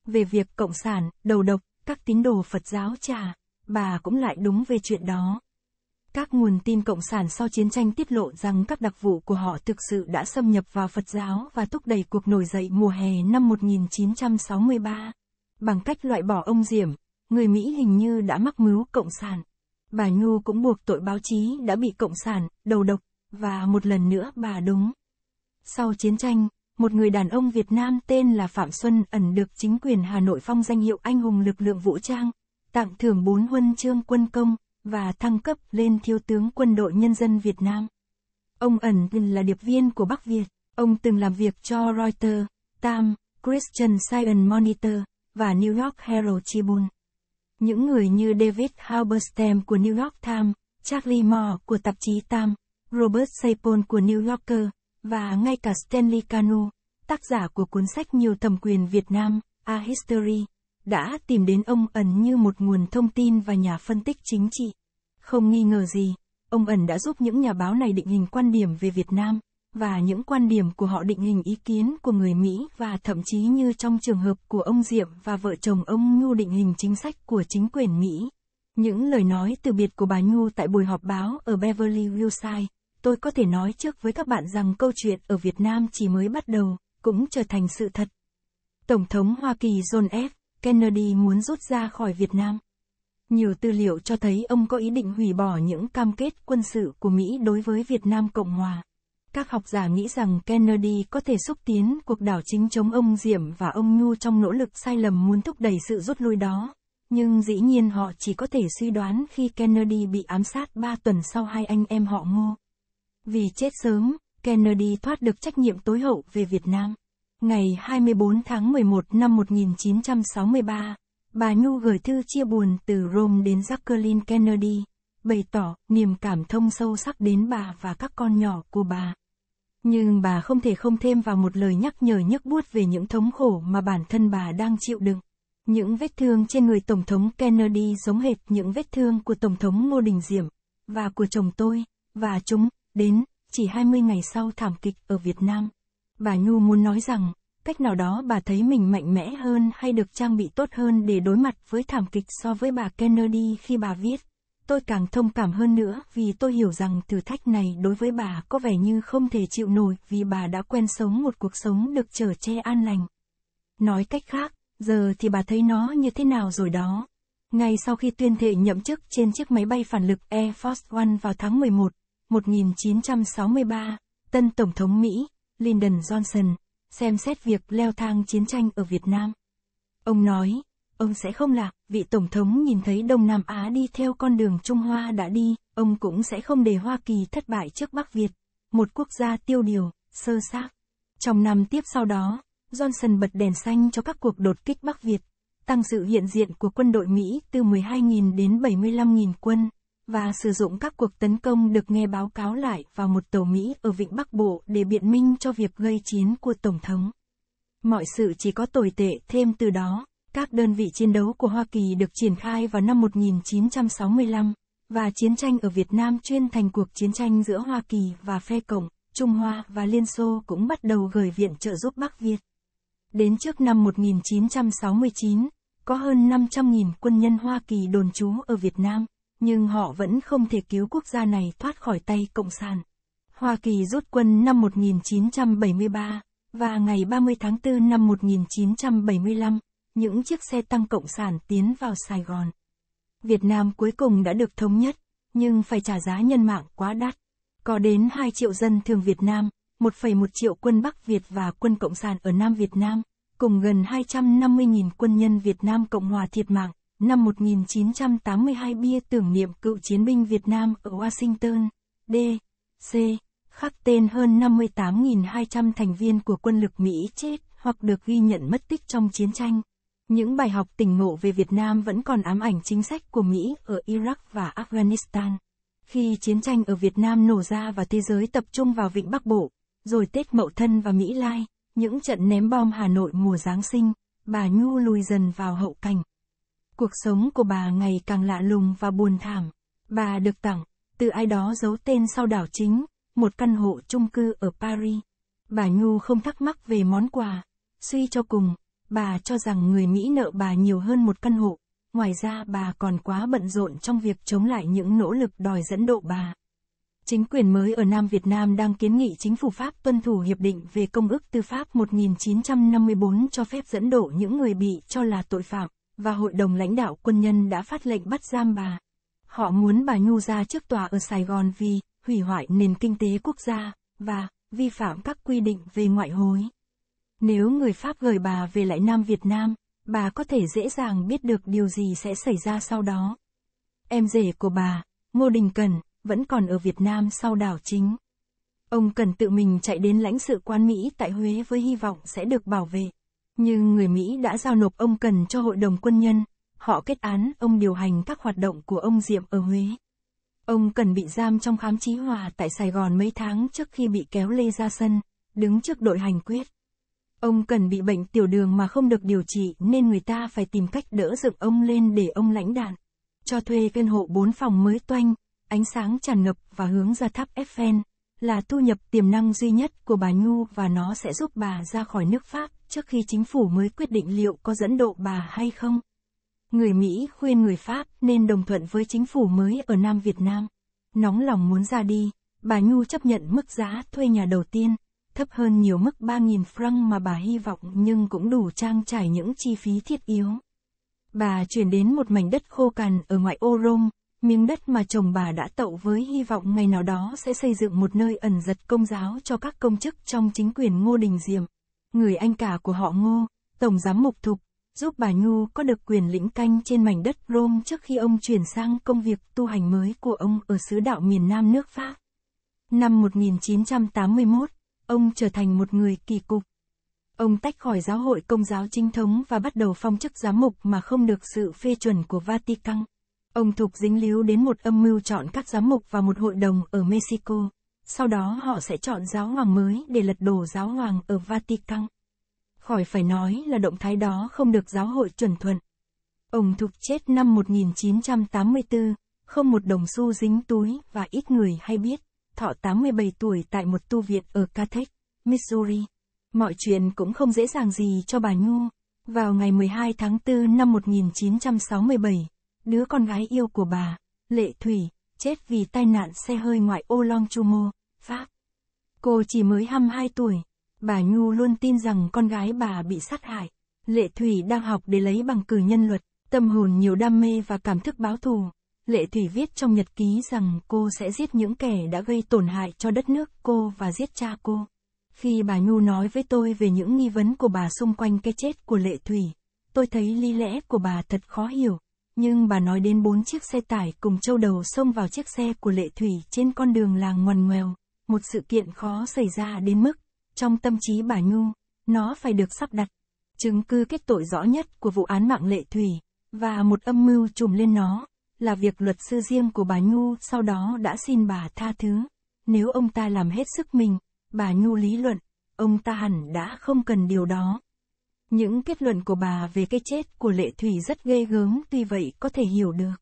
S1: về việc cộng sản, đầu độc, các tín đồ Phật giáo trà, bà cũng lại đúng về chuyện đó. Các nguồn tin cộng sản sau chiến tranh tiết lộ rằng các đặc vụ của họ thực sự đã xâm nhập vào Phật giáo và thúc đẩy cuộc nổi dậy mùa hè năm 1963. Bằng cách loại bỏ ông Diệm, người Mỹ hình như đã mắc mưu cộng sản. Bà Nhu cũng buộc tội báo chí đã bị cộng sản, đầu độc, và một lần nữa bà đúng. Sau chiến tranh, một người đàn ông Việt Nam tên là Phạm Xuân ẩn được chính quyền Hà Nội phong danh hiệu anh hùng lực lượng vũ trang, tặng thưởng 4 huân chương quân công và thăng cấp lên thiếu tướng quân đội nhân dân Việt Nam. Ông ẩn là điệp viên của Bắc Việt, ông từng làm việc cho Reuters, Tam, Christian Science Monitor và New York Herald Tribune. Những người như David Halberstam của New York Times, Charlie Moore của tạp chí Time, Robert Sapol của New Yorker và ngay cả Stanley Kanu, tác giả của cuốn sách Nhiều thẩm quyền Việt Nam, A History, đã tìm đến ông ẩn như một nguồn thông tin và nhà phân tích chính trị. Không nghi ngờ gì, ông ẩn đã giúp những nhà báo này định hình quan điểm về Việt Nam, và những quan điểm của họ định hình ý kiến của người Mỹ và thậm chí như trong trường hợp của ông Diệm và vợ chồng ông Nhu định hình chính sách của chính quyền Mỹ. Những lời nói từ biệt của bà Nhu tại buổi họp báo ở Beverly Hillside tôi có thể nói trước với các bạn rằng câu chuyện ở Việt Nam chỉ mới bắt đầu, cũng trở thành sự thật. Tổng thống Hoa Kỳ John F. Kennedy muốn rút ra khỏi Việt Nam. Nhiều tư liệu cho thấy ông có ý định hủy bỏ những cam kết quân sự của Mỹ đối với Việt Nam Cộng Hòa. Các học giả nghĩ rằng Kennedy có thể xúc tiến cuộc đảo chính chống ông Diệm và ông Nhu trong nỗ lực sai lầm muốn thúc đẩy sự rút lui đó. Nhưng dĩ nhiên họ chỉ có thể suy đoán khi Kennedy bị ám sát ba tuần sau hai anh em họ ngô. Vì chết sớm, Kennedy thoát được trách nhiệm tối hậu về Việt Nam. Ngày 24 tháng 11 năm 1963, bà Nhu gửi thư chia buồn từ Rome đến Jacqueline Kennedy, bày tỏ niềm cảm thông sâu sắc đến bà và các con nhỏ của bà. Nhưng bà không thể không thêm vào một lời nhắc nhở nhức buốt về những thống khổ mà bản thân bà đang chịu đựng. Những vết thương trên người Tổng thống Kennedy giống hệt những vết thương của Tổng thống Ngô Đình Diệm, và của chồng tôi, và chúng, Đến, chỉ 20 ngày sau thảm kịch ở Việt Nam. Bà Nhu muốn nói rằng, cách nào đó bà thấy mình mạnh mẽ hơn hay được trang bị tốt hơn để đối mặt với thảm kịch so với bà Kennedy khi bà viết. Tôi càng thông cảm hơn nữa vì tôi hiểu rằng thử thách này đối với bà có vẻ như không thể chịu nổi vì bà đã quen sống một cuộc sống được trở che an lành. Nói cách khác, giờ thì bà thấy nó như thế nào rồi đó. Ngay sau khi tuyên thệ nhậm chức trên chiếc máy bay phản lực Air Force One vào tháng 11, 1963, tân Tổng thống Mỹ, Lyndon Johnson, xem xét việc leo thang chiến tranh ở Việt Nam. Ông nói, ông sẽ không là vị Tổng thống nhìn thấy Đông Nam Á đi theo con đường Trung Hoa đã đi, ông cũng sẽ không để Hoa Kỳ thất bại trước Bắc Việt, một quốc gia tiêu điều, sơ xác. Trong năm tiếp sau đó, Johnson bật đèn xanh cho các cuộc đột kích Bắc Việt, tăng sự hiện diện của quân đội Mỹ từ 12.000 đến 75.000 quân và sử dụng các cuộc tấn công được nghe báo cáo lại vào một tàu Mỹ ở Vịnh Bắc Bộ để biện minh cho việc gây chiến của Tổng thống. Mọi sự chỉ có tồi tệ thêm từ đó. Các đơn vị chiến đấu của Hoa Kỳ được triển khai vào năm 1965, và chiến tranh ở Việt Nam chuyên thành cuộc chiến tranh giữa Hoa Kỳ và phe Cộng, Trung Hoa và Liên Xô cũng bắt đầu gửi viện trợ giúp Bắc Việt. Đến trước năm 1969, có hơn 500.000 quân nhân Hoa Kỳ đồn trú ở Việt Nam nhưng họ vẫn không thể cứu quốc gia này thoát khỏi tay Cộng sản. Hoa Kỳ rút quân năm 1973, và ngày 30 tháng 4 năm 1975, những chiếc xe tăng Cộng sản tiến vào Sài Gòn. Việt Nam cuối cùng đã được thống nhất, nhưng phải trả giá nhân mạng quá đắt. Có đến 2 triệu dân thường Việt Nam, 1,1 triệu quân Bắc Việt và quân Cộng sản ở Nam Việt Nam, cùng gần 250.000 quân nhân Việt Nam Cộng Hòa thiệt mạng năm 1982 bia tưởng niệm cựu chiến binh Việt Nam ở Washington, D. C. Khắc tên hơn 58.200 thành viên của quân lực Mỹ chết hoặc được ghi nhận mất tích trong chiến tranh. Những bài học tỉnh ngộ về Việt Nam vẫn còn ám ảnh chính sách của Mỹ ở Iraq và Afghanistan. Khi chiến tranh ở Việt Nam nổ ra và thế giới tập trung vào Vịnh Bắc Bộ, rồi Tết Mậu Thân và Mỹ Lai, những trận ném bom Hà Nội mùa Giáng sinh, bà Nhu lùi dần vào hậu cảnh. Cuộc sống của bà ngày càng lạ lùng và buồn thảm. Bà được tặng, từ ai đó giấu tên sau đảo chính, một căn hộ chung cư ở Paris. Bà Nhu không thắc mắc về món quà. Suy cho cùng, bà cho rằng người Mỹ nợ bà nhiều hơn một căn hộ. Ngoài ra bà còn quá bận rộn trong việc chống lại những nỗ lực đòi dẫn độ bà. Chính quyền mới ở Nam Việt Nam đang kiến nghị chính phủ Pháp tuân thủ Hiệp định về Công ước Tư pháp 1954 cho phép dẫn độ những người bị cho là tội phạm và hội đồng lãnh đạo quân nhân đã phát lệnh bắt giam bà. Họ muốn bà Nhu ra trước tòa ở Sài Gòn vì hủy hoại nền kinh tế quốc gia và vi phạm các quy định về ngoại hối. Nếu người Pháp gửi bà về lại Nam Việt Nam, bà có thể dễ dàng biết được điều gì sẽ xảy ra sau đó. Em rể của bà, Ngô Đình Cần, vẫn còn ở Việt Nam sau đảo chính. Ông cần tự mình chạy đến lãnh sự quán Mỹ tại Huế với hy vọng sẽ được bảo vệ. Nhưng người Mỹ đã giao nộp ông Cần cho hội đồng quân nhân, họ kết án ông điều hành các hoạt động của ông Diệm ở Huế. Ông Cần bị giam trong khám trí hòa tại Sài Gòn mấy tháng trước khi bị kéo lê ra sân, đứng trước đội hành quyết. Ông Cần bị bệnh tiểu đường mà không được điều trị nên người ta phải tìm cách đỡ dựng ông lên để ông lãnh đạn. Cho thuê căn hộ bốn phòng mới toanh, ánh sáng tràn ngập và hướng ra tháp Eiffel, là thu nhập tiềm năng duy nhất của bà Nhu và nó sẽ giúp bà ra khỏi nước Pháp trước khi chính phủ mới quyết định liệu có dẫn độ bà hay không. Người Mỹ khuyên người Pháp nên đồng thuận với chính phủ mới ở Nam Việt Nam. Nóng lòng muốn ra đi, bà Nhu chấp nhận mức giá thuê nhà đầu tiên, thấp hơn nhiều mức 3.000 franc mà bà hy vọng nhưng cũng đủ trang trải những chi phí thiết yếu. Bà chuyển đến một mảnh đất khô cằn ở ngoại ô Rome, miếng đất mà chồng bà đã tậu với hy vọng ngày nào đó sẽ xây dựng một nơi ẩn giật công giáo cho các công chức trong chính quyền Ngô Đình Diệm người anh cả của họ Ngô, Tổng Giám Mục Thục, giúp bà Nhu có được quyền lĩnh canh trên mảnh đất Rome trước khi ông chuyển sang công việc tu hành mới của ông ở xứ đạo miền Nam nước Pháp. Năm 1981, ông trở thành một người kỳ cục. Ông tách khỏi giáo hội công giáo chính thống và bắt đầu phong chức giám mục mà không được sự phê chuẩn của Vatican. Ông thuộc dính líu đến một âm mưu chọn các giám mục và một hội đồng ở Mexico. Sau đó họ sẽ chọn giáo hoàng mới để lật đổ giáo hoàng ở Vatican. Khỏi phải nói là động thái đó không được giáo hội chuẩn thuận. Ông Thục chết năm 1984, không một đồng xu dính túi và ít người hay biết, thọ 87 tuổi tại một tu viện ở Carthage, Missouri. Mọi chuyện cũng không dễ dàng gì cho bà Nhu. Vào ngày 12 tháng 4 năm 1967, đứa con gái yêu của bà, Lệ Thủy, chết vì tai nạn xe hơi ngoại ô Long Chumo, Pháp. Cô chỉ mới 22 tuổi, bà Nhu luôn tin rằng con gái bà bị sát hại. Lệ Thủy đang học để lấy bằng cử nhân luật, tâm hồn nhiều đam mê và cảm thức báo thù. Lệ Thủy viết trong nhật ký rằng cô sẽ giết những kẻ đã gây tổn hại cho đất nước cô và giết cha cô. Khi bà Nhu nói với tôi về những nghi vấn của bà xung quanh cái chết của Lệ Thủy, tôi thấy lý lẽ của bà thật khó hiểu. Nhưng bà nói đến bốn chiếc xe tải cùng châu đầu xông vào chiếc xe của Lệ Thủy trên con đường làng ngoằn ngoèo một sự kiện khó xảy ra đến mức, trong tâm trí bà Nhu, nó phải được sắp đặt. Chứng cứ kết tội rõ nhất của vụ án mạng lệ thủy, và một âm mưu trùm lên nó, là việc luật sư riêng của bà Nhu sau đó đã xin bà tha thứ. Nếu ông ta làm hết sức mình, bà Nhu lý luận, ông ta hẳn đã không cần điều đó. Những kết luận của bà về cái chết của lệ thủy rất ghê gớm tuy vậy có thể hiểu được.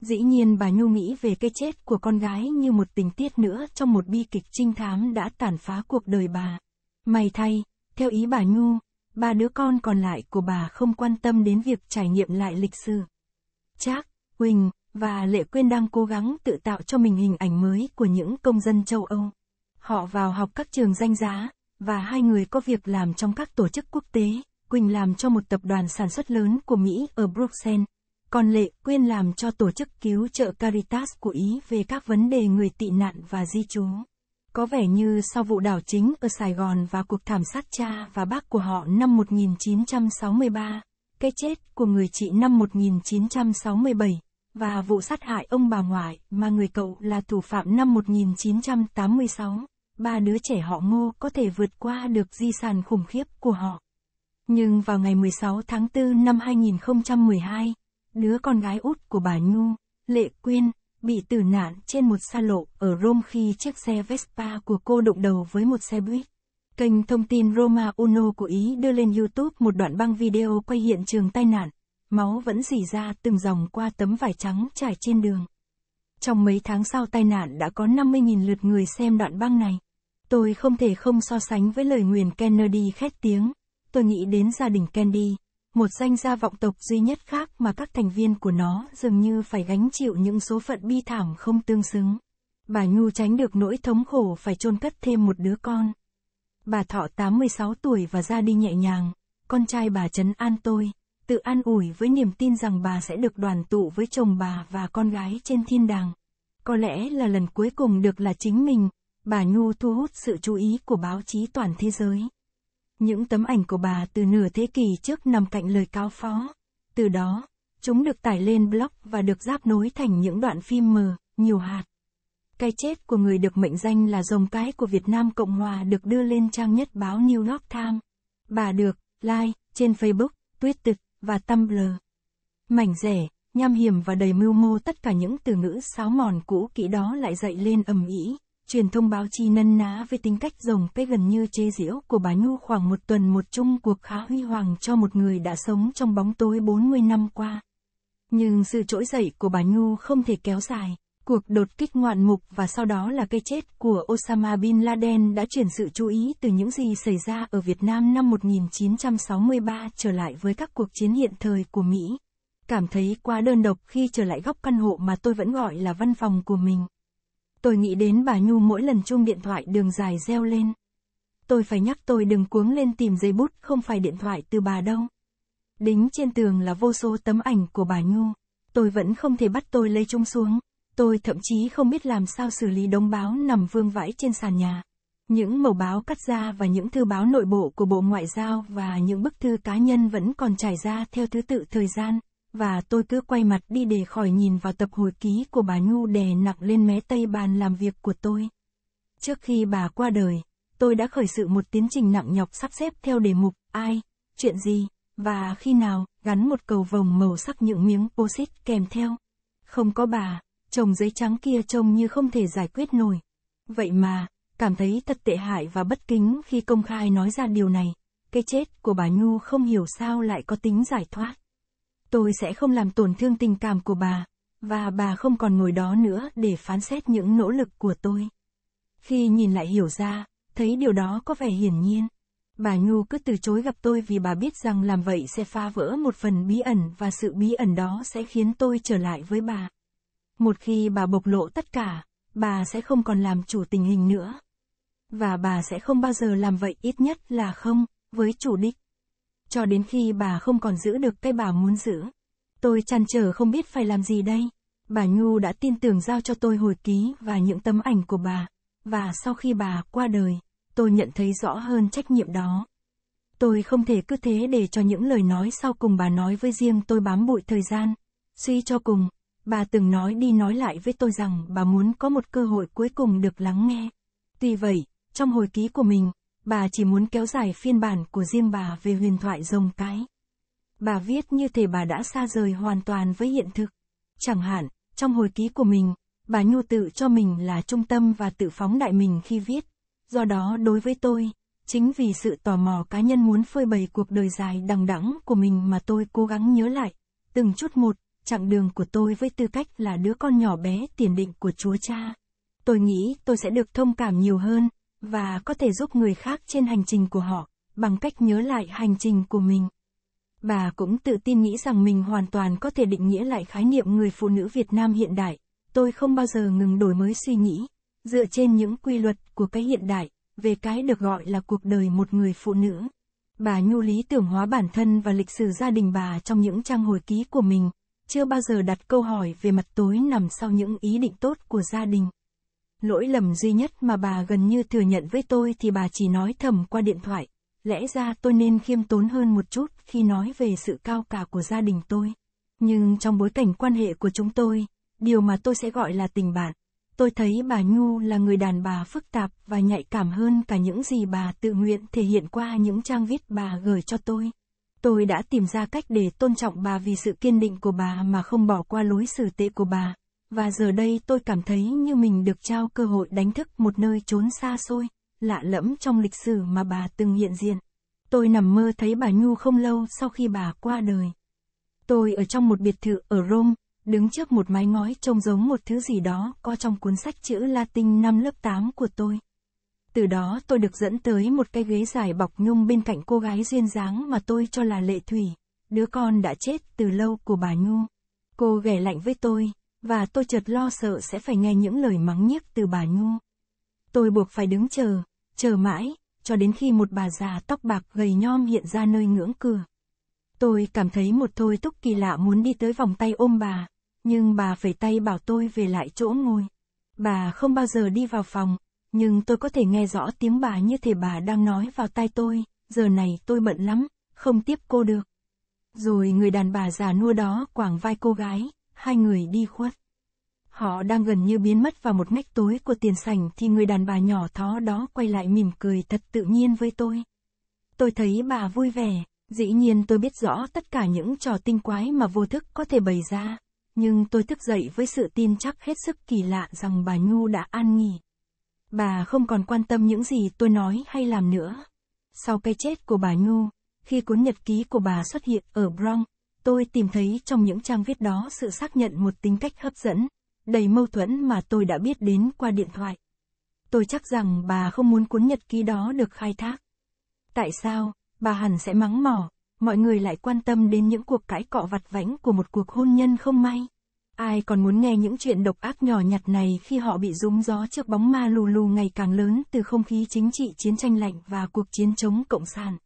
S1: Dĩ nhiên bà Nhu nghĩ về cái chết của con gái như một tình tiết nữa trong một bi kịch trinh thám đã tàn phá cuộc đời bà. May thay, theo ý bà Nhu, ba đứa con còn lại của bà không quan tâm đến việc trải nghiệm lại lịch sử. Trác, quỳnh và Lệ Quyên đang cố gắng tự tạo cho mình hình ảnh mới của những công dân châu Âu. Họ vào học các trường danh giá, và hai người có việc làm trong các tổ chức quốc tế. Quỳnh làm cho một tập đoàn sản xuất lớn của Mỹ ở Bruxelles, còn lệ quyên làm cho tổ chức cứu trợ Caritas của Ý về các vấn đề người tị nạn và di trú. Có vẻ như sau vụ đảo chính ở Sài Gòn và cuộc thảm sát cha và bác của họ năm 1963, cái chết của người chị năm 1967, và vụ sát hại ông bà ngoại mà người cậu là thủ phạm năm 1986, ba đứa trẻ họ ngô có thể vượt qua được di sản khủng khiếp của họ. Nhưng vào ngày 16 tháng 4 năm 2012, đứa con gái út của bà Nhu, Lệ Quyên, bị tử nạn trên một xa lộ ở Rome khi chiếc xe Vespa của cô đụng đầu với một xe buýt. Kênh thông tin Roma Uno của Ý đưa lên YouTube một đoạn băng video quay hiện trường tai nạn, máu vẫn dỉ ra từng dòng qua tấm vải trắng trải trên đường. Trong mấy tháng sau tai nạn đã có 50.000 lượt người xem đoạn băng này. Tôi không thể không so sánh với lời nguyền Kennedy khét tiếng. Tôi nghĩ đến gia đình Kennedy một danh gia vọng tộc duy nhất khác mà các thành viên của nó dường như phải gánh chịu những số phận bi thảm không tương xứng. Bà Nhu tránh được nỗi thống khổ phải chôn cất thêm một đứa con. Bà thọ 86 tuổi và ra đi nhẹ nhàng, con trai bà trấn an tôi, tự an ủi với niềm tin rằng bà sẽ được đoàn tụ với chồng bà và con gái trên thiên đàng. Có lẽ là lần cuối cùng được là chính mình, bà Nhu thu hút sự chú ý của báo chí toàn thế giới. Những tấm ảnh của bà từ nửa thế kỷ trước nằm cạnh lời cao phó. Từ đó, chúng được tải lên blog và được giáp nối thành những đoạn phim mờ, nhiều hạt. Cái chết của người được mệnh danh là rồng cái của Việt Nam Cộng Hòa được đưa lên trang nhất báo New York Times. Bà được, like, trên Facebook, Twitter, và Tumblr. Mảnh rẻ, nham hiểm và đầy mưu mô tất cả những từ ngữ sáo mòn cũ kỹ đó lại dậy lên ầm ĩ. Truyền thông báo chí nân ná về tính cách rồng pê gần như chế giễu của bà Nhu khoảng một tuần một chung cuộc khá huy hoàng cho một người đã sống trong bóng tối 40 năm qua. Nhưng sự trỗi dậy của bà Nhu không thể kéo dài. Cuộc đột kích ngoạn mục và sau đó là cái chết của Osama Bin Laden đã chuyển sự chú ý từ những gì xảy ra ở Việt Nam năm 1963 trở lại với các cuộc chiến hiện thời của Mỹ. Cảm thấy quá đơn độc khi trở lại góc căn hộ mà tôi vẫn gọi là văn phòng của mình. Tôi nghĩ đến bà Nhu mỗi lần chung điện thoại đường dài reo lên. Tôi phải nhắc tôi đừng cuống lên tìm giấy bút, không phải điện thoại từ bà đâu. Đính trên tường là vô số tấm ảnh của bà Nhu. Tôi vẫn không thể bắt tôi lấy chung xuống. Tôi thậm chí không biết làm sao xử lý đống báo nằm vương vãi trên sàn nhà. Những mẩu báo cắt ra và những thư báo nội bộ của Bộ Ngoại giao và những bức thư cá nhân vẫn còn trải ra theo thứ tự thời gian, và tôi cứ quay mặt đi để khỏi nhìn vào tập hồi ký của bà Nhu đè nặng lên mé tây bàn làm việc của tôi. Trước khi bà qua đời, tôi đã khởi sự một tiến trình nặng nhọc sắp xếp theo đề mục ai, chuyện gì, và khi nào, gắn một cầu vồng màu sắc những miếng post kèm theo. Không có bà, chồng giấy trắng kia trông như không thể giải quyết nổi. Vậy mà, cảm thấy thật tệ hại và bất kính khi công khai nói ra điều này. Cái chết của bà Nhu không hiểu sao lại có tính giải thoát tôi sẽ không làm tổn thương tình cảm của bà, và bà không còn ngồi đó nữa để phán xét những nỗ lực của tôi. Khi nhìn lại hiểu ra, thấy điều đó có vẻ hiển nhiên. Bà Nhu cứ từ chối gặp tôi vì bà biết rằng làm vậy sẽ phá vỡ một phần bí ẩn và sự bí ẩn đó sẽ khiến tôi trở lại với bà. Một khi bà bộc lộ tất cả, bà sẽ không còn làm chủ tình hình nữa. Và bà sẽ không bao giờ làm vậy ít nhất là không, với chủ đích cho đến khi bà không còn giữ được cái bà muốn giữ. Tôi chăn trở không biết phải làm gì đây. Bà Nhu đã tin tưởng giao cho tôi hồi ký và những tấm ảnh của bà. Và sau khi bà qua đời, tôi nhận thấy rõ hơn trách nhiệm đó. Tôi không thể cứ thế để cho những lời nói sau cùng bà nói với riêng tôi bám bụi thời gian. Suy cho cùng, bà từng nói đi nói lại với tôi rằng bà muốn có một cơ hội cuối cùng được lắng nghe. Tuy vậy, trong hồi ký của mình, Bà chỉ muốn kéo dài phiên bản của riêng bà về huyền thoại rồng cái. Bà viết như thể bà đã xa rời hoàn toàn với hiện thực. Chẳng hạn, trong hồi ký của mình, bà nhu tự cho mình là trung tâm và tự phóng đại mình khi viết. Do đó đối với tôi, chính vì sự tò mò cá nhân muốn phơi bày cuộc đời dài đằng đẵng của mình mà tôi cố gắng nhớ lại, từng chút một, chặng đường của tôi với tư cách là đứa con nhỏ bé tiền định của Chúa Cha. Tôi nghĩ tôi sẽ được thông cảm nhiều hơn, và có thể giúp người khác trên hành trình của họ bằng cách nhớ lại hành trình của mình bà cũng tự tin nghĩ rằng mình hoàn toàn có thể định nghĩa lại khái niệm người phụ nữ việt nam hiện đại tôi không bao giờ ngừng đổi mới suy nghĩ dựa trên những quy luật của cái hiện đại về cái được gọi là cuộc đời một người phụ nữ bà nhu lý tưởng hóa bản thân và lịch sử gia đình bà trong những trang hồi ký của mình chưa bao giờ đặt câu hỏi về mặt tối nằm sau những ý định tốt của gia đình Lỗi lầm duy nhất mà bà gần như thừa nhận với tôi thì bà chỉ nói thầm qua điện thoại. Lẽ ra tôi nên khiêm tốn hơn một chút khi nói về sự cao cả của gia đình tôi. Nhưng trong bối cảnh quan hệ của chúng tôi, điều mà tôi sẽ gọi là tình bạn, tôi thấy bà Nhu là người đàn bà phức tạp và nhạy cảm hơn cả những gì bà tự nguyện thể hiện qua những trang viết bà gửi cho tôi. Tôi đã tìm ra cách để tôn trọng bà vì sự kiên định của bà mà không bỏ qua lối xử tệ của bà. Và giờ đây tôi cảm thấy như mình được trao cơ hội đánh thức một nơi trốn xa xôi, lạ lẫm trong lịch sử mà bà từng hiện diện. Tôi nằm mơ thấy bà Nhu không lâu sau khi bà qua đời. Tôi ở trong một biệt thự ở Rome, đứng trước một mái ngói trông giống một thứ gì đó có trong cuốn sách chữ Latin năm lớp 8 của tôi. Từ đó tôi được dẫn tới một cái ghế dài bọc nhung bên cạnh cô gái duyên dáng mà tôi cho là Lệ Thủy, đứa con đã chết từ lâu của bà Nhu. Cô ghẻ lạnh với tôi, và tôi chợt lo sợ sẽ phải nghe những lời mắng nhiếc từ bà Nhu. Tôi buộc phải đứng chờ, chờ mãi, cho đến khi một bà già tóc bạc gầy nhom hiện ra nơi ngưỡng cửa. Tôi cảm thấy một thôi thúc kỳ lạ muốn đi tới vòng tay ôm bà, nhưng bà phải tay bảo tôi về lại chỗ ngồi. Bà không bao giờ đi vào phòng, nhưng tôi có thể nghe rõ tiếng bà như thể bà đang nói vào tai tôi, giờ này tôi bận lắm, không tiếp cô được. Rồi người đàn bà già nua đó quàng vai cô gái, hai người đi khuất. Họ đang gần như biến mất vào một ngách tối của tiền sảnh thì người đàn bà nhỏ thó đó quay lại mỉm cười thật tự nhiên với tôi. Tôi thấy bà vui vẻ, dĩ nhiên tôi biết rõ tất cả những trò tinh quái mà vô thức có thể bày ra, nhưng tôi thức dậy với sự tin chắc hết sức kỳ lạ rằng bà Nhu đã an nghỉ. Bà không còn quan tâm những gì tôi nói hay làm nữa. Sau cái chết của bà Nhu, khi cuốn nhật ký của bà xuất hiện ở Bronx, tôi tìm thấy trong những trang viết đó sự xác nhận một tính cách hấp dẫn, đầy mâu thuẫn mà tôi đã biết đến qua điện thoại. Tôi chắc rằng bà không muốn cuốn nhật ký đó được khai thác. Tại sao, bà hẳn sẽ mắng mỏ, mọi người lại quan tâm đến những cuộc cãi cọ vặt vãnh của một cuộc hôn nhân không may. Ai còn muốn nghe những chuyện độc ác nhỏ nhặt này khi họ bị rúng gió trước bóng ma lù lù ngày càng lớn từ không khí chính trị chiến tranh lạnh và cuộc chiến chống cộng sản.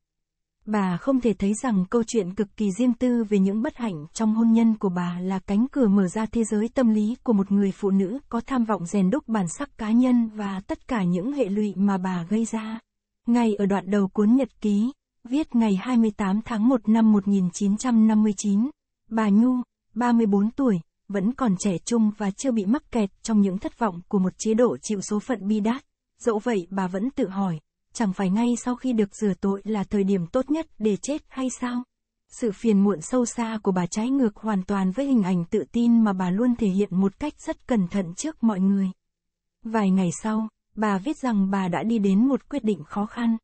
S1: Bà không thể thấy rằng câu chuyện cực kỳ riêng tư về những bất hạnh trong hôn nhân của bà là cánh cửa mở ra thế giới tâm lý của một người phụ nữ có tham vọng rèn đúc bản sắc cá nhân và tất cả những hệ lụy mà bà gây ra. Ngay ở đoạn đầu cuốn nhật ký, viết ngày 28 tháng 1 năm 1959, bà Nhu, 34 tuổi, vẫn còn trẻ trung và chưa bị mắc kẹt trong những thất vọng của một chế độ chịu số phận bi đát. Dẫu vậy bà vẫn tự hỏi, chẳng phải ngay sau khi được rửa tội là thời điểm tốt nhất để chết hay sao? Sự phiền muộn sâu xa của bà trái ngược hoàn toàn với hình ảnh tự tin mà bà luôn thể hiện một cách rất cẩn thận trước mọi người. Vài ngày sau, bà viết rằng bà đã đi đến một quyết định khó khăn.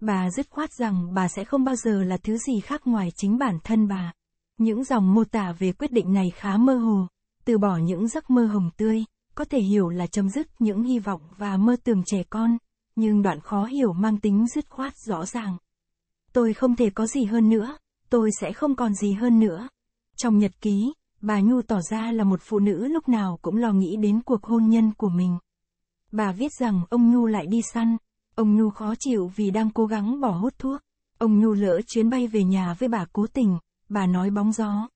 S1: Bà dứt khoát rằng bà sẽ không bao giờ là thứ gì khác ngoài chính bản thân bà. Những dòng mô tả về quyết định này khá mơ hồ, từ bỏ những giấc mơ hồng tươi, có thể hiểu là chấm dứt những hy vọng và mơ tưởng trẻ con, nhưng đoạn khó hiểu mang tính dứt khoát rõ ràng. Tôi không thể có gì hơn nữa, tôi sẽ không còn gì hơn nữa. Trong nhật ký, bà Nhu tỏ ra là một phụ nữ lúc nào cũng lo nghĩ đến cuộc hôn nhân của mình. Bà viết rằng ông Nhu lại đi săn, ông Nhu khó chịu vì đang cố gắng bỏ hút thuốc. Ông Nhu lỡ chuyến bay về nhà với bà cố tình, bà nói bóng gió.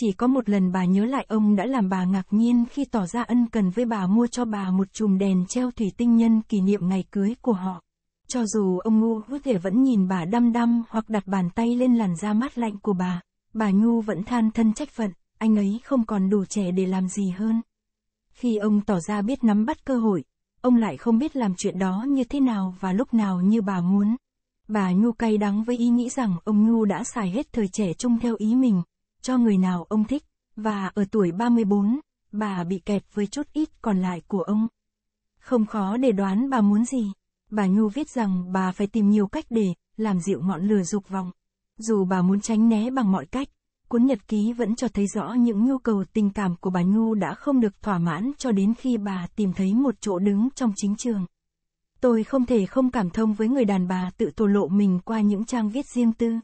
S1: Chỉ có một lần bà nhớ lại ông đã làm bà ngạc nhiên khi tỏ ra ân cần với bà mua cho bà một chùm đèn treo thủy tinh nhân kỷ niệm ngày cưới của họ. Cho dù ông ngu có thể vẫn nhìn bà đăm đăm hoặc đặt bàn tay lên làn da mát lạnh của bà, bà Nhu vẫn than thân trách phận, anh ấy không còn đủ trẻ để làm gì hơn. Khi ông tỏ ra biết nắm bắt cơ hội, ông lại không biết làm chuyện đó như thế nào và lúc nào như bà muốn. Bà Nhu cay đắng với ý nghĩ rằng ông ngu đã xài hết thời trẻ chung theo ý mình, cho người nào ông thích, và ở tuổi 34, bà bị kẹt với chút ít còn lại của ông. Không khó để đoán bà muốn gì. Bà Nhu viết rằng bà phải tìm nhiều cách để làm dịu ngọn lửa dục vọng. Dù bà muốn tránh né bằng mọi cách, cuốn nhật ký vẫn cho thấy rõ những nhu cầu tình cảm của bà Nhu đã không được thỏa mãn cho đến khi bà tìm thấy một chỗ đứng trong chính trường. Tôi không thể không cảm thông với người đàn bà tự thổ lộ mình qua những trang viết riêng tư.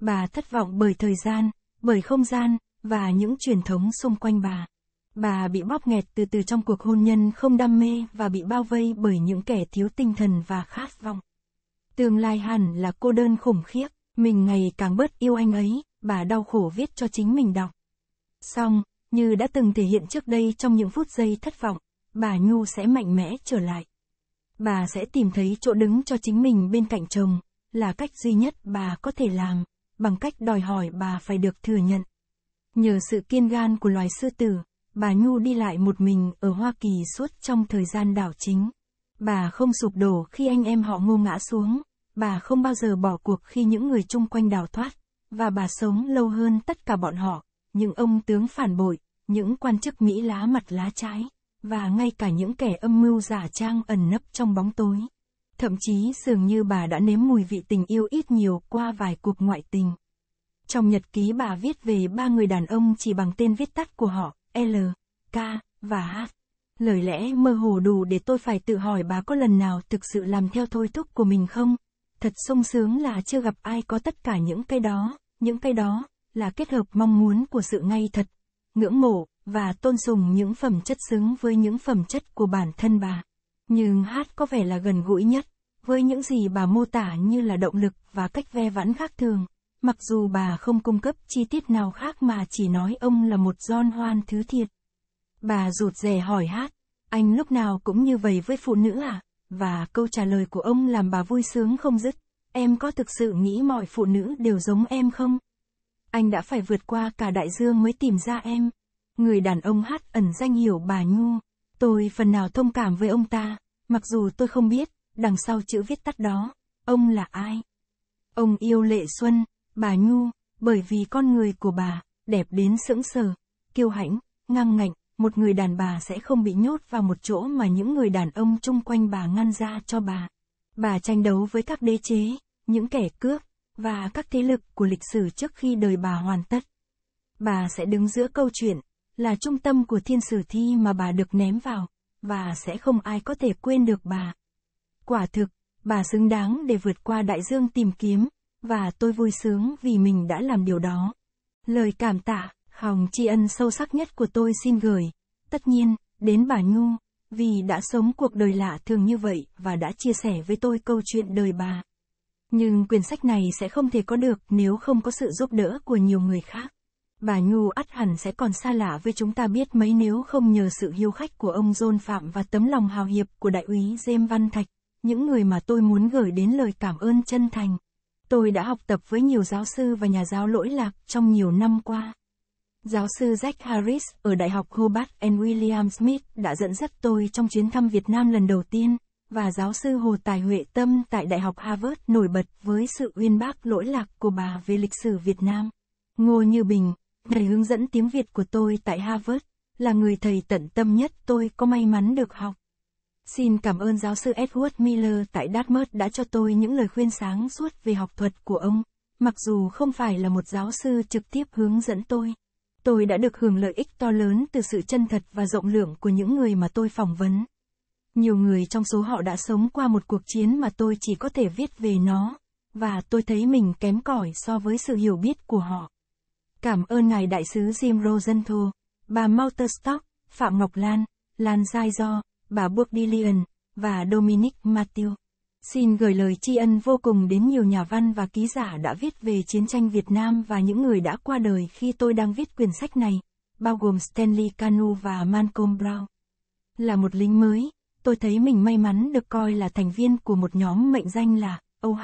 S1: Bà thất vọng bởi thời gian, bởi không gian và những truyền thống xung quanh bà. Bà bị bóp nghẹt từ từ trong cuộc hôn nhân không đam mê và bị bao vây bởi những kẻ thiếu tinh thần và khát vọng. Tương lai hẳn là cô đơn khủng khiếp, mình ngày càng bớt yêu anh ấy, bà đau khổ viết cho chính mình đọc. Xong, như đã từng thể hiện trước đây trong những phút giây thất vọng, bà Nhu sẽ mạnh mẽ trở lại. Bà sẽ tìm thấy chỗ đứng cho chính mình bên cạnh chồng, là cách duy nhất bà có thể làm bằng cách đòi hỏi bà phải được thừa nhận. Nhờ sự kiên gan của loài sư tử, bà Nhu đi lại một mình ở Hoa Kỳ suốt trong thời gian đảo chính. Bà không sụp đổ khi anh em họ ngô ngã xuống, bà không bao giờ bỏ cuộc khi những người chung quanh đào thoát, và bà sống lâu hơn tất cả bọn họ, những ông tướng phản bội, những quan chức Mỹ lá mặt lá trái, và ngay cả những kẻ âm mưu giả trang ẩn nấp trong bóng tối. Thậm chí dường như bà đã nếm mùi vị tình yêu ít nhiều qua vài cuộc ngoại tình. Trong nhật ký bà viết về ba người đàn ông chỉ bằng tên viết tắt của họ, L, K, và H. Lời lẽ mơ hồ đủ để tôi phải tự hỏi bà có lần nào thực sự làm theo thôi thúc của mình không? Thật sung sướng là chưa gặp ai có tất cả những cái đó, những cái đó, là kết hợp mong muốn của sự ngay thật, ngưỡng mộ, và tôn sùng những phẩm chất xứng với những phẩm chất của bản thân bà. Nhưng hát có vẻ là gần gũi nhất, với những gì bà mô tả như là động lực và cách ve vãn khác thường. Mặc dù bà không cung cấp chi tiết nào khác mà chỉ nói ông là một John Hoan thứ thiệt. Bà rụt rè hỏi hát, anh lúc nào cũng như vậy với phụ nữ à? Và câu trả lời của ông làm bà vui sướng không dứt. Em có thực sự nghĩ mọi phụ nữ đều giống em không? Anh đã phải vượt qua cả đại dương mới tìm ra em. Người đàn ông hát ẩn danh hiểu bà Nhu. Tôi phần nào thông cảm với ông ta, mặc dù tôi không biết, đằng sau chữ viết tắt đó, ông là ai. Ông yêu Lệ Xuân, bà Nhu, bởi vì con người của bà, đẹp đến sững sờ, kiêu hãnh, ngang ngạnh, một người đàn bà sẽ không bị nhốt vào một chỗ mà những người đàn ông chung quanh bà ngăn ra cho bà. Bà tranh đấu với các đế chế, những kẻ cướp, và các thế lực của lịch sử trước khi đời bà hoàn tất. Bà sẽ đứng giữa câu chuyện, là trung tâm của thiên sử thi mà bà được ném vào, và sẽ không ai có thể quên được bà. Quả thực, bà xứng đáng để vượt qua đại dương tìm kiếm, và tôi vui sướng vì mình đã làm điều đó. Lời cảm tạ, hòng tri ân sâu sắc nhất của tôi xin gửi, tất nhiên, đến bà Nhu, vì đã sống cuộc đời lạ thường như vậy và đã chia sẻ với tôi câu chuyện đời bà. Nhưng quyển sách này sẽ không thể có được nếu không có sự giúp đỡ của nhiều người khác. Bà Nhu ắt hẳn sẽ còn xa lạ với chúng ta biết mấy nếu không nhờ sự hiếu khách của ông John Phạm và tấm lòng hào hiệp của đại úy James Văn Thạch, những người mà tôi muốn gửi đến lời cảm ơn chân thành. Tôi đã học tập với nhiều giáo sư và nhà giáo lỗi lạc trong nhiều năm qua. Giáo sư Jack Harris ở Đại học Hobart and William Smith đã dẫn dắt tôi trong chuyến thăm Việt Nam lần đầu tiên, và giáo sư Hồ Tài Huệ Tâm tại Đại học Harvard nổi bật với sự uyên bác lỗi lạc của bà về lịch sử Việt Nam. Ngô Như Bình, Thầy hướng dẫn tiếng Việt của tôi tại Harvard, là người thầy tận tâm nhất tôi có may mắn được học. Xin cảm ơn giáo sư Edward Miller tại Dartmouth đã cho tôi những lời khuyên sáng suốt về học thuật của ông, mặc dù không phải là một giáo sư trực tiếp hướng dẫn tôi. Tôi đã được hưởng lợi ích to lớn từ sự chân thật và rộng lượng của những người mà tôi phỏng vấn. Nhiều người trong số họ đã sống qua một cuộc chiến mà tôi chỉ có thể viết về nó, và tôi thấy mình kém cỏi so với sự hiểu biết của họ. Cảm ơn ngài đại sứ Jim Rosenthal, bà Mauterstock, Phạm Ngọc Lan, Lan Giai Do, bà Buộc Dillian, và Dominic Matthew. Xin gửi lời tri ân vô cùng đến nhiều nhà văn và ký giả đã viết về chiến tranh Việt Nam và những người đã qua đời khi tôi đang viết quyển sách này, bao gồm Stanley Canu và Malcolm Brown. Là một lính mới, tôi thấy mình may mắn được coi là thành viên của một nhóm mệnh danh là OH.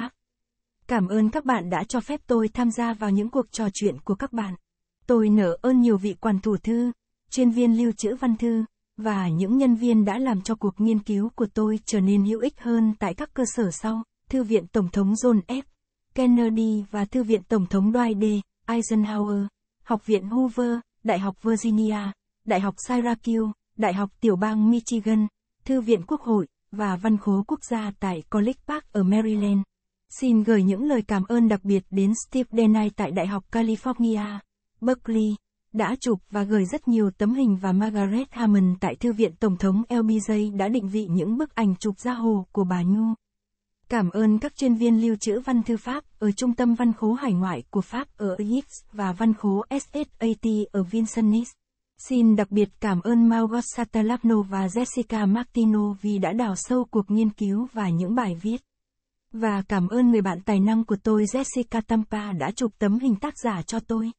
S1: Cảm ơn các bạn đã cho phép tôi tham gia vào những cuộc trò chuyện của các bạn. Tôi nở ơn nhiều vị quản thủ thư, chuyên viên lưu trữ văn thư, và những nhân viên đã làm cho cuộc nghiên cứu của tôi trở nên hữu ích hơn tại các cơ sở sau, Thư viện Tổng thống John F. Kennedy và Thư viện Tổng thống Dwight D. Eisenhower, Học viện Hoover, Đại học Virginia, Đại học Syracuse, Đại học Tiểu bang Michigan, Thư viện Quốc hội, và Văn khố Quốc gia tại College Park ở Maryland. Xin gửi những lời cảm ơn đặc biệt đến Steve Denai tại Đại học California, Berkeley, đã chụp và gửi rất nhiều tấm hình và Margaret Hammond tại Thư viện Tổng thống LBJ đã định vị những bức ảnh chụp ra hồ của bà Nhu. Cảm ơn các chuyên viên lưu trữ văn thư Pháp ở Trung tâm Văn khố Hải ngoại của Pháp ở Yves và Văn khố SSAT ở Vincennes. Xin đặc biệt cảm ơn Margot Satalapno và Jessica Martino vì đã đào sâu cuộc nghiên cứu và những bài viết. Và cảm ơn người bạn tài năng của tôi Jessica Tampa đã chụp tấm hình tác giả cho tôi.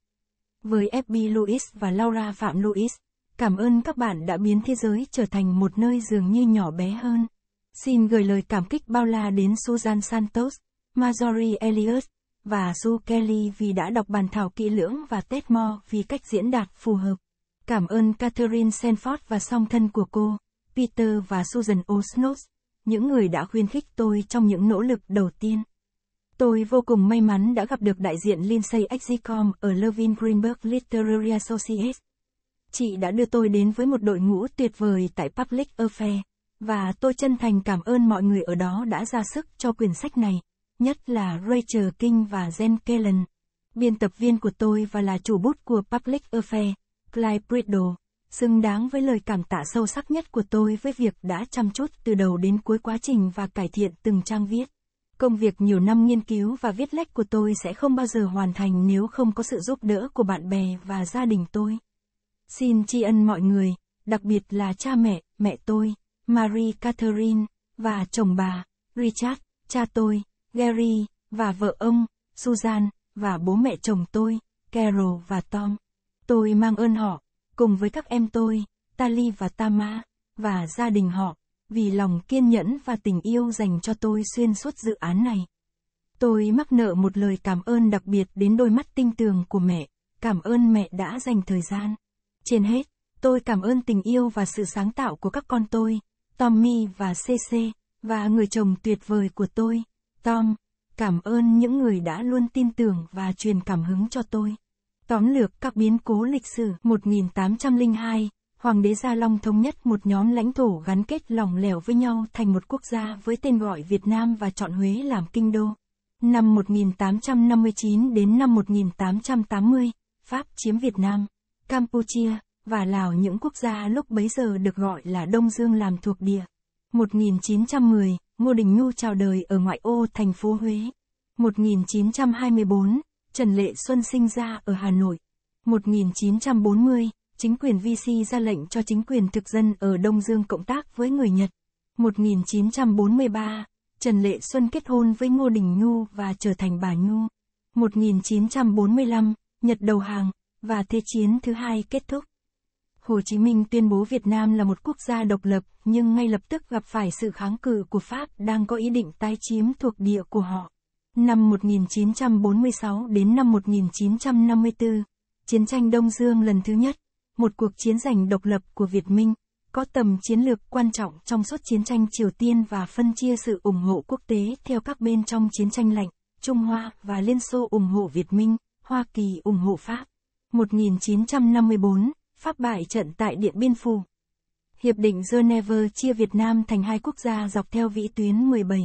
S1: Với FB Lewis và Laura Phạm Lewis, cảm ơn các bạn đã biến thế giới trở thành một nơi dường như nhỏ bé hơn. Xin gửi lời cảm kích bao la đến Susan Santos, Marjorie Elliot, và Sue Kelly vì đã đọc bàn thảo kỹ lưỡng và Ted Moore vì cách diễn đạt phù hợp. Cảm ơn Catherine Sanford và song thân của cô, Peter và Susan Osnos những người đã khuyên khích tôi trong những nỗ lực đầu tiên. Tôi vô cùng may mắn đã gặp được đại diện Lindsay Exicom ở Levin Greenberg Literary Associates. Chị đã đưa tôi đến với một đội ngũ tuyệt vời tại Public Affair, và tôi chân thành cảm ơn mọi người ở đó đã ra sức cho quyển sách này, nhất là Rachel King và Jen Kellen, biên tập viên của tôi và là chủ bút của Public Affair, Clyde Bridle xứng đáng với lời cảm tạ sâu sắc nhất của tôi với việc đã chăm chút từ đầu đến cuối quá trình và cải thiện từng trang viết. Công việc nhiều năm nghiên cứu và viết lách của tôi sẽ không bao giờ hoàn thành nếu không có sự giúp đỡ của bạn bè và gia đình tôi. Xin tri ân mọi người, đặc biệt là cha mẹ, mẹ tôi, Marie Catherine, và chồng bà, Richard, cha tôi, Gary, và vợ ông, Susan, và bố mẹ chồng tôi, Carol và Tom. Tôi mang ơn họ cùng với các em tôi, Tali và Tama, và gia đình họ, vì lòng kiên nhẫn và tình yêu dành cho tôi xuyên suốt dự án này. Tôi mắc nợ một lời cảm ơn đặc biệt đến đôi mắt tinh tường của mẹ, cảm ơn mẹ đã dành thời gian. Trên hết, tôi cảm ơn tình yêu và sự sáng tạo của các con tôi, Tommy và CC, và người chồng tuyệt vời của tôi, Tom. Cảm ơn những người đã luôn tin tưởng và truyền cảm hứng cho tôi. Tóm lược các biến cố lịch sử 1802, Hoàng đế Gia Long thống nhất một nhóm lãnh thổ gắn kết lỏng lẻo với nhau thành một quốc gia với tên gọi Việt Nam và chọn Huế làm kinh đô. Năm 1859 đến năm 1880, Pháp chiếm Việt Nam, Campuchia và Lào những quốc gia lúc bấy giờ được gọi là Đông Dương làm thuộc địa. 1910, Ngô Đình Nhu chào đời ở ngoại ô thành phố Huế. 1924, Trần Lệ Xuân sinh ra ở Hà Nội. 1940, chính quyền VC ra lệnh cho chính quyền thực dân ở Đông Dương cộng tác với người Nhật. 1943, Trần Lệ Xuân kết hôn với Ngô Đình Nhu và trở thành bà Nhu. 1945, Nhật đầu hàng, và Thế chiến thứ hai kết thúc. Hồ Chí Minh tuyên bố Việt Nam là một quốc gia độc lập, nhưng ngay lập tức gặp phải sự kháng cự của Pháp đang có ý định tái chiếm thuộc địa của họ. Năm 1946 đến năm 1954, chiến tranh Đông Dương lần thứ nhất, một cuộc chiến giành độc lập của Việt Minh, có tầm chiến lược quan trọng trong suốt chiến tranh Triều Tiên và phân chia sự ủng hộ quốc tế theo các bên trong chiến tranh lạnh, Trung Hoa và Liên Xô ủng hộ Việt Minh, Hoa Kỳ ủng hộ Pháp. 1954, Pháp bại trận tại Điện Biên Phủ. Hiệp định Geneva chia Việt Nam thành hai quốc gia dọc theo vĩ tuyến 17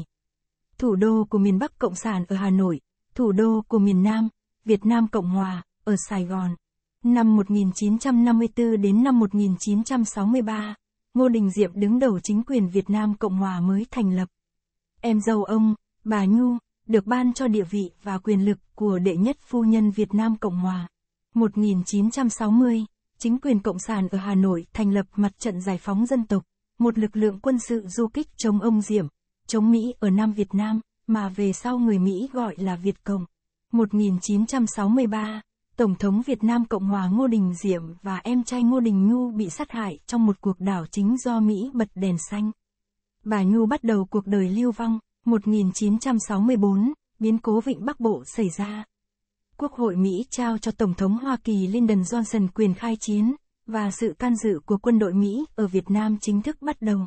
S1: thủ đô của miền Bắc Cộng sản ở Hà Nội, thủ đô của miền Nam, Việt Nam Cộng Hòa, ở Sài Gòn. Năm 1954 đến năm 1963, Ngô Đình Diệm đứng đầu chính quyền Việt Nam Cộng Hòa mới thành lập. Em dâu ông, bà Nhu, được ban cho địa vị và quyền lực của đệ nhất phu nhân Việt Nam Cộng Hòa. 1960, chính quyền Cộng sản ở Hà Nội thành lập mặt trận giải phóng dân tộc, một lực lượng quân sự du kích chống ông Diệm, chống Mỹ ở Nam Việt Nam, mà về sau người Mỹ gọi là Việt Cộng. 1963, Tổng thống Việt Nam Cộng hòa Ngô Đình Diệm và em trai Ngô Đình Nhu bị sát hại trong một cuộc đảo chính do Mỹ bật đèn xanh. Bà Nhu bắt đầu cuộc đời lưu vong, 1964, biến cố Vịnh Bắc Bộ xảy ra. Quốc hội Mỹ trao cho Tổng thống Hoa Kỳ Lyndon Johnson quyền khai chiến, và sự can dự của quân đội Mỹ ở Việt Nam chính thức bắt đầu.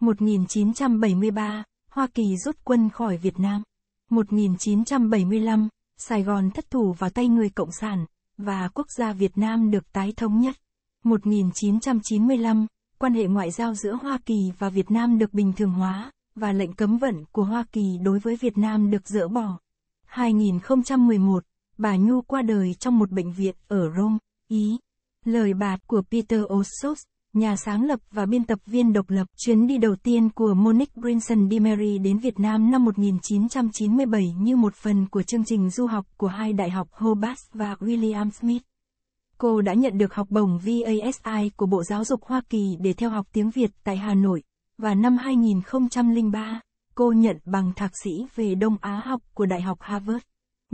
S1: 1973, Hoa Kỳ rút quân khỏi Việt Nam. 1975, Sài Gòn thất thủ vào tay người Cộng sản, và quốc gia Việt Nam được tái thống nhất. 1995, quan hệ ngoại giao giữa Hoa Kỳ và Việt Nam được bình thường hóa, và lệnh cấm vận của Hoa Kỳ đối với Việt Nam được dỡ bỏ. 2011, bà Nhu qua đời trong một bệnh viện ở Rome, Ý. Lời bạt của Peter Ossos nhà sáng lập và biên tập viên độc lập. Chuyến đi đầu tiên của Monique Brinson Dimery đến Việt Nam năm 1997 như một phần của chương trình du học của hai đại học Hobart và William Smith. Cô đã nhận được học bổng VASI của Bộ Giáo dục Hoa Kỳ để theo học tiếng Việt tại Hà Nội, và năm 2003, cô nhận bằng thạc sĩ về Đông Á học của Đại học Harvard.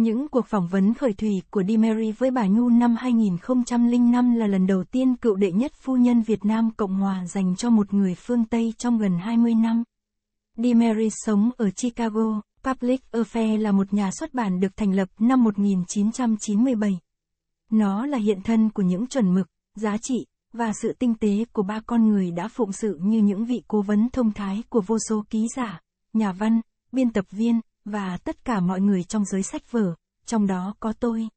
S1: Những cuộc phỏng vấn khởi thủy của Dimeri với bà Nhu năm 2005 là lần đầu tiên cựu đệ nhất phu nhân Việt Nam Cộng Hòa dành cho một người phương Tây trong gần 20 năm. Dimeri sống ở Chicago, Public Affairs là một nhà xuất bản được thành lập năm 1997. Nó là hiện thân của những chuẩn mực, giá trị, và sự tinh tế của ba con người đã phụng sự như những vị cố vấn thông thái của vô số ký giả, nhà văn, biên tập viên, và tất cả mọi người trong giới sách vở, trong đó có tôi.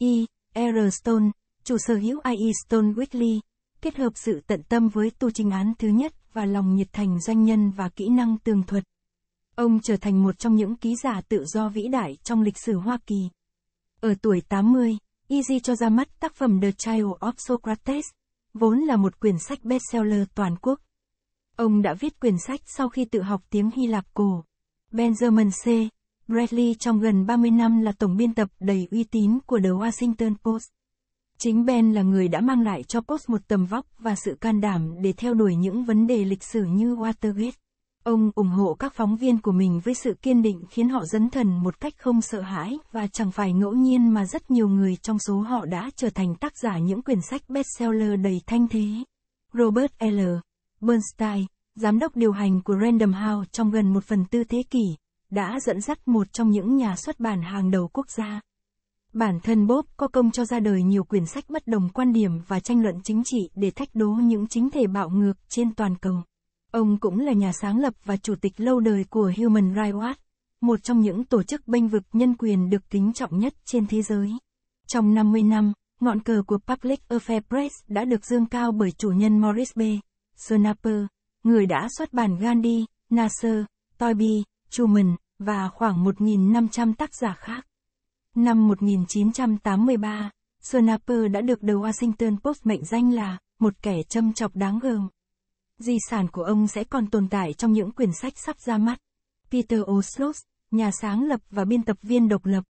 S1: E. R. Stone, chủ sở hữu IE Stone Weekly, kết hợp sự tận tâm với tu trình án thứ nhất và lòng nhiệt thành doanh nhân và kỹ năng tường thuật. Ông trở thành một trong những ký giả tự do vĩ đại trong lịch sử Hoa Kỳ. Ở tuổi 80, Easy cho ra mắt tác phẩm The Child of Socrates, vốn là một quyển sách bestseller toàn quốc. Ông đã viết quyển sách sau khi tự học tiếng Hy Lạp cổ. Benjamin C. Bradley trong gần 30 năm là tổng biên tập đầy uy tín của The Washington Post. Chính Ben là người đã mang lại cho Post một tầm vóc và sự can đảm để theo đuổi những vấn đề lịch sử như Watergate. Ông ủng hộ các phóng viên của mình với sự kiên định khiến họ dấn thần một cách không sợ hãi và chẳng phải ngẫu nhiên mà rất nhiều người trong số họ đã trở thành tác giả những quyển sách bestseller đầy thanh thế. Robert L. Bernstein giám đốc điều hành của Random House trong gần một phần tư thế kỷ, đã dẫn dắt một trong những nhà xuất bản hàng đầu quốc gia. Bản thân Bob có công cho ra đời nhiều quyển sách bất đồng quan điểm và tranh luận chính trị để thách đố những chính thể bạo ngược trên toàn cầu. Ông cũng là nhà sáng lập và chủ tịch lâu đời của Human Rights Watch, một trong những tổ chức bênh vực nhân quyền được kính trọng nhất trên thế giới. Trong 50 năm, ngọn cờ của Public affairs Press đã được dương cao bởi chủ nhân Morris B. Sniper, người đã xuất bản Gandhi, Nasser, Toby, Truman, và khoảng 1.500 tác giả khác. Năm 1983, Sniper đã được The Washington Post mệnh danh là một kẻ châm chọc đáng gờm. Di sản của ông sẽ còn tồn tại trong những quyển sách sắp ra mắt. Peter Oslos, nhà sáng lập và biên tập viên độc lập,